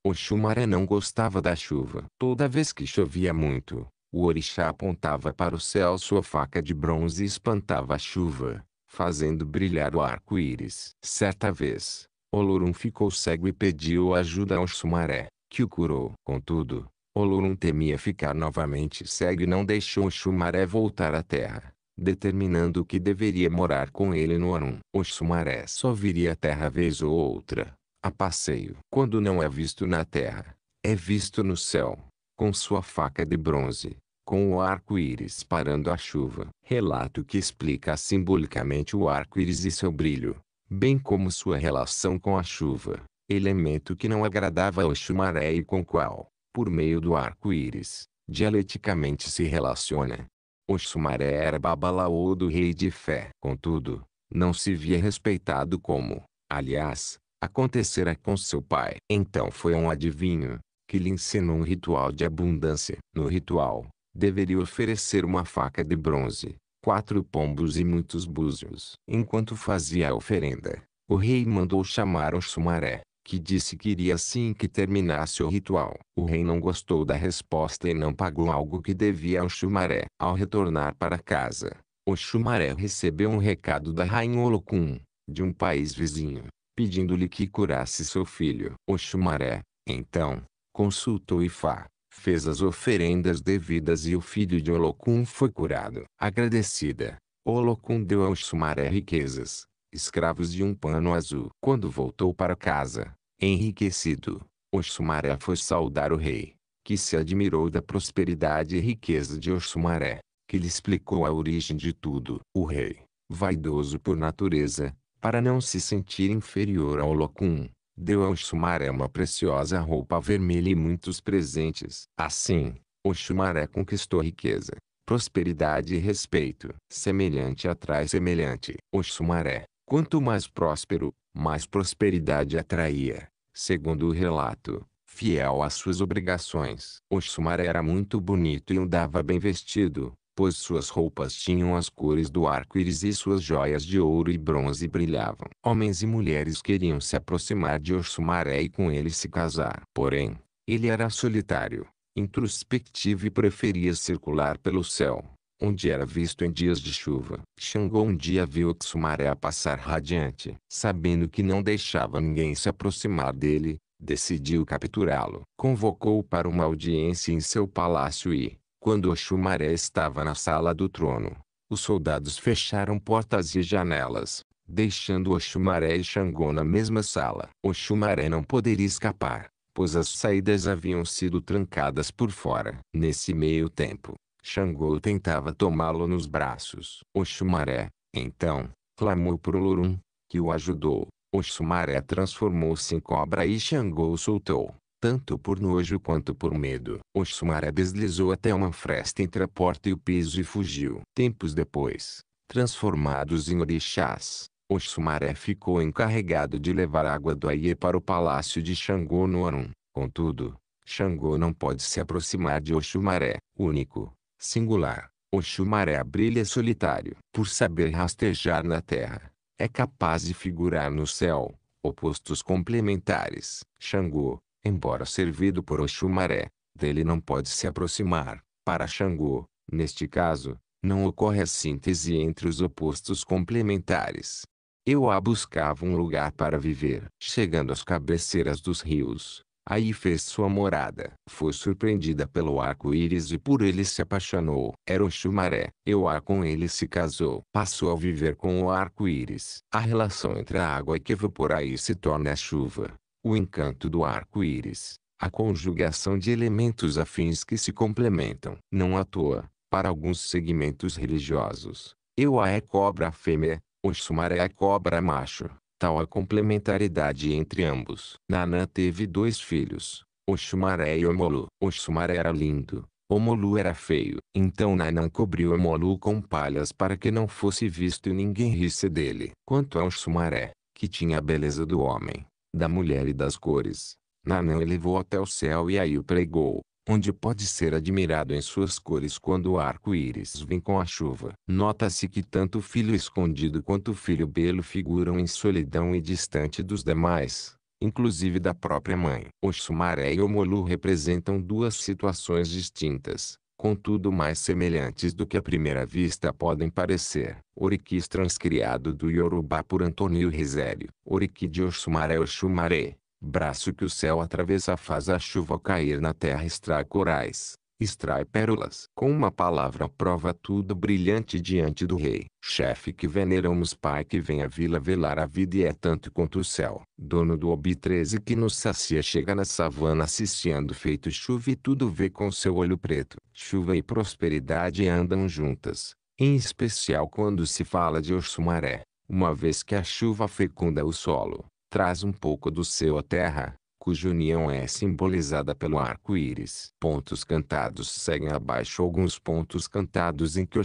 Oxumaré não gostava da chuva. Toda vez que chovia muito, o orixá apontava para o céu sua faca de bronze e espantava a chuva, fazendo brilhar o arco-íris. Certa vez, Olorum ficou cego e pediu ajuda a Oxumaré que o curou. Contudo, Olorum temia ficar novamente cego e não deixou Xumaré voltar à terra, determinando que deveria morar com ele no Arum. O Xumaré só viria à terra vez ou outra, a passeio. Quando não é visto na terra, é visto no céu, com sua faca de bronze, com o arco-íris parando a chuva. Relato que explica simbolicamente o arco-íris e seu brilho, bem como sua relação com a chuva elemento que não agradava ao Xumaré e com qual, por meio do arco-íris, dialeticamente se relaciona. O Xumaré era babalaô do rei de fé. Contudo, não se via respeitado como, aliás, acontecera com seu pai. Então foi um adivinho, que lhe ensinou um ritual de abundância. No ritual, deveria oferecer uma faca de bronze, quatro pombos e muitos búzios. Enquanto fazia a oferenda, o rei mandou chamar o Sumaré, que disse que iria assim que terminasse o ritual. O rei não gostou da resposta e não pagou algo que devia ao Chumaré. Ao retornar para casa, o Chumaré recebeu um recado da rainha Olokun, de um país vizinho, pedindo-lhe que curasse seu filho. O Chumaré, então, consultou Ifá, fez as oferendas devidas e o filho de Olokun foi curado. Agradecida, Olokun deu ao Xumaré riquezas, escravos e um pano azul. Quando voltou para casa, Enriquecido, Oxumaré foi saudar o rei, que se admirou da prosperidade e riqueza de Oxumaré, que lhe explicou a origem de tudo. O rei, vaidoso por natureza, para não se sentir inferior ao Locum, deu a Oxumaré uma preciosa roupa vermelha e muitos presentes. Assim, Oxumaré conquistou riqueza, prosperidade e respeito. Semelhante atrás semelhante. Oxumaré, quanto mais próspero, mais prosperidade atraía, segundo o relato, fiel às suas obrigações. O era muito bonito e andava bem vestido, pois suas roupas tinham as cores do arco-íris e suas joias de ouro e bronze brilhavam. Homens e mulheres queriam se aproximar de Orsumaré e com ele se casar. Porém, ele era solitário, introspectivo e preferia circular pelo céu onde era visto em dias de chuva. Xangô um dia viu Xumaré passar radiante. Sabendo que não deixava ninguém se aproximar dele, decidiu capturá-lo. Convocou-o para uma audiência em seu palácio e, quando Oxumaré estava na sala do trono, os soldados fecharam portas e janelas, deixando Oxumaré e Xangô na mesma sala. Oxumaré não poderia escapar, pois as saídas haviam sido trancadas por fora. Nesse meio tempo, Xangô tentava tomá-lo nos braços. Oxumaré, então, clamou por Olorum, que o ajudou. Oxumaré transformou-se em cobra e Xangô soltou, tanto por nojo quanto por medo. Oxumaré deslizou até uma fresta entre a porta e o piso e fugiu. Tempos depois, transformados em orixás, Oxumaré ficou encarregado de levar água do Aie para o palácio de Xangô no Arum. Contudo, Xangô não pode se aproximar de Oxumaré. Único, singular, o chumaré brilha solitário. Por saber rastejar na terra, é capaz de figurar no céu, opostos complementares. Xangô, embora servido por o Oxumaré, dele não pode se aproximar. Para Xangô, neste caso, não ocorre a síntese entre os opostos complementares. Eu a buscava um lugar para viver. Chegando às cabeceiras dos rios, Aí fez sua morada. Foi surpreendida pelo arco-íris e por ele se apaixonou. Era o Xumaré. Euá com ele se casou. Passou a viver com o arco-íris. A relação entre a água e que evapora e se torna a chuva. O encanto do arco-íris. A conjugação de elementos afins que se complementam. Não à toa, para alguns segmentos religiosos, Euá é cobra fêmea, o Oxumaré é cobra macho tal a complementaridade entre ambos. Nanã teve dois filhos, Oxumaré e Omolu. Oxumaré era lindo, Omolu era feio. Então Nanã cobriu Omolu com palhas para que não fosse visto e ninguém risse dele. Quanto a Oxumaré, que tinha a beleza do homem, da mulher e das cores, Nanã elevou até o céu e aí o pregou onde pode ser admirado em suas cores quando o arco-íris vem com a chuva. Nota-se que tanto o filho escondido quanto o filho belo figuram em solidão e distante dos demais, inclusive da própria mãe. O e o Molu representam duas situações distintas, contudo mais semelhantes do que à primeira vista podem parecer. Oriquis transcriado do Yorubá por Antônio Resério. Oriquí de Oxumaré Oxumaré Braço que o céu atravessa faz a chuva cair na terra extrai corais, extrai pérolas. Com uma palavra prova tudo brilhante diante do rei. Chefe que veneramos pai que vem à vila velar a vida e é tanto quanto o céu. Dono do obi 13 que nos sacia chega na savana assistindo feito chuva e tudo vê com seu olho preto. Chuva e prosperidade andam juntas. Em especial quando se fala de Oxumaré. Uma vez que a chuva fecunda o solo, traz um pouco do céu à terra, cuja união é simbolizada pelo arco-íris. Pontos cantados seguem abaixo alguns pontos cantados em que o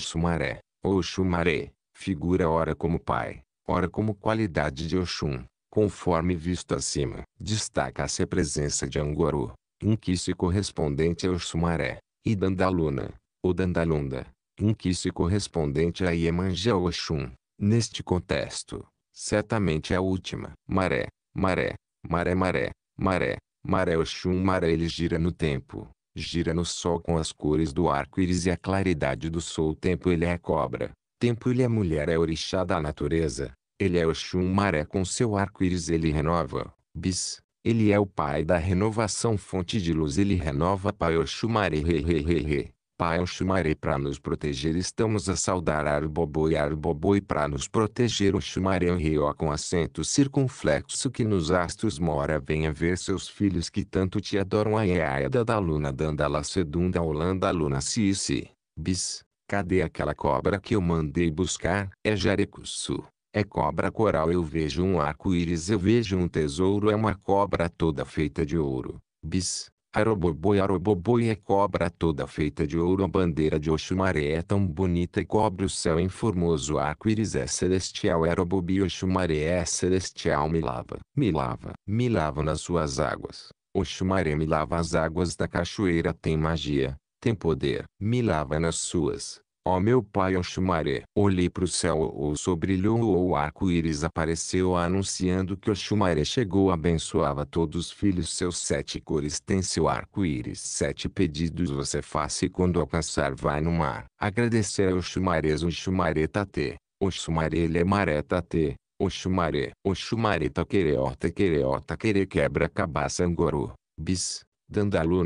ou Oxumaré, figura ora como pai, ora como qualidade de Oxum, conforme visto acima. Destaca-se a presença de Angoru, se correspondente a Oxumaré, e Dandaluna, ou Dandalunda, se correspondente a Iemanjá Oxum. Neste contexto, Certamente é a última. Maré, maré, maré, maré, maré, maré Oxum, maré ele gira no tempo. Gira no sol com as cores do arco-íris e a claridade do sol. Tempo ele é cobra. Tempo ele é mulher, é orixá da natureza. Ele é Oxum Maré com seu arco-íris ele renova. Bis, ele é o pai da renovação fonte de luz ele renova Pai Oxum Maré re, re, re, re. Pai Oxumaré para nos proteger estamos a saudar Arboboi Arboboi para nos proteger Oxumaré o Rio com acento circunflexo que nos astros mora venha ver seus filhos que tanto te adoram Aiaeda da luna dandala sedunda holanda luna sisi, bis, cadê aquela cobra que eu mandei buscar, é Jarecuçu. É cobra coral eu vejo um arco-íris eu vejo um tesouro é uma cobra toda feita de ouro, bis. Aroboboi Aroboboi é cobra toda feita de ouro a bandeira de Oxumaré é tão bonita e cobre o céu em formoso arco-íris é celestial Arobobi Oxumaré é celestial me lava, me lava, me lava nas suas águas. Oxumaré me lava as águas da cachoeira tem magia, tem poder, me lava nas suas, Ó meu pai Oxumaré! Olhei para o céu ou sobrilhou ou o arco-íris apareceu anunciando que Oxumaré chegou abençoava todos os filhos seus sete cores tem seu arco-íris sete pedidos você faz e quando alcançar vai no mar. Agradecer a Oxumarés Oxumaré Tate, Oxumaré Lemaré Tate, Oxumaré, Oxumaré Taquereota Quereota Quere Quebra Cabaça Angorô, Bis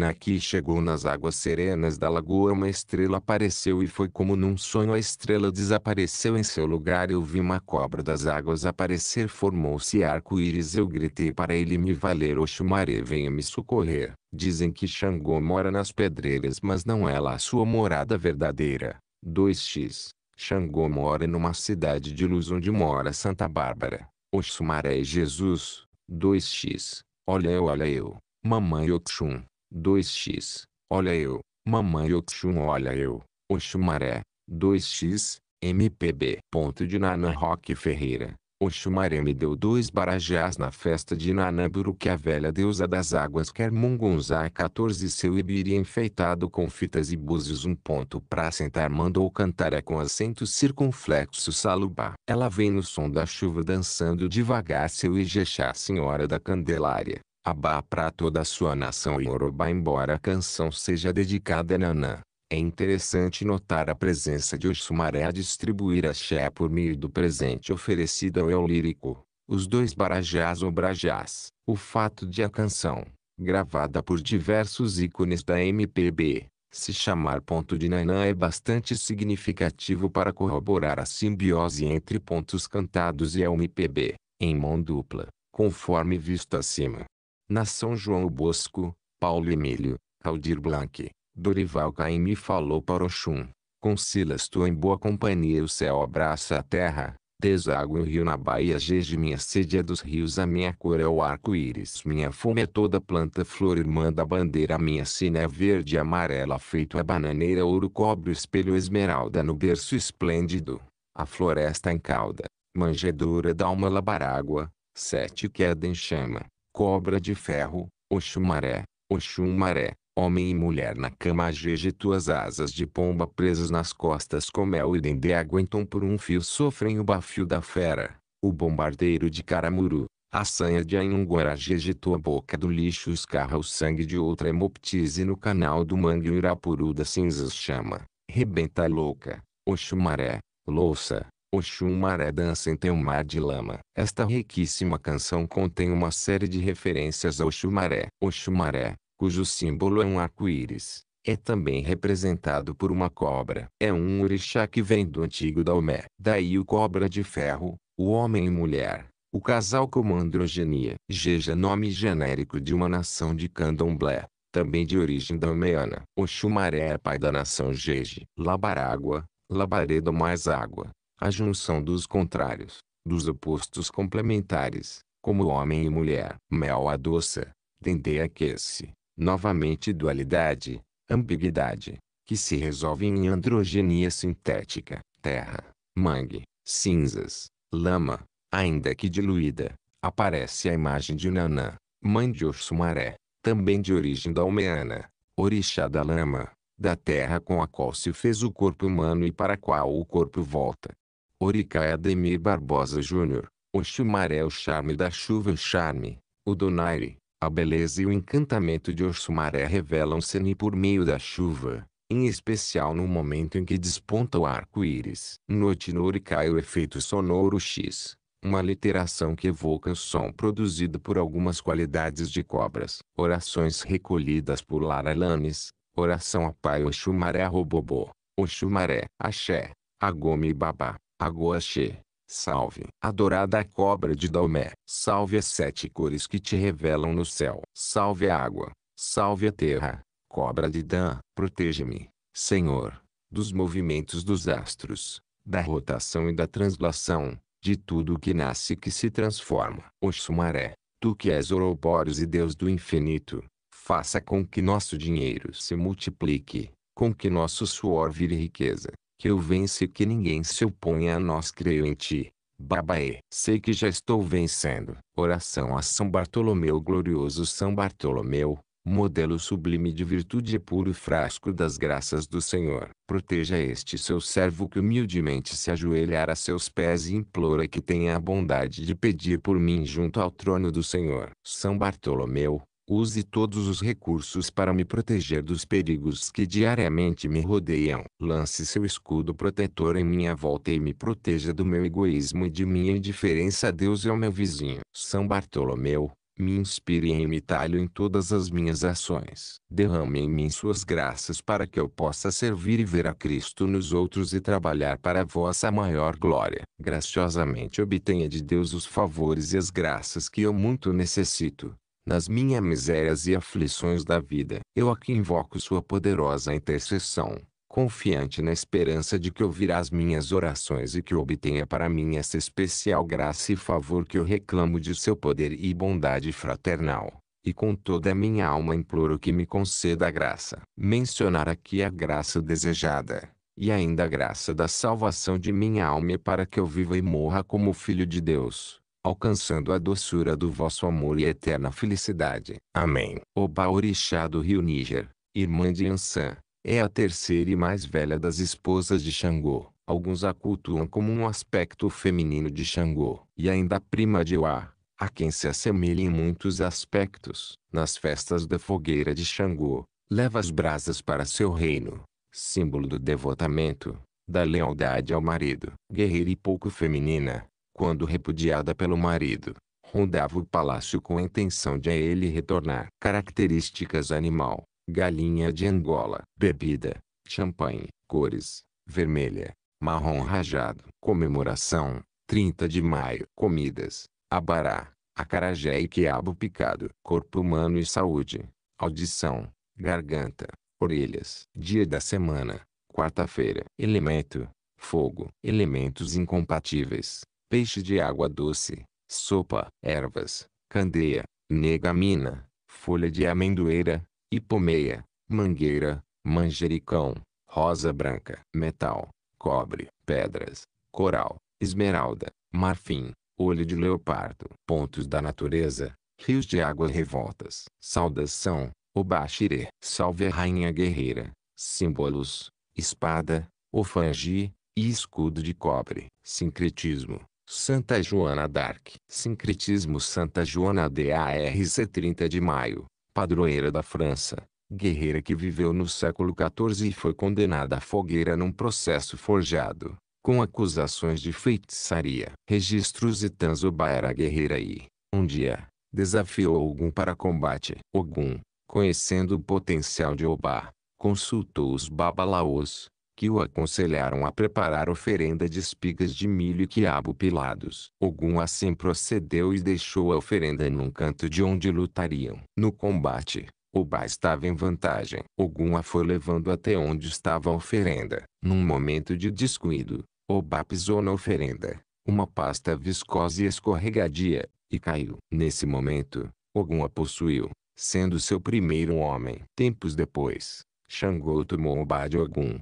aqui chegou nas águas serenas da lagoa uma estrela apareceu e foi como num sonho a estrela desapareceu em seu lugar eu vi uma cobra das águas aparecer formou-se arco-íris eu gritei para ele me valer Oxumaré venha me socorrer. Dizem que Xangô mora nas pedreiras mas não é lá a sua morada verdadeira. 2x Xangô mora numa cidade de luz onde mora Santa Bárbara. Oxumaré é Jesus. 2x Olha eu olha eu. Mamãe Oxum. 2x. Olha eu. Mamãe Oxum olha eu. Oxumaré. 2x. MPB. Ponto de Nana Roque Ferreira. Oxumaré me deu dois barajás na festa de Nanamburu que a velha deusa das águas quer mungunzá 14 é seu ibiri enfeitado com fitas e búzios um ponto pra sentar mandou cantar é com acento circunflexo salubá. Ela vem no som da chuva dançando devagar seu Ijexá senhora da candelária. Abá para toda a sua nação e Yorubá embora a canção seja dedicada a Nanã. É interessante notar a presença de Oxumaré a distribuir axé por meio do presente oferecido ao eu lírico, os dois barajás ou brajás. O fato de a canção, gravada por diversos ícones da MPB, se chamar ponto de Nanã é bastante significativo para corroborar a simbiose entre pontos cantados e a MPB, em mão dupla, conforme visto acima na São João Bosco, Paulo Emílio, Aldir Blanc, Dorival Caymmi falou para Oxum. Com Silas tu em boa companhia o céu abraça a terra, deságua o rio na baía gege minha sede é dos rios a minha cor é o arco-íris minha fome é toda planta flor irmã da bandeira minha sina é verde e amarela feito a é bananeira ouro cobre o espelho esmeralda no berço esplêndido, a floresta encalda, manjedoura d'alma labarágua, sete queda em chama, cobra de ferro, Oxumaré, Oxumaré, homem e mulher na cama ajeje tuas asas de pomba presas nas costas como é o dendê aguentam por um fio sofrem o bafio da fera, o bombardeiro de Caramuru, a sanha de Anhungora agitou a boca do lixo escarra o sangue de outra hemoptise no canal do mangue o Irapuru das cinzas chama, rebenta louca, Oxumaré, louça, Oxum maré dança em teu mar de lama. Esta riquíssima canção contém uma série de referências ao Xumaré. O Xumaré, cujo símbolo é um arco-íris, é também representado por uma cobra. É um orixá que vem do antigo Daomé. Daí o cobra de ferro, o homem e mulher, o casal como androgenia. Jeja nome genérico de uma nação de candomblé, também de origem daomeana. O Xumaré é pai da nação Jeje. Labarágua, labaredo mais água a junção dos contrários, dos opostos complementares, como homem e mulher. Mel a doça, dendê aquece. Novamente dualidade, ambiguidade, que se resolve em androgenia sintética. Terra, mangue, cinzas, lama, ainda que diluída, aparece a imagem de Nanã, mãe de Oxumaré, também de origem dalmeana, orixá da lama, da terra com a qual se fez o corpo humano e para a qual o corpo volta. Orica Ademir Barbosa Júnior, o chumaré o charme da chuva o charme, o donaire, a beleza e o encantamento de Oxumaré revelam se por meio da chuva, em especial no momento em que desponta o arco-íris. No Tinori o efeito sonoro X, uma literação que evoca o som produzido por algumas qualidades de cobras. Orações recolhidas por Lara Lanes, oração a Pai Oxumaré Robobô, Oxumaré, Axé, Agome e Babá. Aguaxê. Salve, adorada cobra de Daomé. Salve as sete cores que te revelam no céu. Salve a água. Salve a terra. Cobra de Dan, protege-me, Senhor, dos movimentos dos astros, da rotação e da translação, de tudo o que nasce e que se transforma. Oxumaré, tu que és Ouroboros e Deus do infinito, faça com que nosso dinheiro se multiplique, com que nosso suor vire riqueza, que eu vença e que ninguém se oponha a nós creio em ti. Babaê, sei que já estou vencendo. Oração a São Bartolomeu Glorioso São Bartolomeu, modelo sublime de virtude e puro frasco das graças do Senhor. Proteja este seu servo que humildemente se ajoelhar a seus pés e implora que tenha a bondade de pedir por mim junto ao trono do Senhor. São Bartolomeu, Use todos os recursos para me proteger dos perigos que diariamente me rodeiam. Lance seu escudo protetor em minha volta e me proteja do meu egoísmo e de minha indiferença a Deus e é ao meu vizinho. São Bartolomeu, me inspire em imitá-lo em todas as minhas ações. Derrame em mim suas graças para que eu possa servir e ver a Cristo nos outros e trabalhar para a vossa maior glória. Graciosamente obtenha de Deus os favores e as graças que eu muito necessito nas minhas misérias e aflições da vida. Eu aqui invoco sua poderosa intercessão, confiante na esperança de que ouvirá as minhas orações e que obtenha para mim essa especial graça e favor que eu reclamo de seu poder e bondade fraternal. E com toda a minha alma imploro que me conceda a graça. Mencionar aqui a graça desejada, e ainda a graça da salvação de minha alma para que eu viva e morra como filho de Deus alcançando a doçura do vosso amor e a eterna felicidade. Amém. O Baorixá do Rio Níger, irmã de Ansan, é a terceira e mais velha das esposas de Xangô. Alguns a cultuam como um aspecto feminino de Xangô, e ainda prima de Uá, a quem se assemelha em muitos aspectos. Nas festas da fogueira de Xangô, leva as brasas para seu reino, símbolo do devotamento, da lealdade ao marido, guerreira e pouco feminina quando repudiada pelo marido, rondava o palácio com a intenção de a ele retornar. Características animal, galinha de Angola, bebida, champanhe, cores, vermelha, marrom rajado. Comemoração, 30 de maio. Comidas, abará, acarajé e quiabo picado. Corpo humano e saúde, audição, garganta, orelhas. Dia da semana, quarta-feira. Elemento, fogo. Elementos incompatíveis peixe de água doce, sopa, ervas, candeia, negamina, folha de amendoeira, ipomeia, mangueira, manjericão, rosa branca, metal, cobre, pedras, coral, esmeralda, marfim, olho de leopardo. Pontos da natureza, rios de água revoltas. Saudação, Obaxirê. Salve a rainha guerreira. Símbolos, espada, ofangi e escudo de cobre. Sincretismo, Santa Joana d'Arc. Sincretismo Santa Joana d'Arc 30 de maio, padroeira da França, guerreira que viveu no século XIV e foi condenada à fogueira num processo forjado, com acusações de feitiçaria. Registros e Tanzoba era guerreira e, um dia, desafiou Ogum para combate. Ogum, conhecendo o potencial de Oba, consultou os babalaos, que o aconselharam a preparar oferenda de espigas de milho e quiabo pilados. Ogum assim procedeu e deixou a oferenda num canto de onde lutariam. No combate, Oba estava em vantagem. Ogum a foi levando até onde estava a oferenda. Num momento de descuido, Oba pisou na oferenda, uma pasta viscosa e escorregadia, e caiu. Nesse momento, Ogum a possuiu, sendo seu primeiro homem. Tempos depois, Xangô tomou o de Ogum.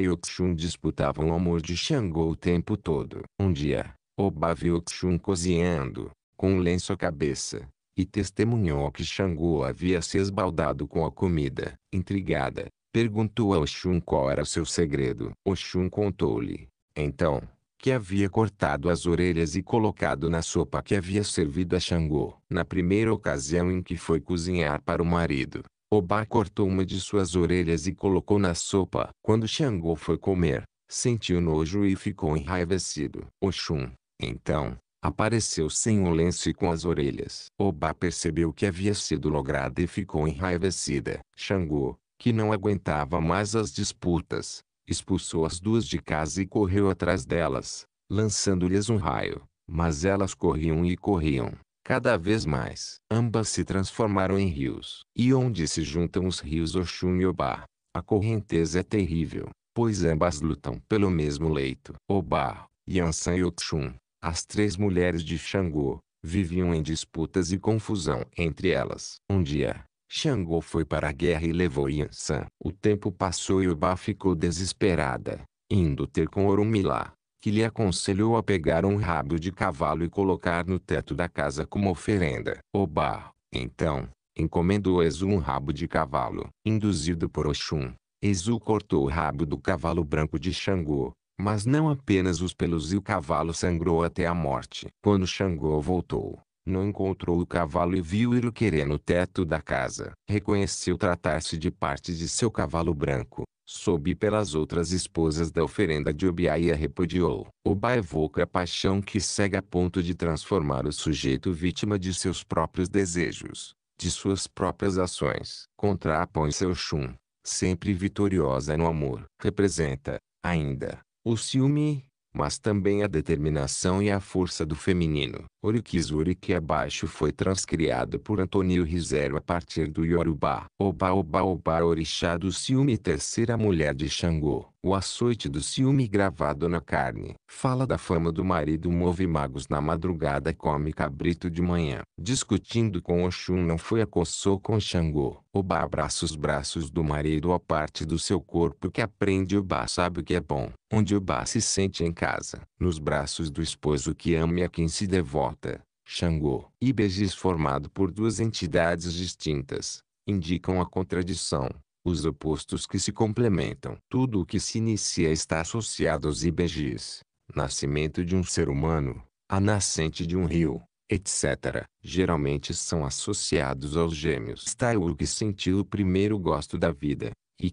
e Oxum disputavam o amor de Xangô o tempo todo. Um dia, Oba viu Oxum cozinhando, com um lenço à cabeça, e testemunhou que Xangô havia se esbaldado com a comida. Intrigada, perguntou a Oxum qual era seu segredo. Oxum contou-lhe, então, que havia cortado as orelhas e colocado na sopa que havia servido a Xangô. Na primeira ocasião em que foi cozinhar para o marido, Obá cortou uma de suas orelhas e colocou na sopa. Quando Xangô foi comer, sentiu nojo e ficou enraivecido. Oxum, então, apareceu sem o lenço e com as orelhas. Obá percebeu que havia sido lograda e ficou enraivecida. Xangô, que não aguentava mais as disputas, expulsou as duas de casa e correu atrás delas, lançando-lhes um raio. Mas elas corriam e corriam, cada vez mais. Ambas se transformaram em rios, e onde se juntam os rios Oxum e Obá, a correnteza é terrível, pois ambas lutam pelo mesmo leito. Obá, Yansan e Oxum, as três mulheres de Xangô, viviam em disputas e confusão entre elas. Um dia, Xangô foi para a guerra e levou Yansan. O tempo passou e Obá ficou desesperada, indo ter com Orumilá que lhe aconselhou a pegar um rabo de cavalo e colocar no teto da casa como oferenda. Oba, então, encomendou Exu um rabo de cavalo. Induzido por Oxum, Exu cortou o rabo do cavalo branco de Xangô, mas não apenas os pelos e o cavalo sangrou até a morte. Quando Xangô voltou, não encontrou o cavalo e viu o querer no teto da casa. Reconheceu tratar-se de parte de seu cavalo branco. Soube pelas outras esposas da oferenda de Obiá e a repudiou. Oba evoca a paixão que cega a ponto de transformar o sujeito vítima de seus próprios desejos, de suas próprias ações. Contrapõe seu chum, sempre vitoriosa no amor. Representa, ainda, o ciúme, mas também a determinação e a força do feminino. Oriquizuri que abaixo foi transcriado por Antônio Rizero a partir do Yorubá. Oba Oba Oba Orixá do ciúme terceira mulher de Xangô. O açoite do ciúme gravado na carne. Fala da fama do marido move magos na madrugada come cabrito de manhã. Discutindo com Oxum não foi acossou com Xangô. Oba abraça os braços do marido a parte do seu corpo que aprende Oba sabe o que é bom. Onde Oba se sente em casa. Nos braços do esposo que ama e a quem se devota Mata, Xangô e Begis formado por duas entidades distintas, indicam a contradição, os opostos que se complementam. Tudo o que se inicia está associado aos Ibegis, nascimento de um ser humano, a nascente de um rio, etc. Geralmente são associados aos gêmeos. Taiu que sentiu o primeiro gosto da vida, e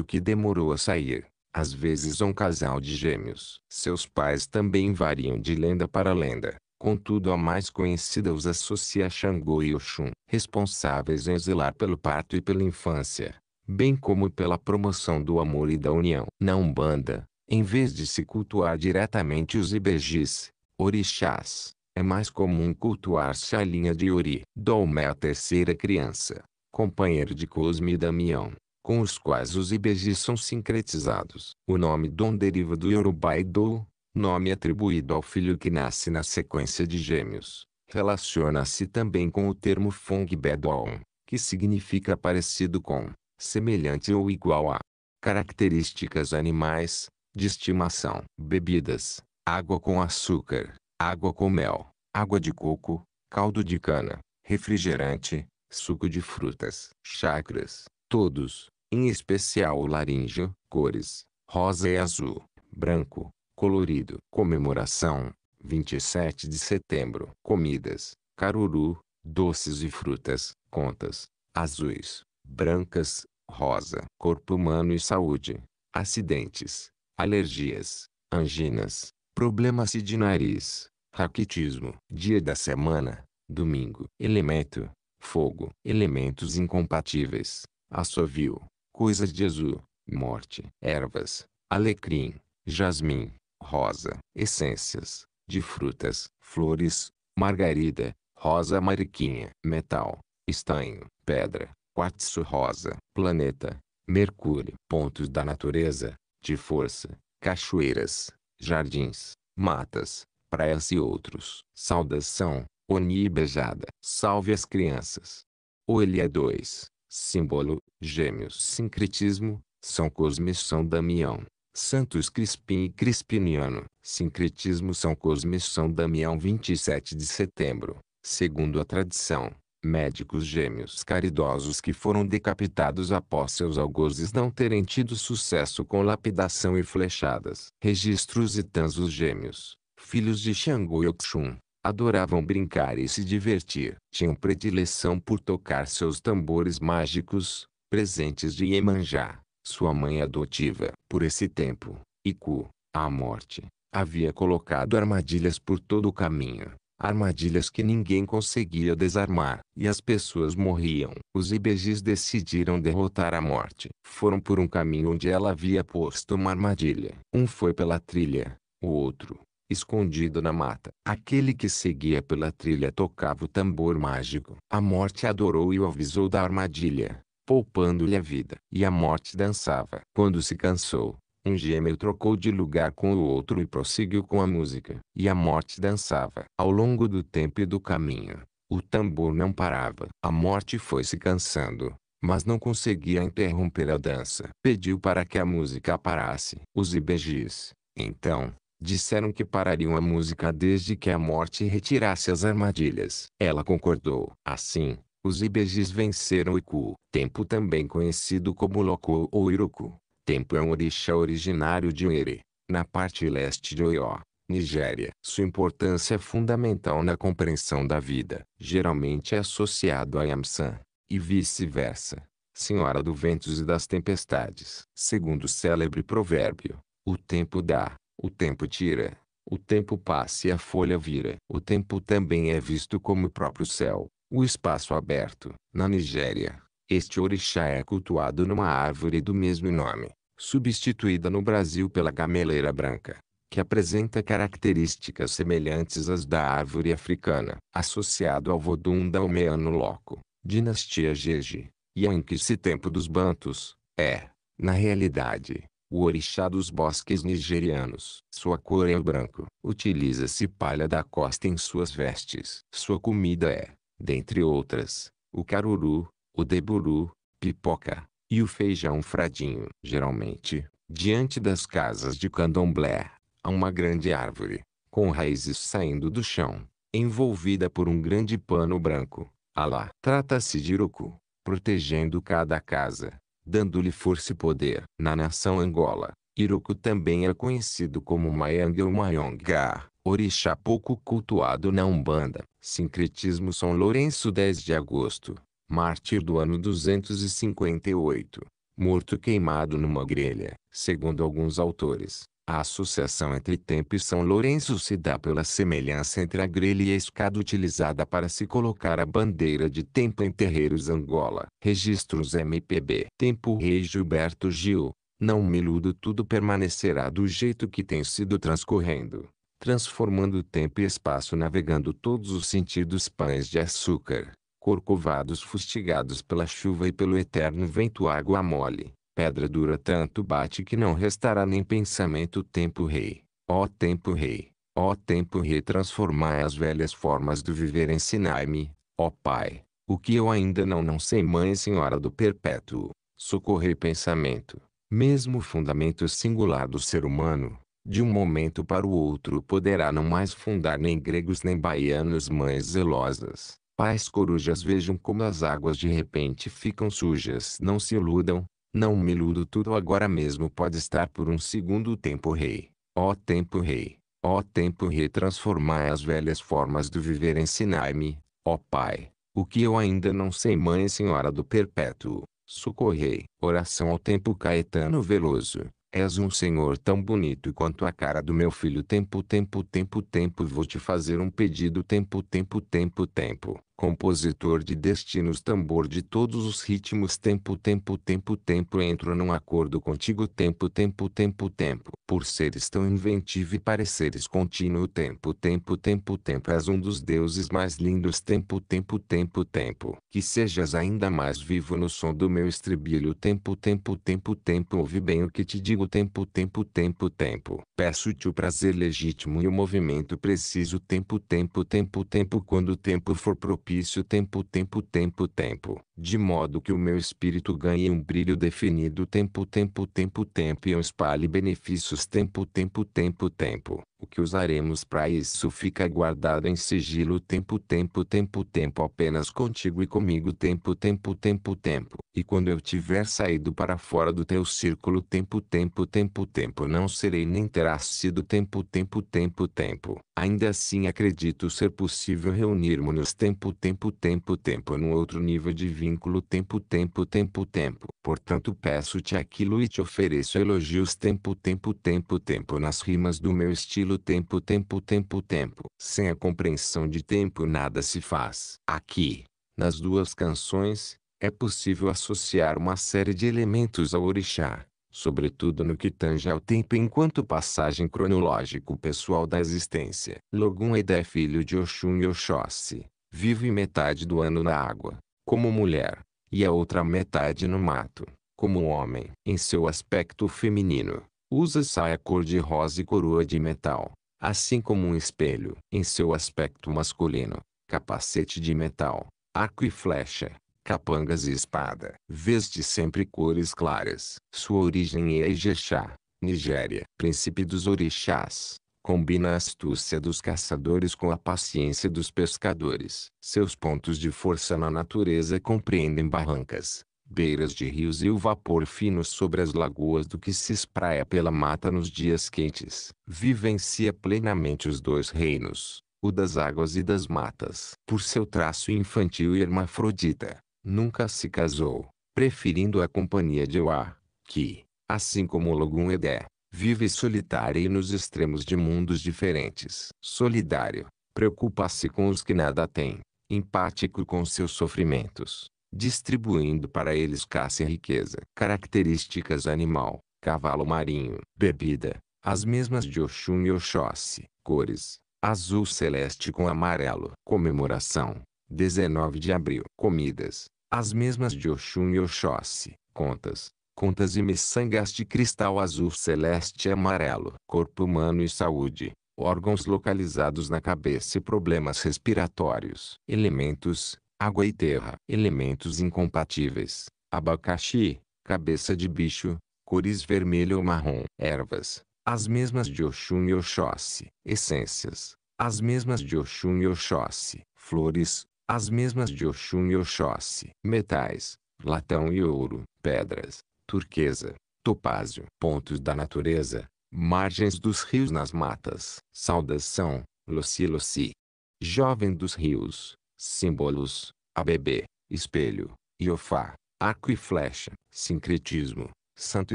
o que demorou a sair. Às vezes um casal de gêmeos. Seus pais também variam de lenda para lenda. Contudo a mais conhecida os associa a Xangô e Oxum, responsáveis em zelar pelo parto e pela infância, bem como pela promoção do amor e da união. Na Umbanda, em vez de se cultuar diretamente os ibejis, orixás, é mais comum cultuar-se a linha de Ori. Dolma a terceira criança, companheiro de Cosme e Damião, com os quais os ibejis são sincretizados. O nome Dom deriva do Yorubá e do, nome atribuído ao filho que nasce na sequência de gêmeos, relaciona-se também com o termo Fongbedoon, que significa parecido com, semelhante ou igual a. Características animais, de estimação, bebidas, água com açúcar, água com mel, água de coco, caldo de cana, refrigerante, suco de frutas, chakras, todos, em especial o laríngeo, cores, rosa e azul, branco, colorido. Comemoração: 27 de setembro. Comidas: caruru, doces e frutas. Contas: azuis, brancas, rosa. Corpo humano e saúde: acidentes, alergias, anginas, problemas de nariz, raquitismo. Dia da semana: domingo. Elemento: fogo. Elementos incompatíveis: assovio, coisas de azul, morte, ervas, alecrim, jasmim, rosa, essências, de frutas, flores, margarida, rosa mariquinha, metal, estanho, pedra, quartzo rosa, planeta, mercúrio. Pontos da natureza, de força, cachoeiras, jardins, matas, praias e outros. Saudação, Oni beijada. Salve as crianças. Elia 2, símbolo, gêmeos, sincretismo, São Cosme e São Damião. Santos Crispim e Crispiniano. Sincretismo São Cosme São Damião 27 de setembro. Segundo a tradição, médicos gêmeos caridosos que foram decapitados após seus algozes não terem tido sucesso com lapidação e flechadas. Registros e tansos gêmeos, filhos de Xangô e Oxum, adoravam brincar e se divertir. Tinham predileção por tocar seus tambores mágicos, presentes de Iemanjá sua mãe adotiva. Por esse tempo, Iku, a morte, havia colocado armadilhas por todo o caminho. Armadilhas que ninguém conseguia desarmar. E as pessoas morriam. Os Ibejis decidiram derrotar a morte. Foram por um caminho onde ela havia posto uma armadilha. Um foi pela trilha, o outro, escondido na mata. Aquele que seguia pela trilha tocava o tambor mágico. A morte adorou e o avisou da armadilha poupando-lhe a vida. E a morte dançava. Quando se cansou, um gêmeo trocou de lugar com o outro e prosseguiu com a música. E a morte dançava. Ao longo do tempo e do caminho, o tambor não parava. A morte foi se cansando, mas não conseguia interromper a dança. Pediu para que a música parasse. Os ibejis, então, disseram que parariam a música desde que a morte retirasse as armadilhas. Ela concordou. Assim, os Ibejis venceram o Iku, tempo também conhecido como Loko ou Iroku. Tempo é um orixá originário de Uere, na parte leste de Oió, Nigéria. Sua importância é fundamental na compreensão da vida, geralmente é associado a Yamsan, e vice-versa, senhora do ventos e das tempestades. Segundo o célebre provérbio, o tempo dá, o tempo tira, o tempo passa e a folha vira. O tempo também é visto como o próprio céu, o espaço aberto, na Nigéria. Este orixá é cultuado numa árvore do mesmo nome, substituída no Brasil pela gameleira branca, que apresenta características semelhantes às da árvore africana, associado ao vodum da Omeano Loco, dinastia Jeje, e ao Inquisi tempo dos Bantus, é, na realidade, o orixá dos bosques nigerianos. Sua cor é o branco. Utiliza-se palha da costa em suas vestes. Sua comida é dentre outras, o caruru, o deburu, pipoca e o feijão fradinho. Geralmente, diante das casas de candomblé, há uma grande árvore, com raízes saindo do chão, envolvida por um grande pano branco. Alá trata-se de iruku protegendo cada casa, dando-lhe força e poder. Na nação Angola, iruku também é conhecido como Maianga ou Maiongá, orixá pouco cultuado na Umbanda. Sincretismo São Lourenço 10 de agosto, mártir do ano 258, morto queimado numa grelha. Segundo alguns autores, a associação entre tempo e São Lourenço se dá pela semelhança entre a grelha e a escada utilizada para se colocar a bandeira de tempo em terreiros Angola. Registros MPB Tempo Rei Gilberto Gil Não me iludo tudo permanecerá do jeito que tem sido transcorrendo transformando tempo e espaço navegando todos os sentidos pães de açúcar, corcovados fustigados pela chuva e pelo eterno vento água mole, pedra dura tanto bate que não restará nem pensamento tempo rei, ó tempo rei, ó tempo rei transformai as velhas formas do viver ensinai-me, ó pai, o que eu ainda não não sei mãe senhora do perpétuo, socorrei pensamento, mesmo fundamento singular do ser humano, de um momento para o outro poderá não mais fundar nem gregos nem baianos mães zelosas. Pais corujas vejam como as águas de repente ficam sujas. Não se iludam, não me iludo tudo agora mesmo pode estar por um segundo tempo rei. Ó tempo rei, ó tempo rei transformai as velhas formas do viver ensinai-me, ó pai, o que eu ainda não sei mãe senhora do perpétuo, socorrei. Oração ao tempo Caetano Veloso. És um senhor tão bonito quanto a cara do meu filho tempo tempo tempo tempo vou te fazer um pedido tempo tempo tempo tempo compositor de destinos tambor de todos os ritmos tempo tempo tempo tempo entro num acordo contigo tempo tempo tempo tempo por seres tão inventivo e pareceres contínuo tempo tempo tempo tempo és um dos deuses mais lindos tempo tempo tempo tempo que sejas ainda mais vivo no som do meu estribilho tempo tempo tempo tempo ouve bem o que te digo tempo tempo tempo tempo peço-te o prazer legítimo e o movimento preciso tempo tempo tempo tempo quando o tempo for propício propício tempo tempo tempo tempo de modo que o meu espírito ganhe um brilho definido tempo tempo tempo tempo e eu espalhe benefícios tempo tempo tempo tempo. O que usaremos para isso fica guardado em sigilo tempo tempo tempo tempo apenas contigo e comigo tempo tempo tempo tempo. E quando eu tiver saído para fora do teu círculo tempo tempo tempo tempo não serei nem terá sido tempo tempo tempo tempo. Ainda assim acredito ser possível reunirmos-nos tempo tempo tempo tempo num outro nível divino vínculo tempo tempo tempo tempo. Portanto peço-te aquilo e te ofereço elogios tempo tempo tempo tempo nas rimas do meu estilo tempo tempo tempo tempo. Sem a compreensão de tempo nada se faz. Aqui, nas duas canções, é possível associar uma série de elementos ao orixá, sobretudo no que tange ao tempo enquanto passagem cronológico pessoal da existência. logun Edé é filho de Oxum e Oxóssi, vive metade do ano na água, como mulher, e a outra metade no mato, como homem. Em seu aspecto feminino, usa saia cor-de-rosa e coroa de metal, assim como um espelho. Em seu aspecto masculino, capacete de metal, arco e flecha, capangas e espada. Veste sempre cores claras. Sua origem é Ijexá, Nigéria. Príncipe dos Orixás. Combina a astúcia dos caçadores com a paciência dos pescadores. Seus pontos de força na natureza compreendem barrancas, beiras de rios e o vapor fino sobre as lagoas do que se espraia pela mata nos dias quentes. Vivencia plenamente os dois reinos, o das águas e das matas. Por seu traço infantil e hermafrodita, nunca se casou, preferindo a companhia de Oá, que, assim como Logun Edé, Vive solitária e nos extremos de mundos diferentes. Solidário, preocupa-se com os que nada têm, empático com seus sofrimentos, distribuindo para eles caça e riqueza. Características animal, cavalo marinho, bebida, as mesmas de Oxum e Oxóssi. Cores, azul celeste com amarelo. Comemoração, 19 de abril. Comidas, as mesmas de Oxum e Oxóssi. Contas, contas e miçangas de cristal azul celeste e amarelo. Corpo humano e saúde, órgãos localizados na cabeça e problemas respiratórios. Elementos, água e terra. Elementos incompatíveis, abacaxi, cabeça de bicho, cores vermelho ou marrom. Ervas, as mesmas de Oxum e Oxóssi. Essências, as mesmas de Oxum e Oxóssi. Flores, as mesmas de Oxum e Oxóssi. Metais, latão e ouro. Pedras, turquesa, topázio. Pontos da natureza, margens dos rios nas matas. Saudação, Luci Luci. Jovem dos rios, símbolos, ABB, espelho, Iofá, arco e flecha. Sincretismo, Santo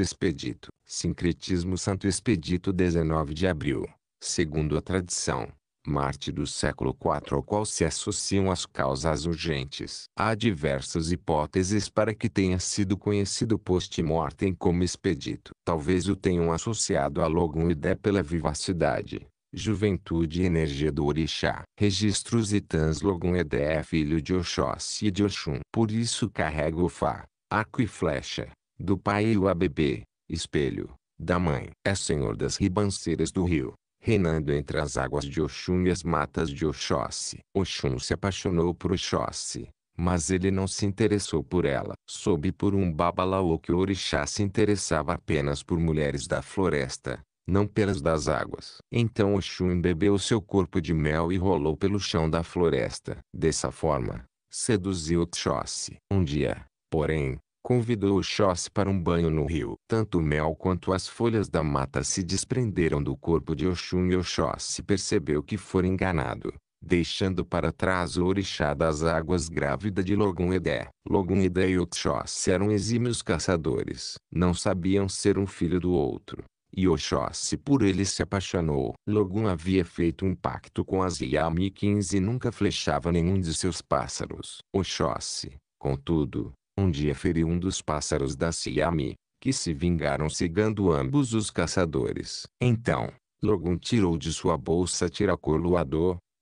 Expedito. Sincretismo Santo Expedito 19 de abril, segundo a tradição Marte do século IV ao qual se associam as causas urgentes. Há diversas hipóteses para que tenha sido conhecido post-mortem como expedito. Talvez o tenham associado a Logon Idé pela vivacidade, juventude e energia do orixá. Registros e Logon Edé é filho de Oxóssi e de Oxum. Por isso carrega o Fá, arco e flecha, do pai e o ABB, espelho, da mãe. É senhor das ribanceiras do rio reinando entre as águas de Oxum e as matas de Oxóssi. Oxum se apaixonou por Oxóssi, mas ele não se interessou por ela. Soube por um babalaô que o orixá se interessava apenas por mulheres da floresta, não pelas das águas. Então Oxum bebeu seu corpo de mel e rolou pelo chão da floresta. Dessa forma, seduziu Oxóssi. Um dia, porém, convidou Oxóssi para um banho no rio. Tanto o mel quanto as folhas da mata se desprenderam do corpo de Oxum e Oxóssi percebeu que fora enganado, deixando para trás o orixá das águas grávida de Logun Edé e Oxóssi eram exímios caçadores. Não sabiam ser um filho do outro. E Oxóssi por ele se apaixonou. Logun havia feito um pacto com as Yami 15 e nunca flechava nenhum de seus pássaros. Oxóssi, contudo, um dia feriu um dos pássaros da Siami, que se vingaram cegando ambos os caçadores. Então, Logun tirou de sua bolsa tiracor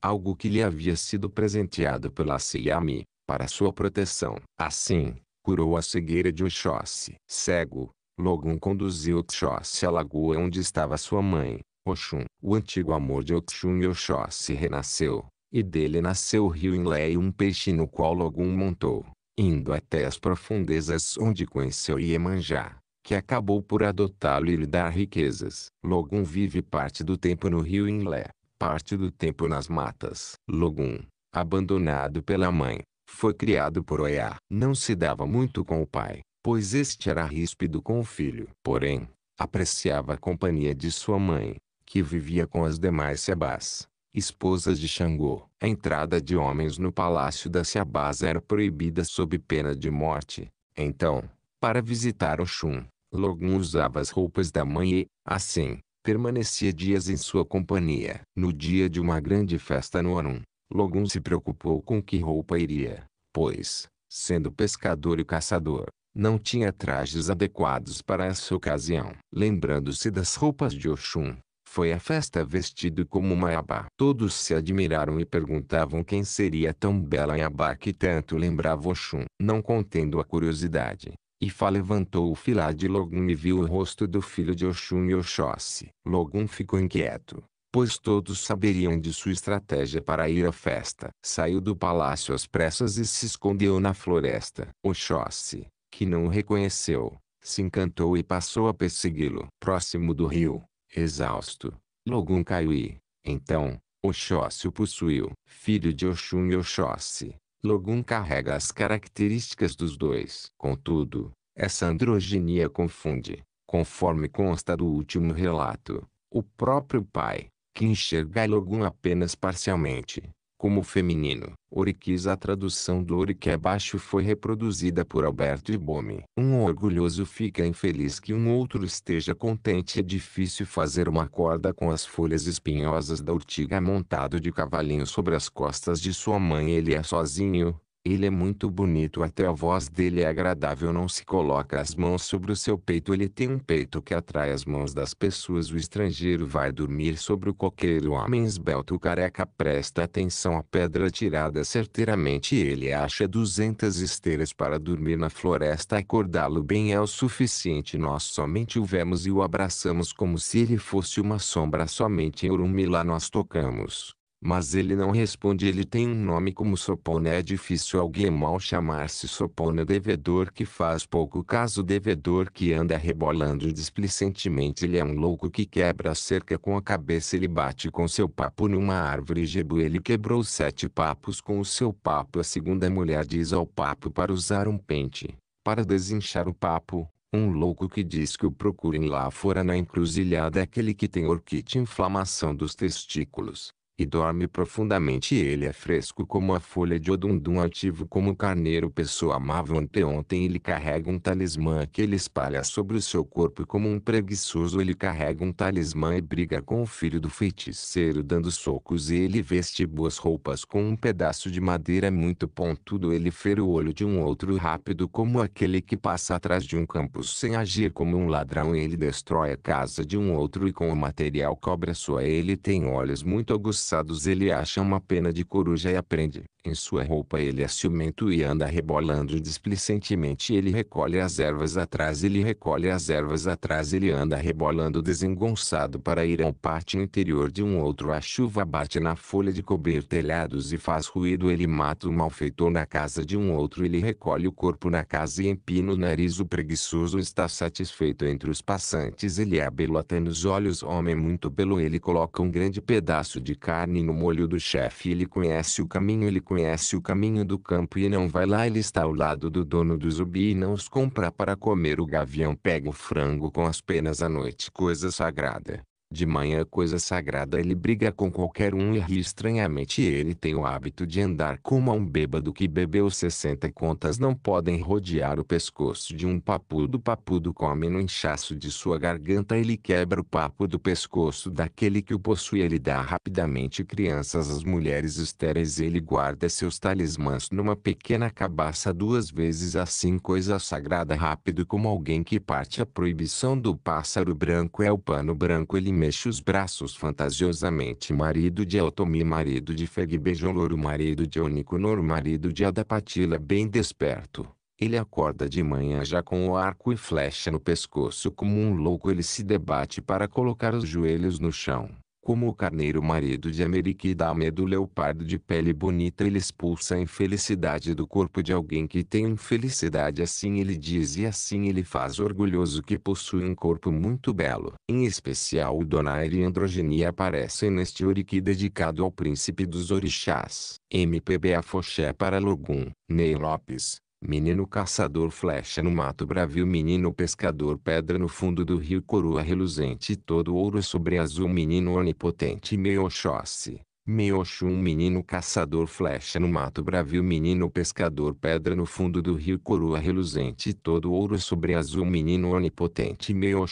algo que lhe havia sido presenteado pela Siami, para sua proteção. Assim, curou a cegueira de Oxóssi. Cego, Logun conduziu Oxóssi à lagoa onde estava sua mãe, Oxum. O antigo amor de Oxum e Oxóssi renasceu, e dele nasceu o rio Inlé e um peixe no qual Logun montou indo até as profundezas onde conheceu Iemanjá, que acabou por adotá-lo e lhe dar riquezas. Logum vive parte do tempo no rio Inlé, parte do tempo nas matas. Logum, abandonado pela mãe, foi criado por Oiá. Não se dava muito com o pai, pois este era ríspido com o filho. Porém, apreciava a companhia de sua mãe, que vivia com as demais sebás esposas de Xangô. A entrada de homens no palácio da Seabasa era proibida sob pena de morte. Então, para visitar Oxum, Logun usava as roupas da mãe e, assim, permanecia dias em sua companhia. No dia de uma grande festa no Arum, Logun se preocupou com que roupa iria, pois, sendo pescador e caçador, não tinha trajes adequados para essa ocasião. Lembrando-se das roupas de Oxum, foi à festa vestido como uma Iabá. Todos se admiraram e perguntavam quem seria tão bela Iabá que tanto lembrava Oxum. Não contendo a curiosidade, Ifá levantou o filá de Logum e viu o rosto do filho de Oxum e Oxóssi. Logum ficou inquieto, pois todos saberiam de sua estratégia para ir à festa. Saiu do palácio às pressas e se escondeu na floresta. Oxóssi, que não o reconheceu, se encantou e passou a persegui-lo. Próximo do rio, exausto, Logun e, Então, Oxóssi o possuiu. Filho de Oxum e Oxóssi, Logun carrega as características dos dois. Contudo, essa androginia confunde, conforme consta do último relato, o próprio pai, que enxerga Logun apenas parcialmente, como feminino. Oriquis A tradução do Orique abaixo foi reproduzida por Alberto Ibome. Um orgulhoso fica infeliz que um outro esteja contente. É difícil fazer uma corda com as folhas espinhosas da urtiga montado de cavalinho sobre as costas de sua mãe. Ele é sozinho, ele é muito bonito até a voz dele é agradável não se coloca as mãos sobre o seu peito ele tem um peito que atrai as mãos das pessoas o estrangeiro vai dormir sobre o coqueiro O homem esbelto careca presta atenção à pedra tirada certeiramente ele acha duzentas esteiras para dormir na floresta acordá-lo bem é o suficiente nós somente o vemos e o abraçamos como se ele fosse uma sombra somente em Urumila nós tocamos. Mas ele não responde ele tem um nome como Sopona é difícil alguém mal chamar-se Sopona devedor que faz pouco caso devedor que anda rebolando displicentemente ele é um louco que quebra a cerca com a cabeça ele bate com seu papo numa árvore jebu ele quebrou sete papos com o seu papo a segunda mulher diz ao papo para usar um pente, para desinchar o papo, um louco que diz que o procurem lá fora na encruzilhada é aquele que tem orquite inflamação dos testículos e dorme profundamente ele é fresco como a folha de odundum ativo como o carneiro pessoa amável anteontem ele carrega um talismã que ele espalha sobre o seu corpo como um preguiçoso ele carrega um talismã e briga com o filho do feiticeiro dando socos e ele veste boas roupas com um pedaço de madeira muito pontudo ele feira o olho de um outro rápido como aquele que passa atrás de um campo sem agir como um ladrão ele destrói a casa de um outro e com o material cobra sua ele tem olhos muito aguçados interessados ele acha uma pena de coruja e aprende. Em sua roupa ele é ciumento e anda rebolando displicentemente. Ele recolhe as ervas atrás, ele recolhe as ervas atrás, ele anda rebolando desengonçado para ir ao pátio interior de um outro. A chuva bate na folha de cobrir telhados e faz ruído. Ele mata o malfeitor na casa de um outro, ele recolhe o corpo na casa e empina o nariz. O preguiçoso está satisfeito entre os passantes. Ele é belo até nos olhos, homem muito belo. Ele coloca um grande pedaço de carne no molho do chefe. Ele conhece o caminho, ele conhece o caminho do campo e não vai lá ele está ao lado do dono do zubi e não os compra para comer o gavião pega o frango com as penas à noite coisa sagrada de manhã coisa sagrada ele briga com qualquer um e ri estranhamente ele tem o hábito de andar como a um bêbado que bebeu 60 contas não podem rodear o pescoço de um papudo papudo come no inchaço de sua garganta ele quebra o papo do pescoço daquele que o possui ele dá rapidamente crianças às mulheres estéreis ele guarda seus talismãs numa pequena cabaça duas vezes assim coisa sagrada rápido como alguém que parte a proibição do pássaro branco é o pano branco ele mexe os braços fantasiosamente marido de Otomi, marido de Fegbejoloro marido de Oniconor marido de Adapatila bem desperto. Ele acorda de manhã já com o arco e flecha no pescoço como um louco ele se debate para colocar os joelhos no chão, como o carneiro marido de Amerique e da amêdola leopardo de pele bonita ele expulsa a infelicidade do corpo de alguém que tem infelicidade assim ele diz e assim ele faz orgulhoso que possui um corpo muito belo. Em especial o donaire e androgenia aparecem neste oriqui dedicado ao príncipe dos orixás. MPB Afoxé para Logum, Ney Lopes, Menino caçador flecha no mato bravio Menino pescador pedra no fundo do rio Coroa reluzente todo ouro sobre azul Menino onipotente meio Oxóssi Meoxum menino caçador flecha no mato bravio menino pescador pedra no fundo do rio coroa reluzente todo ouro sobre azul menino onipotente meio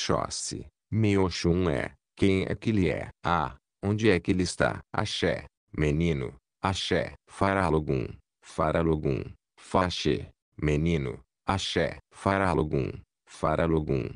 Meoxum é, quem é que ele é? Ah, onde é que ele está? Axé, menino, axé, faralogum, faralogum, faxê, menino, axé, faralogum, faralogum,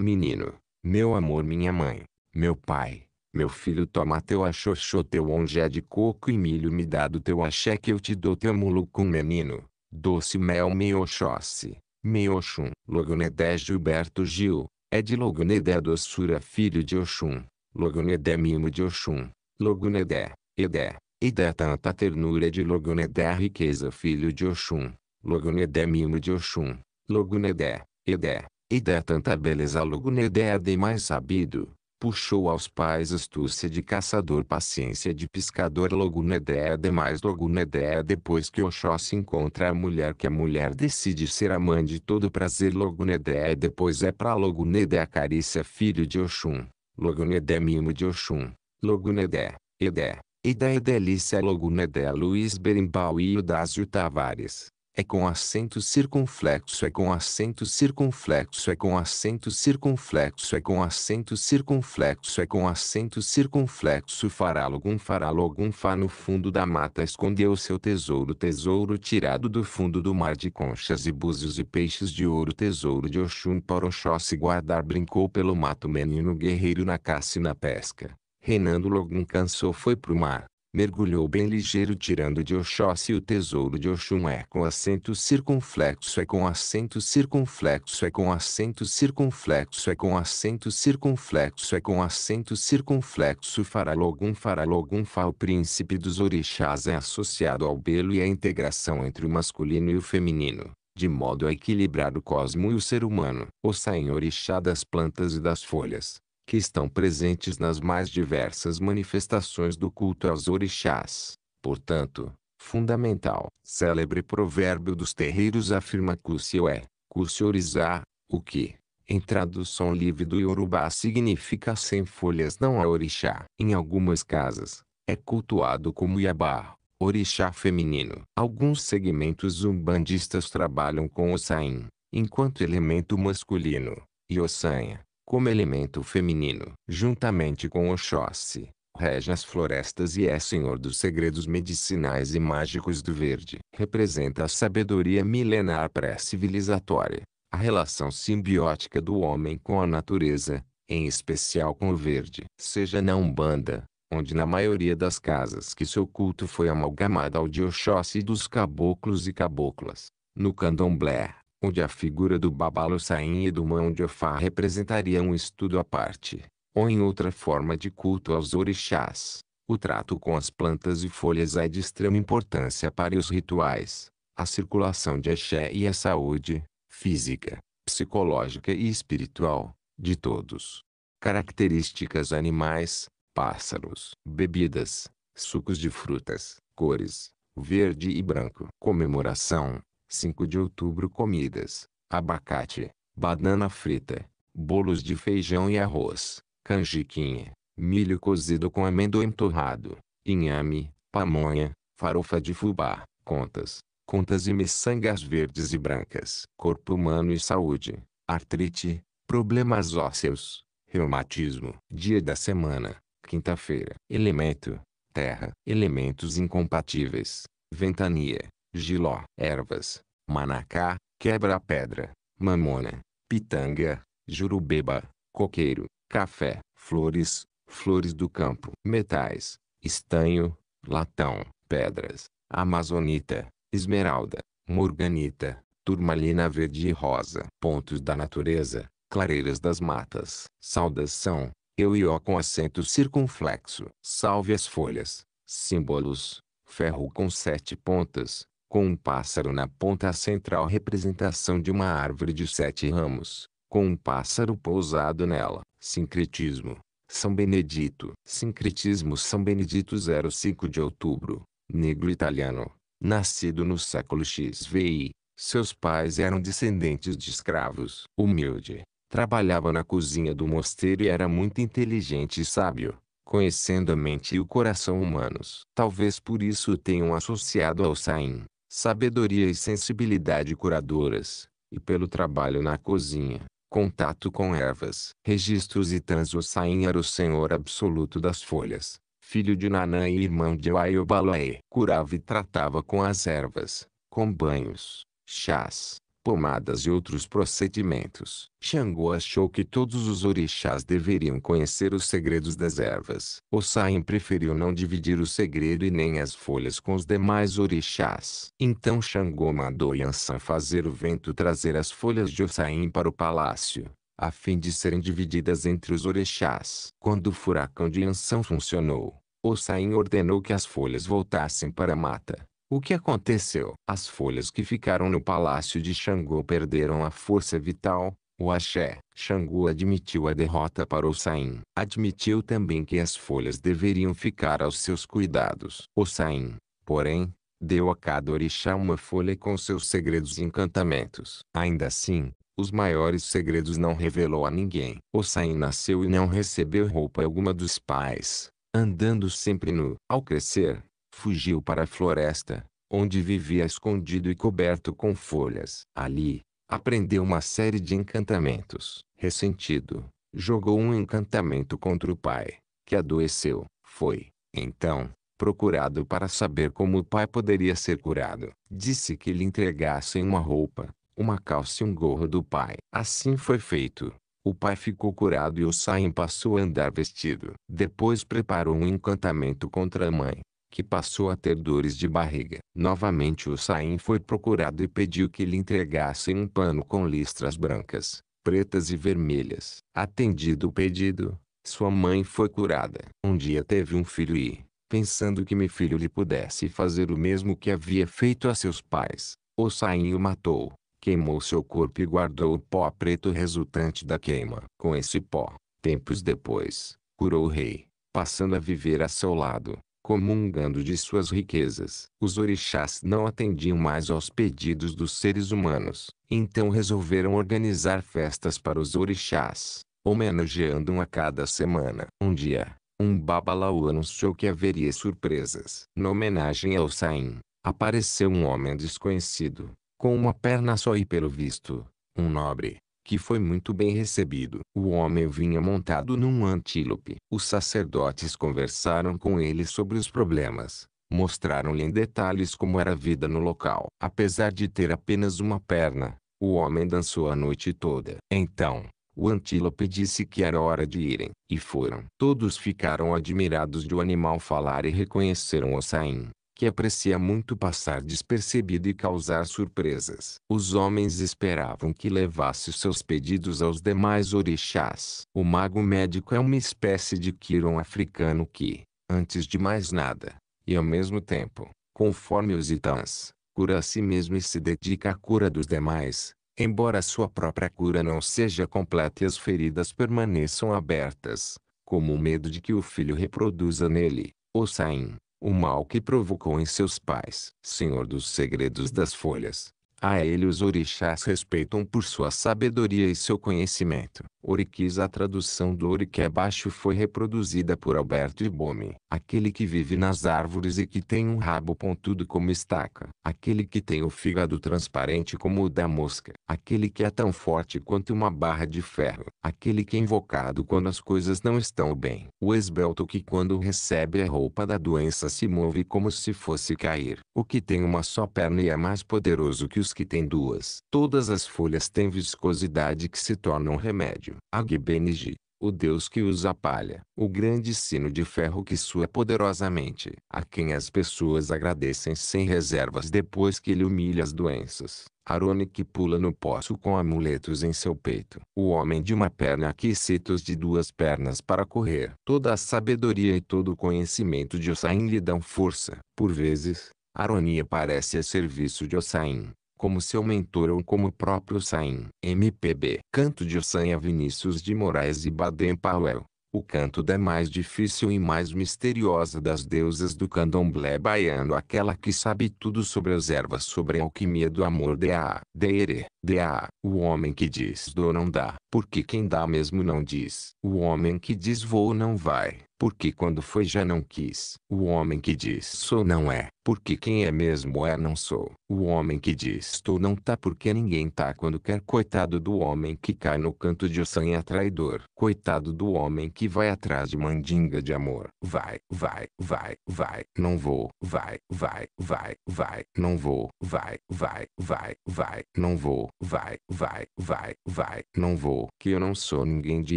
menino, meu amor minha mãe, meu pai, meu filho toma teu axoxô teu onjé de coco e milho me dá do teu axé que eu te dou teu mulucum menino, doce mel meu xosse, meu oxum, logonedé Gilberto Gil, é de logonedé doçura filho de Oxum, logonedé mimo de Oxum, logonedé, edé, edé tanta ternura é de logonedé riqueza filho de Oxum. Logunedé mimo de Oxum, Logunedé, Edé, Edé tanta beleza Logunedé demais sabido, puxou aos pais astúcia de caçador paciência de pescador Logunedé demais Logunedé depois que Oxóssi encontra a mulher que a mulher decide ser a mãe de todo prazer Logunedé depois é pra Logunedé a carícia filho de Oxum, Logunedé mimo de Oxum, Logunedé, Edé, Edé é delícia Logunedé Luiz Berimbau e Eudásio Tavares é com acento circunflexo, é com acento circunflexo, é com acento circunflexo, é com acento circunflexo, é com acento circunflexo. fará faralogum, fá no fundo da mata escondeu seu tesouro, tesouro tirado do fundo do mar de conchas e búzios e peixes de ouro, tesouro de Oxum para Oxóssi guardar, brincou pelo mato menino guerreiro na caça e na pesca. Reinando um cansou foi pro mar mergulhou bem ligeiro tirando de Oxóssi o tesouro de Oxum é com acento circunflexo é com acento circunflexo é com acento circunflexo é com acento circunflexo é com acento circunflexo faralogum faralogum fa o príncipe dos orixás é associado ao belo e à integração entre o masculino e o feminino de modo a equilibrar o cosmo e o ser humano. O orixá das plantas e das folhas, que estão presentes nas mais diversas manifestações do culto aos orixás. Portanto, fundamental, célebre provérbio dos terreiros afirma Cúcio é, Cúcio orizá, o que, em tradução livre do Yorubá significa sem folhas não a orixá. Em algumas casas, é cultuado como Iabá, orixá feminino. Alguns segmentos umbandistas trabalham com o saim, enquanto elemento masculino, e ossanha, como elemento feminino, juntamente com Oxóssi, rege as florestas e é senhor dos segredos medicinais e mágicos do verde. Representa a sabedoria milenar pré-civilizatória, a relação simbiótica do homem com a natureza, em especial com o verde. Seja na Umbanda, onde na maioria das casas que seu culto foi amalgamado ao de Oxóssi dos caboclos e caboclas, no candomblé, onde a figura do babalo saim e do mão-de-ofá representaria um estudo à parte, ou em outra forma de culto aos orixás. O trato com as plantas e folhas é de extrema importância para os rituais, a circulação de axé e a saúde, física, psicológica e espiritual, de todos. Características animais, pássaros, bebidas, sucos de frutas, cores, verde e branco. Comemoração, 5 de outubro comidas: abacate, banana frita, bolos de feijão e arroz, canjiquinha, milho cozido com amendoim torrado, inhame, pamonha, farofa de fubá, contas, contas e miçangas verdes e brancas, corpo humano e saúde, artrite, problemas ósseos, reumatismo. Dia da semana, quinta-feira. Elemento, terra. Elementos incompatíveis, ventania, giló, ervas, manacá, quebra-pedra, mamona, pitanga, jurubeba, coqueiro, café, flores, flores do campo, metais, estanho, latão, pedras, amazonita, esmeralda, morganita, turmalina verde e rosa. Pontos da natureza, clareiras das matas. Saudação, eu e o com acento circunflexo. Salve as folhas, símbolos, ferro com sete pontas, com um pássaro na ponta central representação de uma árvore de sete ramos, com um pássaro pousado nela. Sincretismo. São Benedito. Sincretismo São Benedito 05 de outubro. Negro italiano. Nascido no século XVI. Seus pais eram descendentes de escravos. Humilde. Trabalhava na cozinha do mosteiro e era muito inteligente e sábio, conhecendo a mente e o coração humanos. Talvez por isso tenham associado ao Saim, sabedoria e sensibilidade curadoras, e pelo trabalho na cozinha, contato com ervas, registros e transosain era o senhor absoluto das folhas, filho de Nanã e irmão de Aiobalaê. Curava e tratava com as ervas, com banhos, chás, pomadas e outros procedimentos. Xangô achou que todos os orixás deveriam conhecer os segredos das ervas. Ossain preferiu não dividir o segredo e nem as folhas com os demais orixás. Então Xangô mandou Yansan fazer o vento trazer as folhas de Ossain para o palácio a fim de serem divididas entre os orixás. Quando o furacão de Yansan funcionou, Ossain ordenou que as folhas voltassem para a mata. O que aconteceu? As folhas que ficaram no palácio de Xangô perderam a força vital, o axé. Xangô admitiu a derrota para Ossain. Admitiu também que as folhas deveriam ficar aos seus cuidados. Ossain, porém, deu a cada orixá uma folha com seus segredos e encantamentos. Ainda assim, os maiores segredos não revelou a ninguém. Ossain nasceu e não recebeu roupa alguma dos pais, andando sempre nu. Ao crescer, fugiu para a floresta, onde vivia escondido e coberto com folhas. Ali, aprendeu uma série de encantamentos. Ressentido, jogou um encantamento contra o pai, que adoeceu. Foi, então, procurado para saber como o pai poderia ser curado. Disse que lhe entregassem uma roupa, uma calça e um gorro do pai. Assim foi feito. O pai ficou curado e o Saim passou a andar vestido. Depois preparou um encantamento contra a mãe, que passou a ter dores de barriga. Novamente o Saim foi procurado e pediu que lhe entregassem um pano com listras brancas, pretas e vermelhas. Atendido o pedido, sua mãe foi curada. Um dia teve um filho e, pensando que meu filho lhe pudesse fazer o mesmo que havia feito a seus pais, o Saim o matou, queimou seu corpo e guardou o pó preto resultante da queima. Com esse pó, tempos depois, curou o rei, passando a viver a seu lado comungando de suas riquezas. Os orixás não atendiam mais aos pedidos dos seres humanos, então resolveram organizar festas para os orixás, homenageando um a cada semana. Um dia, um babalaú anunciou que haveria surpresas. Na homenagem ao Saim, apareceu um homem desconhecido, com uma perna só e pelo visto, um nobre que foi muito bem recebido. O homem vinha montado num antílope. Os sacerdotes conversaram com ele sobre os problemas. Mostraram-lhe em detalhes como era a vida no local. Apesar de ter apenas uma perna, o homem dançou a noite toda. Então, o antílope disse que era hora de irem, e foram. Todos ficaram admirados de o animal falar e reconheceram o Saim que aprecia muito passar despercebido e causar surpresas. Os homens esperavam que levasse seus pedidos aos demais orixás. O mago médico é uma espécie de quiron africano que, antes de mais nada, e ao mesmo tempo, conforme os itãs, cura a si mesmo e se dedica à cura dos demais, embora sua própria cura não seja completa e as feridas permaneçam abertas, como o medo de que o filho reproduza nele, o saim, o mal que provocou em seus pais. Senhor dos segredos das folhas, a ele os orixás respeitam por sua sabedoria e seu conhecimento. Oriquis A tradução do Orique abaixo é foi reproduzida por Alberto Ibome. Aquele que vive nas árvores e que tem um rabo pontudo como estaca. Aquele que tem o fígado transparente como o da mosca. Aquele que é tão forte quanto uma barra de ferro. Aquele que é invocado quando as coisas não estão bem. O esbelto que quando recebe a roupa da doença se move como se fosse cair. O que tem uma só perna e é mais poderoso que os que têm duas. Todas as folhas têm viscosidade que se torna um remédio. Silêncio, o Deus que usa a palha, o grande sino de ferro que sua poderosamente, a quem as pessoas agradecem sem reservas depois que ele humilha as doenças. Arone que pula no poço com amuletos em seu peito. O homem de uma perna que excita os de duas pernas para correr. Toda a sabedoria e todo o conhecimento de Ossain lhe dão força. Por vezes, Aronia parece a serviço de Ossain como seu mentor ou como o próprio Sain. MPB Canto de Ossanha Vinícius de Moraes e Baden-Powell o canto da mais difícil e mais misteriosa das deusas do candomblé baiano, aquela que sabe tudo sobre as ervas, sobre a alquimia do amor de A, Deire, de A, o homem que diz do não dá, porque quem dá mesmo não diz, o homem que diz vou não vai, porque quando foi já não quis, o homem que diz sou não é, porque quem é mesmo é não sou. O homem que diz estou não tá porque ninguém tá quando quer. Coitado do homem que cai no canto de sangue é traidor. Coitado do homem que vai atrás de mandinga de amor. Vai, vai, vai, vai, não vou. Vai, vai, vai, vai, não vou. Vai, vai, vai, vai, não vou. Vai, vai, vai, vai, não vou. Que eu não sou ninguém de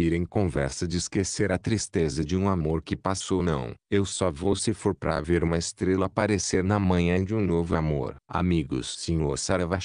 ir em conversa de esquecer a tristeza de um amor que passou não. Eu só vou se for pra ver uma estrela aparecer na manhã de um novo amor. Amigos, senhor Sarava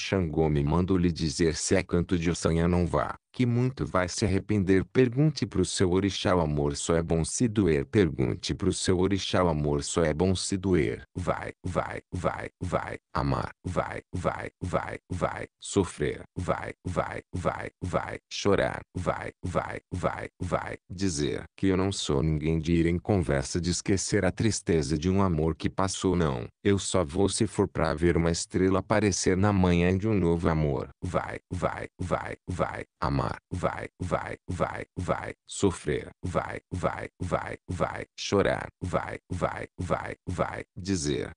me mandou lhe dizer se é canto de Ossanha não vá que muito vai se arrepender. Pergunte para o seu orixá o amor só é bom se doer. Pergunte para o seu orixá o amor só é bom se doer. Vai, vai, vai, vai, amar. Vai, vai, vai, vai, sofrer. Vai, vai, vai, vai, chorar. Vai, vai, vai, vai, dizer que eu não sou ninguém de ir em conversa de esquecer a tristeza de um amor que passou. Não, eu só vou se for para ver uma estrela aparecer na manhã de um novo amor. Vai, vai, vai, vai, amar amar, vai, vai, vai, vai, sofrer, vai, vai, vai, vai, chorar, vai, vai, vai, vai, dizer.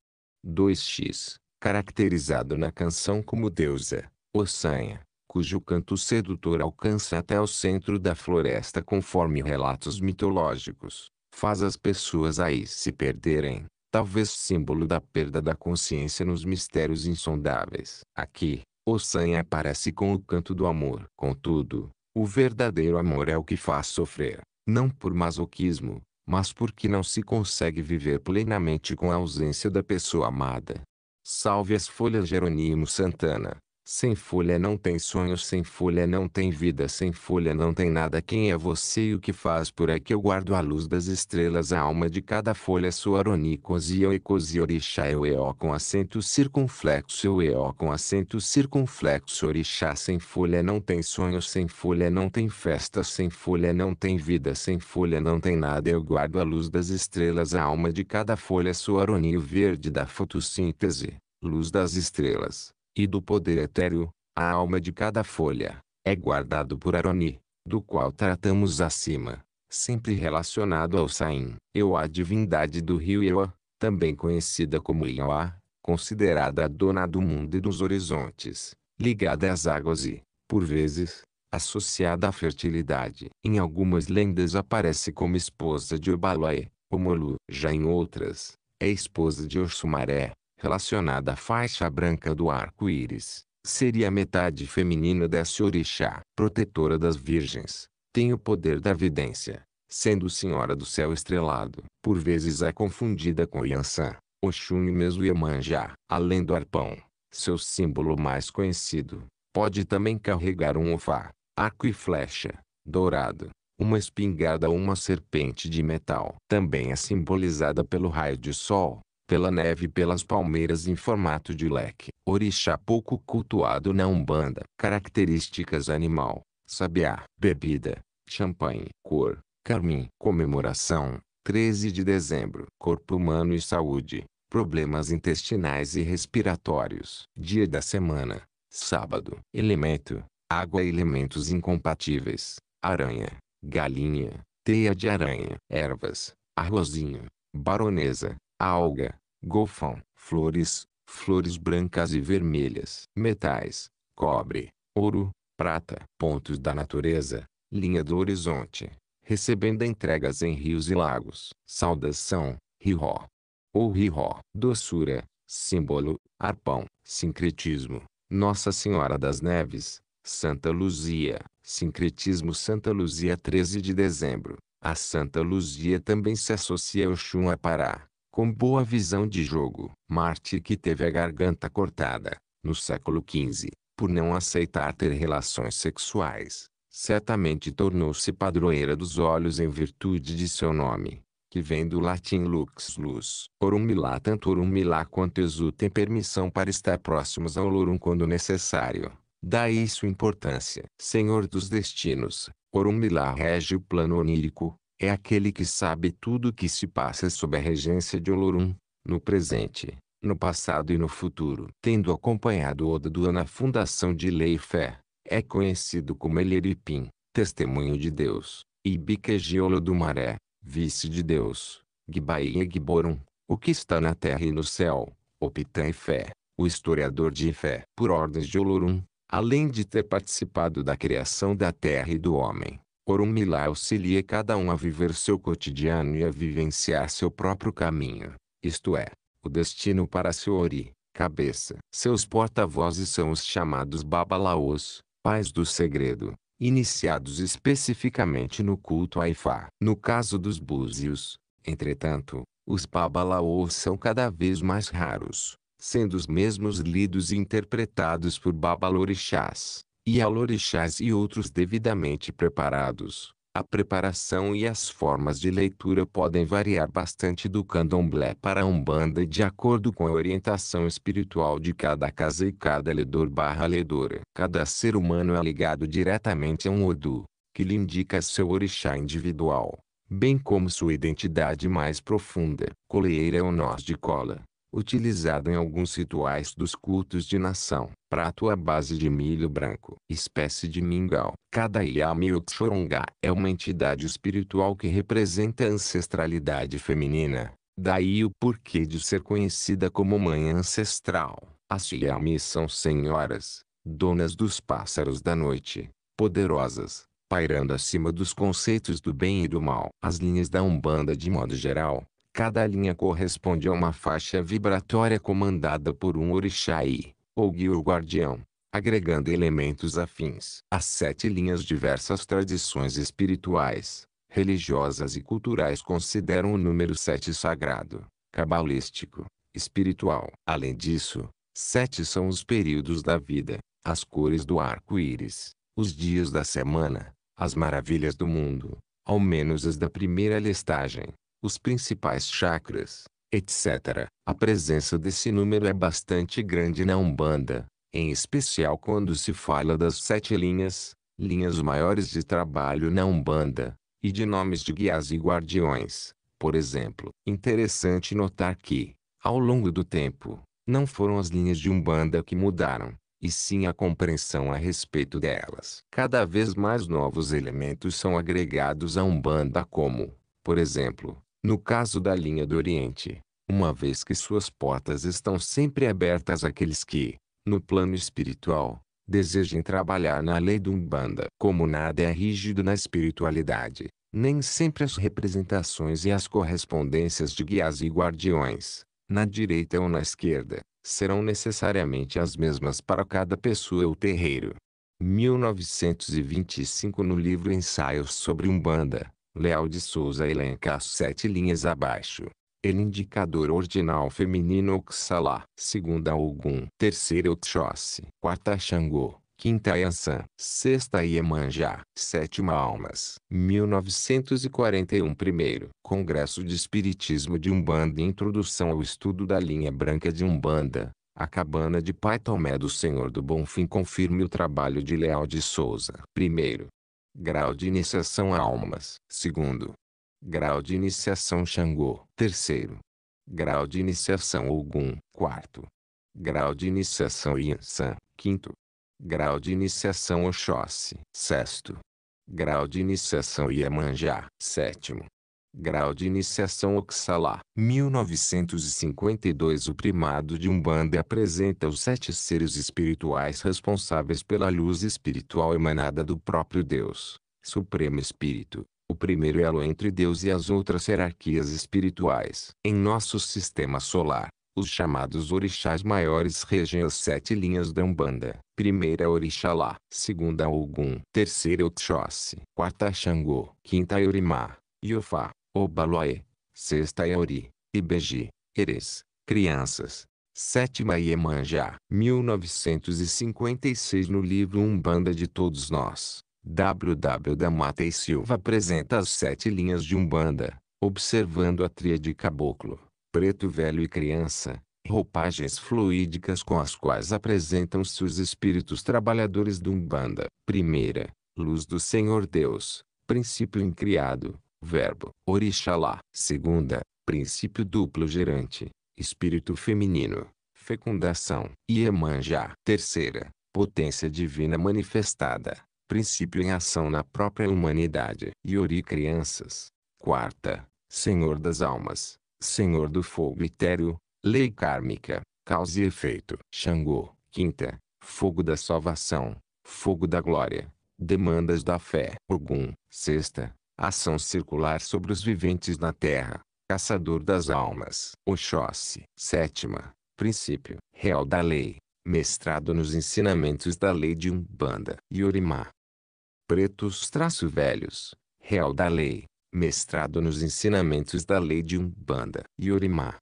2x, caracterizado na canção como deusa, é, ossanha, cujo canto sedutor alcança até o centro da floresta conforme relatos mitológicos, faz as pessoas aí se perderem, talvez símbolo da perda da consciência nos mistérios insondáveis. Aqui, o sanha aparece com o canto do amor. Contudo, o verdadeiro amor é o que faz sofrer, não por masoquismo, mas porque não se consegue viver plenamente com a ausência da pessoa amada. Salve as folhas Jerônimo Santana. Sem folha não tem sonhos, sem folha não tem vida, sem folha não tem nada. Quem é você e o que faz por aqui? Eu guardo a luz das estrelas, a alma de cada folha, sua aronicosio e Orixá. eu eó com acento circunflexo, eu eó com acento circunflexo, orixá. Sem folha não tem sonhos, sem folha não tem festa, sem folha não tem vida, sem folha não tem nada. Eu guardo a luz das estrelas, a alma de cada folha, sua o verde da fotossíntese, luz das estrelas e do poder etéreo, a alma de cada folha, é guardado por Aroni, do qual tratamos acima, sempre relacionado ao Saim, a divindade do rio Ioa, também conhecida como Ioa, considerada a dona do mundo e dos horizontes, ligada às águas e, por vezes, associada à fertilidade. Em algumas lendas aparece como esposa de Obaloé, Omolu. Já em outras, é esposa de Orsumaré, relacionada à faixa branca do arco-íris, seria a metade feminina dessa orixá, protetora das virgens, tem o poder da vidência, sendo Senhora do Céu Estrelado. Por vezes é confundida com Yansan, Oxum e mesmo Iemanjá. Além do arpão, seu símbolo mais conhecido, pode também carregar um ofá, arco e flecha, dourado, uma espingarda ou uma serpente de metal. Também é simbolizada pelo raio de sol, pela neve e pelas palmeiras em formato de leque. Orixá pouco cultuado na Umbanda. Características animal, sabiá, bebida, champanhe, cor, carmim. Comemoração, 13 de dezembro. Corpo humano e saúde, problemas intestinais e respiratórios. Dia da semana, sábado. Elemento, água e elementos incompatíveis, aranha, galinha, teia de aranha. Ervas, arrozinho, baronesa, alga, golfão, flores, flores brancas e vermelhas, metais, cobre, ouro, prata. Pontos da natureza, linha do horizonte, recebendo entregas em rios e lagos. Saudação, riró. Ou riró. Doçura, símbolo, arpão, sincretismo, Nossa Senhora das Neves, Santa Luzia, sincretismo Santa Luzia 13 de dezembro. A Santa Luzia também se associa ao Xum Apará, com boa visão de jogo, Marte que teve a garganta cortada, no século XV, por não aceitar ter relações sexuais, certamente tornou-se padroeira dos olhos em virtude de seu nome, que vem do latim lux luz. Orum tanto orum quanto quanto tem permissão para estar próximos ao lorum quando necessário. Daí sua importância. Senhor dos destinos, orum milá rege o plano onírico, é aquele que sabe tudo o que se passa sob a regência de Olorum, no presente, no passado e no futuro. Tendo acompanhado Oda Dua na fundação de Lei e Fé, é conhecido como Eleripim, testemunho de Deus, e Biquegiolo do Maré, vice de Deus, Gibai e Giborum, o que está na terra e no céu, Opitã e Fé, o historiador de Fé, por ordens de Olorum, além de ter participado da criação da terra e do homem Orunmila auxilia cada um a viver seu cotidiano e a vivenciar seu próprio caminho, isto é, o destino para seu ori, cabeça. Seus porta-vozes são os chamados babalaos, pais do segredo, iniciados especificamente no culto a Ifá. No caso dos búzios, entretanto, os babalaos são cada vez mais raros, sendo os mesmos lidos e interpretados por babalorixás e alorixás e outros devidamente preparados. A preparação e as formas de leitura podem variar bastante do candomblé para a umbanda de acordo com a orientação espiritual de cada casa e cada ledor barra ledora. Cada ser humano é ligado diretamente a um odu, que lhe indica seu orixá individual, bem como sua identidade mais profunda. Coleira é o nós de cola, utilizado em alguns rituais dos cultos de nação. Prato à base de milho branco, espécie de mingau. Cada Yami Xoronga é uma entidade espiritual que representa a ancestralidade feminina. Daí o porquê de ser conhecida como mãe ancestral. As Yami são senhoras, donas dos pássaros da noite, poderosas, pairando acima dos conceitos do bem e do mal. As linhas da Umbanda de modo geral, Cada linha corresponde a uma faixa vibratória comandada por um orixai, ou guia guardião, agregando elementos afins. As sete linhas diversas tradições espirituais, religiosas e culturais consideram o número sete sagrado, cabalístico, espiritual. Além disso, sete são os períodos da vida, as cores do arco-íris, os dias da semana, as maravilhas do mundo, ao menos as da primeira listagem os principais chakras, etc. A presença desse número é bastante grande na Umbanda, em especial quando se fala das sete linhas, linhas maiores de trabalho na Umbanda, e de nomes de guias e guardiões, por exemplo. Interessante notar que, ao longo do tempo, não foram as linhas de Umbanda que mudaram, e sim a compreensão a respeito delas. Cada vez mais novos elementos são agregados à Umbanda como, por exemplo, no caso da linha do Oriente, uma vez que suas portas estão sempre abertas àqueles que, no plano espiritual, desejem trabalhar na lei do Umbanda. Como nada é rígido na espiritualidade, nem sempre as representações e as correspondências de guias e guardiões, na direita ou na esquerda, serão necessariamente as mesmas para cada pessoa ou terreiro. 1925 no livro Ensaios sobre Umbanda, Leal de Souza elenca as sete linhas abaixo. El indicador ordinal feminino Oxalá. Segunda Ogum. Terceira Oxóssi. Quarta Xangô. Quinta iansã, Sexta Iemanjá. Sétima Almas. 1941 Primeiro. Congresso de Espiritismo de Umbanda Introdução ao Estudo da Linha Branca de Umbanda. A cabana de Pai Tomé do Senhor do Bonfim confirme o trabalho de Leal de Souza. Primeiro, Grau de iniciação a almas. Segundo. Grau de iniciação Xangô. Terceiro. Grau de iniciação Ogum. Quarto. Grau de iniciação Yansan. Quinto. Grau de iniciação Oxóssi. Sexto. Grau de iniciação Iemanjá. Sétimo. Grau de iniciação Oxalá. 1952 O primado de Umbanda apresenta os sete seres espirituais responsáveis pela luz espiritual emanada do próprio Deus, Supremo Espírito. O primeiro elo entre Deus e as outras hierarquias espirituais. Em nosso sistema solar, os chamados orixás maiores regem as sete linhas da Umbanda. Primeira é Orixalá, segunda Ogum, terceira Oxóssi, quarta Xangô, quinta Iorimá, Iofá, Obaloé. Sexta eori Ibeji, Eres, Crianças. Sétima Iemanjá. 1956 no livro Umbanda de Todos Nós. W.W. da Mata e Silva apresenta as sete linhas de Umbanda, observando a de caboclo, preto velho e criança, roupagens fluídicas com as quais apresentam-se os espíritos trabalhadores do Umbanda. Primeira, luz do Senhor Deus, princípio incriado, verbo orixalá. Segunda, princípio duplo gerante, espírito feminino, fecundação, Iemanjá. Terceira, potência divina manifestada, princípio em ação na própria humanidade. Iori crianças. Quarta, Senhor das almas, Senhor do fogo etéreo, lei kármica, causa e efeito. Xangô. Quinta, fogo da salvação, fogo da glória, demandas da fé. Ogum. Sexta, ação circular sobre os viventes na terra, caçador das almas. Oxóssi. Sétima, princípio, real da lei, mestrado nos ensinamentos da lei de Umbanda. Yorimá. Pretos traço velhos, real da lei, mestrado nos ensinamentos da lei de Umbanda. Yorimá.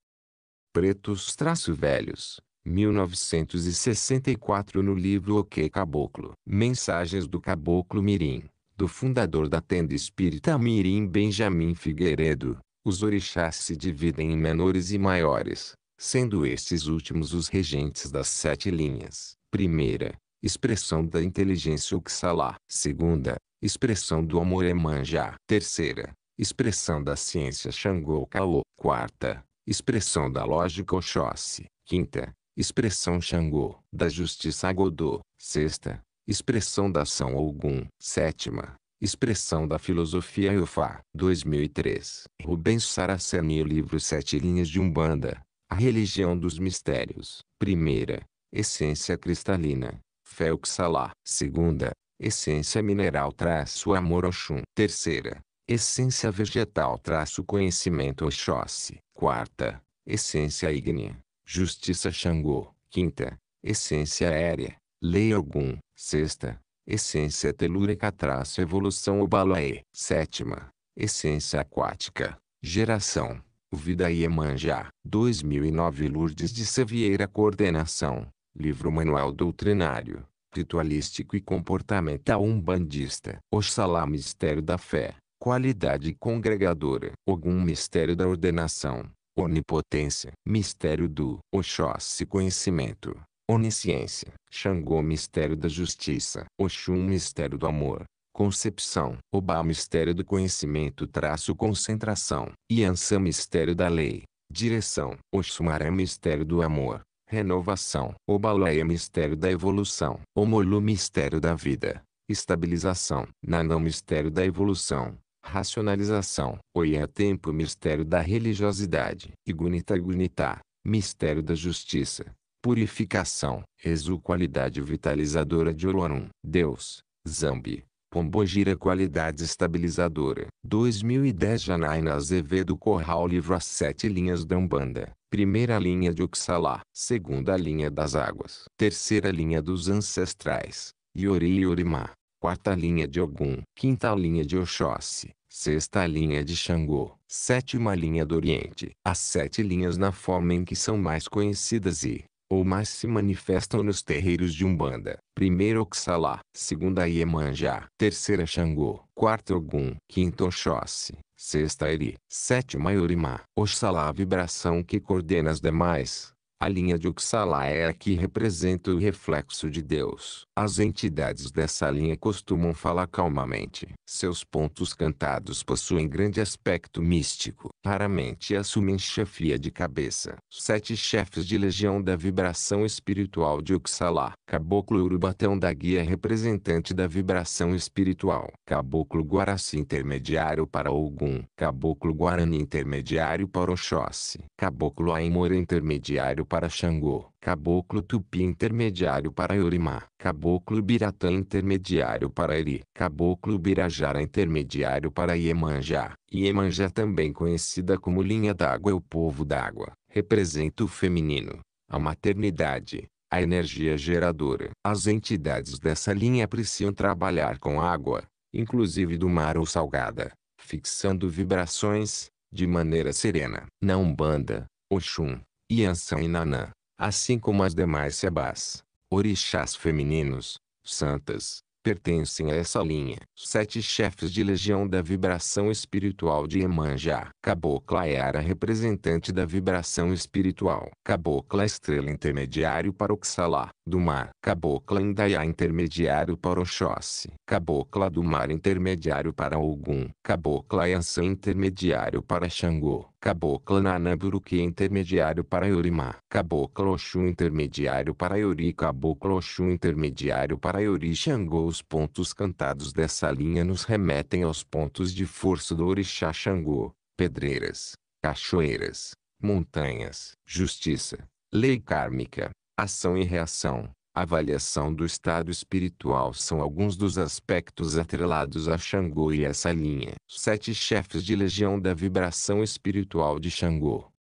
Pretos traço velhos, 1964 no livro O Caboclo. Mensagens do Caboclo Mirim do fundador da tenda espírita Mirim Benjamin Figueiredo, os orixás se dividem em menores e maiores, sendo estes últimos os regentes das sete linhas. Primeira, expressão da inteligência Oxalá. Segunda, expressão do amor Emanjá. Terceira, expressão da ciência Xangô Kalô; Quarta, expressão da lógica Oxóssi. Quinta, expressão Xangô. Da justiça Godô. Sexta, Expressão da ação ou Sétima. Expressão da filosofia Eufá. 2003. Rubens Saraceni o livro Sete Linhas de Umbanda. A religião dos mistérios. Primeira. Essência cristalina. Felxalá. Segunda. Essência mineral traço amor Oxum. Terceira. Essência vegetal traço conhecimento Oxóssi. Quarta. Essência ígnea. Justiça Xangô. Quinta. Essência aérea. Lei algum. Sexta, essência telúrica traço evolução obalae. Sétima, essência aquática, geração, vida Iemanjá. 2009 Lourdes de Sevieira Coordenação, livro manual doutrinário, ritualístico e comportamental umbandista. Oxalá mistério da fé, qualidade congregadora. Algum mistério da ordenação. Onipotência. Mistério do Oxóssi Conhecimento onisciência, Xangô mistério da justiça, Oxum mistério do amor, concepção, oba mistério do conhecimento traço concentração, Yansan mistério da lei, direção, Oxumaré mistério do amor, renovação, Obalaia mistério da evolução, Omolu mistério da vida, estabilização, Nanã mistério da evolução, racionalização, oia tempo mistério da religiosidade, Igunita Igunita, mistério da justiça, purificação, Exu qualidade vitalizadora de Olorum, Deus, Zambi, Pombogira qualidade estabilizadora, 2010 Janaina Azevedo Corral livro As Sete Linhas da Umbanda, primeira linha de Oxalá, segunda linha das águas, terceira linha dos ancestrais, Iori e Orimá, quarta linha de Ogum, quinta linha de Oxóssi, sexta linha de Xangô, sétima linha do Oriente. As sete linhas na forma em que são mais conhecidas e, ou mais se manifestam nos terreiros de Umbanda. Primeiro Oxalá, segunda Iemanjá, terceira Xangô, quarto Ogum, quinto Oxóssi, sexta Eri, sétima Yorimá. Oxalá a vibração que coordena as demais a linha de Uxala é a que representa o reflexo de Deus. As entidades dessa linha costumam falar calmamente. Seus pontos cantados possuem grande aspecto místico. Raramente assumem chefia de cabeça. Sete chefes de legião da vibração espiritual de Uxala. Caboclo Urubatão da Guia representante da vibração espiritual. Caboclo Guaraci intermediário para Ogum. Caboclo Guarani intermediário para Oxóssi. Caboclo Aimor intermediário para Xangô, caboclo tupi intermediário para Yorimá, caboclo biratã intermediário para Eri, caboclo birajara intermediário para Iemanjá. Iemanjá também conhecida como linha d'água é o povo d'água, representa o feminino, a maternidade, a energia geradora. As entidades dessa linha precisam trabalhar com água, inclusive do mar ou salgada, fixando vibrações, de maneira serena. Na Umbanda, Oxum, Yansan e Nanã, assim como as demais sebás, orixás femininos, santas, pertencem a essa linha. Sete chefes de legião da vibração espiritual de Emanjá. Cabocla era representante da vibração espiritual. Cabocla é estrela intermediário para Oxalá do mar. Cabocla Indaiá intermediário para Oxóssi. Cabocla do mar intermediário para Ogum. Cabocla Yansã intermediário para Xangô. Cabocla Nanaburuqui intermediário para Yorimá. Cabocla Oxum intermediário para Yori. Cabocla Oxum intermediário para Yori Xangô. Os pontos cantados dessa linha nos remetem aos pontos de força do Orixá Xangô. Pedreiras, cachoeiras, montanhas, justiça, lei kármica, Ação e reação, avaliação do estado espiritual são alguns dos aspectos atrelados a Xangô e essa linha. Sete chefes de legião da vibração espiritual de Xangô.